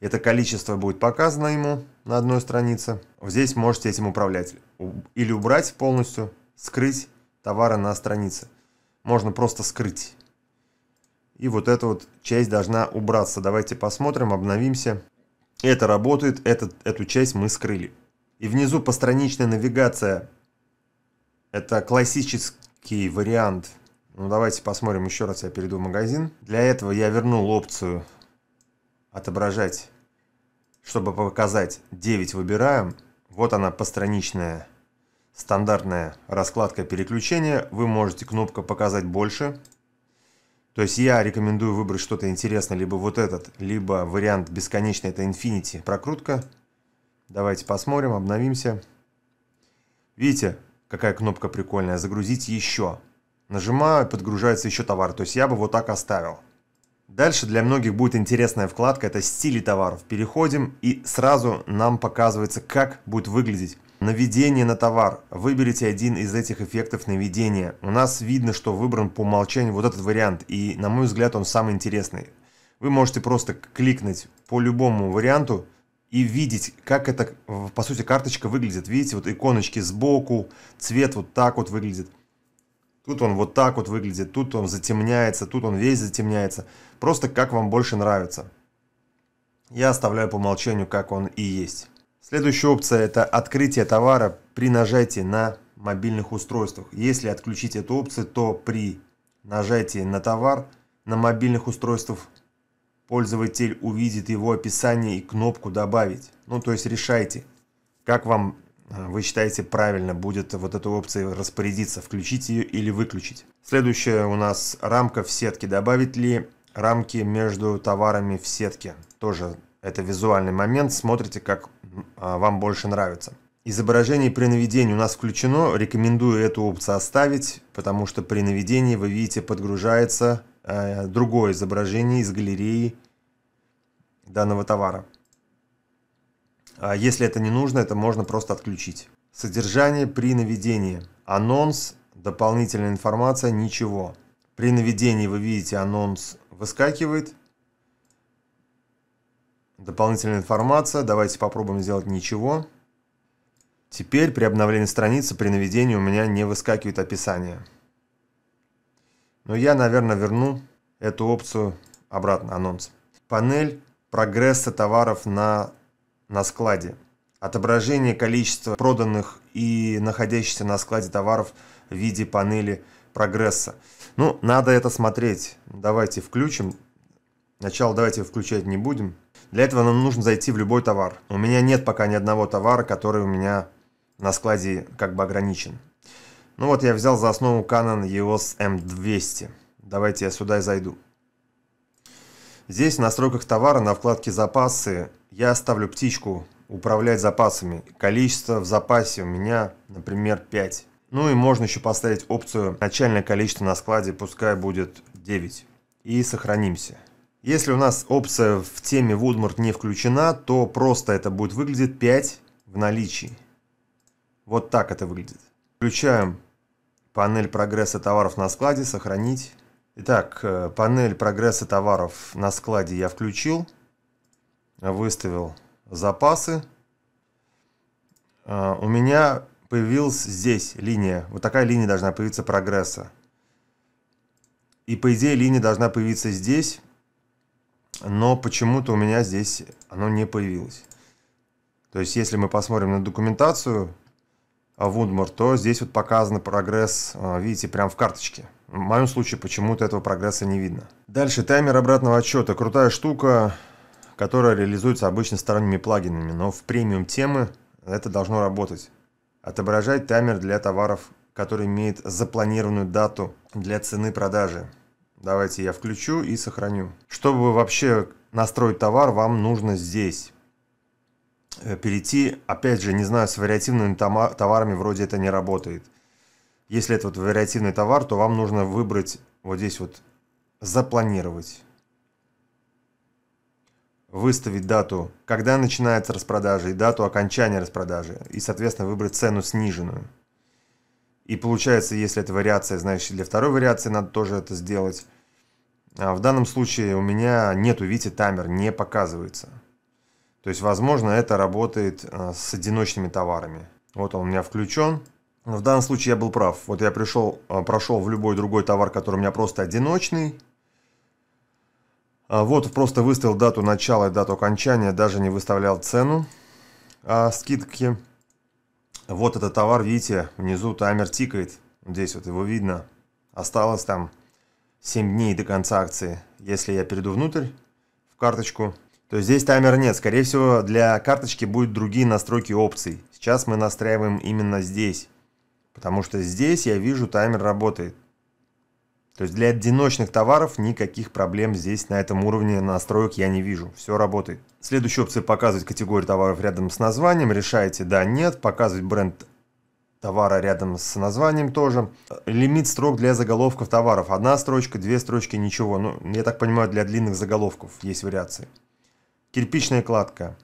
Это количество будет показано ему на одной странице. Здесь можете этим управлять. Или убрать полностью, скрыть товары на странице. Можно просто скрыть. И вот эта вот часть должна убраться. Давайте посмотрим, обновимся. Это работает, этот, эту часть мы скрыли. И внизу постраничная навигация. Это классический вариант. Ну давайте посмотрим еще раз, я перейду в магазин. Для этого я вернул опцию отображать, чтобы показать 9 выбираем. Вот она постраничная стандартная раскладка переключения. Вы можете кнопка показать больше. То есть я рекомендую выбрать что-то интересное, либо вот этот, либо вариант бесконечный, это Infinity прокрутка. Давайте посмотрим, обновимся. Видите, какая кнопка прикольная, загрузить еще. Нажимаю, подгружается еще товар, то есть я бы вот так оставил. Дальше для многих будет интересная вкладка, это стили товаров. Переходим и сразу нам показывается, как будет выглядеть Наведение на товар. Выберите один из этих эффектов наведения. У нас видно, что выбран по умолчанию вот этот вариант, и на мой взгляд он самый интересный. Вы можете просто кликнуть по любому варианту и видеть, как это, по сути, карточка выглядит. Видите, вот иконочки сбоку, цвет вот так вот выглядит. Тут он вот так вот выглядит, тут он затемняется, тут он весь затемняется. Просто как вам больше нравится. Я оставляю по умолчанию, как он и есть. Следующая опция – это открытие товара при нажатии на мобильных устройствах. Если отключить эту опцию, то при нажатии на товар на мобильных устройствах пользователь увидит его описание и кнопку «Добавить». Ну, то есть решайте, как вам, э, вы считаете, правильно будет вот этой опцией распорядиться, включить ее или выключить. Следующая у нас рамка в сетке. Добавить ли рамки между товарами в сетке? Тоже это визуальный момент. Смотрите, как а, вам больше нравится. Изображение при наведении у нас включено, рекомендую эту опцию оставить, потому что при наведении, вы видите, подгружается э, другое изображение из галереи данного товара. А если это не нужно, это можно просто отключить. Содержание при наведении. Анонс, дополнительная информация, ничего. При наведении вы видите анонс выскакивает, Дополнительная информация. Давайте попробуем сделать ничего. Теперь при обновлении страницы, при наведении у меня не выскакивает описание. Но я, наверное, верну эту опцию обратно, анонс. Панель прогресса товаров на, на складе. Отображение количества проданных и находящихся на складе товаров в виде панели прогресса. Ну, надо это смотреть. Давайте включим. Начало давайте включать не будем. Для этого нам нужно зайти в любой товар. У меня нет пока ни одного товара, который у меня на складе как бы ограничен. Ну вот я взял за основу Canon EOS M200. Давайте я сюда и зайду. Здесь в настройках товара на вкладке «Запасы» я ставлю птичку «Управлять запасами». Количество в запасе у меня, например, 5. Ну и можно еще поставить опцию «Начальное количество на складе», пускай будет 9. И сохранимся. Если у нас опция в теме Woodmart не включена, то просто это будет выглядеть 5 в наличии. Вот так это выглядит. Включаем панель прогресса товаров на складе, сохранить. Итак, э, панель прогресса товаров на складе я включил, выставил запасы. Э, у меня появилась здесь линия, вот такая линия должна появиться прогресса. И по идее линия должна появиться здесь, но почему-то у меня здесь оно не появилось. То есть, если мы посмотрим на документацию Вудмор, а, то здесь вот показан прогресс, а, видите, прям в карточке. В моем случае почему-то этого прогресса не видно. Дальше таймер обратного отчета, Крутая штука, которая реализуется обычно сторонними плагинами, но в премиум темы это должно работать. Отображать таймер для товаров, который имеет запланированную дату для цены продажи. Давайте я включу и сохраню. Чтобы вообще настроить товар, вам нужно здесь э, перейти. Опять же, не знаю, с вариативными товарами вроде это не работает. Если это вот вариативный товар, то вам нужно выбрать вот здесь вот «Запланировать». Выставить дату, когда начинается распродажа и дату окончания распродажи. И, соответственно, выбрать цену сниженную. И получается, если это вариация, значит, для второй вариации надо тоже это сделать. А в данном случае у меня нету, видите, таймер не показывается. То есть, возможно, это работает э, с одиночными товарами. Вот он у меня включен. В данном случае я был прав. Вот я пришел, э, прошел в любой другой товар, который у меня просто одиночный. А вот просто выставил дату начала и дату окончания, даже не выставлял цену а, скидки. Вот этот товар, видите, внизу таймер тикает. Здесь вот его видно. Осталось там 7 дней до конца акции. Если я перейду внутрь, в карточку, то здесь таймера нет. Скорее всего, для карточки будут другие настройки опций. Сейчас мы настраиваем именно здесь. Потому что здесь я вижу таймер работает. То есть для одиночных товаров никаких проблем здесь на этом уровне настроек я не вижу. Все работает. Следующая опция показывать категорию товаров рядом с названием. Решаете да, нет. Показывать бренд товара рядом с названием тоже. Лимит строк для заголовков товаров. Одна строчка, две строчки, ничего. Ну, я так понимаю, для длинных заголовков есть вариации. Кирпичная кладка.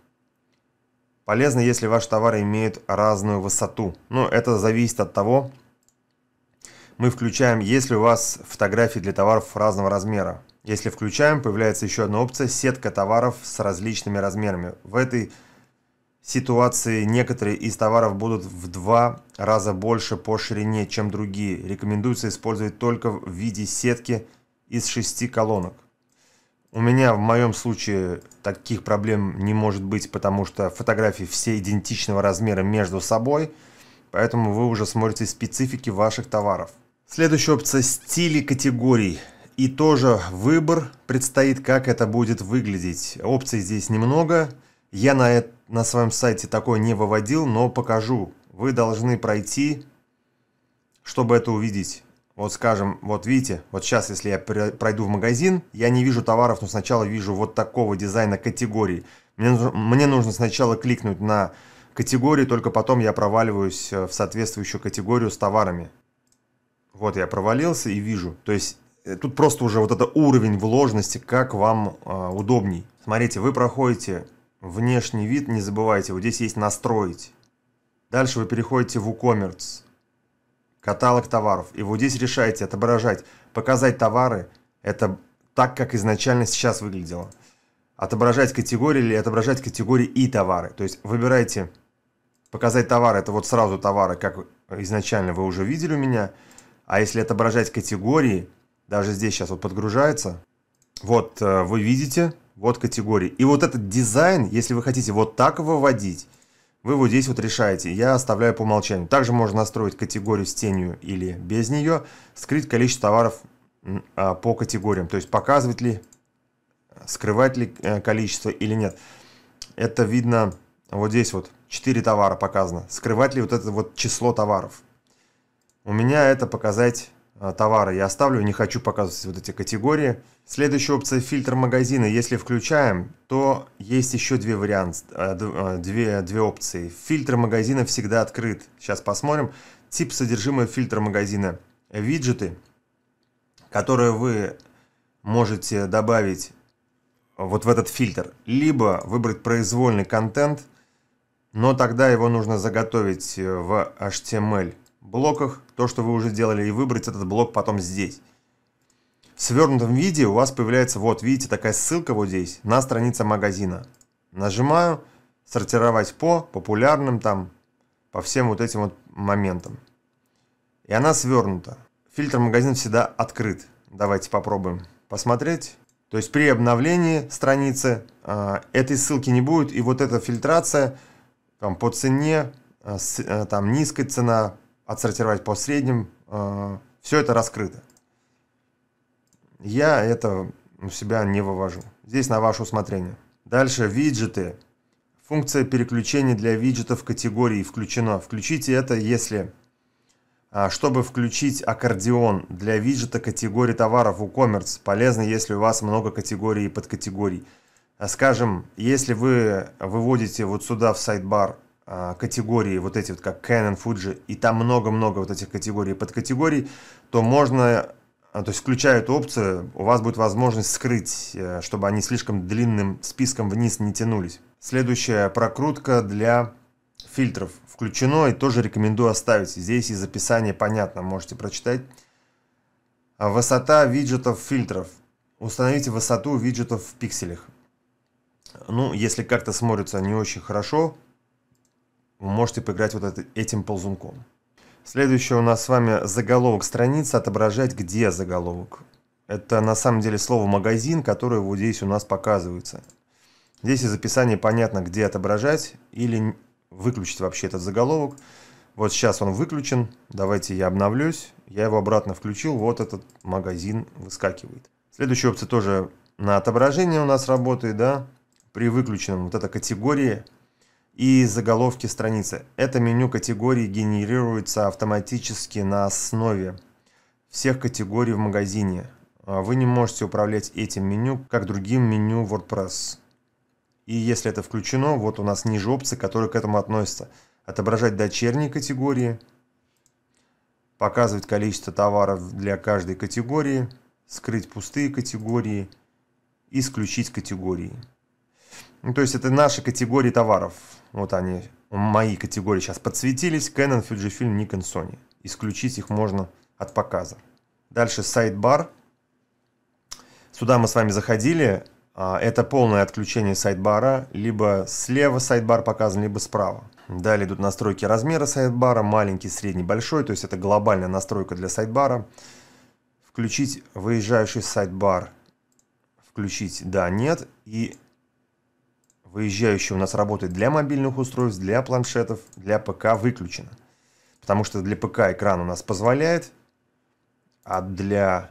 Полезно, если ваш товар имеет разную высоту. Но ну, это зависит от того, мы включаем, если у вас фотографии для товаров разного размера. Если включаем, появляется еще одна опция – сетка товаров с различными размерами. В этой ситуации некоторые из товаров будут в два раза больше по ширине, чем другие. Рекомендуется использовать только в виде сетки из шести колонок. У меня в моем случае таких проблем не может быть, потому что фотографии все идентичного размера между собой, поэтому вы уже смотрите специфики ваших товаров – Следующая опция – стили категорий. И тоже выбор предстоит, как это будет выглядеть. Опций здесь немного. Я на, на своем сайте такое не выводил, но покажу. Вы должны пройти, чтобы это увидеть. Вот скажем, вот видите, вот сейчас, если я пройду в магазин, я не вижу товаров, но сначала вижу вот такого дизайна категории. Мне, мне нужно сначала кликнуть на категории, только потом я проваливаюсь э, в соответствующую категорию с товарами. Вот я провалился и вижу. То есть э, тут просто уже вот это уровень вложенности, как вам э, удобней. Смотрите, вы проходите внешний вид, не забывайте, вот здесь есть настроить. Дальше вы переходите в WooCommerce, каталог товаров. И вот здесь решаете отображать, показать товары, это так, как изначально сейчас выглядело. Отображать категории или отображать категории и товары. То есть выбирайте показать товары, это вот сразу товары, как изначально вы уже видели у меня – а если отображать категории, даже здесь сейчас вот подгружается, вот э, вы видите, вот категории. И вот этот дизайн, если вы хотите вот так выводить, вы вот здесь вот решаете. Я оставляю по умолчанию. Также можно настроить категорию с тенью или без нее, скрыть количество товаров а, по категориям, то есть показывать ли, скрывать ли э, количество или нет. Это видно вот здесь вот 4 товара показано. Скрывать ли вот это вот число товаров. У меня это показать э, товары я оставлю, не хочу показывать вот эти категории. Следующая опция фильтр магазина. Если включаем, то есть еще две варианты, э, э, две, две опции. Фильтр магазина всегда открыт. Сейчас посмотрим. Тип содержимого фильтра магазина. Виджеты, которые вы можете добавить вот в этот фильтр. Либо выбрать произвольный контент, но тогда его нужно заготовить в HTML блоках то, что вы уже сделали, и выбрать этот блок потом здесь. В свернутом виде у вас появляется, вот видите, такая ссылка вот здесь, на странице магазина. Нажимаю «Сортировать по популярным», там, по всем вот этим вот моментам. И она свернута. Фильтр магазин всегда открыт. Давайте попробуем посмотреть. То есть при обновлении страницы э, этой ссылки не будет, и вот эта фильтрация там, по цене, э, с, э, там низкая цена, отсортировать по средним. А, Все это раскрыто. Я это у себя не вывожу. Здесь на ваше усмотрение. Дальше виджеты. Функция переключения для виджетов категории включена. Включите это, если а, чтобы включить аккордеон для виджета категории товаров у WooCommerce, полезно, если у вас много категорий и подкатегорий. Скажем, если вы выводите вот сюда в сайт-бар а, категории, вот эти вот как Canon, Fuji, и там много-много вот этих категорий и подкатегорий, то можно, а, то есть включая эту опцию, у вас будет возможность скрыть, э, чтобы они слишком длинным списком вниз не тянулись. Следующая прокрутка для фильтров включено и тоже рекомендую оставить. Здесь из описания понятно, можете прочитать. Высота виджетов фильтров. Установите высоту виджетов в пикселях. Ну, если как-то смотрится не очень хорошо, вы можете поиграть вот этим ползунком. Следующее у нас с вами заголовок страницы отображать где заголовок. Это на самом деле слово магазин, которое вот здесь у нас показывается. Здесь из описания понятно, где отображать или выключить вообще этот заголовок. Вот сейчас он выключен, давайте я обновлюсь, я его обратно включил, вот этот магазин выскакивает. Следующая опция тоже на отображение у нас работает, да, при выключенном вот эта категория – и заголовки страницы. Это меню категорий генерируется автоматически на основе всех категорий в магазине. А вы не можете управлять этим меню, как другим меню WordPress. И если это включено, вот у нас ниже опции, которые к этому относятся. Отображать дочерние категории, показывать количество товаров для каждой категории, скрыть пустые категории, исключить категории. Ну, то есть это наши категории товаров. Вот они, мои категории сейчас подсветились. Canon, Fujifilm, Nikon, Sony. Исключить их можно от показа. Дальше сайт-бар. Сюда мы с вами заходили. А, это полное отключение сайт-бара. Либо слева сайт-бар показан, либо справа. Далее идут настройки размера сайт-бара. Маленький, средний, большой. То есть это глобальная настройка для сайт-бара. Включить выезжающий сайт-бар. Включить «Да», «Нет». И выезжающий у нас работает для мобильных устройств, для планшетов, для ПК выключено. Потому что для ПК экран у нас позволяет, а для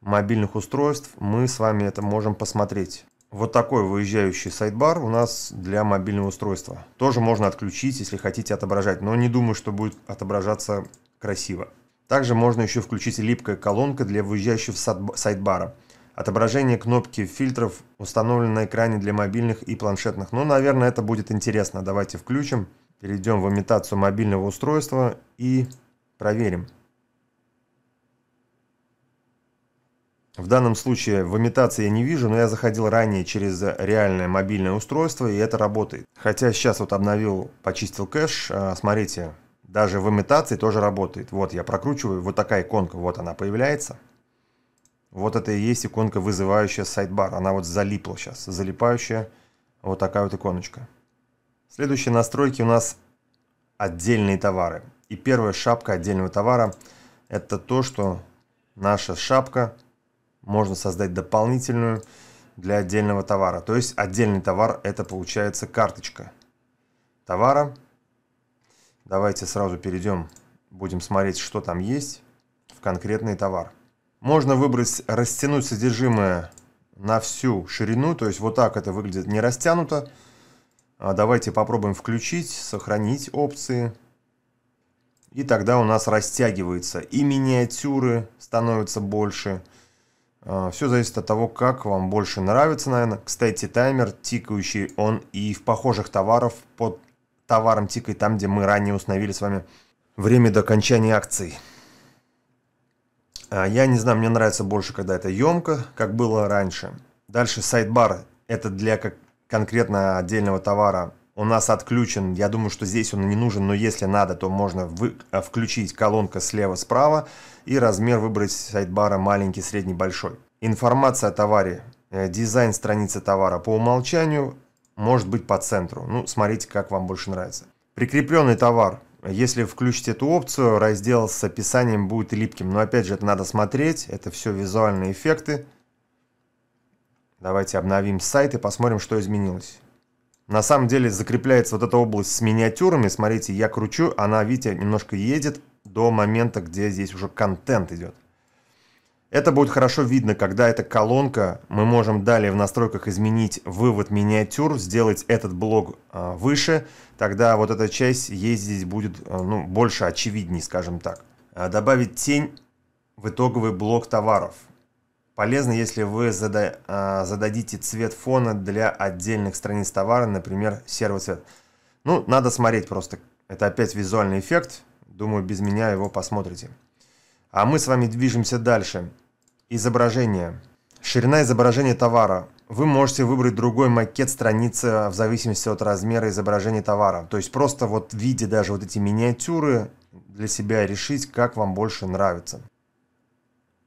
мобильных устройств мы с вами это можем посмотреть. Вот такой выезжающий сайдбар у нас для мобильного устройства. Тоже можно отключить, если хотите отображать, но не думаю, что будет отображаться красиво. Также можно еще включить липкая колонка для выезжающего сайдбара отображение кнопки фильтров установлено на экране для мобильных и планшетных. Но, ну, наверное, это будет интересно. Давайте включим, перейдем в имитацию мобильного устройства и проверим. В данном случае в имитации я не вижу, но я заходил ранее через реальное мобильное устройство, и это работает. Хотя сейчас вот обновил, почистил кэш, а, смотрите, даже в имитации тоже работает. Вот я прокручиваю, вот такая иконка, вот она появляется. Вот это и есть иконка, вызывающая сайдбар. Она вот залипла сейчас, залипающая вот такая вот иконочка. Следующие настройки у нас отдельные товары. И первая шапка отдельного товара – это то, что наша шапка можно создать дополнительную для отдельного товара. То есть отдельный товар – это получается карточка товара. Давайте сразу перейдем, будем смотреть, что там есть в конкретный товар. Можно выбрать, растянуть содержимое на всю ширину, то есть вот так это выглядит не растянуто. А, давайте попробуем включить, сохранить опции. И тогда у нас растягивается и миниатюры становятся больше. А, Все зависит от того, как вам больше нравится, наверное. Кстати, таймер тикающий, он и в похожих товаров под товаром тикает там, где мы ранее установили с вами время до окончания акции. А, я не знаю, мне нравится больше, когда это емко, как было раньше. Дальше сайдбар – это для как конкретно отдельного товара у нас отключен. Я думаю, что здесь он не нужен, но если надо, то можно вы... А, включить колонка слева-справа и размер выбрать сайдбара маленький, средний, большой. Информация о товаре, э, дизайн страницы товара по умолчанию может быть по центру. Ну, смотрите, как вам больше нравится. Прикрепленный товар – если включить эту опцию, раздел с описанием будет липким. Но опять же, это надо смотреть, это все визуальные эффекты. Давайте обновим сайт и посмотрим, что изменилось. На самом деле закрепляется вот эта область с миниатюрами. Смотрите, я кручу, она, видите, немножко едет до момента, где здесь уже контент идет. Это будет хорошо видно, когда эта колонка, мы можем далее в настройках изменить вывод миниатюр, сделать этот блок а, выше, тогда вот эта часть ездить будет а, ну, больше очевиднее, скажем так. А добавить тень в итоговый блок товаров. Полезно, если вы зададите цвет фона для отдельных страниц товара, например, серый цвет. Ну, надо смотреть просто. Это опять визуальный эффект. Думаю, без меня его посмотрите. А мы с вами движемся дальше. Изображение. Ширина изображения товара. Вы можете выбрать другой макет страницы в зависимости от размера изображения товара. То есть просто вот в виде даже вот эти миниатюры, для себя решить, как вам больше нравится.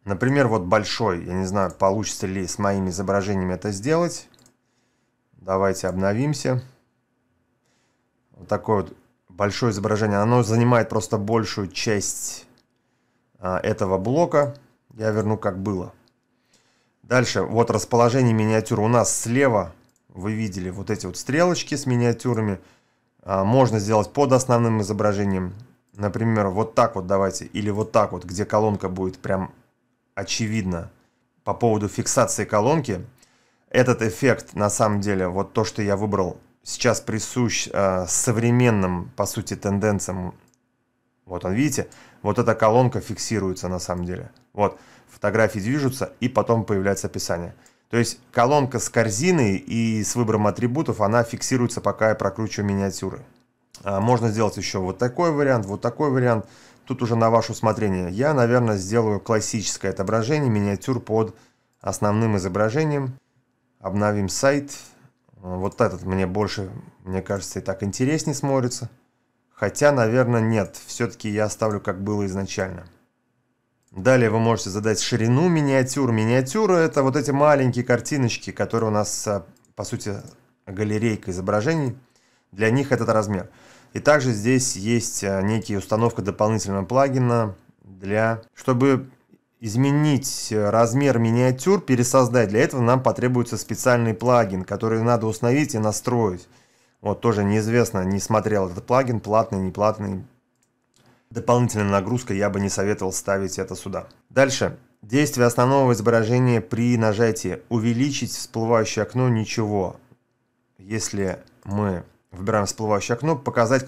Например, вот большой. Я не знаю, получится ли с моими изображениями это сделать. Давайте обновимся. Вот такое вот большое изображение. Оно занимает просто большую часть а, этого блока. Я верну как было. Дальше, вот расположение миниатюр. У нас слева, вы видели, вот эти вот стрелочки с миниатюрами. А, можно сделать под основным изображением. Например, вот так вот давайте, или вот так вот, где колонка будет прям очевидно. По поводу фиксации колонки, этот эффект, на самом деле, вот то, что я выбрал, сейчас присущ э, современным, по сути, тенденциям вот он, видите, вот эта колонка фиксируется на самом деле. Вот, фотографии движутся, и потом появляется описание. То есть колонка с корзиной и с выбором атрибутов, она фиксируется, пока я прокручиваю миниатюры. А, можно сделать еще вот такой вариант, вот такой вариант. Тут уже на ваше усмотрение. Я, наверное, сделаю классическое отображение, миниатюр под основным изображением. Обновим сайт. Вот этот мне больше, мне кажется, и так интереснее смотрится. Хотя, наверное, нет. Все-таки я оставлю, как было изначально. Далее вы можете задать ширину миниатюр. Миниатюра – это вот эти маленькие картиночки, которые у нас, а, по сути, галерейка изображений. Для них этот размер. И также здесь есть а, некая установка дополнительного плагина, для, чтобы изменить э, размер миниатюр, пересоздать. Для этого нам потребуется специальный плагин, который надо установить и настроить. Вот тоже неизвестно, не смотрел этот плагин, платный, не платный. Дополнительная нагрузка, я бы не советовал ставить это сюда. Дальше. Действие основного изображения при нажатии «Увеличить всплывающее окно» ничего. Если мы выбираем всплывающее окно, показать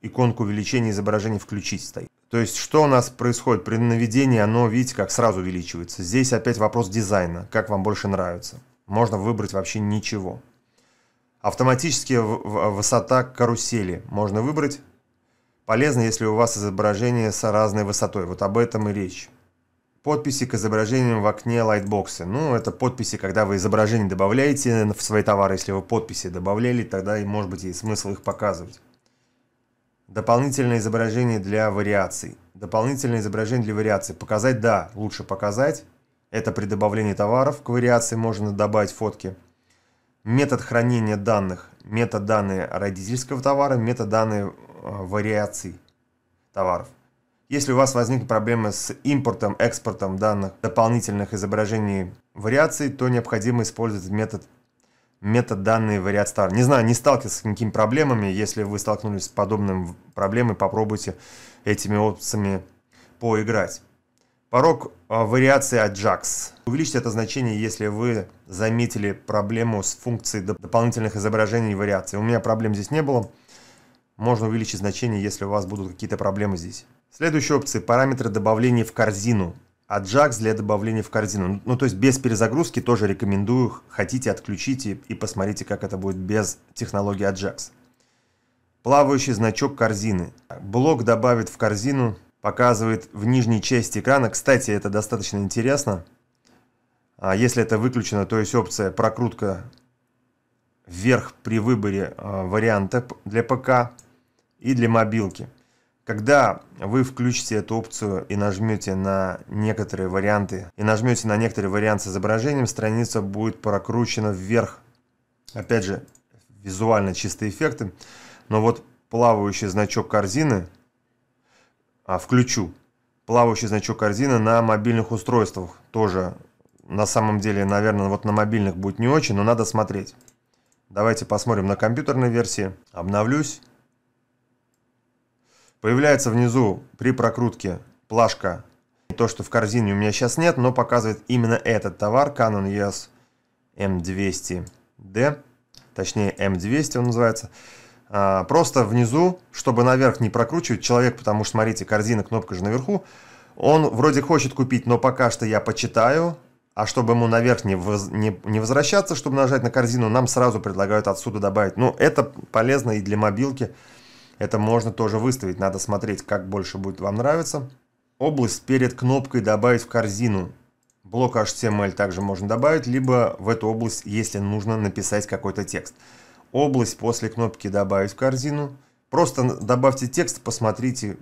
иконку увеличения изображения «Включить» стоит. То есть, что у нас происходит при наведении, оно, видите, как сразу увеличивается. Здесь опять вопрос дизайна, как вам больше нравится. Можно выбрать вообще ничего. Автоматически а, высота карусели можно выбрать. Полезно, если у вас изображение с разной высотой. Вот об этом и речь. Подписи к изображениям в окне лайтбокса. Ну, это подписи, когда вы изображение добавляете в свои товары. Если вы подписи добавляли, тогда, может быть, и смысл их показывать. Дополнительное изображение для вариаций. Дополнительное изображение для вариаций. Показать, да, лучше показать. Это при добавлении товаров к вариации можно добавить фотки метод хранения данных, метаданные родительского товара, метаданные э, вариаций товаров. Если у вас возникли проблемы с импортом, экспортом данных, дополнительных изображений вариаций, то необходимо использовать метод метаданные вариации товара. Не знаю, не сталкивался с какими проблемами. Если вы столкнулись с подобным проблемой, попробуйте этими опциями поиграть. Порог э, вариации Ajax увеличить это значение, если вы заметили проблему с функцией доп дополнительных изображений и вариаций. У меня проблем здесь не было. Можно увеличить значение, если у вас будут какие-то проблемы здесь. Следующая опция – параметры добавления в корзину. Ajax для добавления в корзину. Ну, то есть без перезагрузки тоже рекомендую. Хотите, отключите и посмотрите, как это будет без технологии Ajax. Плавающий значок корзины. Блок добавит в корзину, показывает в нижней части экрана. Кстати, это достаточно интересно. А если это выключено, то есть опция прокрутка вверх при выборе а, варианта для ПК и для мобилки. Когда вы включите эту опцию и нажмете на некоторые варианты, и нажмете на некоторые варианты с изображением, страница будет прокручена вверх. Опять же, визуально чистые эффекты. Но вот плавающий значок корзины, а включу, плавающий значок корзины на мобильных устройствах тоже на самом деле, наверное, вот на мобильных будет не очень, но надо смотреть. Давайте посмотрим на компьютерной версии. Обновлюсь. Появляется внизу при прокрутке плашка. То, что в корзине у меня сейчас нет, но показывает именно этот товар, Canon EOS M200D. Точнее, M200 он называется. А, просто внизу, чтобы наверх не прокручивать человек, потому что, смотрите, корзина, кнопка же наверху. Он вроде хочет купить, но пока что я почитаю, а чтобы ему наверх не, воз, не, не возвращаться, чтобы нажать на корзину, нам сразу предлагают отсюда добавить. Ну, это полезно и для мобилки. Это можно тоже выставить. Надо смотреть, как больше будет вам нравиться. Область перед кнопкой «Добавить в корзину». Блок HTML также можно добавить, либо в эту область, если нужно, написать какой-то текст. Область после кнопки «Добавить в корзину». Просто добавьте текст, посмотрите.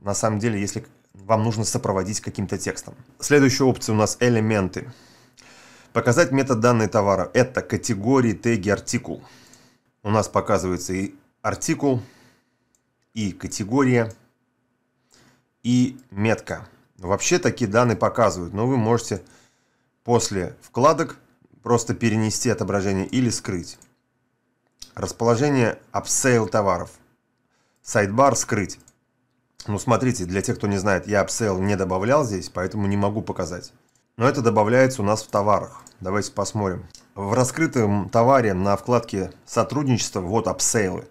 На самом деле, если вам нужно сопроводить каким-то текстом. Следующая опция у нас элементы. Показать метод данные товара. Это категории, теги, артикул. У нас показывается и артикул, и категория, и метка. Вообще такие данные показывают, но вы можете после вкладок просто перенести отображение или скрыть. Расположение апсейл товаров. Сайдбар скрыть. Ну, смотрите, для тех, кто не знает, я апсейл не добавлял здесь, поэтому не могу показать. Но это добавляется у нас в товарах. Давайте посмотрим. В раскрытом товаре на вкладке сотрудничество вот апсейлы.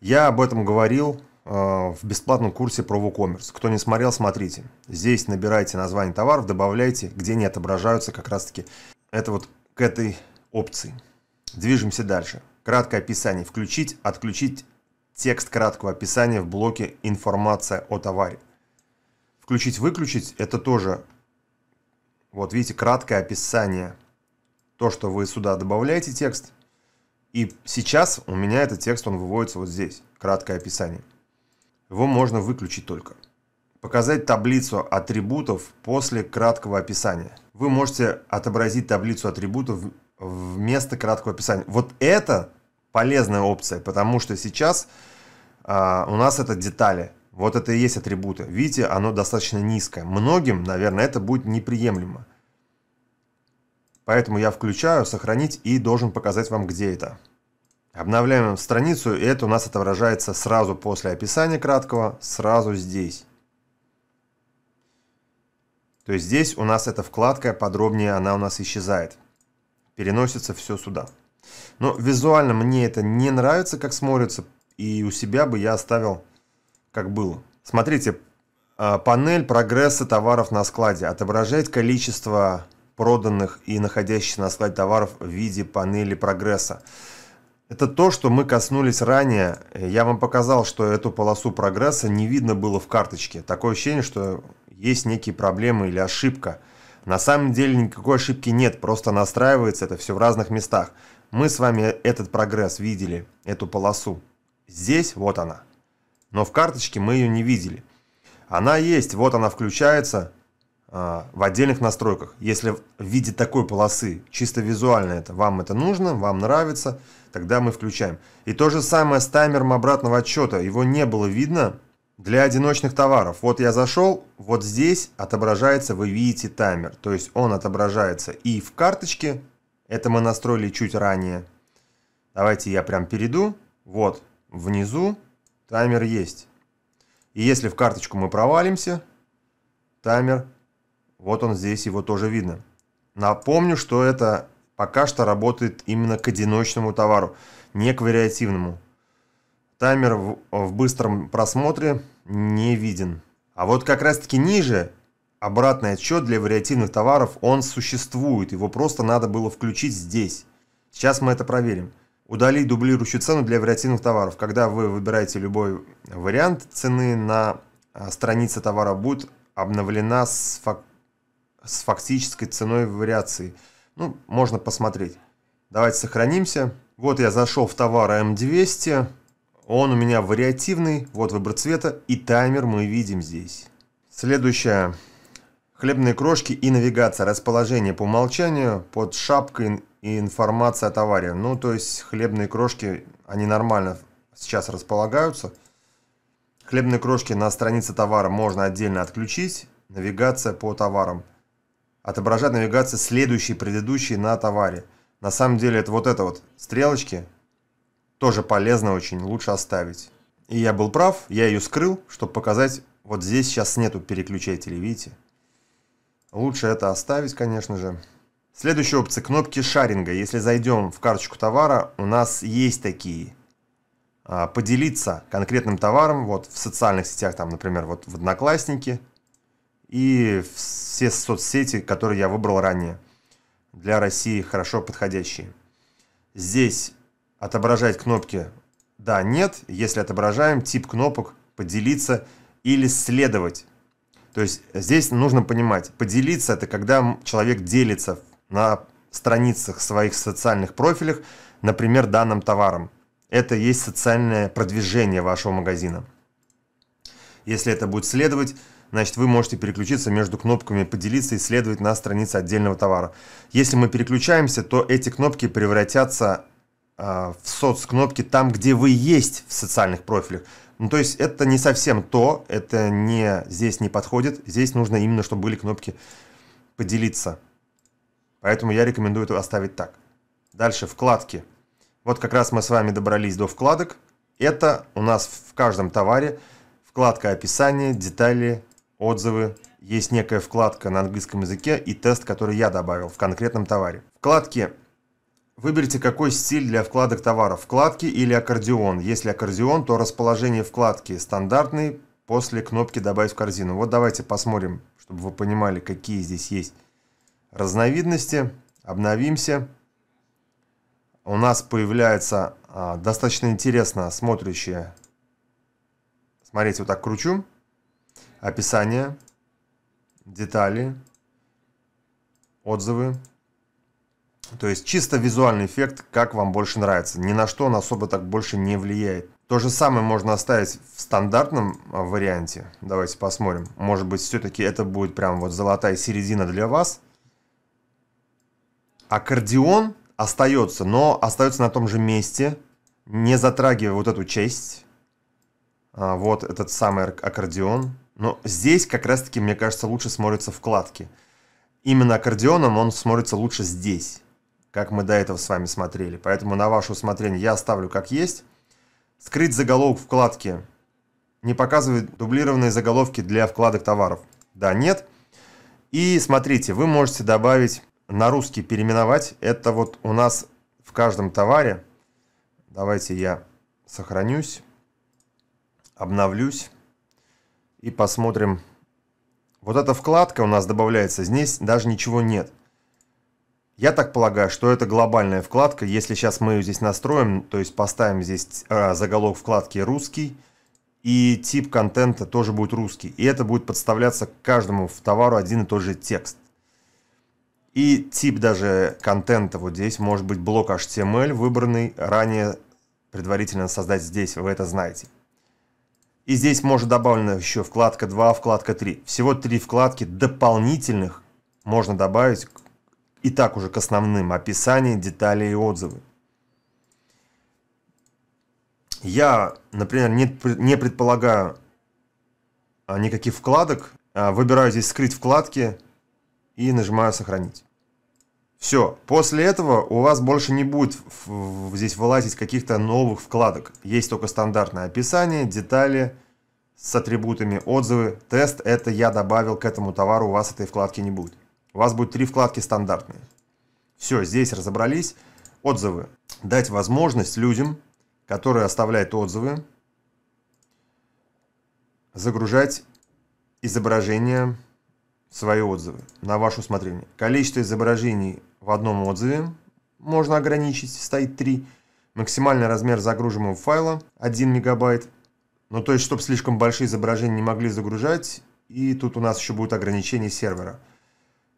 Я об этом говорил э, в бесплатном курсе про WooCommerce. Кто не смотрел, смотрите. Здесь набирайте название товаров, добавляйте, где они отображаются как раз-таки. Это вот к этой опции. Движемся дальше. Краткое описание. Включить, отключить Текст краткого описания в блоке «Информация о товаре». Включить-выключить – это тоже, вот видите, краткое описание. То, что вы сюда добавляете текст. И сейчас у меня этот текст, он выводится вот здесь, краткое описание. Его можно выключить только. Показать таблицу атрибутов после краткого описания. Вы можете отобразить таблицу атрибутов вместо краткого описания. Вот это полезная опция, потому что сейчас а, у нас это детали. Вот это и есть атрибуты. Видите, оно достаточно низкое. Многим, наверное, это будет неприемлемо. Поэтому я включаю «Сохранить» и должен показать вам, где это. Обновляем страницу, и это у нас отображается сразу после описания краткого, сразу здесь. То есть здесь у нас эта вкладка подробнее, она у нас исчезает. Переносится все сюда. Но визуально мне это не нравится, как смотрится, и у себя бы я оставил, как было. Смотрите, а, панель прогресса товаров на складе отображает количество проданных и находящихся на складе товаров в виде панели прогресса. Это то, что мы коснулись ранее. Я вам показал, что эту полосу прогресса не видно было в карточке. Такое ощущение, что есть некие проблемы или ошибка. На самом деле никакой ошибки нет, просто настраивается это все в разных местах. Мы с вами этот прогресс видели, эту полосу. Здесь вот она. Но в карточке мы ее не видели. Она есть, вот она включается э, в отдельных настройках. Если в виде такой полосы, чисто визуально это, вам это нужно, вам нравится, тогда мы включаем. И то же самое с таймером обратного отсчета. Его не было видно для одиночных товаров. Вот я зашел, вот здесь отображается, вы видите таймер. То есть он отображается и в карточке, это мы настроили чуть ранее. Давайте я прям перейду. Вот, внизу таймер есть. И если в карточку мы провалимся, таймер, вот он здесь, его тоже видно. Напомню, что это пока что работает именно к одиночному товару, не к вариативному. Таймер в, в быстром просмотре не виден. А вот как раз таки ниже Обратный отчет для вариативных товаров, он существует, его просто надо было включить здесь. Сейчас мы это проверим. Удалить дублирующую цену для вариативных товаров. Когда вы выбираете любой вариант цены, на а, странице товара будет обновлена с, фак... с фактической ценой вариации. Ну, можно посмотреть. Давайте сохранимся. Вот я зашел в товар М200. Он у меня вариативный. Вот выбор цвета и таймер мы видим здесь. Следующая Хлебные крошки и навигация. Расположение по умолчанию под шапкой и информация о товаре. Ну, то есть хлебные крошки, они нормально сейчас располагаются. Хлебные крошки на странице товара можно отдельно отключить. Навигация по товарам. Отображать навигацию следующей, предыдущей на товаре. На самом деле это вот это вот стрелочки. Тоже полезно очень, лучше оставить. И я был прав, я ее скрыл, чтобы показать, вот здесь сейчас нету переключателей, видите? Лучше это оставить, конечно же. Следующая опция – кнопки шаринга. Если зайдем в карточку товара, у нас есть такие. А, поделиться конкретным товаром вот в социальных сетях, там, например, вот в Одноклассники и все соцсети, которые я выбрал ранее. Для России хорошо подходящие. Здесь отображать кнопки «Да», «Нет». Если отображаем, тип кнопок «Поделиться» или «Следовать». То есть здесь нужно понимать, поделиться это когда человек делится на страницах своих социальных профилях, например, данным товаром. Это и есть социальное продвижение вашего магазина. Если это будет следовать, значит вы можете переключиться между кнопками «Поделиться» и «Следовать» на странице отдельного товара. Если мы переключаемся, то эти кнопки превратятся э, в соц. кнопки там, где вы есть в социальных профилях. Ну, то есть это не совсем то, это не здесь не подходит. Здесь нужно именно, чтобы были кнопки «Поделиться». Поэтому я рекомендую это оставить так. Дальше вкладки. Вот как раз мы с вами добрались до вкладок. Это у нас в каждом товаре вкладка «Описание», «Детали», «Отзывы». Есть некая вкладка на английском языке и тест, который я добавил в конкретном товаре. Вкладки Выберите какой стиль для вкладок товаров, вкладки или аккордеон. Если аккордеон, то расположение вкладки стандартный, после кнопки «Добавить в корзину». Вот давайте посмотрим, чтобы вы понимали, какие здесь есть разновидности. Обновимся. У нас появляется а, достаточно интересно смотрящее. Смотрите, вот так кручу. Описание, детали, отзывы. То есть чисто визуальный эффект, как вам больше нравится. Ни на что он особо так больше не влияет. То же самое можно оставить в стандартном а, варианте. Давайте посмотрим. Может быть, все-таки это будет прям вот золотая середина для вас. Аккордеон остается, но остается на том же месте, не затрагивая вот эту часть. А, вот этот самый аккордеон. Но здесь как раз-таки, мне кажется, лучше смотрятся вкладки. Именно аккордеоном он смотрится лучше здесь как мы до этого с вами смотрели. Поэтому на ваше усмотрение я оставлю как есть. Скрыть заголовок вкладки. Не показывает дублированные заголовки для вкладок товаров. Да, нет. И смотрите, вы можете добавить на русский переименовать. Это вот у нас в каждом товаре. Давайте я сохранюсь, обновлюсь и посмотрим. Вот эта вкладка у нас добавляется. Здесь даже ничего нет. Я так полагаю, что это глобальная вкладка. Если сейчас мы ее здесь настроим, то есть поставим здесь э, заголовок вкладки «Русский», и тип контента тоже будет русский. И это будет подставляться к каждому в товару один и тот же текст. И тип даже контента вот здесь может быть блок HTML, выбранный ранее предварительно создать здесь, вы это знаете. И здесь может добавлена еще вкладка 2, вкладка 3. Всего три вкладки дополнительных можно добавить и так уже к основным. Описание, детали и отзывы. Я, например, не, не предполагаю а, никаких вкладок. А, выбираю здесь «Скрыть вкладки» и нажимаю «Сохранить». Все, после этого у вас больше не будет здесь вылазить каких-то новых вкладок. Есть только стандартное описание, детали с атрибутами, отзывы, тест. Это я добавил к этому товару, у вас этой вкладки не будет. У вас будет три вкладки стандартные. Все, здесь разобрались. Отзывы. Дать возможность людям, которые оставляют отзывы, загружать изображения, свои отзывы на ваше усмотрение. Количество изображений в одном отзыве можно ограничить, стоит 3. Максимальный размер загруженного файла 1 мегабайт. Ну, то есть, чтобы слишком большие изображения не могли загружать. И тут у нас еще будет ограничение сервера.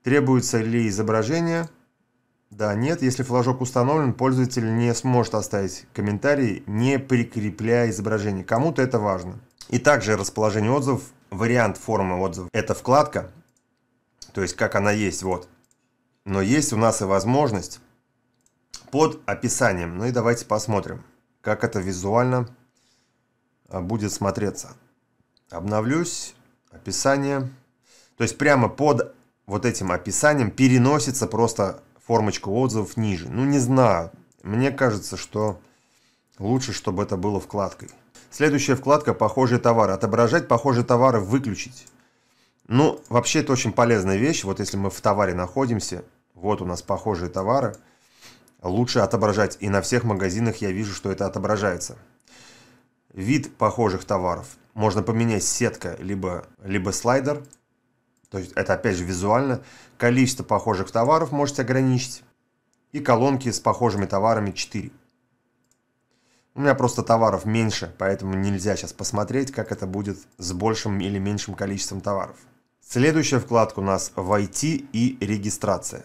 Требуется ли изображение? Да, нет. Если флажок установлен, пользователь не сможет оставить комментарий, не прикрепляя изображение. Кому-то это важно. И также расположение отзывов, вариант формы отзывов. Это вкладка, то есть как она есть, вот. Но есть у нас и возможность под описанием. Ну и давайте посмотрим, как это визуально а, будет смотреться. Обновлюсь, описание. То есть прямо под вот этим описанием переносится просто формочку отзывов ниже. Ну, не знаю. Мне кажется, что лучше, чтобы это было вкладкой. Следующая вкладка «Похожие товары». Отображать похожие товары выключить. Ну, вообще это очень полезная вещь. Вот если мы в товаре находимся, вот у нас похожие товары, лучше отображать. И на всех магазинах я вижу, что это отображается. Вид похожих товаров. Можно поменять сетка, либо, либо слайдер – то есть это опять же визуально. Количество похожих товаров можете ограничить. И колонки с похожими товарами 4. У меня просто товаров меньше, поэтому нельзя сейчас посмотреть, как это будет с большим или меньшим количеством товаров. Следующая вкладка у нас «Войти» и «Регистрация».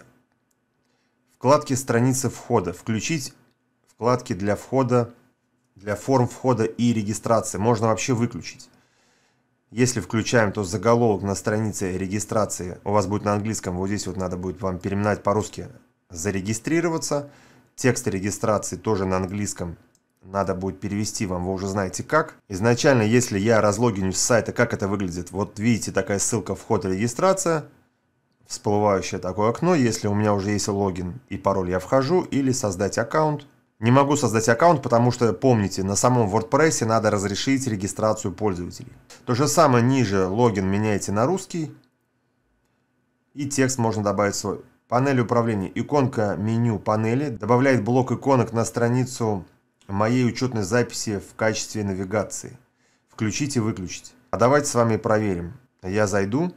Вкладки «Страницы входа». Включить вкладки для входа, для форм входа и регистрации. Можно вообще выключить. Если включаем, то заголовок на странице регистрации у вас будет на английском, вот здесь вот надо будет вам переминать по-русски «зарегистрироваться». Текст регистрации тоже на английском надо будет перевести вам, вы уже знаете как. Изначально, если я разлогинюсь с сайта, как это выглядит? Вот видите, такая ссылка «Вход регистрация», всплывающее такое окно. Если у меня уже есть логин и пароль, я вхожу. Или создать аккаунт. Не могу создать аккаунт, потому что, помните, на самом WordPress надо разрешить регистрацию пользователей. То же самое ниже логин меняете на русский. И текст можно добавить свой. Панель управления. Иконка меню панели добавляет блок иконок на страницу моей учетной записи в качестве навигации. Включить и выключить. А давайте с вами проверим. Я зайду.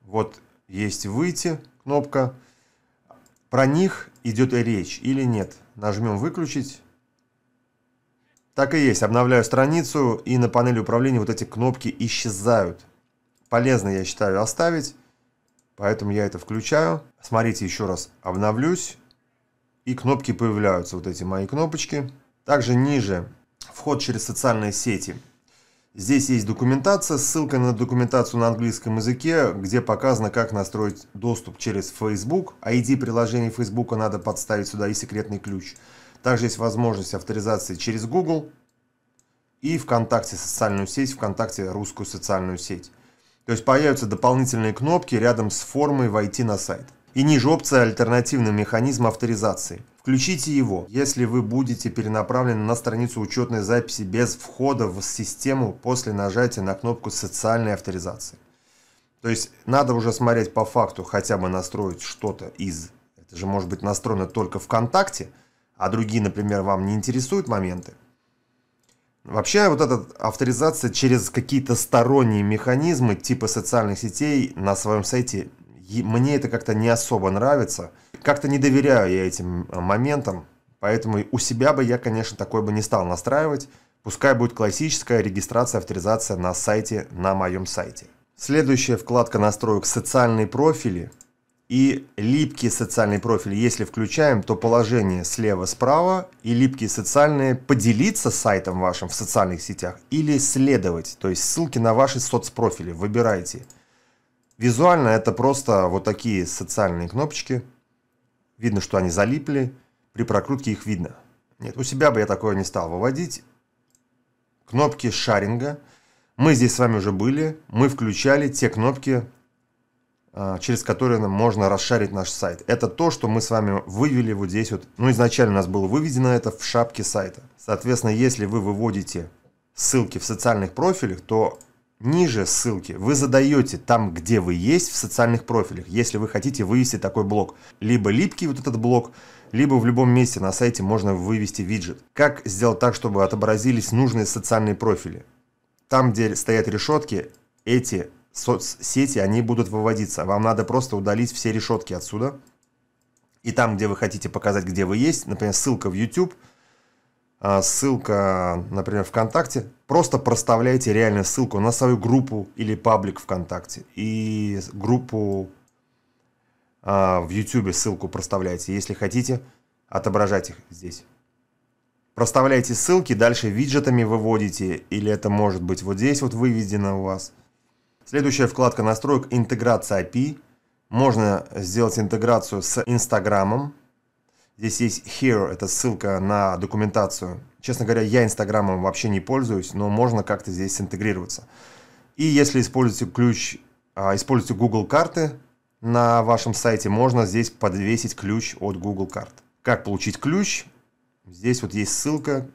Вот есть «Выйти» кнопка. Про них идет речь или нет нажмем «Выключить». Так и есть, обновляю страницу, и на панели управления вот эти кнопки исчезают. Полезно, я считаю, оставить, поэтому я это включаю. Смотрите, еще раз обновлюсь, и кнопки появляются, вот эти мои кнопочки. Также ниже вход через социальные сети. Здесь есть документация, ссылка на документацию на английском языке, где показано, как настроить доступ через Facebook. ID приложения Facebook надо подставить сюда и секретный ключ. Также есть возможность авторизации через Google и ВКонтакте социальную сеть, ВКонтакте русскую социальную сеть. То есть появятся дополнительные кнопки рядом с формой «Войти на сайт». И ниже опция «Альтернативный механизм авторизации». Включите его, если вы будете перенаправлены на страницу учетной записи без входа в систему после нажатия на кнопку социальной авторизации. То есть надо уже смотреть по факту, хотя бы настроить что-то из. Это же может быть настроено только ВКонтакте, а другие, например, вам не интересуют моменты. Вообще вот эта авторизация через какие-то сторонние механизмы типа социальных сетей на своем сайте, мне это как-то не особо нравится – как-то не доверяю я этим э, моментам, поэтому у себя бы я, конечно, такой бы не стал настраивать. Пускай будет классическая регистрация, авторизация на сайте, на моем сайте. Следующая вкладка настроек «Социальные профили» и липкие социальные профили. Если включаем, то положение слева-справа и липкие социальные поделиться сайтом вашим в социальных сетях или следовать, то есть ссылки на ваши соцпрофили, выбирайте. Визуально это просто вот такие социальные кнопочки – Видно, что они залипли. При прокрутке их видно. Нет, у себя бы я такое не стал выводить. Кнопки шаринга. Мы здесь с вами уже были. Мы включали те кнопки, а, через которые нам можно расшарить наш сайт. Это то, что мы с вами вывели вот здесь вот. Ну, изначально у нас было выведено это в шапке сайта. Соответственно, если вы выводите ссылки в социальных профилях, то Ниже ссылки вы задаете там, где вы есть в социальных профилях, если вы хотите вывести такой блок. Либо липкий вот этот блок, либо в любом месте на сайте можно вывести виджет. Как сделать так, чтобы отобразились нужные социальные профили? Там, где стоят решетки, эти соцсети, они будут выводиться. Вам надо просто удалить все решетки отсюда. И там, где вы хотите показать, где вы есть, например, ссылка в YouTube – а, ссылка, например, ВКонтакте, просто проставляйте реальную ссылку на свою группу или паблик ВКонтакте. И группу а, в YouTube ссылку проставляйте, если хотите отображать их здесь. Проставляете ссылки, дальше виджетами выводите, или это может быть вот здесь вот выведено у вас. Следующая вкладка настроек «Интеграция API». Можно сделать интеграцию с Инстаграмом, Здесь есть here, это ссылка на документацию. Честно говоря, я Инстаграмом вообще не пользуюсь, но можно как-то здесь интегрироваться. И если используете ключ, а, используете Google карты на вашем сайте, можно здесь подвесить ключ от Google карт. Как получить ключ? Здесь вот есть ссылка,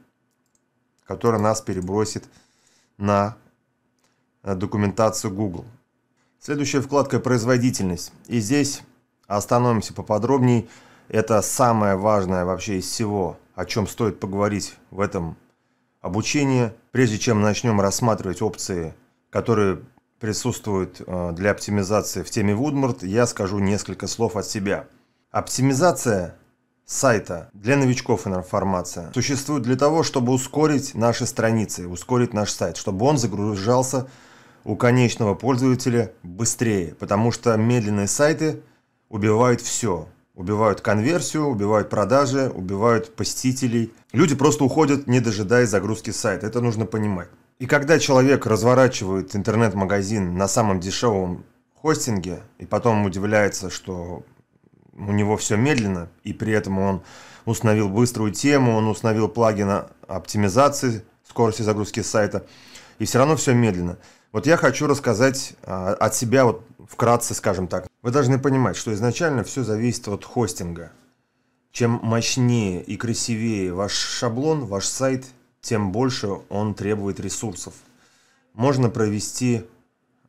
которая нас перебросит на э, документацию Google. Следующая вкладка «Производительность». И здесь остановимся поподробнее это самое важное вообще из всего, о чем стоит поговорить в этом обучении, прежде чем начнем рассматривать опции, которые присутствуют э, для оптимизации в теме Woodmart, я скажу несколько слов от себя. Оптимизация сайта для новичков информация существует для того, чтобы ускорить наши страницы, ускорить наш сайт, чтобы он загружался у конечного пользователя быстрее, потому что медленные сайты убивают все. Убивают конверсию, убивают продажи, убивают посетителей. Люди просто уходят, не дожидаясь загрузки сайта. Это нужно понимать. И когда человек разворачивает интернет-магазин на самом дешевом хостинге, и потом удивляется, что у него все медленно, и при этом он установил быструю тему, он установил плагин оптимизации скорости загрузки сайта, и все равно все медленно – вот я хочу рассказать а, от себя вот вкратце, скажем так. Вы должны понимать, что изначально все зависит от хостинга. Чем мощнее и красивее ваш шаблон, ваш сайт, тем больше он требует ресурсов. Можно провести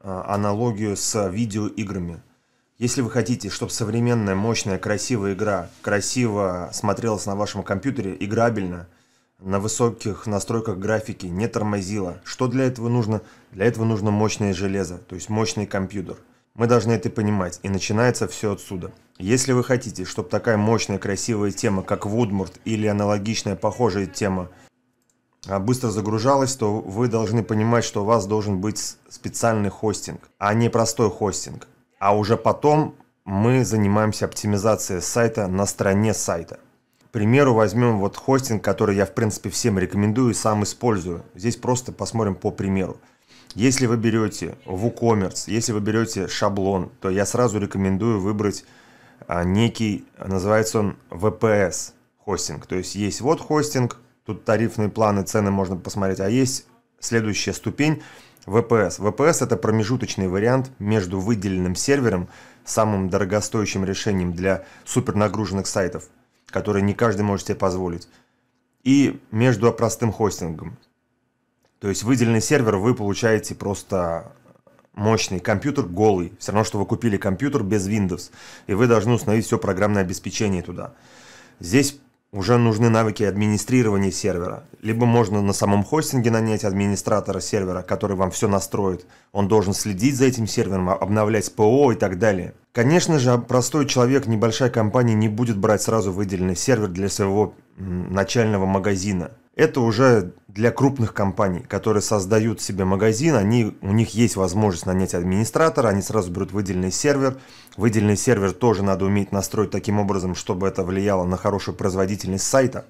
а, аналогию с видеоиграми. Если вы хотите, чтобы современная, мощная, красивая игра красиво смотрелась на вашем компьютере, играбельно – на высоких настройках графики не тормозила. Что для этого нужно? Для этого нужно мощное железо, то есть мощный компьютер. Мы должны это понимать, и начинается все отсюда. Если вы хотите, чтобы такая мощная, красивая тема, как Woodmurt или аналогичная, похожая тема, а, быстро загружалась, то вы должны понимать, что у вас должен быть специальный хостинг, а не простой хостинг. А уже потом мы занимаемся оптимизацией сайта на стороне сайта примеру, возьмем вот хостинг, который я, в принципе, всем рекомендую и сам использую. Здесь просто посмотрим по примеру. Если вы берете WooCommerce, если вы берете шаблон, то я сразу рекомендую выбрать а, некий, называется он VPS хостинг. То есть есть вот хостинг, тут тарифные планы, цены можно посмотреть, а есть следующая ступень VPS. VPS это промежуточный вариант между выделенным сервером, самым дорогостоящим решением для супернагруженных сайтов, которые не каждый может себе позволить, и между простым хостингом. То есть выделенный сервер вы получаете просто мощный компьютер голый. Все равно, что вы купили компьютер без Windows, и вы должны установить все программное обеспечение туда. Здесь уже нужны навыки администрирования сервера. Либо можно на самом хостинге нанять администратора сервера, который вам все настроит. Он должен следить за этим сервером, а, обновлять ПО и так далее. Конечно же, а простой человек, небольшая компания не будет брать сразу выделенный сервер для своего начального магазина. Это уже для крупных компаний, которые создают себе магазин, они, у них есть возможность нанять администратора, они сразу берут выделенный сервер. Выделенный сервер тоже надо уметь настроить таким образом, чтобы это влияло на хорошую производительность сайта.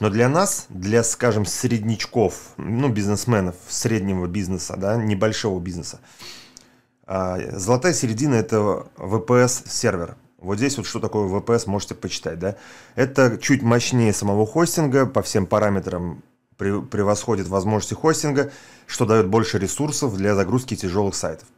Но для нас, для, скажем, среднячков, ну, бизнесменов среднего бизнеса, да, небольшого бизнеса, а, золотая середина – это VPS-сервер – вот здесь вот что такое VPS, можете почитать, да. Это чуть мощнее самого хостинга по всем параметрам превосходит возможности хостинга, что дает больше ресурсов для загрузки тяжелых сайтов.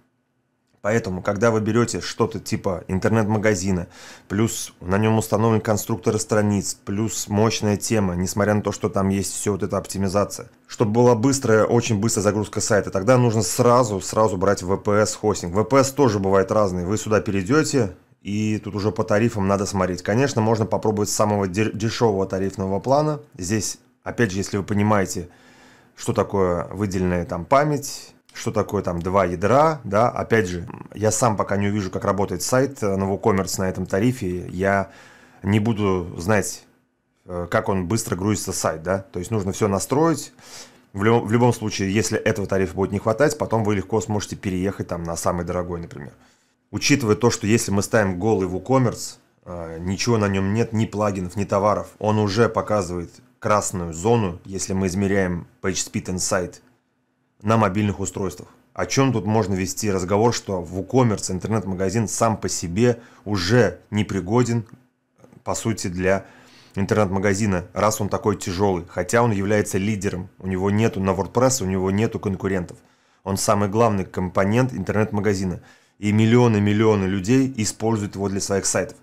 Поэтому, когда вы берете что-то типа интернет-магазина, плюс на нем установлен конструктор страниц, плюс мощная тема, несмотря на то, что там есть все вот эта оптимизация, чтобы была быстрая, очень быстрая загрузка сайта, тогда нужно сразу, сразу брать VPS хостинг. VPS тоже бывает разный. Вы сюда перейдете, и тут уже по тарифам надо смотреть. Конечно, можно попробовать самого дешевого тарифного плана. Здесь Опять же, если вы понимаете, что такое выделенная там память, что такое там два ядра, да, опять же, я сам пока не увижу, как работает сайт Новокоммерс на этом тарифе, я не буду знать, э, как он быстро грузится сайт, да, то есть нужно все настроить, в любом, в любом случае, если этого тарифа будет не хватать, потом вы легко сможете переехать там на самый дорогой, например. Учитывая то, что если мы ставим голый WooCommerce, э, ничего на нем нет, ни плагинов, ни товаров, он уже показывает красную зону, если мы измеряем PageSpeed Insight на мобильных устройствах. О чем тут можно вести разговор, что WooCommerce, интернет-магазин сам по себе уже не пригоден, по сути, для интернет-магазина, раз он такой тяжелый, хотя он является лидером, у него нету на WordPress, у него нету конкурентов. Он самый главный компонент интернет-магазина. И миллионы-миллионы людей используют его для своих сайтов.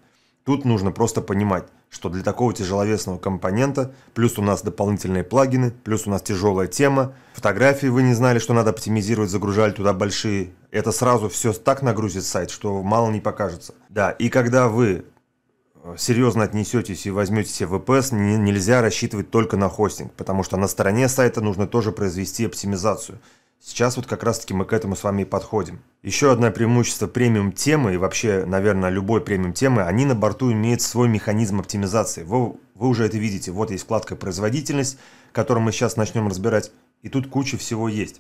Тут нужно просто понимать, что для такого тяжеловесного компонента, плюс у нас дополнительные плагины, плюс у нас тяжелая тема, фотографии вы не знали, что надо оптимизировать, загружали туда большие, это сразу все так нагрузит сайт, что мало не покажется. Да, и когда вы э, серьезно отнесетесь и возьмете себе VPS, не, нельзя рассчитывать только на хостинг, потому что на стороне сайта нужно тоже произвести оптимизацию – Сейчас вот как раз-таки мы к этому с вами и подходим. Еще одно преимущество премиум темы и вообще, наверное, любой премиум темы, они на борту имеют свой механизм оптимизации. Вы, вы уже это видите. Вот есть вкладка «Производительность», которую мы сейчас начнем разбирать. И тут куча всего есть.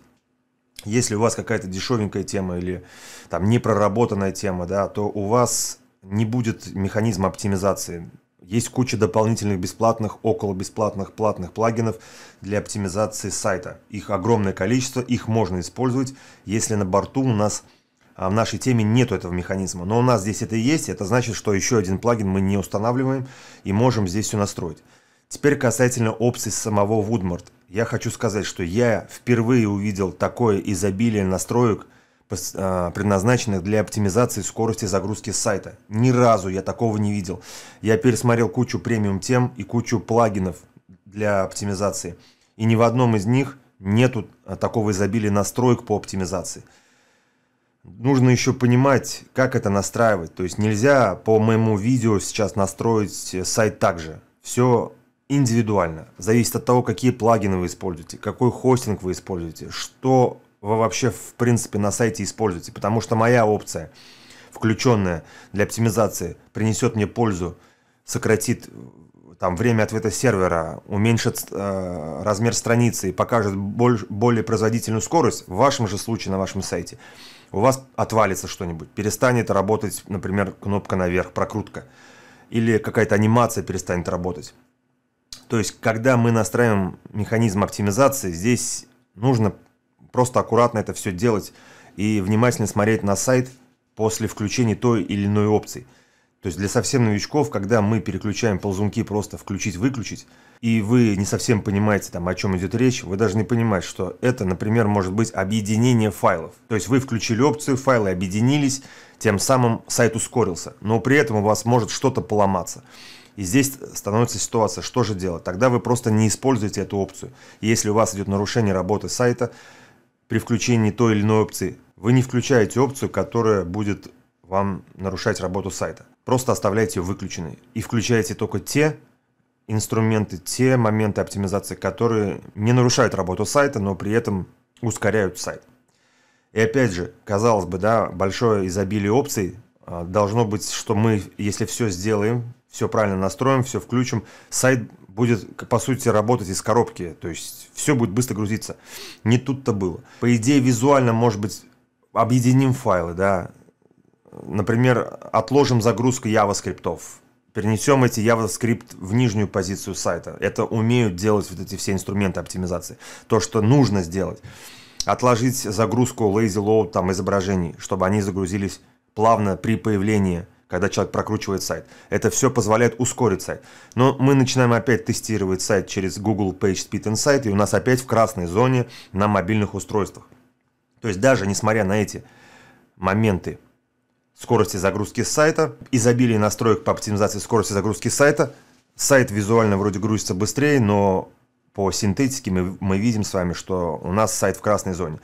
Если у вас какая-то дешевенькая тема или там непроработанная тема, да, то у вас не будет механизма оптимизации. Есть куча дополнительных бесплатных, около бесплатных, платных плагинов для оптимизации сайта. Их огромное количество, их можно использовать, если на борту у нас а, в нашей теме нет этого механизма. Но у нас здесь это и есть, это значит, что еще один плагин мы не устанавливаем и можем здесь все настроить. Теперь касательно опций самого Woodmart. Я хочу сказать, что я впервые увидел такое изобилие настроек а, предназначенных для оптимизации скорости загрузки сайта. Ни разу я такого не видел. Я пересмотрел кучу премиум тем и кучу плагинов для оптимизации. И ни в одном из них нету а, такого изобилия настроек по оптимизации. Нужно еще понимать, как это настраивать. То есть нельзя по моему видео сейчас настроить э, сайт так же. Все индивидуально. Зависит от того, какие плагины вы используете, какой хостинг вы используете, что вы вообще в принципе на сайте используете, потому что моя опция, включенная для оптимизации, принесет мне пользу, сократит там время ответа сервера, уменьшит э, размер страницы и покажет больш, более производительную скорость, в вашем же случае на вашем сайте, у вас отвалится что-нибудь, перестанет работать, например, кнопка наверх, прокрутка, или какая-то анимация перестанет работать. То есть, когда мы настраиваем механизм оптимизации, здесь нужно просто аккуратно это все делать и внимательно смотреть на сайт после включения той или иной опции. То есть для совсем новичков, когда мы переключаем ползунки просто включить-выключить, и вы не совсем понимаете, там, о чем идет речь, вы должны понимать, что это, например, может быть объединение файлов. То есть вы включили опцию, файлы объединились, тем самым сайт ускорился, но при этом у вас может что-то поломаться. И здесь становится ситуация, что же делать? Тогда вы просто не используете эту опцию. Если у вас идет нарушение работы сайта, при включении той или иной опции, вы не включаете опцию, которая будет вам нарушать работу сайта. Просто оставляете ее выключенной и включаете только те инструменты, те моменты оптимизации, которые не нарушают работу сайта, но при этом ускоряют сайт. И опять же, казалось бы, да, большое изобилие опций а, должно быть, что мы, если все сделаем, все правильно настроим, все включим, сайт будет, по сути, работать из коробки. То есть все будет быстро грузиться. Не тут-то было. По идее, визуально, может быть, объединим файлы, да. Например, отложим загрузку JavaScript. Перенесем эти JavaScript в нижнюю позицию сайта. Это умеют делать вот эти все инструменты оптимизации. То, что нужно сделать. Отложить загрузку lazy load там, изображений, чтобы они загрузились плавно при появлении когда человек прокручивает сайт. Это все позволяет ускорить сайт. Но мы начинаем опять тестировать сайт через Google Page Speed Insight, и у нас опять в красной зоне на мобильных устройствах. То есть даже несмотря на эти моменты скорости загрузки сайта, изобилие настроек по оптимизации скорости загрузки сайта, сайт визуально вроде грузится быстрее, но по синтетике мы, мы видим с вами, что у нас сайт в красной зоне.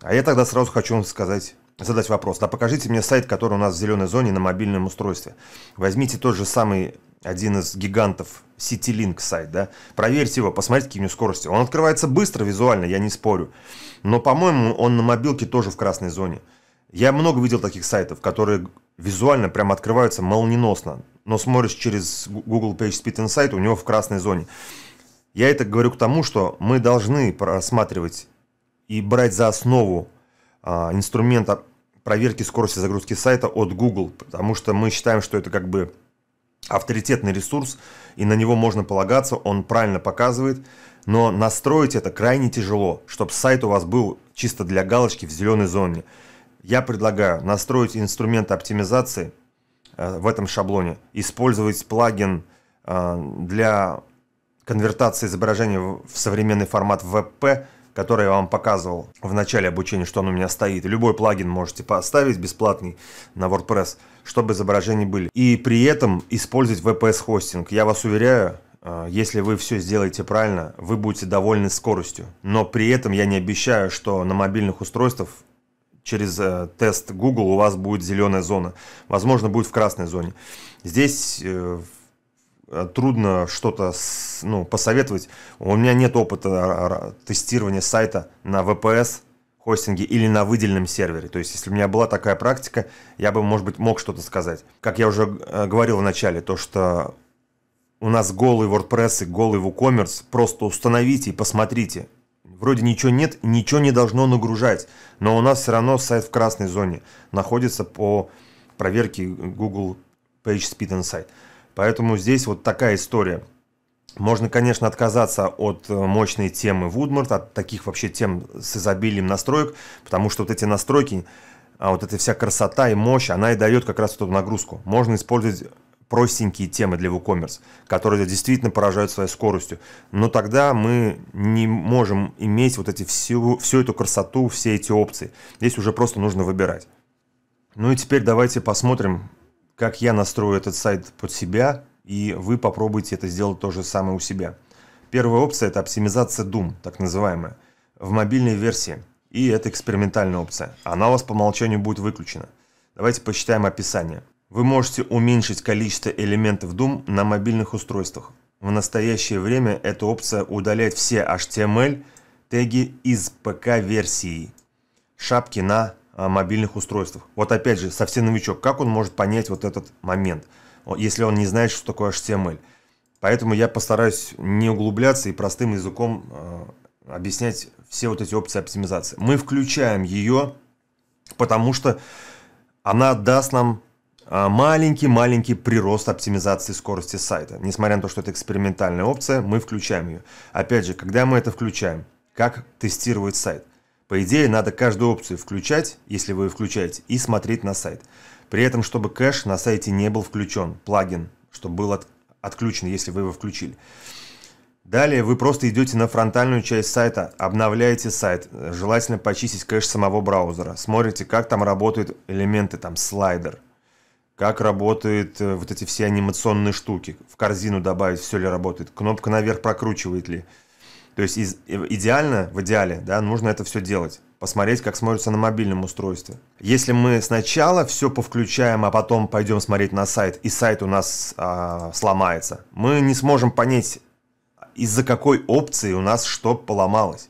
А я тогда сразу хочу вам сказать задать вопрос, да покажите мне сайт, который у нас в зеленой зоне на мобильном устройстве. Возьмите тот же самый один из гигантов CityLink сайт, да, проверьте его, посмотрите, какие у него скорости. Он открывается быстро визуально, я не спорю, но, по-моему, он на мобилке тоже в красной зоне. Я много видел таких сайтов, которые визуально прям открываются молниеносно, но смотришь через Google Page Speed Insight, у него в красной зоне. Я это говорю к тому, что мы должны просматривать и брать за основу а, инструмента проверки скорости загрузки сайта от Google, потому что мы считаем, что это как бы авторитетный ресурс, и на него можно полагаться, он правильно показывает, но настроить это крайне тяжело, чтобы сайт у вас был чисто для галочки в зеленой зоне. Я предлагаю настроить инструменты оптимизации э, в этом шаблоне, использовать плагин э, для конвертации изображения в современный формат WebP, который я вам показывал в начале обучения, что он у меня стоит. Любой плагин можете поставить бесплатный на WordPress, чтобы изображения были. И при этом использовать VPS-хостинг. Я вас уверяю, э, если вы все сделаете правильно, вы будете довольны скоростью. Но при этом я не обещаю, что на мобильных устройствах через э, тест Google у вас будет зеленая зона. Возможно, будет в красной зоне. Здесь э, Э, трудно что-то ну, посоветовать. У меня нет опыта а, а, тестирования сайта на VPS хостинге или на выделенном сервере. То есть, если у меня была такая практика, я бы, может быть, мог что-то сказать. Как я уже э, говорил в начале, то, что у нас голый WordPress и голый WooCommerce, просто установите и посмотрите. Вроде ничего нет, ничего не должно нагружать, но у нас все равно сайт в красной зоне находится по проверке Google PageSpeed Insight. Поэтому здесь вот такая история. Можно, конечно, отказаться от э, мощной темы Woodmart, от таких вообще тем с изобилием настроек, потому что вот эти настройки, а вот эта вся красота и мощь, она и дает как раз эту нагрузку. Можно использовать простенькие темы для WooCommerce, которые действительно поражают своей скоростью. Но тогда мы не можем иметь вот эти всю, всю эту красоту, все эти опции. Здесь уже просто нужно выбирать. Ну и теперь давайте посмотрим, как я настрою этот сайт под себя, и вы попробуйте это сделать то же самое у себя. Первая опция – это оптимизация Doom, так называемая, в мобильной версии. И это экспериментальная опция. Она у вас по умолчанию будет выключена. Давайте посчитаем описание. Вы можете уменьшить количество элементов Doom на мобильных устройствах. В настоящее время эта опция удаляет все HTML, теги из ПК-версии, шапки на а, мобильных устройств. Вот опять же, совсем новичок, как он может понять вот этот момент, если он не знает, что такое HTML? Поэтому я постараюсь не углубляться и простым языком э, объяснять все вот эти опции оптимизации. Мы включаем ее, потому что она даст нам а, маленький-маленький прирост оптимизации скорости сайта. Несмотря на то, что это экспериментальная опция, мы включаем ее. Опять же, когда мы это включаем, как тестировать сайт? По идее, надо каждую опцию включать, если вы ее включаете, и смотреть на сайт. При этом, чтобы кэш на сайте не был включен, плагин, чтобы был от, отключен, если вы его включили. Далее вы просто идете на фронтальную часть сайта, обновляете сайт, э, желательно почистить кэш самого браузера, смотрите, как там работают элементы, там слайдер, как работают э, вот эти все анимационные штуки, в корзину добавить, все ли работает, кнопка наверх прокручивает ли, то есть из, э, идеально, в идеале, да, нужно это все делать. Посмотреть, как смотрится на мобильном устройстве. Если мы сначала все повключаем, а потом пойдем смотреть на сайт, и сайт у нас а, сломается, мы не сможем понять, из-за какой опции у нас что поломалось.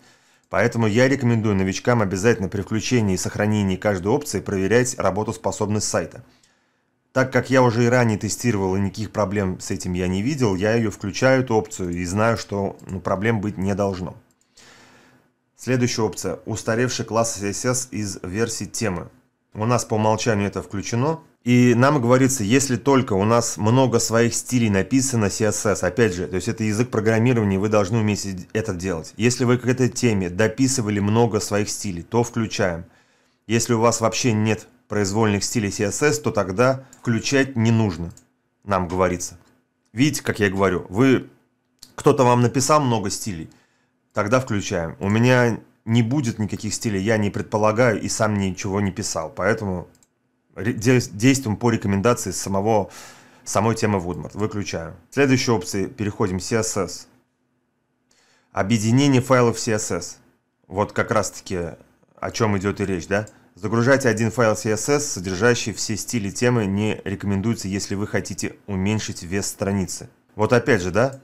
Поэтому я рекомендую новичкам обязательно при включении и сохранении каждой опции проверять работоспособность сайта. Так как я уже и ранее тестировал и никаких проблем с этим я не видел, я ее включаю, эту опцию, и знаю, что ну, проблем быть не должно. Следующая опция. Устаревший класс CSS из версии темы. У нас по умолчанию это включено. И нам говорится, если только у нас много своих стилей написано CSS, опять же, то есть это язык программирования, вы должны уметь это делать. Если вы к этой теме дописывали много своих стилей, то включаем. Если у вас вообще нет произвольных стилей CSS, то тогда включать не нужно, нам говорится. Видите, как я говорю, вы кто-то вам написал много стилей, тогда включаем. У меня не будет никаких стилей, я не предполагаю и сам ничего не писал, поэтому действуем по рекомендации самого, самой темы Woodmart. Выключаю. Следующей опции переходим CSS. Объединение файлов CSS. Вот как раз таки о чем идет и речь, да? Загружать один файл CSS, содержащий все стили темы, не рекомендуется, если вы хотите уменьшить вес страницы. Вот опять же, да?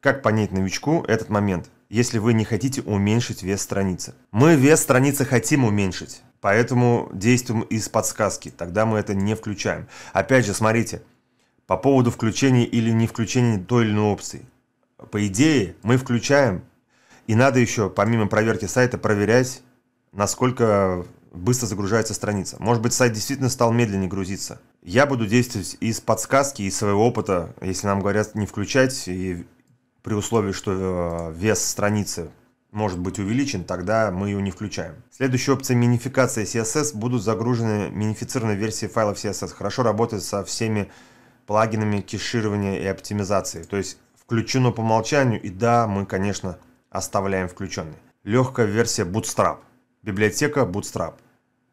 Как понять новичку этот момент, если вы не хотите уменьшить вес страницы? Мы вес страницы хотим уменьшить, поэтому действуем из подсказки, тогда мы это не включаем. Опять же, смотрите, по поводу включения или не включения той или иной опции. По идее, мы включаем, и надо еще, помимо проверки сайта, проверять, насколько быстро загружается страница. Может быть, сайт действительно стал медленнее грузиться. Я буду действовать из подсказки, из своего опыта, если нам говорят не включать, и при условии, что э, вес страницы может быть увеличен, тогда мы ее не включаем. Следующая опция минификация CSS. Будут загружены минифицированные версии файлов CSS. Хорошо работает со всеми плагинами кеширования и оптимизации. То есть включено по умолчанию, и да, мы, конечно, оставляем включенный. Легкая версия Bootstrap библиотека Bootstrap.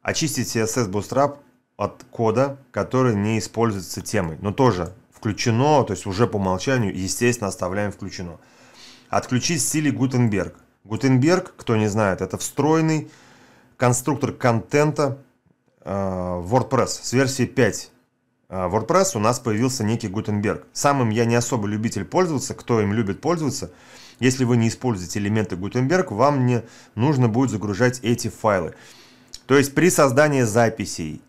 Очистить CSS Bootstrap от кода, который не используется темой, но тоже включено, то есть уже по умолчанию, естественно, оставляем включено. Отключить стили Gutenberg. Gutenberg, кто не знает, это встроенный конструктор контента э, WordPress с версии 5. Э, WordPress у нас появился некий Gutenberg. Самым я не особо любитель пользоваться, кто им любит пользоваться – если вы не используете элементы Gutenberg, вам не нужно будет загружать эти файлы. То есть при создании записей,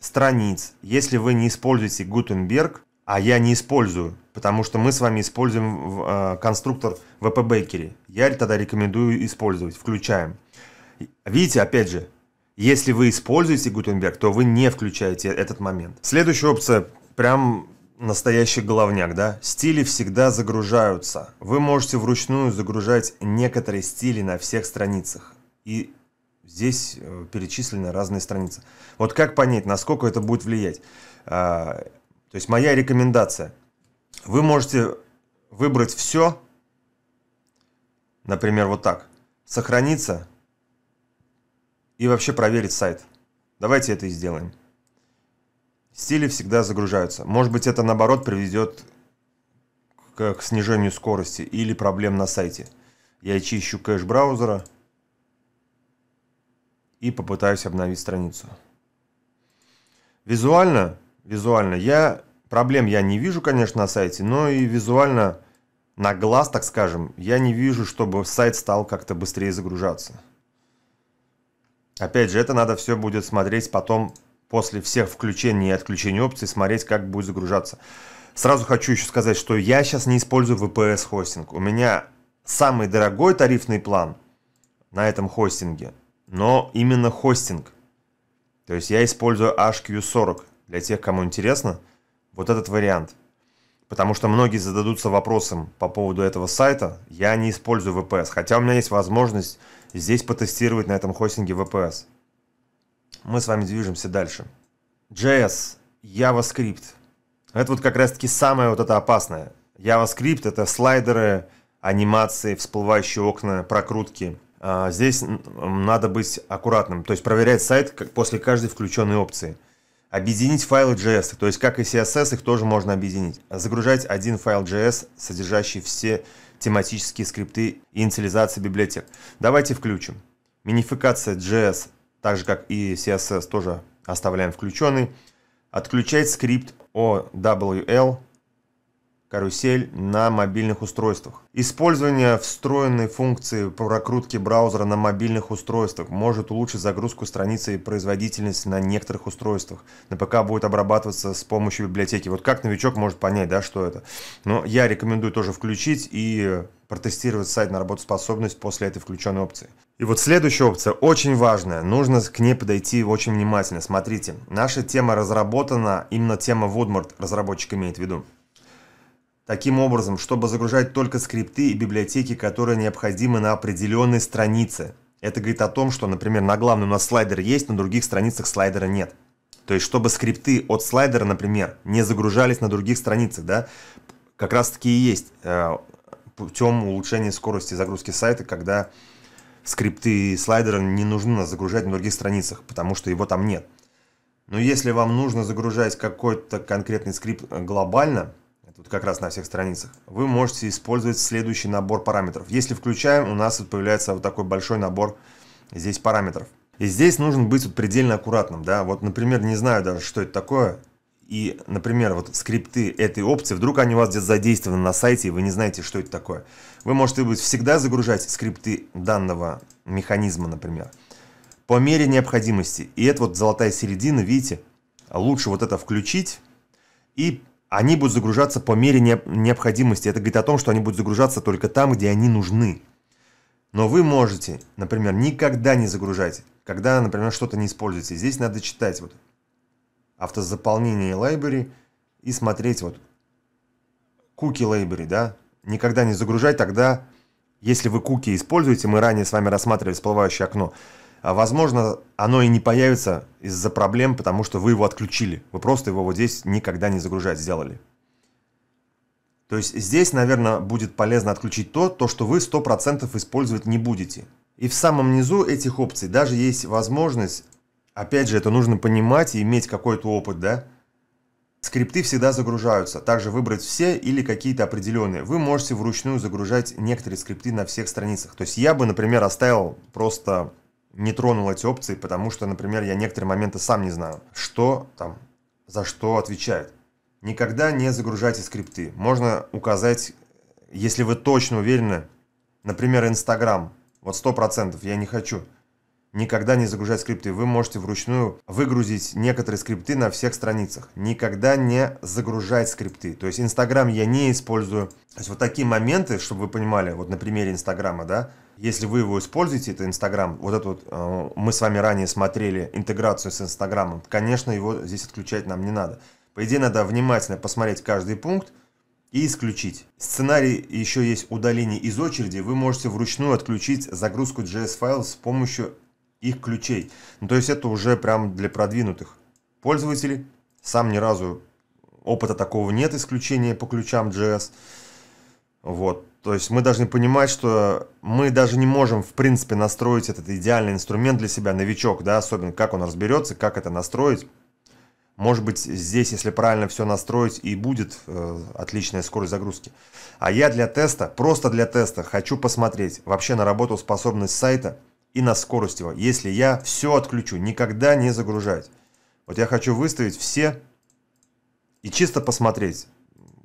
страниц, если вы не используете Gutenberg, а я не использую, потому что мы с вами используем э, конструктор Bakery, Я тогда рекомендую использовать. Включаем. Видите, опять же, если вы используете Gutenberg, то вы не включаете этот момент. Следующая опция прям настоящий головняк, да? Стили всегда загружаются. Вы можете вручную загружать некоторые стили на всех страницах. И здесь э, перечислены разные страницы. Вот как понять, насколько это будет влиять? А, то есть моя рекомендация. Вы можете выбрать все, например, вот так, сохраниться и вообще проверить сайт. Давайте это и сделаем стили всегда загружаются. Может быть, это наоборот приведет к, к снижению скорости или проблем на сайте. Я чищу кэш браузера и попытаюсь обновить страницу. Визуально, визуально я проблем я не вижу, конечно, на сайте, но и визуально на глаз, так скажем, я не вижу, чтобы сайт стал как-то быстрее загружаться. Опять же, это надо все будет смотреть потом после всех включений и отключений опций смотреть, как будет загружаться. Сразу хочу еще сказать, что я сейчас не использую VPS хостинг. У меня самый дорогой тарифный план на этом хостинге, но именно хостинг. То есть я использую HQ40 для тех, кому интересно, вот этот вариант. Потому что многие зададутся вопросом по поводу этого сайта. Я не использую VPS, хотя у меня есть возможность здесь потестировать на этом хостинге VPS мы с вами движемся дальше. JS, JavaScript. Это вот как раз-таки самое вот это опасное. JavaScript — это слайдеры, анимации, всплывающие окна, прокрутки. А, здесь надо быть аккуратным, то есть проверять сайт после каждой включенной опции. Объединить файлы JS, то есть как и CSS, их тоже можно объединить. Загружать один файл JS, содержащий все тематические скрипты и инициализация библиотек. Давайте включим. Минификация JS так же как и CSS тоже оставляем включенный. Отключать скрипт OWL карусель на мобильных устройствах. Использование встроенной функции прокрутки браузера на мобильных устройствах может улучшить загрузку страницы и производительность на некоторых устройствах. На ПК будет обрабатываться с помощью библиотеки. Вот как новичок может понять, да, что это. Но я рекомендую тоже включить и протестировать сайт на работоспособность после этой включенной опции. И вот следующая опция очень важная, нужно к ней подойти очень внимательно. Смотрите, наша тема разработана, именно тема Woodmart разработчик имеет в виду. Таким образом, чтобы загружать только скрипты и библиотеки, которые необходимы на определенной странице. Это говорит о том, что, например, на главной у нас слайдер есть, на других страницах слайдера нет. То есть, чтобы скрипты от слайдера, например, не загружались на других страницах, да, как раз таки и есть э, путем улучшения скорости загрузки сайта, когда скрипты слайдера не нужно загружать на других страницах, потому что его там нет. Но если вам нужно загружать какой-то конкретный скрипт э, глобально, это вот как раз на всех страницах, вы можете использовать следующий набор параметров. Если включаем, у нас вот появляется вот такой большой набор здесь параметров. И здесь нужно быть вот предельно аккуратным, да, вот, например, не знаю даже, что это такое, и, например, вот скрипты этой опции, вдруг они у вас где-то задействованы на сайте, и вы не знаете, что это такое. Вы можете быть всегда загружать скрипты данного механизма, например, по мере необходимости. И это вот золотая середина, видите, лучше вот это включить и они будут загружаться по мере необходимости. Это говорит о том, что они будут загружаться только там, где они нужны. Но вы можете, например, никогда не загружать, когда, например, что-то не используете. Здесь надо читать вот автозаполнение Лайбери и смотреть вот куки Лайбери, да. Никогда не загружать, тогда, если вы куки используете, мы ранее с вами рассматривали всплывающее окно, а возможно, оно и не появится из-за проблем, потому что вы его отключили. Вы просто его вот здесь никогда не загружать сделали. То есть здесь, наверное, будет полезно отключить то, то, что вы 100% использовать не будете. И в самом низу этих опций даже есть возможность, опять же, это нужно понимать и иметь какой-то опыт, да? Скрипты всегда загружаются, также выбрать все или какие-то определенные. Вы можете вручную загружать некоторые скрипты на всех страницах. То есть я бы, например, оставил просто не тронул эти опции, потому что, например, я некоторые моменты сам не знаю, что там, за что отвечает. Никогда не загружайте скрипты. Можно указать, если вы точно уверены, например, Инстаграм, вот 100%, я не хочу, никогда не загружать скрипты. Вы можете вручную выгрузить некоторые скрипты на всех страницах. Никогда не загружать скрипты. То есть Инстаграм я не использую. То есть вот такие моменты, чтобы вы понимали, вот на примере Инстаграма, да, если вы его используете, это Инстаграм, вот это вот, э, мы с вами ранее смотрели интеграцию с Инстаграмом, конечно, его здесь отключать нам не надо. По идее, надо внимательно посмотреть каждый пункт и исключить. Сценарий еще есть удаление из очереди. Вы можете вручную отключить загрузку JS-файлов с помощью их ключей. Ну, то есть это уже прям для продвинутых пользователей. Сам ни разу опыта такого нет, исключения по ключам JS. Вот. То есть мы должны понимать, что мы даже не можем, в принципе, настроить этот идеальный инструмент для себя, новичок, да, особенно как он разберется, как это настроить. Может быть, здесь, если правильно все настроить, и будет э, отличная скорость загрузки. А я для теста, просто для теста, хочу посмотреть вообще на работоспособность сайта и на скорость его, если я все отключу, никогда не загружать. Вот я хочу выставить все и чисто посмотреть,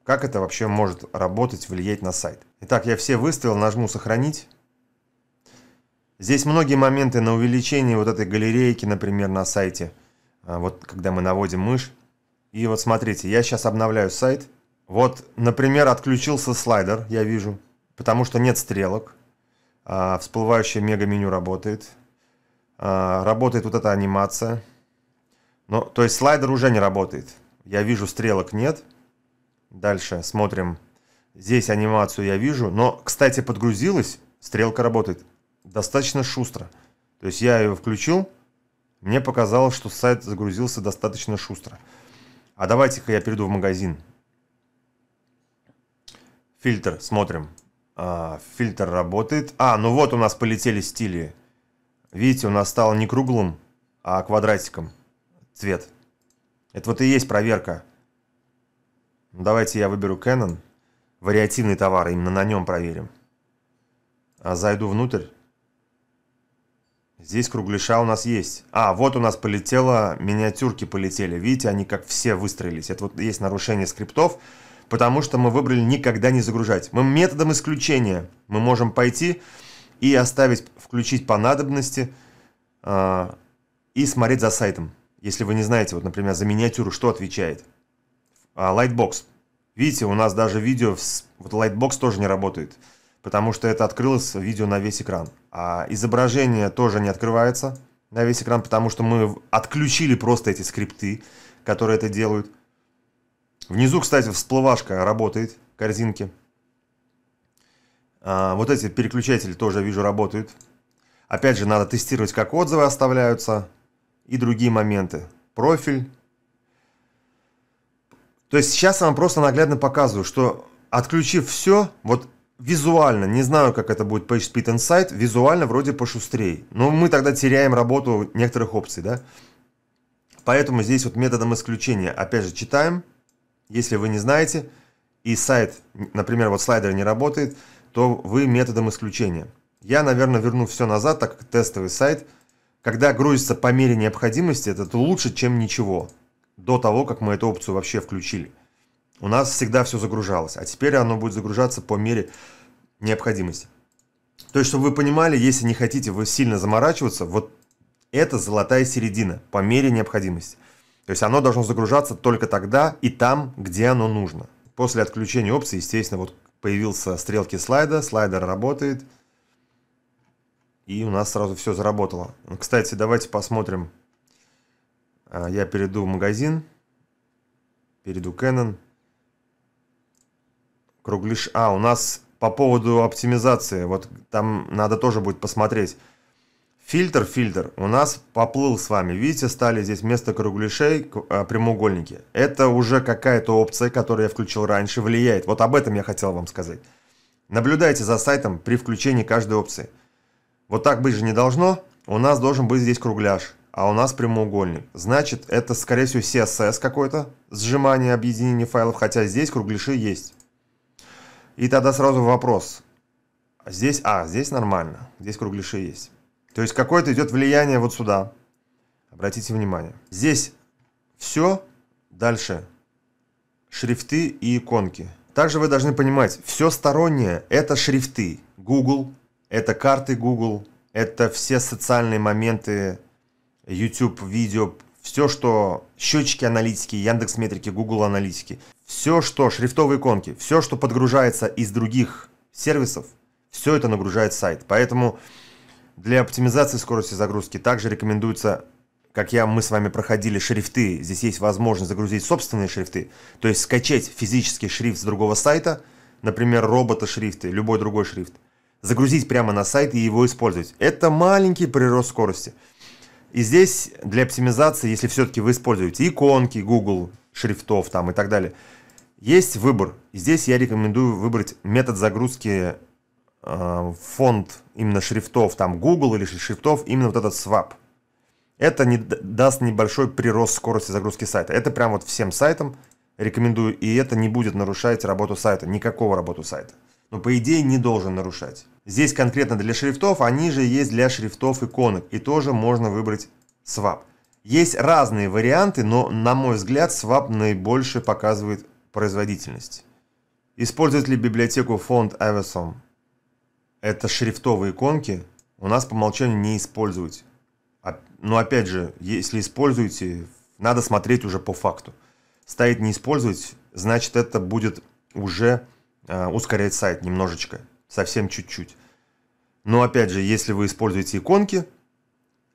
как это вообще может работать, влиять на сайт? Итак, я все выставил, нажму «Сохранить». Здесь многие моменты на увеличение вот этой галерейки, например, на сайте. А, вот когда мы наводим мышь. И вот смотрите, я сейчас обновляю сайт. Вот, например, отключился слайдер, я вижу, потому что нет стрелок. А, всплывающее мега-меню работает. А, работает вот эта анимация. Но, то есть слайдер уже не работает. Я вижу, стрелок нет. Нет. Дальше смотрим. Здесь анимацию я вижу, но, кстати, подгрузилась, стрелка работает достаточно шустро. То есть я ее включил, мне показалось, что сайт загрузился достаточно шустро. А давайте-ка я перейду в магазин. Фильтр, смотрим. А, фильтр работает. А, ну вот у нас полетели стили. Видите, у нас стало не круглым, а квадратиком цвет. Это вот и есть проверка. Ну, давайте я выберу Canon. Вариативный товар, именно на нем проверим. А зайду внутрь. Здесь кругляша у нас есть. А, вот у нас полетело, миниатюрки полетели. Видите, они как все выстроились. Это вот есть нарушение скриптов, потому что мы выбрали никогда не загружать. Мы методом исключения мы можем пойти и оставить, включить по надобности э, и смотреть за сайтом. Если вы не знаете, вот, например, за миниатюру, что отвечает. А, Lightbox. Видите, у нас даже видео, в... вот Lightbox тоже не работает, потому что это открылось видео на весь экран. А изображение тоже не открывается на весь экран, потому что мы отключили просто эти скрипты, которые это делают. Внизу, кстати, всплывашка работает, корзинки. А, вот эти переключатели тоже, вижу, работают. Опять же, надо тестировать, как отзывы оставляются и другие моменты. Профиль, то есть сейчас я вам просто наглядно показываю, что отключив все, вот визуально, не знаю, как это будет PageSpeed Insight, визуально вроде пошустрее. Но мы тогда теряем работу некоторых опций, да? Поэтому здесь вот методом исключения, опять же, читаем, если вы не знаете, и сайт, например, вот слайдер не работает, то вы методом исключения. Я, наверное, верну все назад, так как тестовый сайт, когда грузится по мере необходимости, это лучше, чем ничего до того, как мы эту опцию вообще включили. У нас всегда все загружалось, а теперь оно будет загружаться по мере необходимости. То есть, чтобы вы понимали, если не хотите вы сильно заморачиваться, вот это золотая середина по мере необходимости. То есть оно должно загружаться только тогда и там, где оно нужно. После отключения опции, естественно, вот появился стрелки слайда, слайдер работает, и у нас сразу все заработало. Кстати, давайте посмотрим а, я перейду в магазин, перейду Canon. Круглиш... А, у нас по поводу оптимизации, вот там надо тоже будет посмотреть. Фильтр, фильтр у нас поплыл с вами. Видите, стали здесь вместо круглишей а, прямоугольники. Это уже какая-то опция, которую я включил раньше, влияет. Вот об этом я хотел вам сказать. Наблюдайте за сайтом при включении каждой опции. Вот так быть же не должно. У нас должен быть здесь кругляш а у нас прямоугольник. Значит, это, скорее всего, CSS какой-то, сжимание, объединение файлов, хотя здесь кругляши есть. И тогда сразу вопрос. А здесь, а, здесь нормально, здесь кругляши есть. То есть какое-то идет влияние вот сюда. Обратите внимание. Здесь все, дальше шрифты и иконки. Также вы должны понимать, все стороннее – это шрифты Google, это карты Google, это все социальные моменты YouTube видео, все, что счетчики аналитики, Яндекс Метрики, Google Аналитики, все, что шрифтовые иконки, все, что подгружается из других сервисов, все это нагружает сайт. Поэтому для оптимизации скорости загрузки также рекомендуется, как я, мы с вами проходили шрифты, здесь есть возможность загрузить собственные шрифты, то есть скачать физический шрифт с другого сайта, например, робота шрифты, любой другой шрифт, загрузить прямо на сайт и его использовать. Это маленький прирост скорости. И здесь для оптимизации, если все-таки вы используете иконки Google, шрифтов там и так далее, есть выбор. И здесь я рекомендую выбрать метод загрузки э, фонд именно шрифтов, там Google или шрифтов, именно вот этот swap. Это не, даст небольшой прирост скорости загрузки сайта. Это прям вот всем сайтам рекомендую, и это не будет нарушать работу сайта, никакого работу сайта. Но по идее не должен нарушать. Здесь конкретно для шрифтов, они же есть для шрифтов иконок. И тоже можно выбрать Swap. Есть разные варианты, но, на мой взгляд, Swap наибольше показывает производительность. Использует ли библиотеку Font Eversom? Это шрифтовые иконки. У нас по умолчанию не использовать. А, но опять же, если используете, надо смотреть уже по факту. Стоит не использовать, значит это будет уже э, ускорять сайт немножечко совсем чуть-чуть. Но опять же, если вы используете иконки,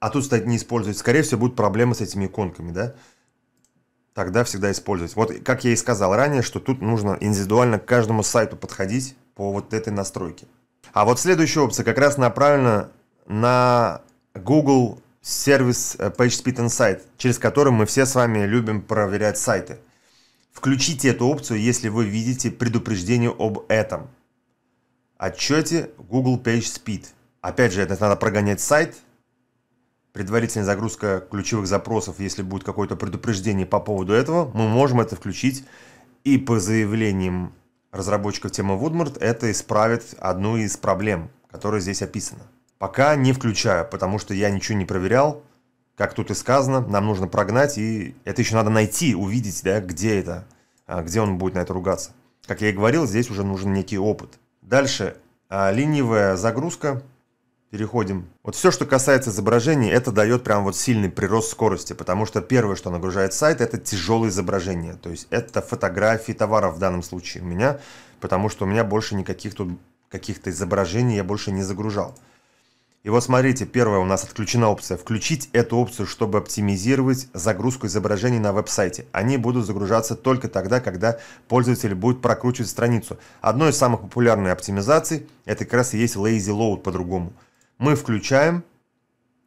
а тут, кстати, не использовать, скорее всего, будут проблемы с этими иконками, да? Тогда всегда использовать. Вот как я и сказал ранее, что тут нужно индивидуально к каждому сайту подходить по вот этой настройке. А вот следующая опция как раз направлена на Google сервис э, PageSpeed Insight, через который мы все с вами любим проверять сайты. Включите эту опцию, если вы видите предупреждение об этом – Отчете Google Page Speed. Опять же, это надо прогонять сайт. Предварительная загрузка ключевых запросов, если будет какое-то предупреждение по поводу этого, мы можем это включить. И по заявлениям разработчиков темы Woodmart это исправит одну из проблем, которая здесь описана. Пока не включаю, потому что я ничего не проверял. Как тут и сказано, нам нужно прогнать, и это еще надо найти, увидеть, да, где это, а, где он будет на это ругаться. Как я и говорил, здесь уже нужен некий опыт. Дальше а, ленивая загрузка. Переходим. Вот все, что касается изображений, это дает прям вот сильный прирост скорости, потому что первое, что нагружает сайт, это тяжелые изображения. То есть это фотографии товаров в данном случае у меня, потому что у меня больше никаких тут каких-то изображений я больше не загружал. И вот смотрите, первая у нас отключена опция. Включить эту опцию, чтобы оптимизировать загрузку изображений на веб-сайте. Они будут загружаться только тогда, когда пользователь будет прокручивать страницу. Одной из самых популярных оптимизаций, это как раз и есть Lazy Load по-другому. Мы включаем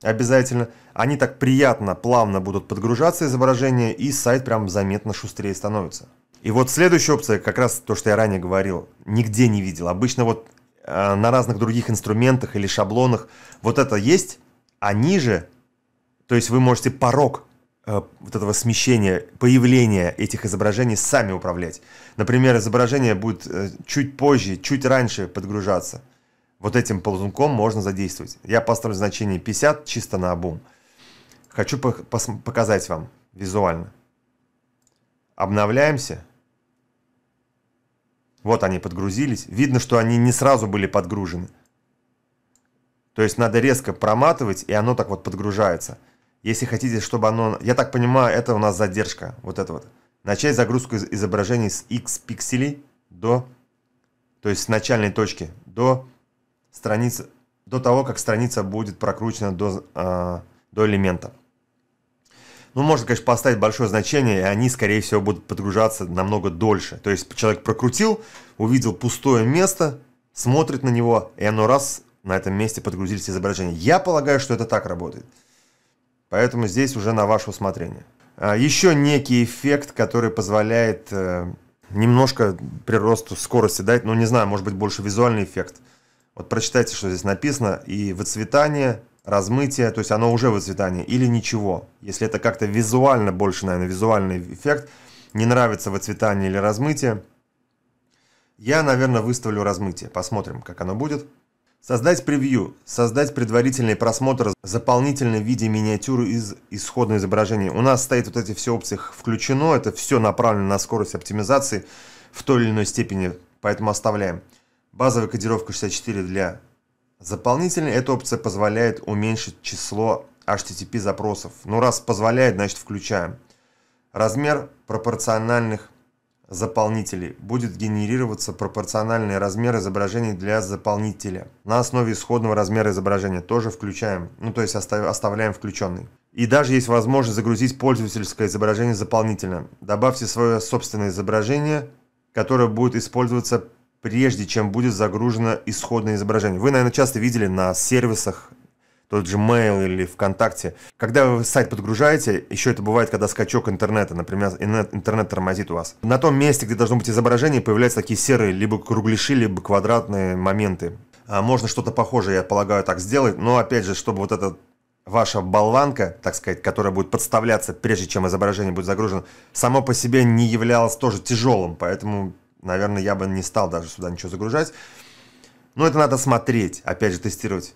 обязательно. Они так приятно, плавно будут подгружаться изображения, и сайт прям заметно шустрее становится. И вот следующая опция, как раз то, что я ранее говорил, нигде не видел. Обычно вот Э, на разных других инструментах или шаблонах. Вот это есть, а ниже, то есть вы можете порог э, вот этого смещения, появления этих изображений сами управлять. Например, изображение будет э, чуть позже, чуть раньше подгружаться. Вот этим ползунком можно задействовать. Я поставлю значение 50 чисто на обум. Хочу показать вам визуально. Обновляемся. Вот они подгрузились. Видно, что они не сразу были подгружены. То есть надо резко проматывать, и оно так вот подгружается. Если хотите, чтобы оно... Я так понимаю, это у нас задержка. Вот это вот. Начать загрузку изображений с X пикселей до... То есть с начальной точки до страницы... До того, как страница будет прокручена до, э, до элемента. Ну, можно, конечно, поставить большое значение, и они, скорее всего, будут подгружаться намного дольше. То есть человек прокрутил, увидел пустое место, смотрит на него, и оно раз на этом месте подгрузились изображения. Я полагаю, что это так работает. Поэтому здесь уже на ваше усмотрение. А, еще некий эффект, который позволяет э, немножко приросту скорости дать, ну не знаю, может быть больше визуальный эффект. Вот прочитайте, что здесь написано, и выцветание размытие, то есть оно уже выцветание, или ничего. Если это как-то визуально, больше, наверное, визуальный эффект, не нравится выцветание или размытие, я, наверное, выставлю размытие. Посмотрим, как оно будет. Создать превью, создать предварительный просмотр, заполнительный в виде миниатюры из исходного изображения. У нас стоит вот эти все опции включено, это все направлено на скорость оптимизации в той или иной степени, поэтому оставляем. Базовая кодировка 64 для Дополнительно эта опция позволяет уменьшить число HTTP запросов. Ну раз позволяет, значит включаем. Размер пропорциональных заполнителей. Будет генерироваться пропорциональный размер изображений для заполнителя. На основе исходного размера изображения тоже включаем, ну то есть оставляем включенный. И даже есть возможность загрузить пользовательское изображение заполнительно. Добавьте свое собственное изображение, которое будет использоваться прежде чем будет загружено исходное изображение. Вы, наверное, часто видели на сервисах тот же Mail или ВКонтакте. Когда вы сайт подгружаете, еще это бывает, когда скачок интернета, например, интернет тормозит у вас. На том месте, где должно быть изображение, появляются такие серые либо кругляши, либо квадратные моменты. А, можно что-то похожее, я полагаю, так сделать, но опять же, чтобы вот эта ваша болванка, так сказать, которая будет подставляться, прежде чем изображение будет загружено, само по себе не являлось тоже тяжелым, поэтому наверное, я бы не стал даже сюда ничего загружать. Но это надо смотреть, опять же, тестировать.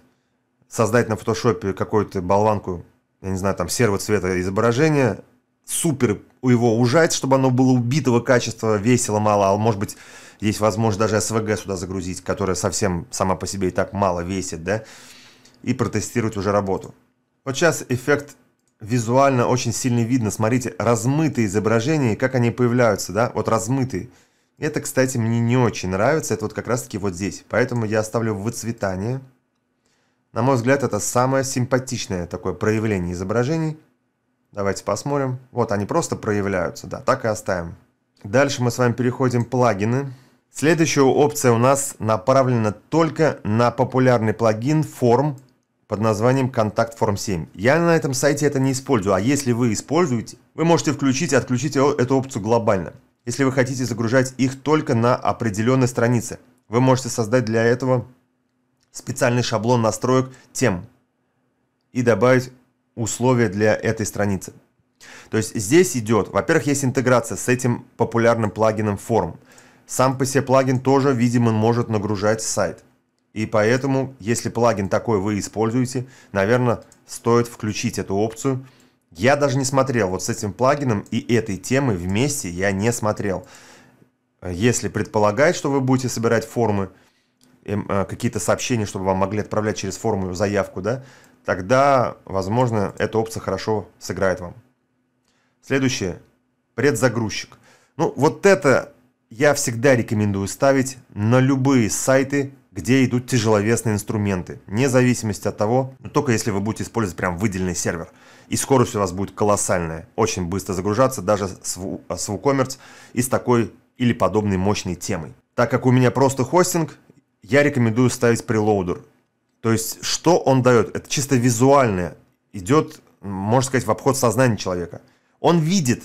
Создать на фотошопе какую-то болванку, я не знаю, там серого цвета изображения, супер его ужать, чтобы оно было убитого качества, весело мало, а может быть, есть возможность даже СВГ сюда загрузить, которая совсем сама по себе и так мало весит, да, и протестировать уже работу. Вот сейчас эффект визуально очень сильно видно, смотрите, размытые изображения, как они появляются, да, вот размытые – это, кстати, мне не очень нравится, это вот как раз-таки вот здесь. Поэтому я оставлю выцветание. На мой взгляд, это самое симпатичное такое проявление изображений. Давайте посмотрим. Вот, они просто проявляются, да, так и оставим. Дальше мы с вами переходим плагины. Следующая опция у нас направлена только на популярный плагин форм под названием Contact Form 7. Я на этом сайте это не использую, а если вы используете, вы можете включить и отключить эту опцию глобально если вы хотите загружать их только на определенной странице. Вы можете создать для этого специальный шаблон настроек тем и добавить условия для этой страницы. То есть здесь идет, во-первых, есть интеграция с этим популярным плагином Form. Сам по себе плагин тоже, видимо, может нагружать сайт. И поэтому, если плагин такой вы используете, наверное, стоит включить эту опцию – я даже не смотрел. Вот с этим плагином и этой темой вместе я не смотрел. Если предполагать, что вы будете собирать формы, эм, э, какие-то сообщения, чтобы вам могли отправлять через форму заявку, да, тогда, возможно, эта опция хорошо сыграет вам. Следующее. Предзагрузчик. Ну, вот это я всегда рекомендую ставить на любые сайты, где идут тяжеловесные инструменты, вне зависимости от того, но ну, только если вы будете использовать прям выделенный сервер. И скорость у вас будет колоссальная, очень быстро загружаться даже с, с WooCommerce и с такой или подобной мощной темой. Так как у меня просто хостинг, я рекомендую ставить прелоудер. То есть, что он дает? Это чисто визуальное. Идет, можно сказать, в обход сознания человека. Он видит,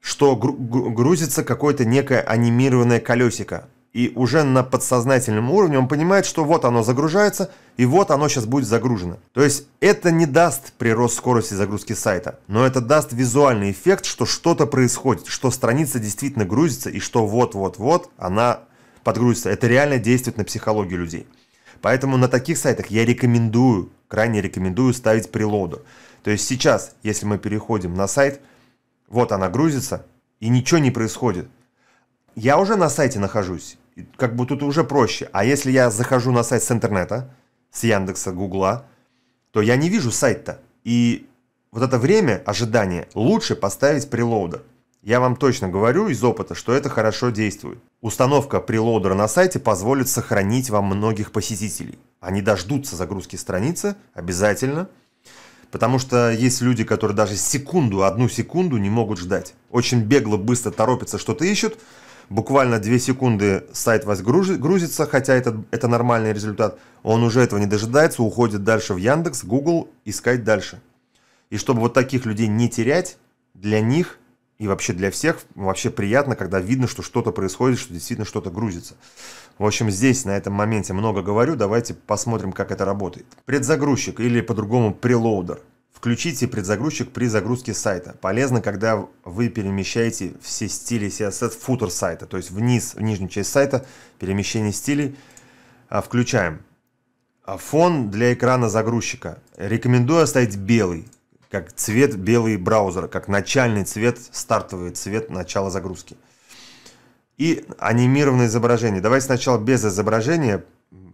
что грузится какое-то некое анимированное колесико и уже на подсознательном уровне он понимает, что вот оно загружается, и вот оно сейчас будет загружено. То есть это не даст прирост скорости загрузки сайта, но это даст визуальный эффект, что что-то происходит, что страница действительно грузится, и что вот-вот-вот она подгрузится. Это реально действует на психологию людей. Поэтому на таких сайтах я рекомендую, крайне рекомендую ставить прилоду. То есть сейчас, если мы переходим на сайт, вот она грузится, и ничего не происходит. Я уже на сайте нахожусь, как бы тут уже проще. А если я захожу на сайт с интернета, с Яндекса, Гугла, то я не вижу сайта. И вот это время ожидания лучше поставить прилоуда. Я вам точно говорю из опыта, что это хорошо действует. Установка прилоудера на сайте позволит сохранить вам многих посетителей. Они дождутся загрузки страницы обязательно, потому что есть люди, которые даже секунду, одну секунду не могут ждать. Очень бегло, быстро торопятся, что-то ищут, буквально 2 секунды сайт вас грузится, хотя это, это нормальный результат, он уже этого не дожидается, уходит дальше в Яндекс, Google, искать дальше. И чтобы вот таких людей не терять, для них и вообще для всех вообще приятно, когда видно, что что-то происходит, что действительно что-то грузится. В общем, здесь на этом моменте много говорю, давайте посмотрим, как это работает. Предзагрузчик или по-другому прелоудер – Включите предзагрузчик при загрузке сайта. Полезно, когда вы перемещаете все стили CSS футер сайта, то есть вниз, в нижнюю часть сайта, перемещение стилей. А, включаем. А, фон для экрана загрузчика. Рекомендую оставить белый, как цвет белый браузера, как начальный цвет, стартовый цвет начала загрузки. И анимированное изображение. Давайте сначала без изображения.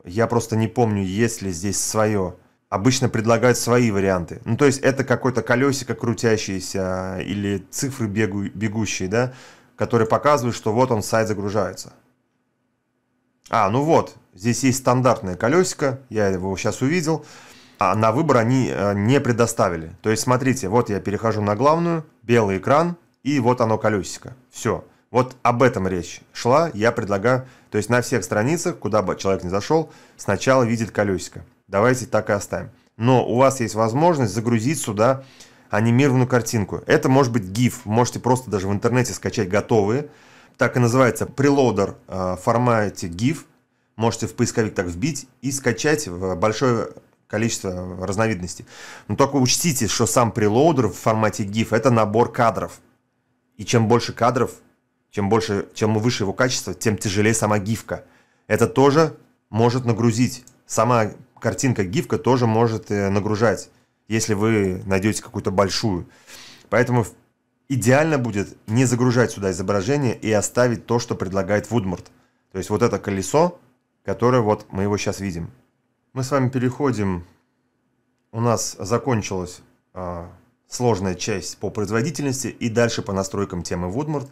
Я просто не помню, есть ли здесь свое обычно предлагают свои варианты. Ну, то есть это какое-то колесико крутящееся или цифры бегу, бегущие, да, которые показывают, что вот он, сайт загружается. А, ну вот, здесь есть стандартное колесико, я его сейчас увидел, а на выбор они э, не предоставили. То есть, смотрите, вот я перехожу на главную, белый экран, и вот оно колесико. Все. Вот об этом речь шла, я предлагаю, то есть на всех страницах, куда бы человек не зашел, сначала видит колесико давайте так и оставим. Но у вас есть возможность загрузить сюда анимированную картинку. Это может быть GIF, можете просто даже в интернете скачать готовые. Так и называется прелодер э, в формате GIF. Можете в поисковик так вбить и скачать большое количество разновидностей. Но только учтите, что сам прелоудер в формате GIF это набор кадров. И чем больше кадров, чем, больше, чем выше его качество, тем тяжелее сама гифка. Это тоже может нагрузить. Сама картинка гифка тоже может э, нагружать, если вы найдете какую-то большую. Поэтому идеально будет не загружать сюда изображение и оставить то, что предлагает Woodmort. То есть вот это колесо, которое вот мы его сейчас видим. Мы с вами переходим. У нас закончилась э, сложная часть по производительности и дальше по настройкам темы Woodmort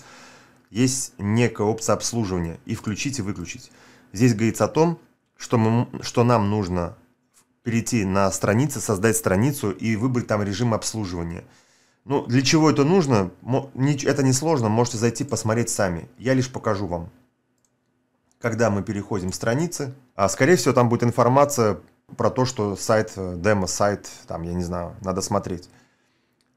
есть некая опция обслуживания и включить и выключить. Здесь говорится о том, что, мы, что нам нужно перейти на страницы, создать страницу и выбрать там режим обслуживания. Ну, для чего это нужно? Это не сложно, можете зайти посмотреть сами. Я лишь покажу вам. Когда мы переходим страницы, а скорее всего там будет информация про то, что сайт, э, демо-сайт, там, я не знаю, надо смотреть.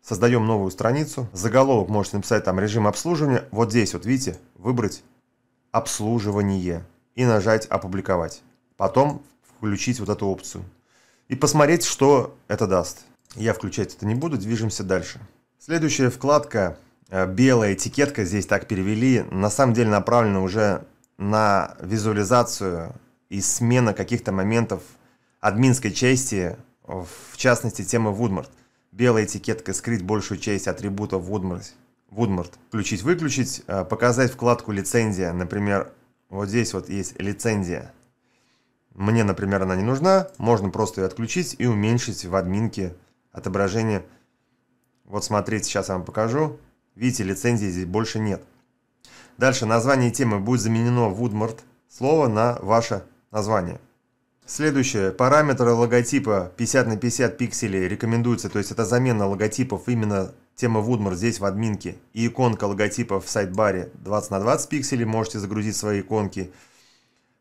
Создаем новую страницу. Заголовок можете написать там режим обслуживания. Вот здесь вот, видите, выбрать обслуживание и нажать опубликовать потом включить вот эту опцию и посмотреть, что это даст. Я включать это не буду, движемся дальше. Следующая вкладка, э, белая этикетка, здесь так перевели, на самом деле направлена уже на визуализацию и смена каких-то моментов админской части, в частности темы Woodmart. Белая этикетка «Скрыть большую часть атрибутов Woodmart». Woodmart. Включить-выключить, э, показать вкладку «Лицензия». Например, вот здесь вот есть «Лицензия». Мне, например, она не нужна, можно просто ее отключить и уменьшить в админке отображение. Вот смотрите, сейчас я вам покажу. Видите, лицензии здесь больше нет. Дальше название темы будет заменено Woodmart слово на ваше название. Следующее. Параметры логотипа 50 на 50 пикселей рекомендуется, то есть это замена логотипов именно тема Woodmart здесь в админке и иконка логотипа в сайт-баре 20 на 20 пикселей, можете загрузить свои иконки.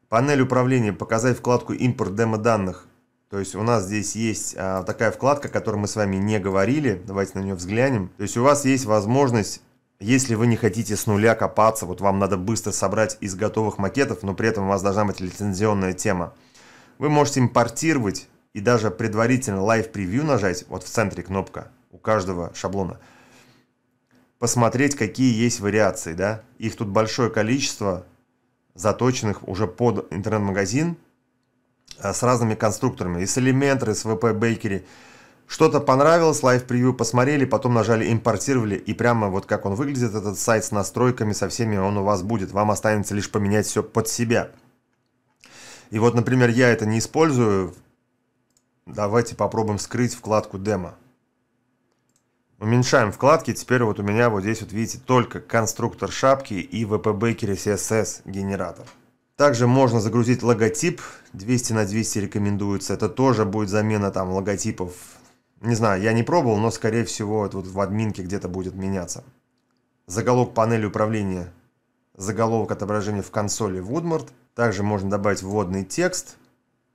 Панель управления показать вкладку «Импорт демо-данных». То есть у нас здесь есть а, такая вкладка, о которой мы с вами не говорили. Давайте на нее взглянем. То есть у вас есть возможность, если вы не хотите с нуля копаться, вот вам надо быстро собрать из готовых макетов, но при этом у вас должна быть лицензионная тема. Вы можете импортировать и даже предварительно Live Preview нажать, вот в центре кнопка у каждого шаблона, посмотреть, какие есть вариации, да. Их тут большое количество, заточенных уже под интернет-магазин э, с разными конструкторами. И с Elementor, и с VP Bakery. Что-то понравилось, лайв-превью посмотрели, потом нажали «Импортировали», и прямо вот как он выглядит, этот сайт с настройками, со всеми он у вас будет. Вам останется лишь поменять все под себя. И вот, например, я это не использую. Давайте попробуем скрыть вкладку «Демо». Уменьшаем вкладки, теперь вот у меня вот здесь вот видите только конструктор шапки и VPBaker CSS генератор. Также можно загрузить логотип, 200 на 200 рекомендуется, это тоже будет замена там логотипов. Не знаю, я не пробовал, но скорее всего это вот в админке где-то будет меняться. Заголовок панели управления, заголовок отображения в консоли Woodmart. Также можно добавить вводный текст,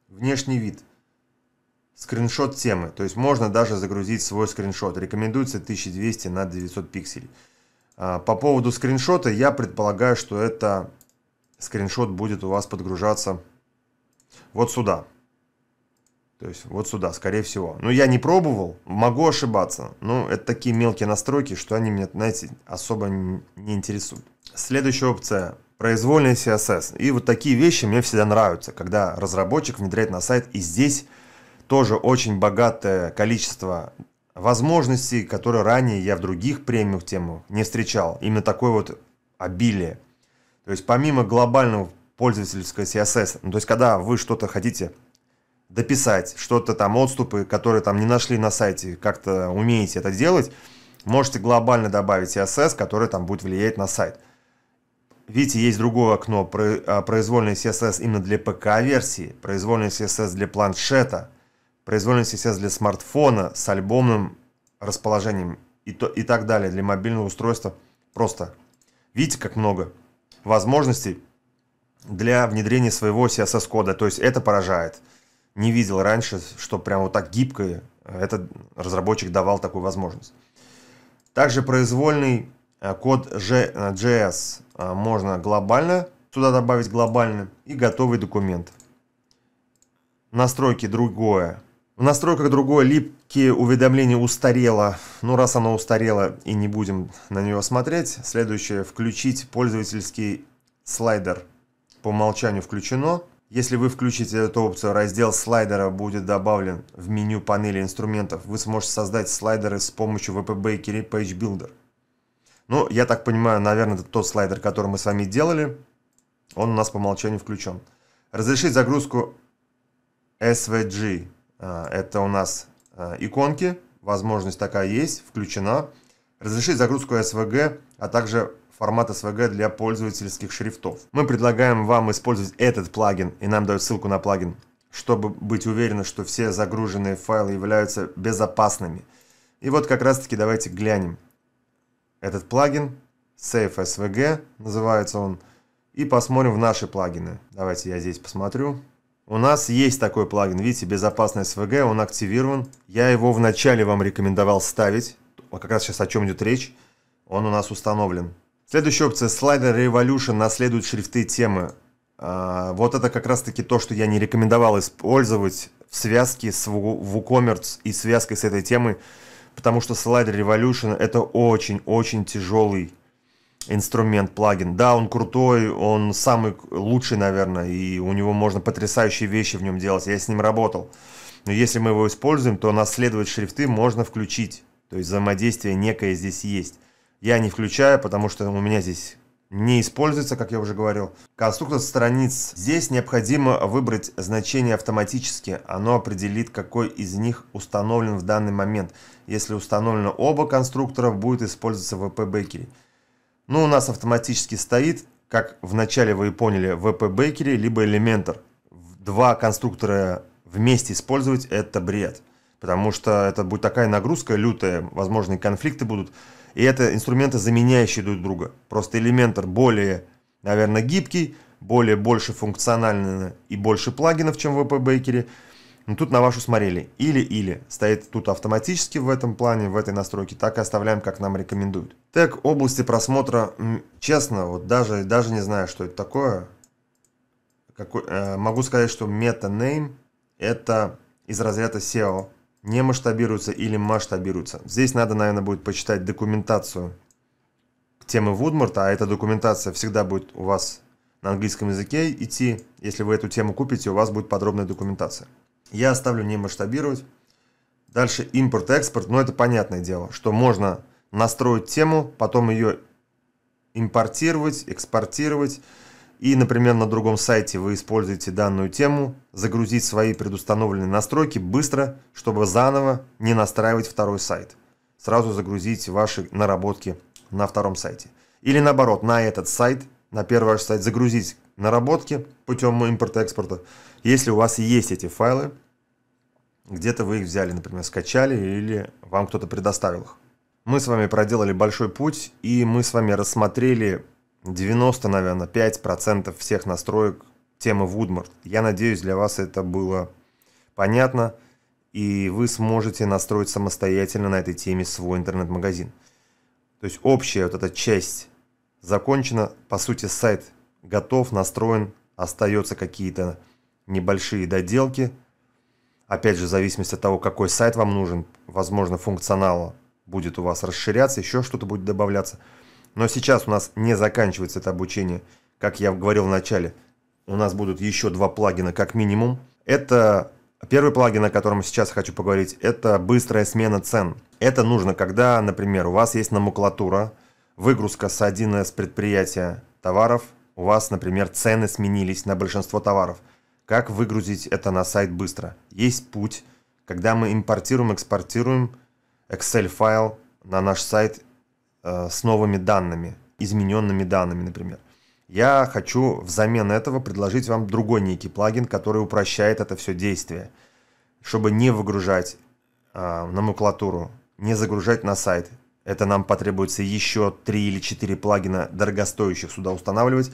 внешний вид – скриншот темы. То есть можно даже загрузить свой скриншот. Рекомендуется 1200 на 900 пикселей. А, по поводу скриншота, я предполагаю, что это скриншот будет у вас подгружаться вот сюда. То есть вот сюда, скорее всего. Но ну, я не пробовал, могу ошибаться. Но это такие мелкие настройки, что они меня, знаете, особо не интересуют. Следующая опция – произвольный CSS. И вот такие вещи мне всегда нравятся, когда разработчик внедряет на сайт и здесь – тоже очень богатое количество возможностей, которые ранее я в других премиум темах не встречал. Именно такое вот обилие. То есть помимо глобального пользовательского CSS, ну, то есть когда вы что-то хотите дописать, что-то там отступы, которые там не нашли на сайте, как-то умеете это делать, можете глобально добавить CSS, который там будет влиять на сайт. Видите, есть другое окно, а, произвольный CSS именно для ПК-версии, произвольный CSS для планшета – произвольный сейчас для смартфона с альбомным расположением и, то, и так далее, для мобильного устройства. Просто видите, как много возможностей для внедрения своего CSS-кода. То есть это поражает. Не видел раньше, что прям вот так гибко э, этот разработчик давал такую возможность. Также произвольный э, код JS э, можно глобально, сюда добавить глобально и готовый документ. Настройки другое. В настройках другое, липкие уведомления устарело. Ну, раз оно устарело и не будем на него смотреть, следующее, включить пользовательский слайдер. По умолчанию включено. Если вы включите эту опцию, раздел слайдера будет добавлен в меню панели инструментов. Вы сможете создать слайдеры с помощью VPB и Kiri Page Builder. Ну, я так понимаю, наверное, это тот слайдер, который мы с вами делали. Он у нас по умолчанию включен. Разрешить загрузку SVG. А, это у нас а, иконки, возможность такая есть, включена. Разрешить загрузку SVG, а также формат SVG для пользовательских шрифтов. Мы предлагаем вам использовать этот плагин, и нам дают ссылку на плагин, чтобы быть уверены, что все загруженные файлы являются безопасными. И вот как раз таки давайте глянем. Этот плагин, Safe SVG называется он, и посмотрим в наши плагины. Давайте я здесь посмотрю. У нас есть такой плагин, видите, безопасность ВГ, он активирован. Я его вначале вам рекомендовал ставить, как раз сейчас о чем идет речь. Он у нас установлен. Следующая опция, Slider Revolution наследует шрифты темы. А, вот это как раз таки то, что я не рекомендовал использовать в связке с WooCommerce и связкой с этой темой, потому что Slider Revolution это очень-очень тяжелый инструмент, плагин. Да, он крутой, он самый лучший, наверное, и у него можно потрясающие вещи в нем делать. Я с ним работал. Но если мы его используем, то наследовать шрифты можно включить. То есть взаимодействие некое здесь есть. Я не включаю, потому что у меня здесь не используется, как я уже говорил. Конструктор страниц. Здесь необходимо выбрать значение автоматически. Оно определит, какой из них установлен в данный момент. Если установлено оба конструктора, будет использоваться VP Bakery. Ну у нас автоматически стоит, как вначале вы и поняли, в VP Bakery, либо Elementor. Два конструктора вместе использовать – это бред. Потому что это будет такая нагрузка лютая, возможные конфликты будут. И это инструменты, заменяющие друг друга. Просто Elementor более, наверное, гибкий, более больше функциональный и больше плагинов, чем в VP Bakery – ну, тут на вашу смотрели. Или-или. Стоит тут автоматически в этом плане, в этой настройке. Так и оставляем, как нам рекомендуют. Тег области просмотра. Честно, вот даже, даже не знаю, что это такое. Какой, э, могу сказать, что мета name это из разряда SEO. Не масштабируется или масштабируется. Здесь надо, наверное, будет почитать документацию темы Вудморта, а эта документация всегда будет у вас на английском языке идти. Если вы эту тему купите, у вас будет подробная документация. Я оставлю не масштабировать. Дальше импорт-экспорт. Но ну, это понятное дело, что можно настроить тему, потом ее импортировать, экспортировать. И, например, на другом сайте вы используете данную тему, загрузить свои предустановленные настройки быстро, чтобы заново не настраивать второй сайт. Сразу загрузить ваши наработки на втором сайте. Или наоборот, на этот сайт, на первый ваш сайт загрузить наработки путем импорта-экспорта, экспорта если у вас есть эти файлы, где-то вы их взяли, например, скачали или вам кто-то предоставил их. Мы с вами проделали большой путь, и мы с вами рассмотрели 90, наверное, 5% всех настроек темы Woodmart. Я надеюсь, для вас это было понятно, и вы сможете настроить самостоятельно на этой теме свой интернет-магазин. То есть общая вот эта часть закончена, по сути сайт готов, настроен, остается какие-то небольшие доделки. Опять же, в зависимости от того, какой сайт вам нужен, возможно, функционал будет у вас расширяться, еще что-то будет добавляться. Но сейчас у нас не заканчивается это обучение. Как я говорил в начале, у нас будут еще два плагина как минимум. Это первый плагин, о котором сейчас хочу поговорить, это быстрая смена цен. Это нужно, когда, например, у вас есть номенклатура, выгрузка с 1С предприятия товаров, у вас, например, цены сменились на большинство товаров – как выгрузить это на сайт быстро. Есть путь, когда мы импортируем, экспортируем Excel файл на наш сайт э, с новыми данными, измененными данными, например. Я хочу взамен этого предложить вам другой некий плагин, который упрощает это все действие, чтобы не выгружать э, номенклатуру, не загружать на сайт. Это нам потребуется еще 3 или 4 плагина дорогостоящих сюда устанавливать,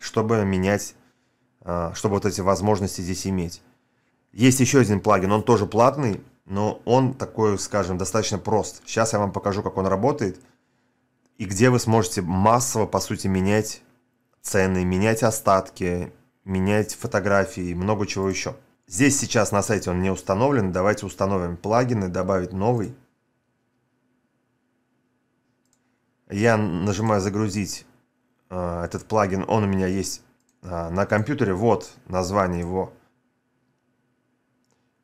чтобы менять а, чтобы вот эти возможности здесь иметь. Есть еще один плагин, он тоже платный, но он такой, скажем, достаточно прост. Сейчас я вам покажу, как он работает и где вы сможете массово, по сути, менять цены, менять остатки, менять фотографии и много чего еще. Здесь сейчас на сайте он не установлен. Давайте установим плагины, добавить новый. Я нажимаю загрузить а, этот плагин. Он у меня есть а, на компьютере вот название его.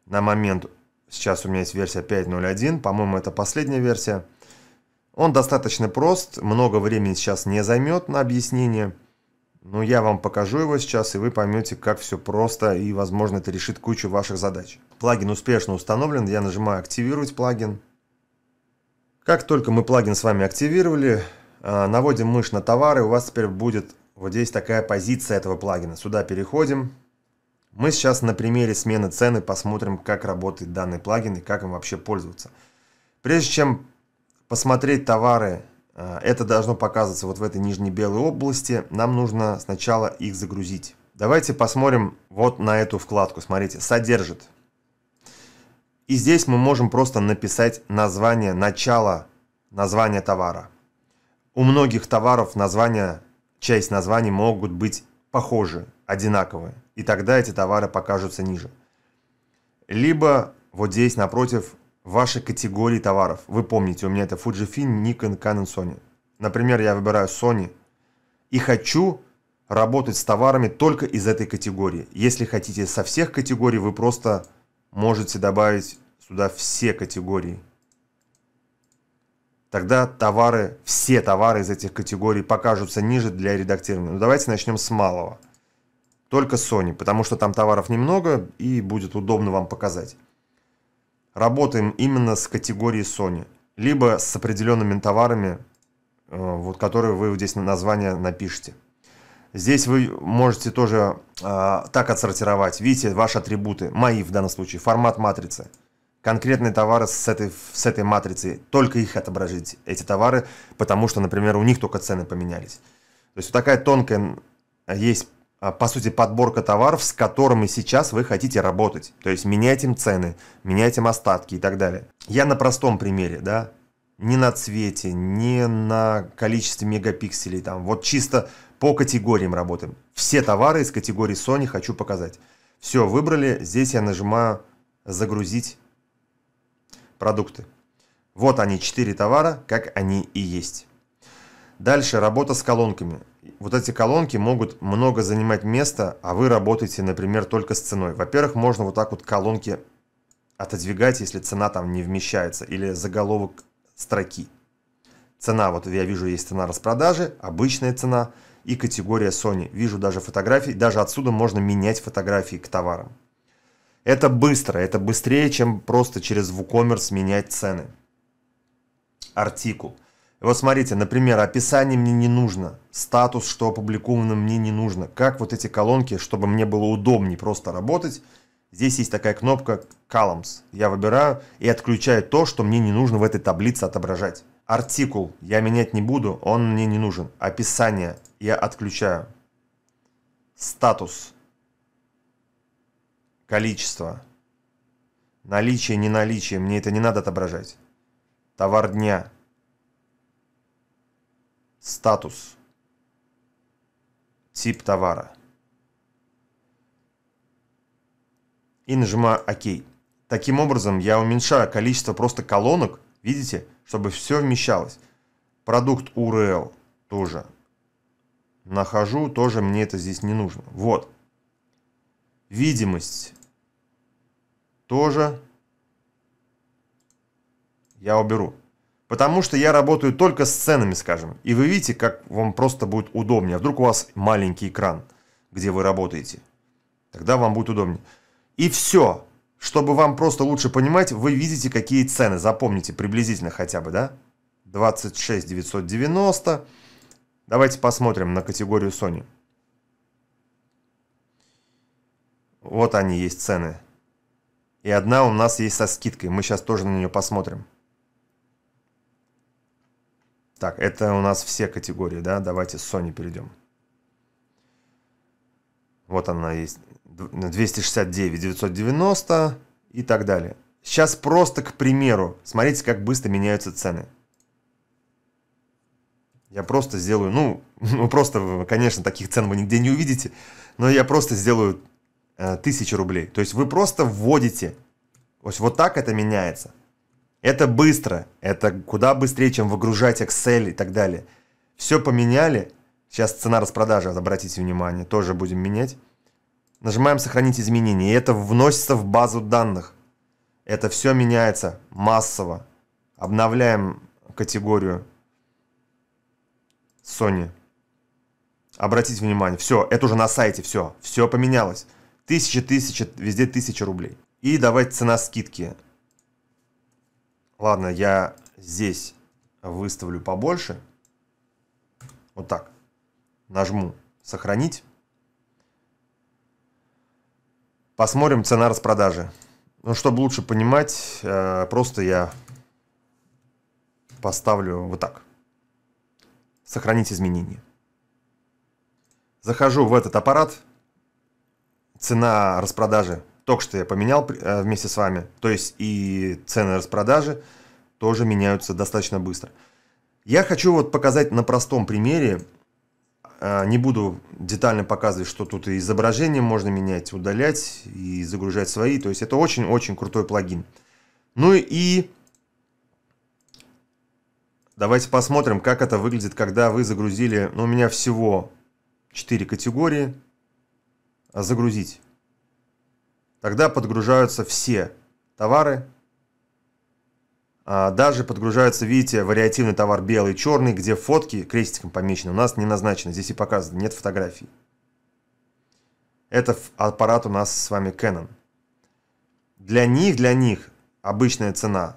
На момент, сейчас у меня есть версия 5.0.1, по-моему, это последняя версия. Он достаточно прост, много времени сейчас не займет на объяснение. Но я вам покажу его сейчас, и вы поймете, как все просто, и, возможно, это решит кучу ваших задач. Плагин успешно установлен, я нажимаю «Активировать плагин». Как только мы плагин с вами активировали, а, наводим мышь на товары, у вас теперь будет вот здесь такая позиция этого плагина. Сюда переходим. Мы сейчас на примере смены цены посмотрим, как работает данный плагин и как им вообще пользоваться. Прежде чем посмотреть товары, э, это должно показываться вот в этой нижней белой области, нам нужно сначала их загрузить. Давайте посмотрим вот на эту вкладку, смотрите, «Содержит». И здесь мы можем просто написать название, начало названия товара. У многих товаров название часть названий могут быть похожи, одинаковые, и тогда эти товары покажутся ниже. Либо вот здесь напротив ваши категории товаров. Вы помните, у меня это Fujifilm, Nikon, Canon, Sony. Например, я выбираю Sony и хочу работать с товарами только из этой категории. Если хотите со всех категорий, вы просто можете добавить сюда все категории. Тогда товары, все товары из этих категорий покажутся ниже для редактирования. Но ну, давайте начнем с малого. Только Sony, потому что там товаров немного и будет удобно вам показать. Работаем именно с категорией Sony. Либо с определенными товарами, э, вот, которые вы здесь на название напишите. Здесь вы можете тоже э, так отсортировать. Видите, ваши атрибуты, мои в данном случае, формат матрицы – конкретные товары с этой, с этой матрицы, только их отобразить, эти товары, потому что, например, у них только цены поменялись. То есть вот такая тонкая э, есть, а, по сути, подборка товаров, с которыми сейчас вы хотите работать. То есть менять им цены, менять им остатки и так далее. Я на простом примере, да, не на цвете, не на количестве мегапикселей, там, вот чисто по категориям работаем. Все товары из категории Sony хочу показать. Все, выбрали, здесь я нажимаю «Загрузить продукты. Вот они, 4 товара, как они и есть. Дальше работа с колонками. Вот эти колонки могут много занимать места, а вы работаете, например, только с ценой. Во-первых, можно вот так вот колонки отодвигать, если цена там не вмещается, или заголовок строки. Цена, вот я вижу, есть цена распродажи, обычная цена и категория Sony. Вижу даже фотографии, даже отсюда можно менять фотографии к товарам. Это быстро, это быстрее, чем просто через WooCommerce менять цены. Артикул. Вот смотрите, например, описание мне не нужно, статус, что опубликовано, мне не нужно. Как вот эти колонки, чтобы мне было удобнее просто работать. Здесь есть такая кнопка Columns. Я выбираю и отключаю то, что мне не нужно в этой таблице отображать. Артикул я менять не буду, он мне не нужен. Описание я отключаю. Статус количество, наличие, не наличие мне это не надо отображать. Товар дня, статус, тип товара. И нажимаю ОК. Таким образом я уменьшаю количество просто колонок, видите, чтобы все вмещалось. Продукт URL тоже. Нахожу, тоже мне это здесь не нужно. Вот. Видимость тоже я уберу. Потому что я работаю только с ценами, скажем. И вы видите, как вам просто будет удобнее. А вдруг у вас маленький экран, где вы работаете. Тогда вам будет удобнее. И все. Чтобы вам просто лучше понимать, вы видите, какие цены. Запомните приблизительно хотя бы, да? 26 990. Давайте посмотрим на категорию Sony. Вот они есть цены. И одна у нас есть со скидкой. Мы сейчас тоже на нее посмотрим. Так, это у нас все категории, да? Давайте с Sony перейдем. Вот она есть. 269, 990 и так далее. Сейчас просто, к примеру, смотрите, как быстро меняются цены. Я просто сделаю, ну, ну просто, конечно, таких цен вы нигде не увидите, но я просто сделаю Э, тысяч рублей. То есть вы просто вводите. То есть вот так это меняется. Это быстро, это куда быстрее, чем выгружать Excel и так далее. Все поменяли. Сейчас цена распродажи, обратите внимание, тоже будем менять. Нажимаем «Сохранить изменения», и это вносится в базу данных. Это все меняется массово. Обновляем категорию Sony. Обратите внимание, все, это уже на сайте, все, все поменялось. Тысяча, тысяча, везде тысяча рублей. И давай цена скидки. Ладно, я здесь выставлю побольше. Вот так. Нажму «Сохранить». Посмотрим цена распродажи. Ну, чтобы лучше понимать, э, просто я поставлю вот так. Сохранить изменения. Захожу в этот аппарат цена распродажи, только что я поменял э, вместе с вами, то есть и цены распродажи тоже меняются достаточно быстро. Я хочу вот показать на простом примере, э, не буду детально показывать, что тут и изображение можно менять, удалять и загружать свои. То есть это очень-очень крутой плагин. Ну и давайте посмотрим, как это выглядит, когда вы загрузили... Ну, у меня всего 4 категории. А загрузить. Тогда подгружаются все товары, а, даже подгружаются, видите, вариативный товар белый и черный, где фотки крестиком помечены. У нас не назначено, здесь и показано, нет фотографий. Это аппарат у нас с вами Canon. Для них, для них обычная цена.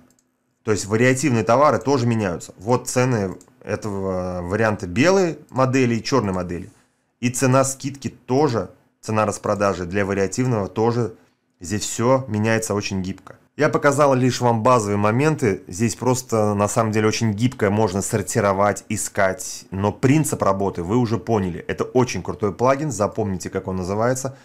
То есть вариативные товары тоже меняются. Вот цены этого варианта белой модели и черной модели. И цена скидки тоже цена распродажи для вариативного тоже. Здесь все меняется очень гибко. Я показал лишь вам базовые моменты. Здесь просто на самом деле очень гибко можно сортировать, искать. Но принцип работы вы уже поняли. Это очень крутой плагин. Запомните, как он называется.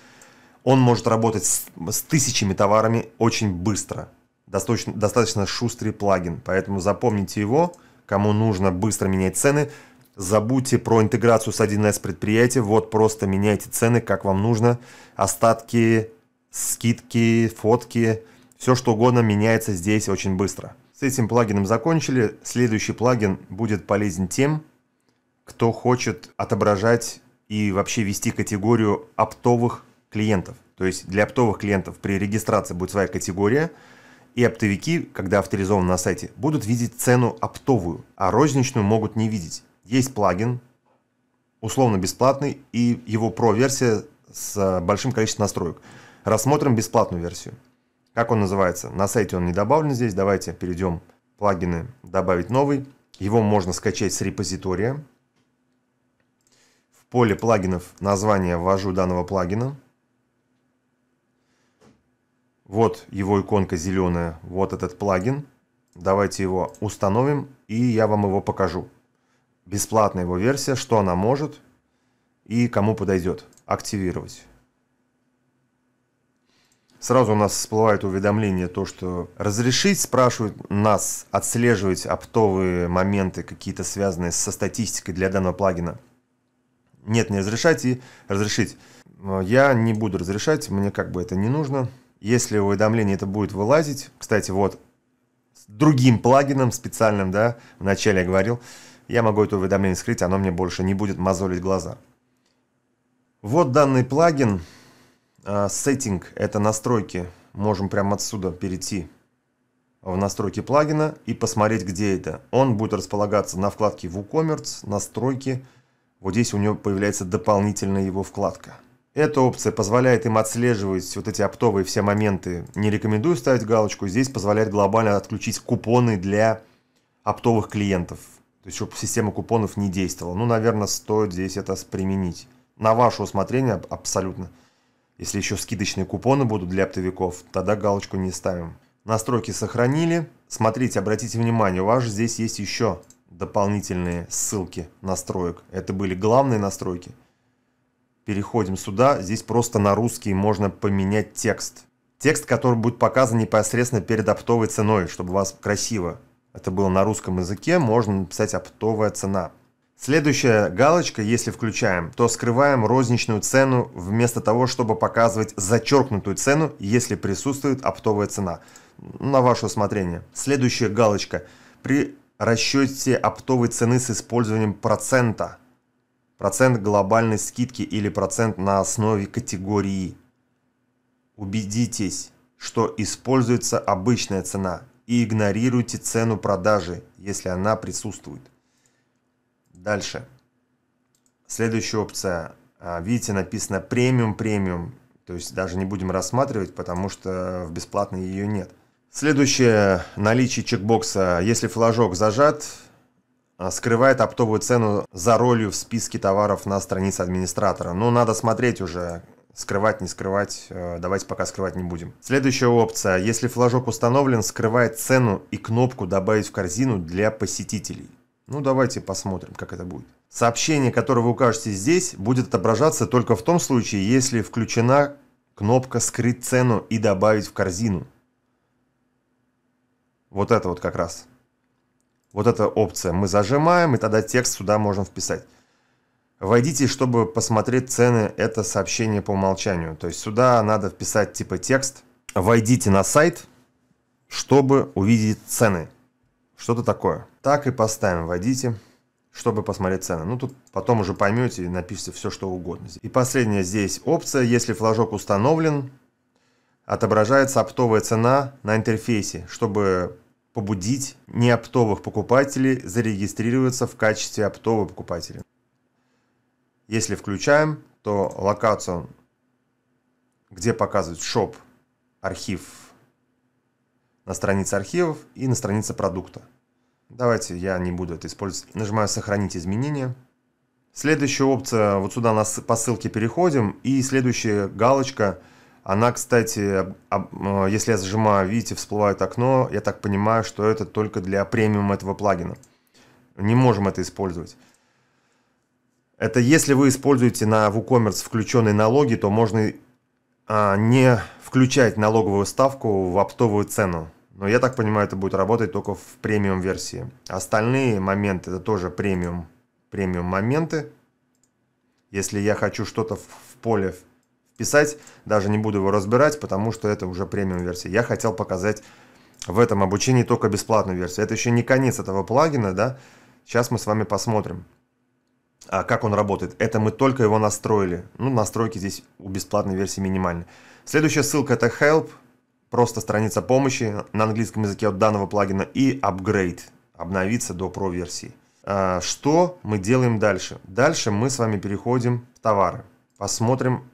Он может работать с, с тысячами товарами очень быстро. Достаточно, достаточно шустрый плагин. Поэтому запомните его. Кому нужно быстро менять цены – Забудьте про интеграцию с 1С предприятий, вот просто меняйте цены, как вам нужно, остатки, скидки, фотки, все что угодно меняется здесь очень быстро. С этим плагином закончили, следующий плагин будет полезен тем, кто хочет отображать и вообще вести категорию оптовых клиентов. То есть для оптовых клиентов при регистрации будет своя категория, и оптовики, когда авторизованы на сайте, будут видеть цену оптовую, а розничную могут не видеть есть плагин, условно бесплатный, и его про-версия с э, большим количеством настроек. Рассмотрим бесплатную версию. Как он называется? На сайте он не добавлен здесь. Давайте перейдем в плагины «Добавить новый». Его можно скачать с репозитория. В поле плагинов название ввожу данного плагина. Вот его иконка зеленая, вот этот плагин. Давайте его установим, и я вам его покажу бесплатная его версия, что она может и кому подойдет. Активировать. Сразу у нас всплывает уведомление, то, что разрешить, спрашивают нас отслеживать оптовые моменты, какие-то связанные со статистикой для данного плагина. Нет, не разрешать и разрешить. я не буду разрешать, мне как бы это не нужно. Если уведомление это будет вылазить, кстати, вот, с другим плагином специальным, да, вначале я говорил, я могу это уведомление скрыть, оно мне больше не будет мозолить глаза. Вот данный плагин, а, сеттинг, это настройки, можем прямо отсюда перейти в настройки плагина и посмотреть, где это. Он будет располагаться на вкладке WooCommerce, настройки, вот здесь у него появляется дополнительная его вкладка. Эта опция позволяет им отслеживать вот эти оптовые все моменты. Не рекомендую ставить галочку. Здесь позволяет глобально отключить купоны для оптовых клиентов. То есть, чтобы система купонов не действовала. Ну, наверное, стоит здесь это применить. На ваше усмотрение абсолютно. Если еще скидочные купоны будут для оптовиков, тогда галочку не ставим. Настройки сохранили. Смотрите, обратите внимание, у вас здесь есть еще дополнительные ссылки настроек. Это были главные настройки. Переходим сюда. Здесь просто на русский можно поменять текст. Текст, который будет показан непосредственно перед оптовой ценой, чтобы у вас красиво это было на русском языке, можно написать оптовая цена. Следующая галочка, если включаем, то скрываем розничную цену вместо того, чтобы показывать зачеркнутую цену, если присутствует оптовая цена. На ваше усмотрение. Следующая галочка. При расчете оптовой цены с использованием процента, процент глобальной скидки или процент на основе категории. Убедитесь, что используется обычная цена, и игнорируйте цену продажи, если она присутствует. Дальше. Следующая опция. А, видите, написано премиум, премиум. То есть даже не будем рассматривать, потому что в бесплатной ее нет. Следующее. Наличие чекбокса. Если флажок зажат, а, скрывает оптовую цену за ролью в списке товаров на странице администратора. Но ну, надо смотреть уже, Скрывать, не скрывать, э, давайте пока скрывать не будем. Следующая опция. Если флажок установлен, скрывает цену и кнопку «Добавить в корзину» для посетителей. Ну давайте посмотрим, как это будет. Сообщение, которое вы укажете здесь, будет отображаться только в том случае, если включена кнопка «Скрыть цену и добавить в корзину». Вот это вот как раз. Вот эта опция мы зажимаем, и тогда текст сюда можем вписать. Войдите, чтобы посмотреть цены, это сообщение по умолчанию. То есть сюда надо вписать типа текст. Войдите на сайт, чтобы увидеть цены. Что-то такое. Так и поставим. Войдите, чтобы посмотреть цены. Ну, тут потом уже поймете и напишите все, что угодно. И последняя здесь опция. Если флажок установлен, отображается оптовая цена на интерфейсе, чтобы побудить неоптовых покупателей зарегистрироваться в качестве оптового покупателя. Если включаем, то локацию, где показывают шоп, архив, на странице архивов и на странице продукта. Давайте я не буду это использовать. Нажимаю «Сохранить изменения». Следующая опция, вот сюда нас по ссылке переходим, и следующая галочка, она, кстати, э, если я зажимаю, видите, всплывает окно, я так понимаю, что это только для премиум этого плагина. Не можем это использовать. Это если вы используете на WooCommerce включенные налоги, то можно а, не включать налоговую ставку в оптовую цену. Но я так понимаю, это будет работать только в премиум версии. Остальные моменты это тоже премиум, премиум моменты. Если я хочу что-то в поле вписать, даже не буду его разбирать, потому что это уже премиум версия. Я хотел показать в этом обучении только бесплатную версию. Это еще не конец этого плагина, да? Сейчас мы с вами посмотрим. А как он работает? Это мы только его настроили. Ну, настройки здесь у бесплатной версии минимальны. Следующая ссылка это help, просто страница помощи на английском языке от данного плагина и upgrade, обновиться до про версии. А, что мы делаем дальше? Дальше мы с вами переходим в товары. Посмотрим,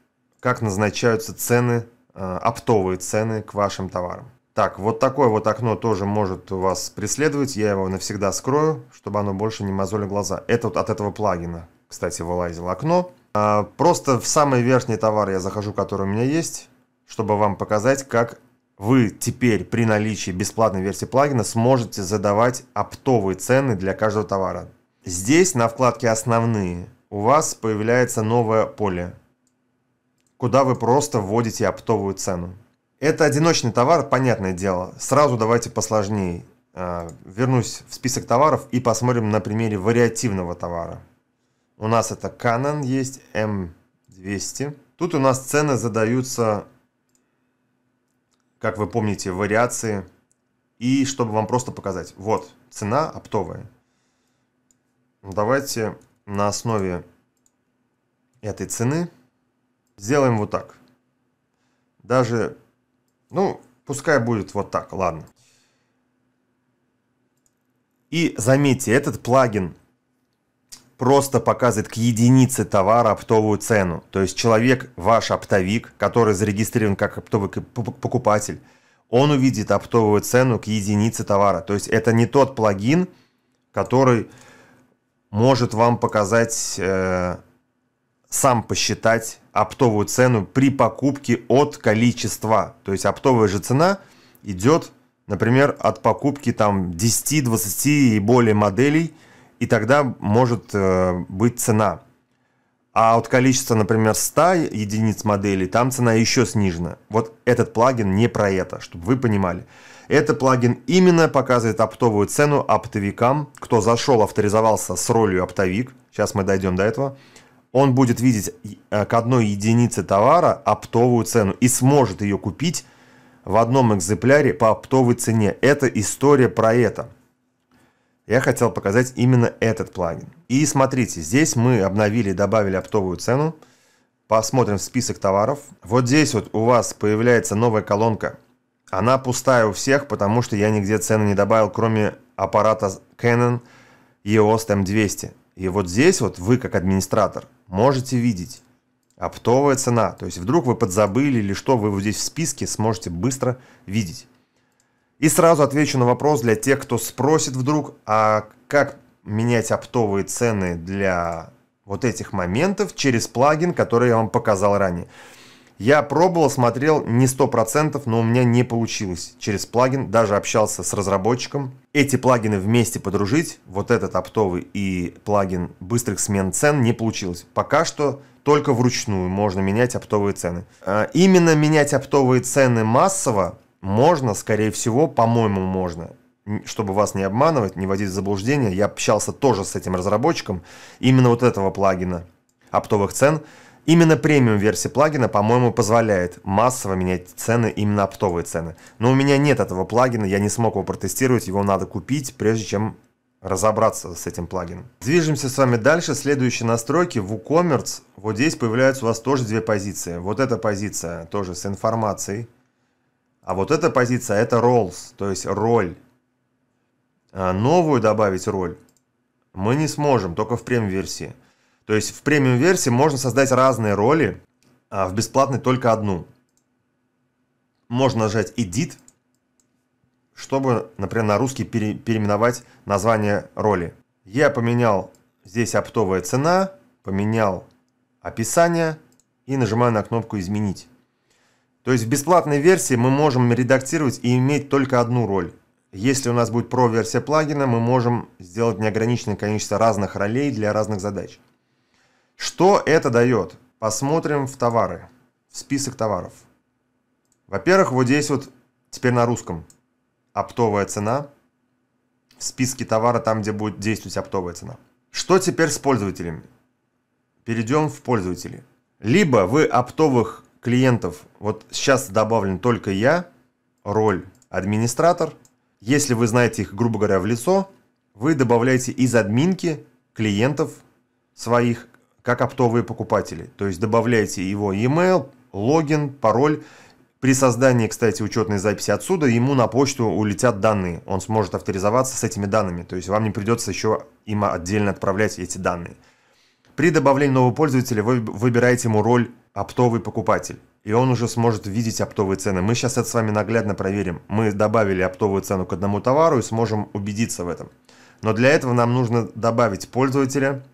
как назначаются цены, а, оптовые цены к вашим товарам. Так, вот такое вот окно тоже может вас преследовать. Я его навсегда скрою, чтобы оно больше не мозолило глаза. Это вот от этого плагина, кстати, вылазило окно. А, просто в самый верхний товар я захожу, который у меня есть, чтобы вам показать, как вы теперь при наличии бесплатной версии плагина сможете задавать оптовые цены для каждого товара. Здесь на вкладке «Основные» у вас появляется новое поле, куда вы просто вводите оптовую цену. Это одиночный товар, понятное дело. Сразу давайте посложнее. А, вернусь в список товаров и посмотрим на примере вариативного товара. У нас это Canon есть, M200. Тут у нас цены задаются, как вы помните, вариации. И чтобы вам просто показать, вот цена оптовая. Ну, давайте на основе этой цены сделаем вот так. Даже ну, пускай будет вот так, ладно. И заметьте, этот плагин просто показывает к единице товара оптовую цену. То есть человек, ваш оптовик, который зарегистрирован как оптовый покупатель, он увидит оптовую цену к единице товара. То есть это не тот плагин, который может вам показать э, сам посчитать оптовую цену при покупке от количества. То есть оптовая же цена идет, например, от покупки там 10, 20 и более моделей, и тогда может э, быть цена. А от количества, например, 100 единиц моделей, там цена еще снижена. Вот этот плагин не про это, чтобы вы понимали. Этот плагин именно показывает оптовую цену оптовикам, кто зашел, авторизовался с ролью оптовик. Сейчас мы дойдем до этого он будет видеть э, к одной единице товара оптовую цену и сможет ее купить в одном экземпляре по оптовой цене. Это история про это. Я хотел показать именно этот плагин. И смотрите, здесь мы обновили и добавили оптовую цену. Посмотрим список товаров. Вот здесь вот у вас появляется новая колонка. Она пустая у всех, потому что я нигде цены не добавил, кроме аппарата Canon EOS M200. И вот здесь вот вы, как администратор, можете видеть. Оптовая цена. То есть вдруг вы подзабыли или что, вы вот здесь в списке сможете быстро видеть. И сразу отвечу на вопрос для тех, кто спросит вдруг, а как менять оптовые цены для вот этих моментов через плагин, который я вам показал ранее. Я пробовал, смотрел не 100%, но у меня не получилось. Через плагин даже общался с разработчиком. Эти плагины вместе подружить, вот этот оптовый и плагин быстрых смен цен, не получилось. Пока что только вручную можно менять оптовые цены. А, именно менять оптовые цены массово можно, скорее всего, по-моему, можно чтобы вас не обманывать, не вводить в заблуждение, я общался тоже с этим разработчиком именно вот этого плагина оптовых цен – Именно премиум-версия плагина, по-моему, позволяет массово менять цены, именно оптовые цены. Но у меня нет этого плагина, я не смог его протестировать, его надо купить, прежде чем разобраться с этим плагином. Движемся с вами дальше. Следующие настройки в WooCommerce. Вот здесь появляются у вас тоже две позиции. Вот эта позиция тоже с информацией. А вот эта позиция это roles, то есть роль. А новую добавить роль мы не сможем, только в премиум версии то есть в премиум-версии можно создать разные роли, а в бесплатной только одну. Можно нажать Edit, чтобы, например, на русский пере переименовать название роли. Я поменял здесь оптовая цена, поменял описание и нажимаю на кнопку «Изменить». То есть в бесплатной версии мы можем редактировать и иметь только одну роль. Если у нас будет про-версия плагина, мы можем сделать неограниченное количество разных ролей для разных задач. Что это дает? Посмотрим в товары, в список товаров. Во-первых, вот здесь вот теперь на русском оптовая цена. В списке товара там, где будет действовать оптовая цена. Что теперь с пользователями? Перейдем в пользователи. Либо вы оптовых клиентов, вот сейчас добавлен только я, роль администратор. Если вы знаете их, грубо говоря, в лицо, вы добавляете из админки клиентов своих как оптовые покупатели. То есть добавляете его e-mail, логин, пароль. При создании, кстати, учетной записи отсюда ему на почту улетят данные. Он сможет авторизоваться с этими данными. То есть вам не придется еще им отдельно отправлять эти данные. При добавлении нового пользователя вы выбираете ему роль оптовый покупатель. И он уже сможет видеть оптовые цены. Мы сейчас это с вами наглядно проверим. Мы добавили оптовую цену к одному товару и сможем убедиться в этом. Но для этого нам нужно добавить пользователя –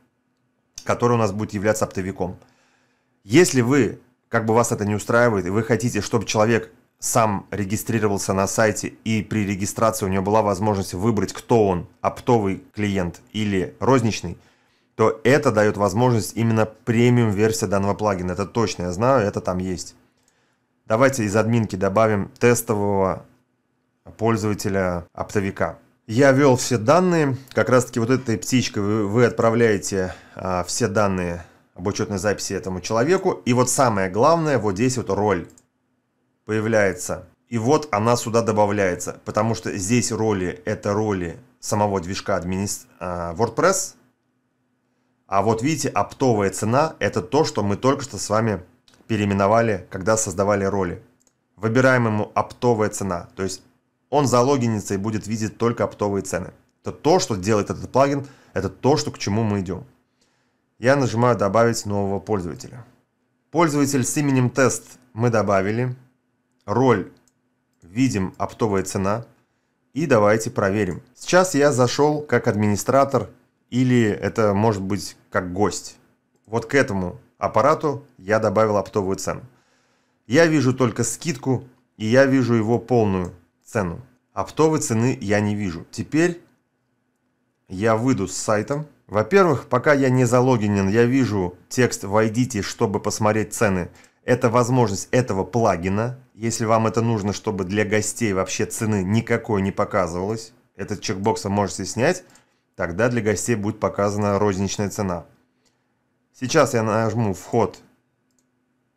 который у нас будет являться оптовиком. Если вы, как бы вас это не устраивает, и вы хотите, чтобы человек сам регистрировался на сайте, и при регистрации у него была возможность выбрать, кто он, оптовый клиент или розничный, то это дает возможность именно премиум-версия данного плагина. Это точно я знаю, это там есть. Давайте из админки добавим тестового пользователя оптовика. Я ввел все данные. Как раз-таки вот этой птичкой вы, вы отправляете а, все данные об учетной записи этому человеку. И вот самое главное, вот здесь вот роль появляется. И вот она сюда добавляется, потому что здесь роли, это роли самого движка администр... А, WordPress. А вот видите, оптовая цена – это то, что мы только что с вами переименовали, когда создавали роли. Выбираем ему оптовая цена, то есть он залогинится и будет видеть только оптовые цены. Это то, что делает этот плагин, это то, что к чему мы идем. Я нажимаю «Добавить нового пользователя». Пользователь с именем «Тест» мы добавили. Роль видим оптовая цена. И давайте проверим. Сейчас я зашел как администратор или это может быть как гость. Вот к этому аппарату я добавил оптовую цену. Я вижу только скидку и я вижу его полную цену. Оптовой цены я не вижу. Теперь я выйду с сайтом. Во-первых, пока я не залогинен, я вижу текст «Войдите, чтобы посмотреть цены». Это возможность этого плагина, если вам это нужно, чтобы для гостей вообще цены никакой не показывалось. Этот чекбокс вы можете снять, тогда для гостей будет показана розничная цена. Сейчас я нажму «Вход»,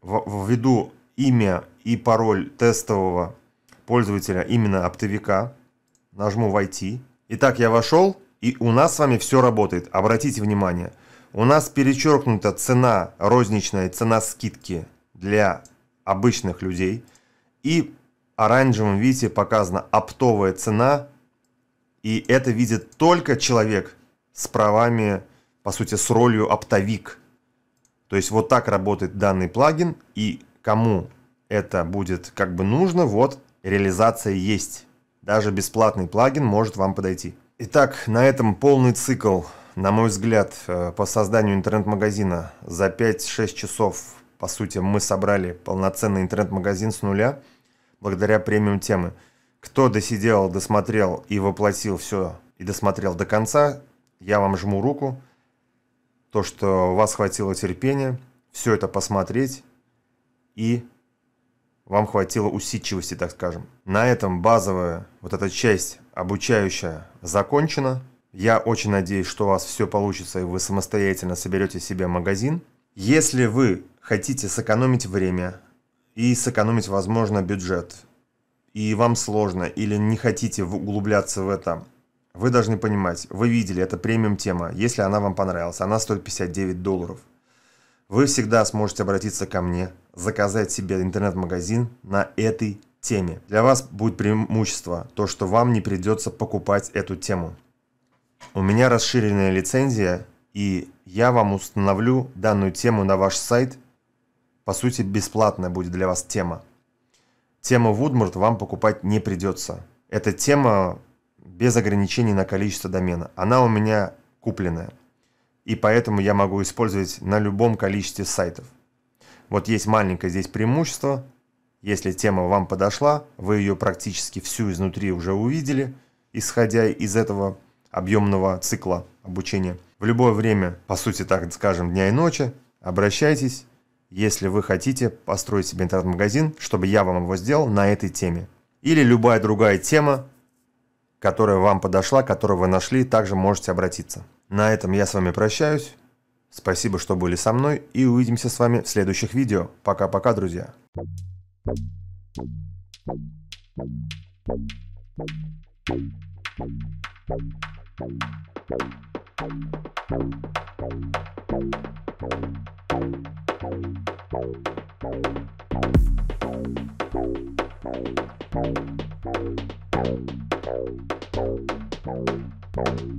введу имя и пароль тестового пользователя, именно оптовика. Нажму «Войти». Итак, я вошел, и у нас с вами все работает. Обратите внимание, у нас перечеркнута цена розничная, цена скидки для обычных людей. И оранжевым, видите, показана оптовая цена. И это видит только человек с правами, по сути, с ролью оптовик. То есть вот так работает данный плагин. И кому это будет как бы нужно, вот реализация есть. Даже бесплатный плагин может вам подойти. Итак, на этом полный цикл, на мой взгляд, э, по созданию интернет-магазина за 5-6 часов. По сути, мы собрали полноценный интернет-магазин с нуля благодаря премиум темы. Кто досидел, досмотрел и воплотил все и досмотрел до конца, я вам жму руку. То, что у вас хватило терпения, все это посмотреть и вам хватило усидчивости, так скажем. На этом базовая вот эта часть обучающая закончена. Я очень надеюсь, что у вас все получится и вы самостоятельно соберете себе магазин. Если вы хотите сэкономить время и сэкономить, возможно, бюджет, и вам сложно или не хотите углубляться в это, вы должны понимать, вы видели, это премиум тема, если она вам понравилась, она стоит 59 долларов. Вы всегда сможете обратиться ко мне, заказать себе интернет-магазин на этой теме. Для вас будет преимущество то, что вам не придется покупать эту тему. У меня расширенная лицензия, и я вам установлю данную тему на ваш сайт. По сути, бесплатная будет для вас тема. Тему Woodmort вам покупать не придется. Эта тема без ограничений на количество домена. Она у меня купленная. И поэтому я могу использовать на любом количестве сайтов. Вот есть маленькое здесь преимущество. Если тема вам подошла, вы ее практически всю изнутри уже увидели, исходя из этого объемного цикла обучения. В любое время, по сути, так скажем, дня и ночи, обращайтесь, если вы хотите построить себе интернет-магазин, чтобы я вам его сделал на этой теме. Или любая другая тема, которая вам подошла, которую вы нашли, также можете обратиться. На этом я с вами прощаюсь. Спасибо, что были со мной, и увидимся с вами в следующих видео. Пока-пока, друзья. Thank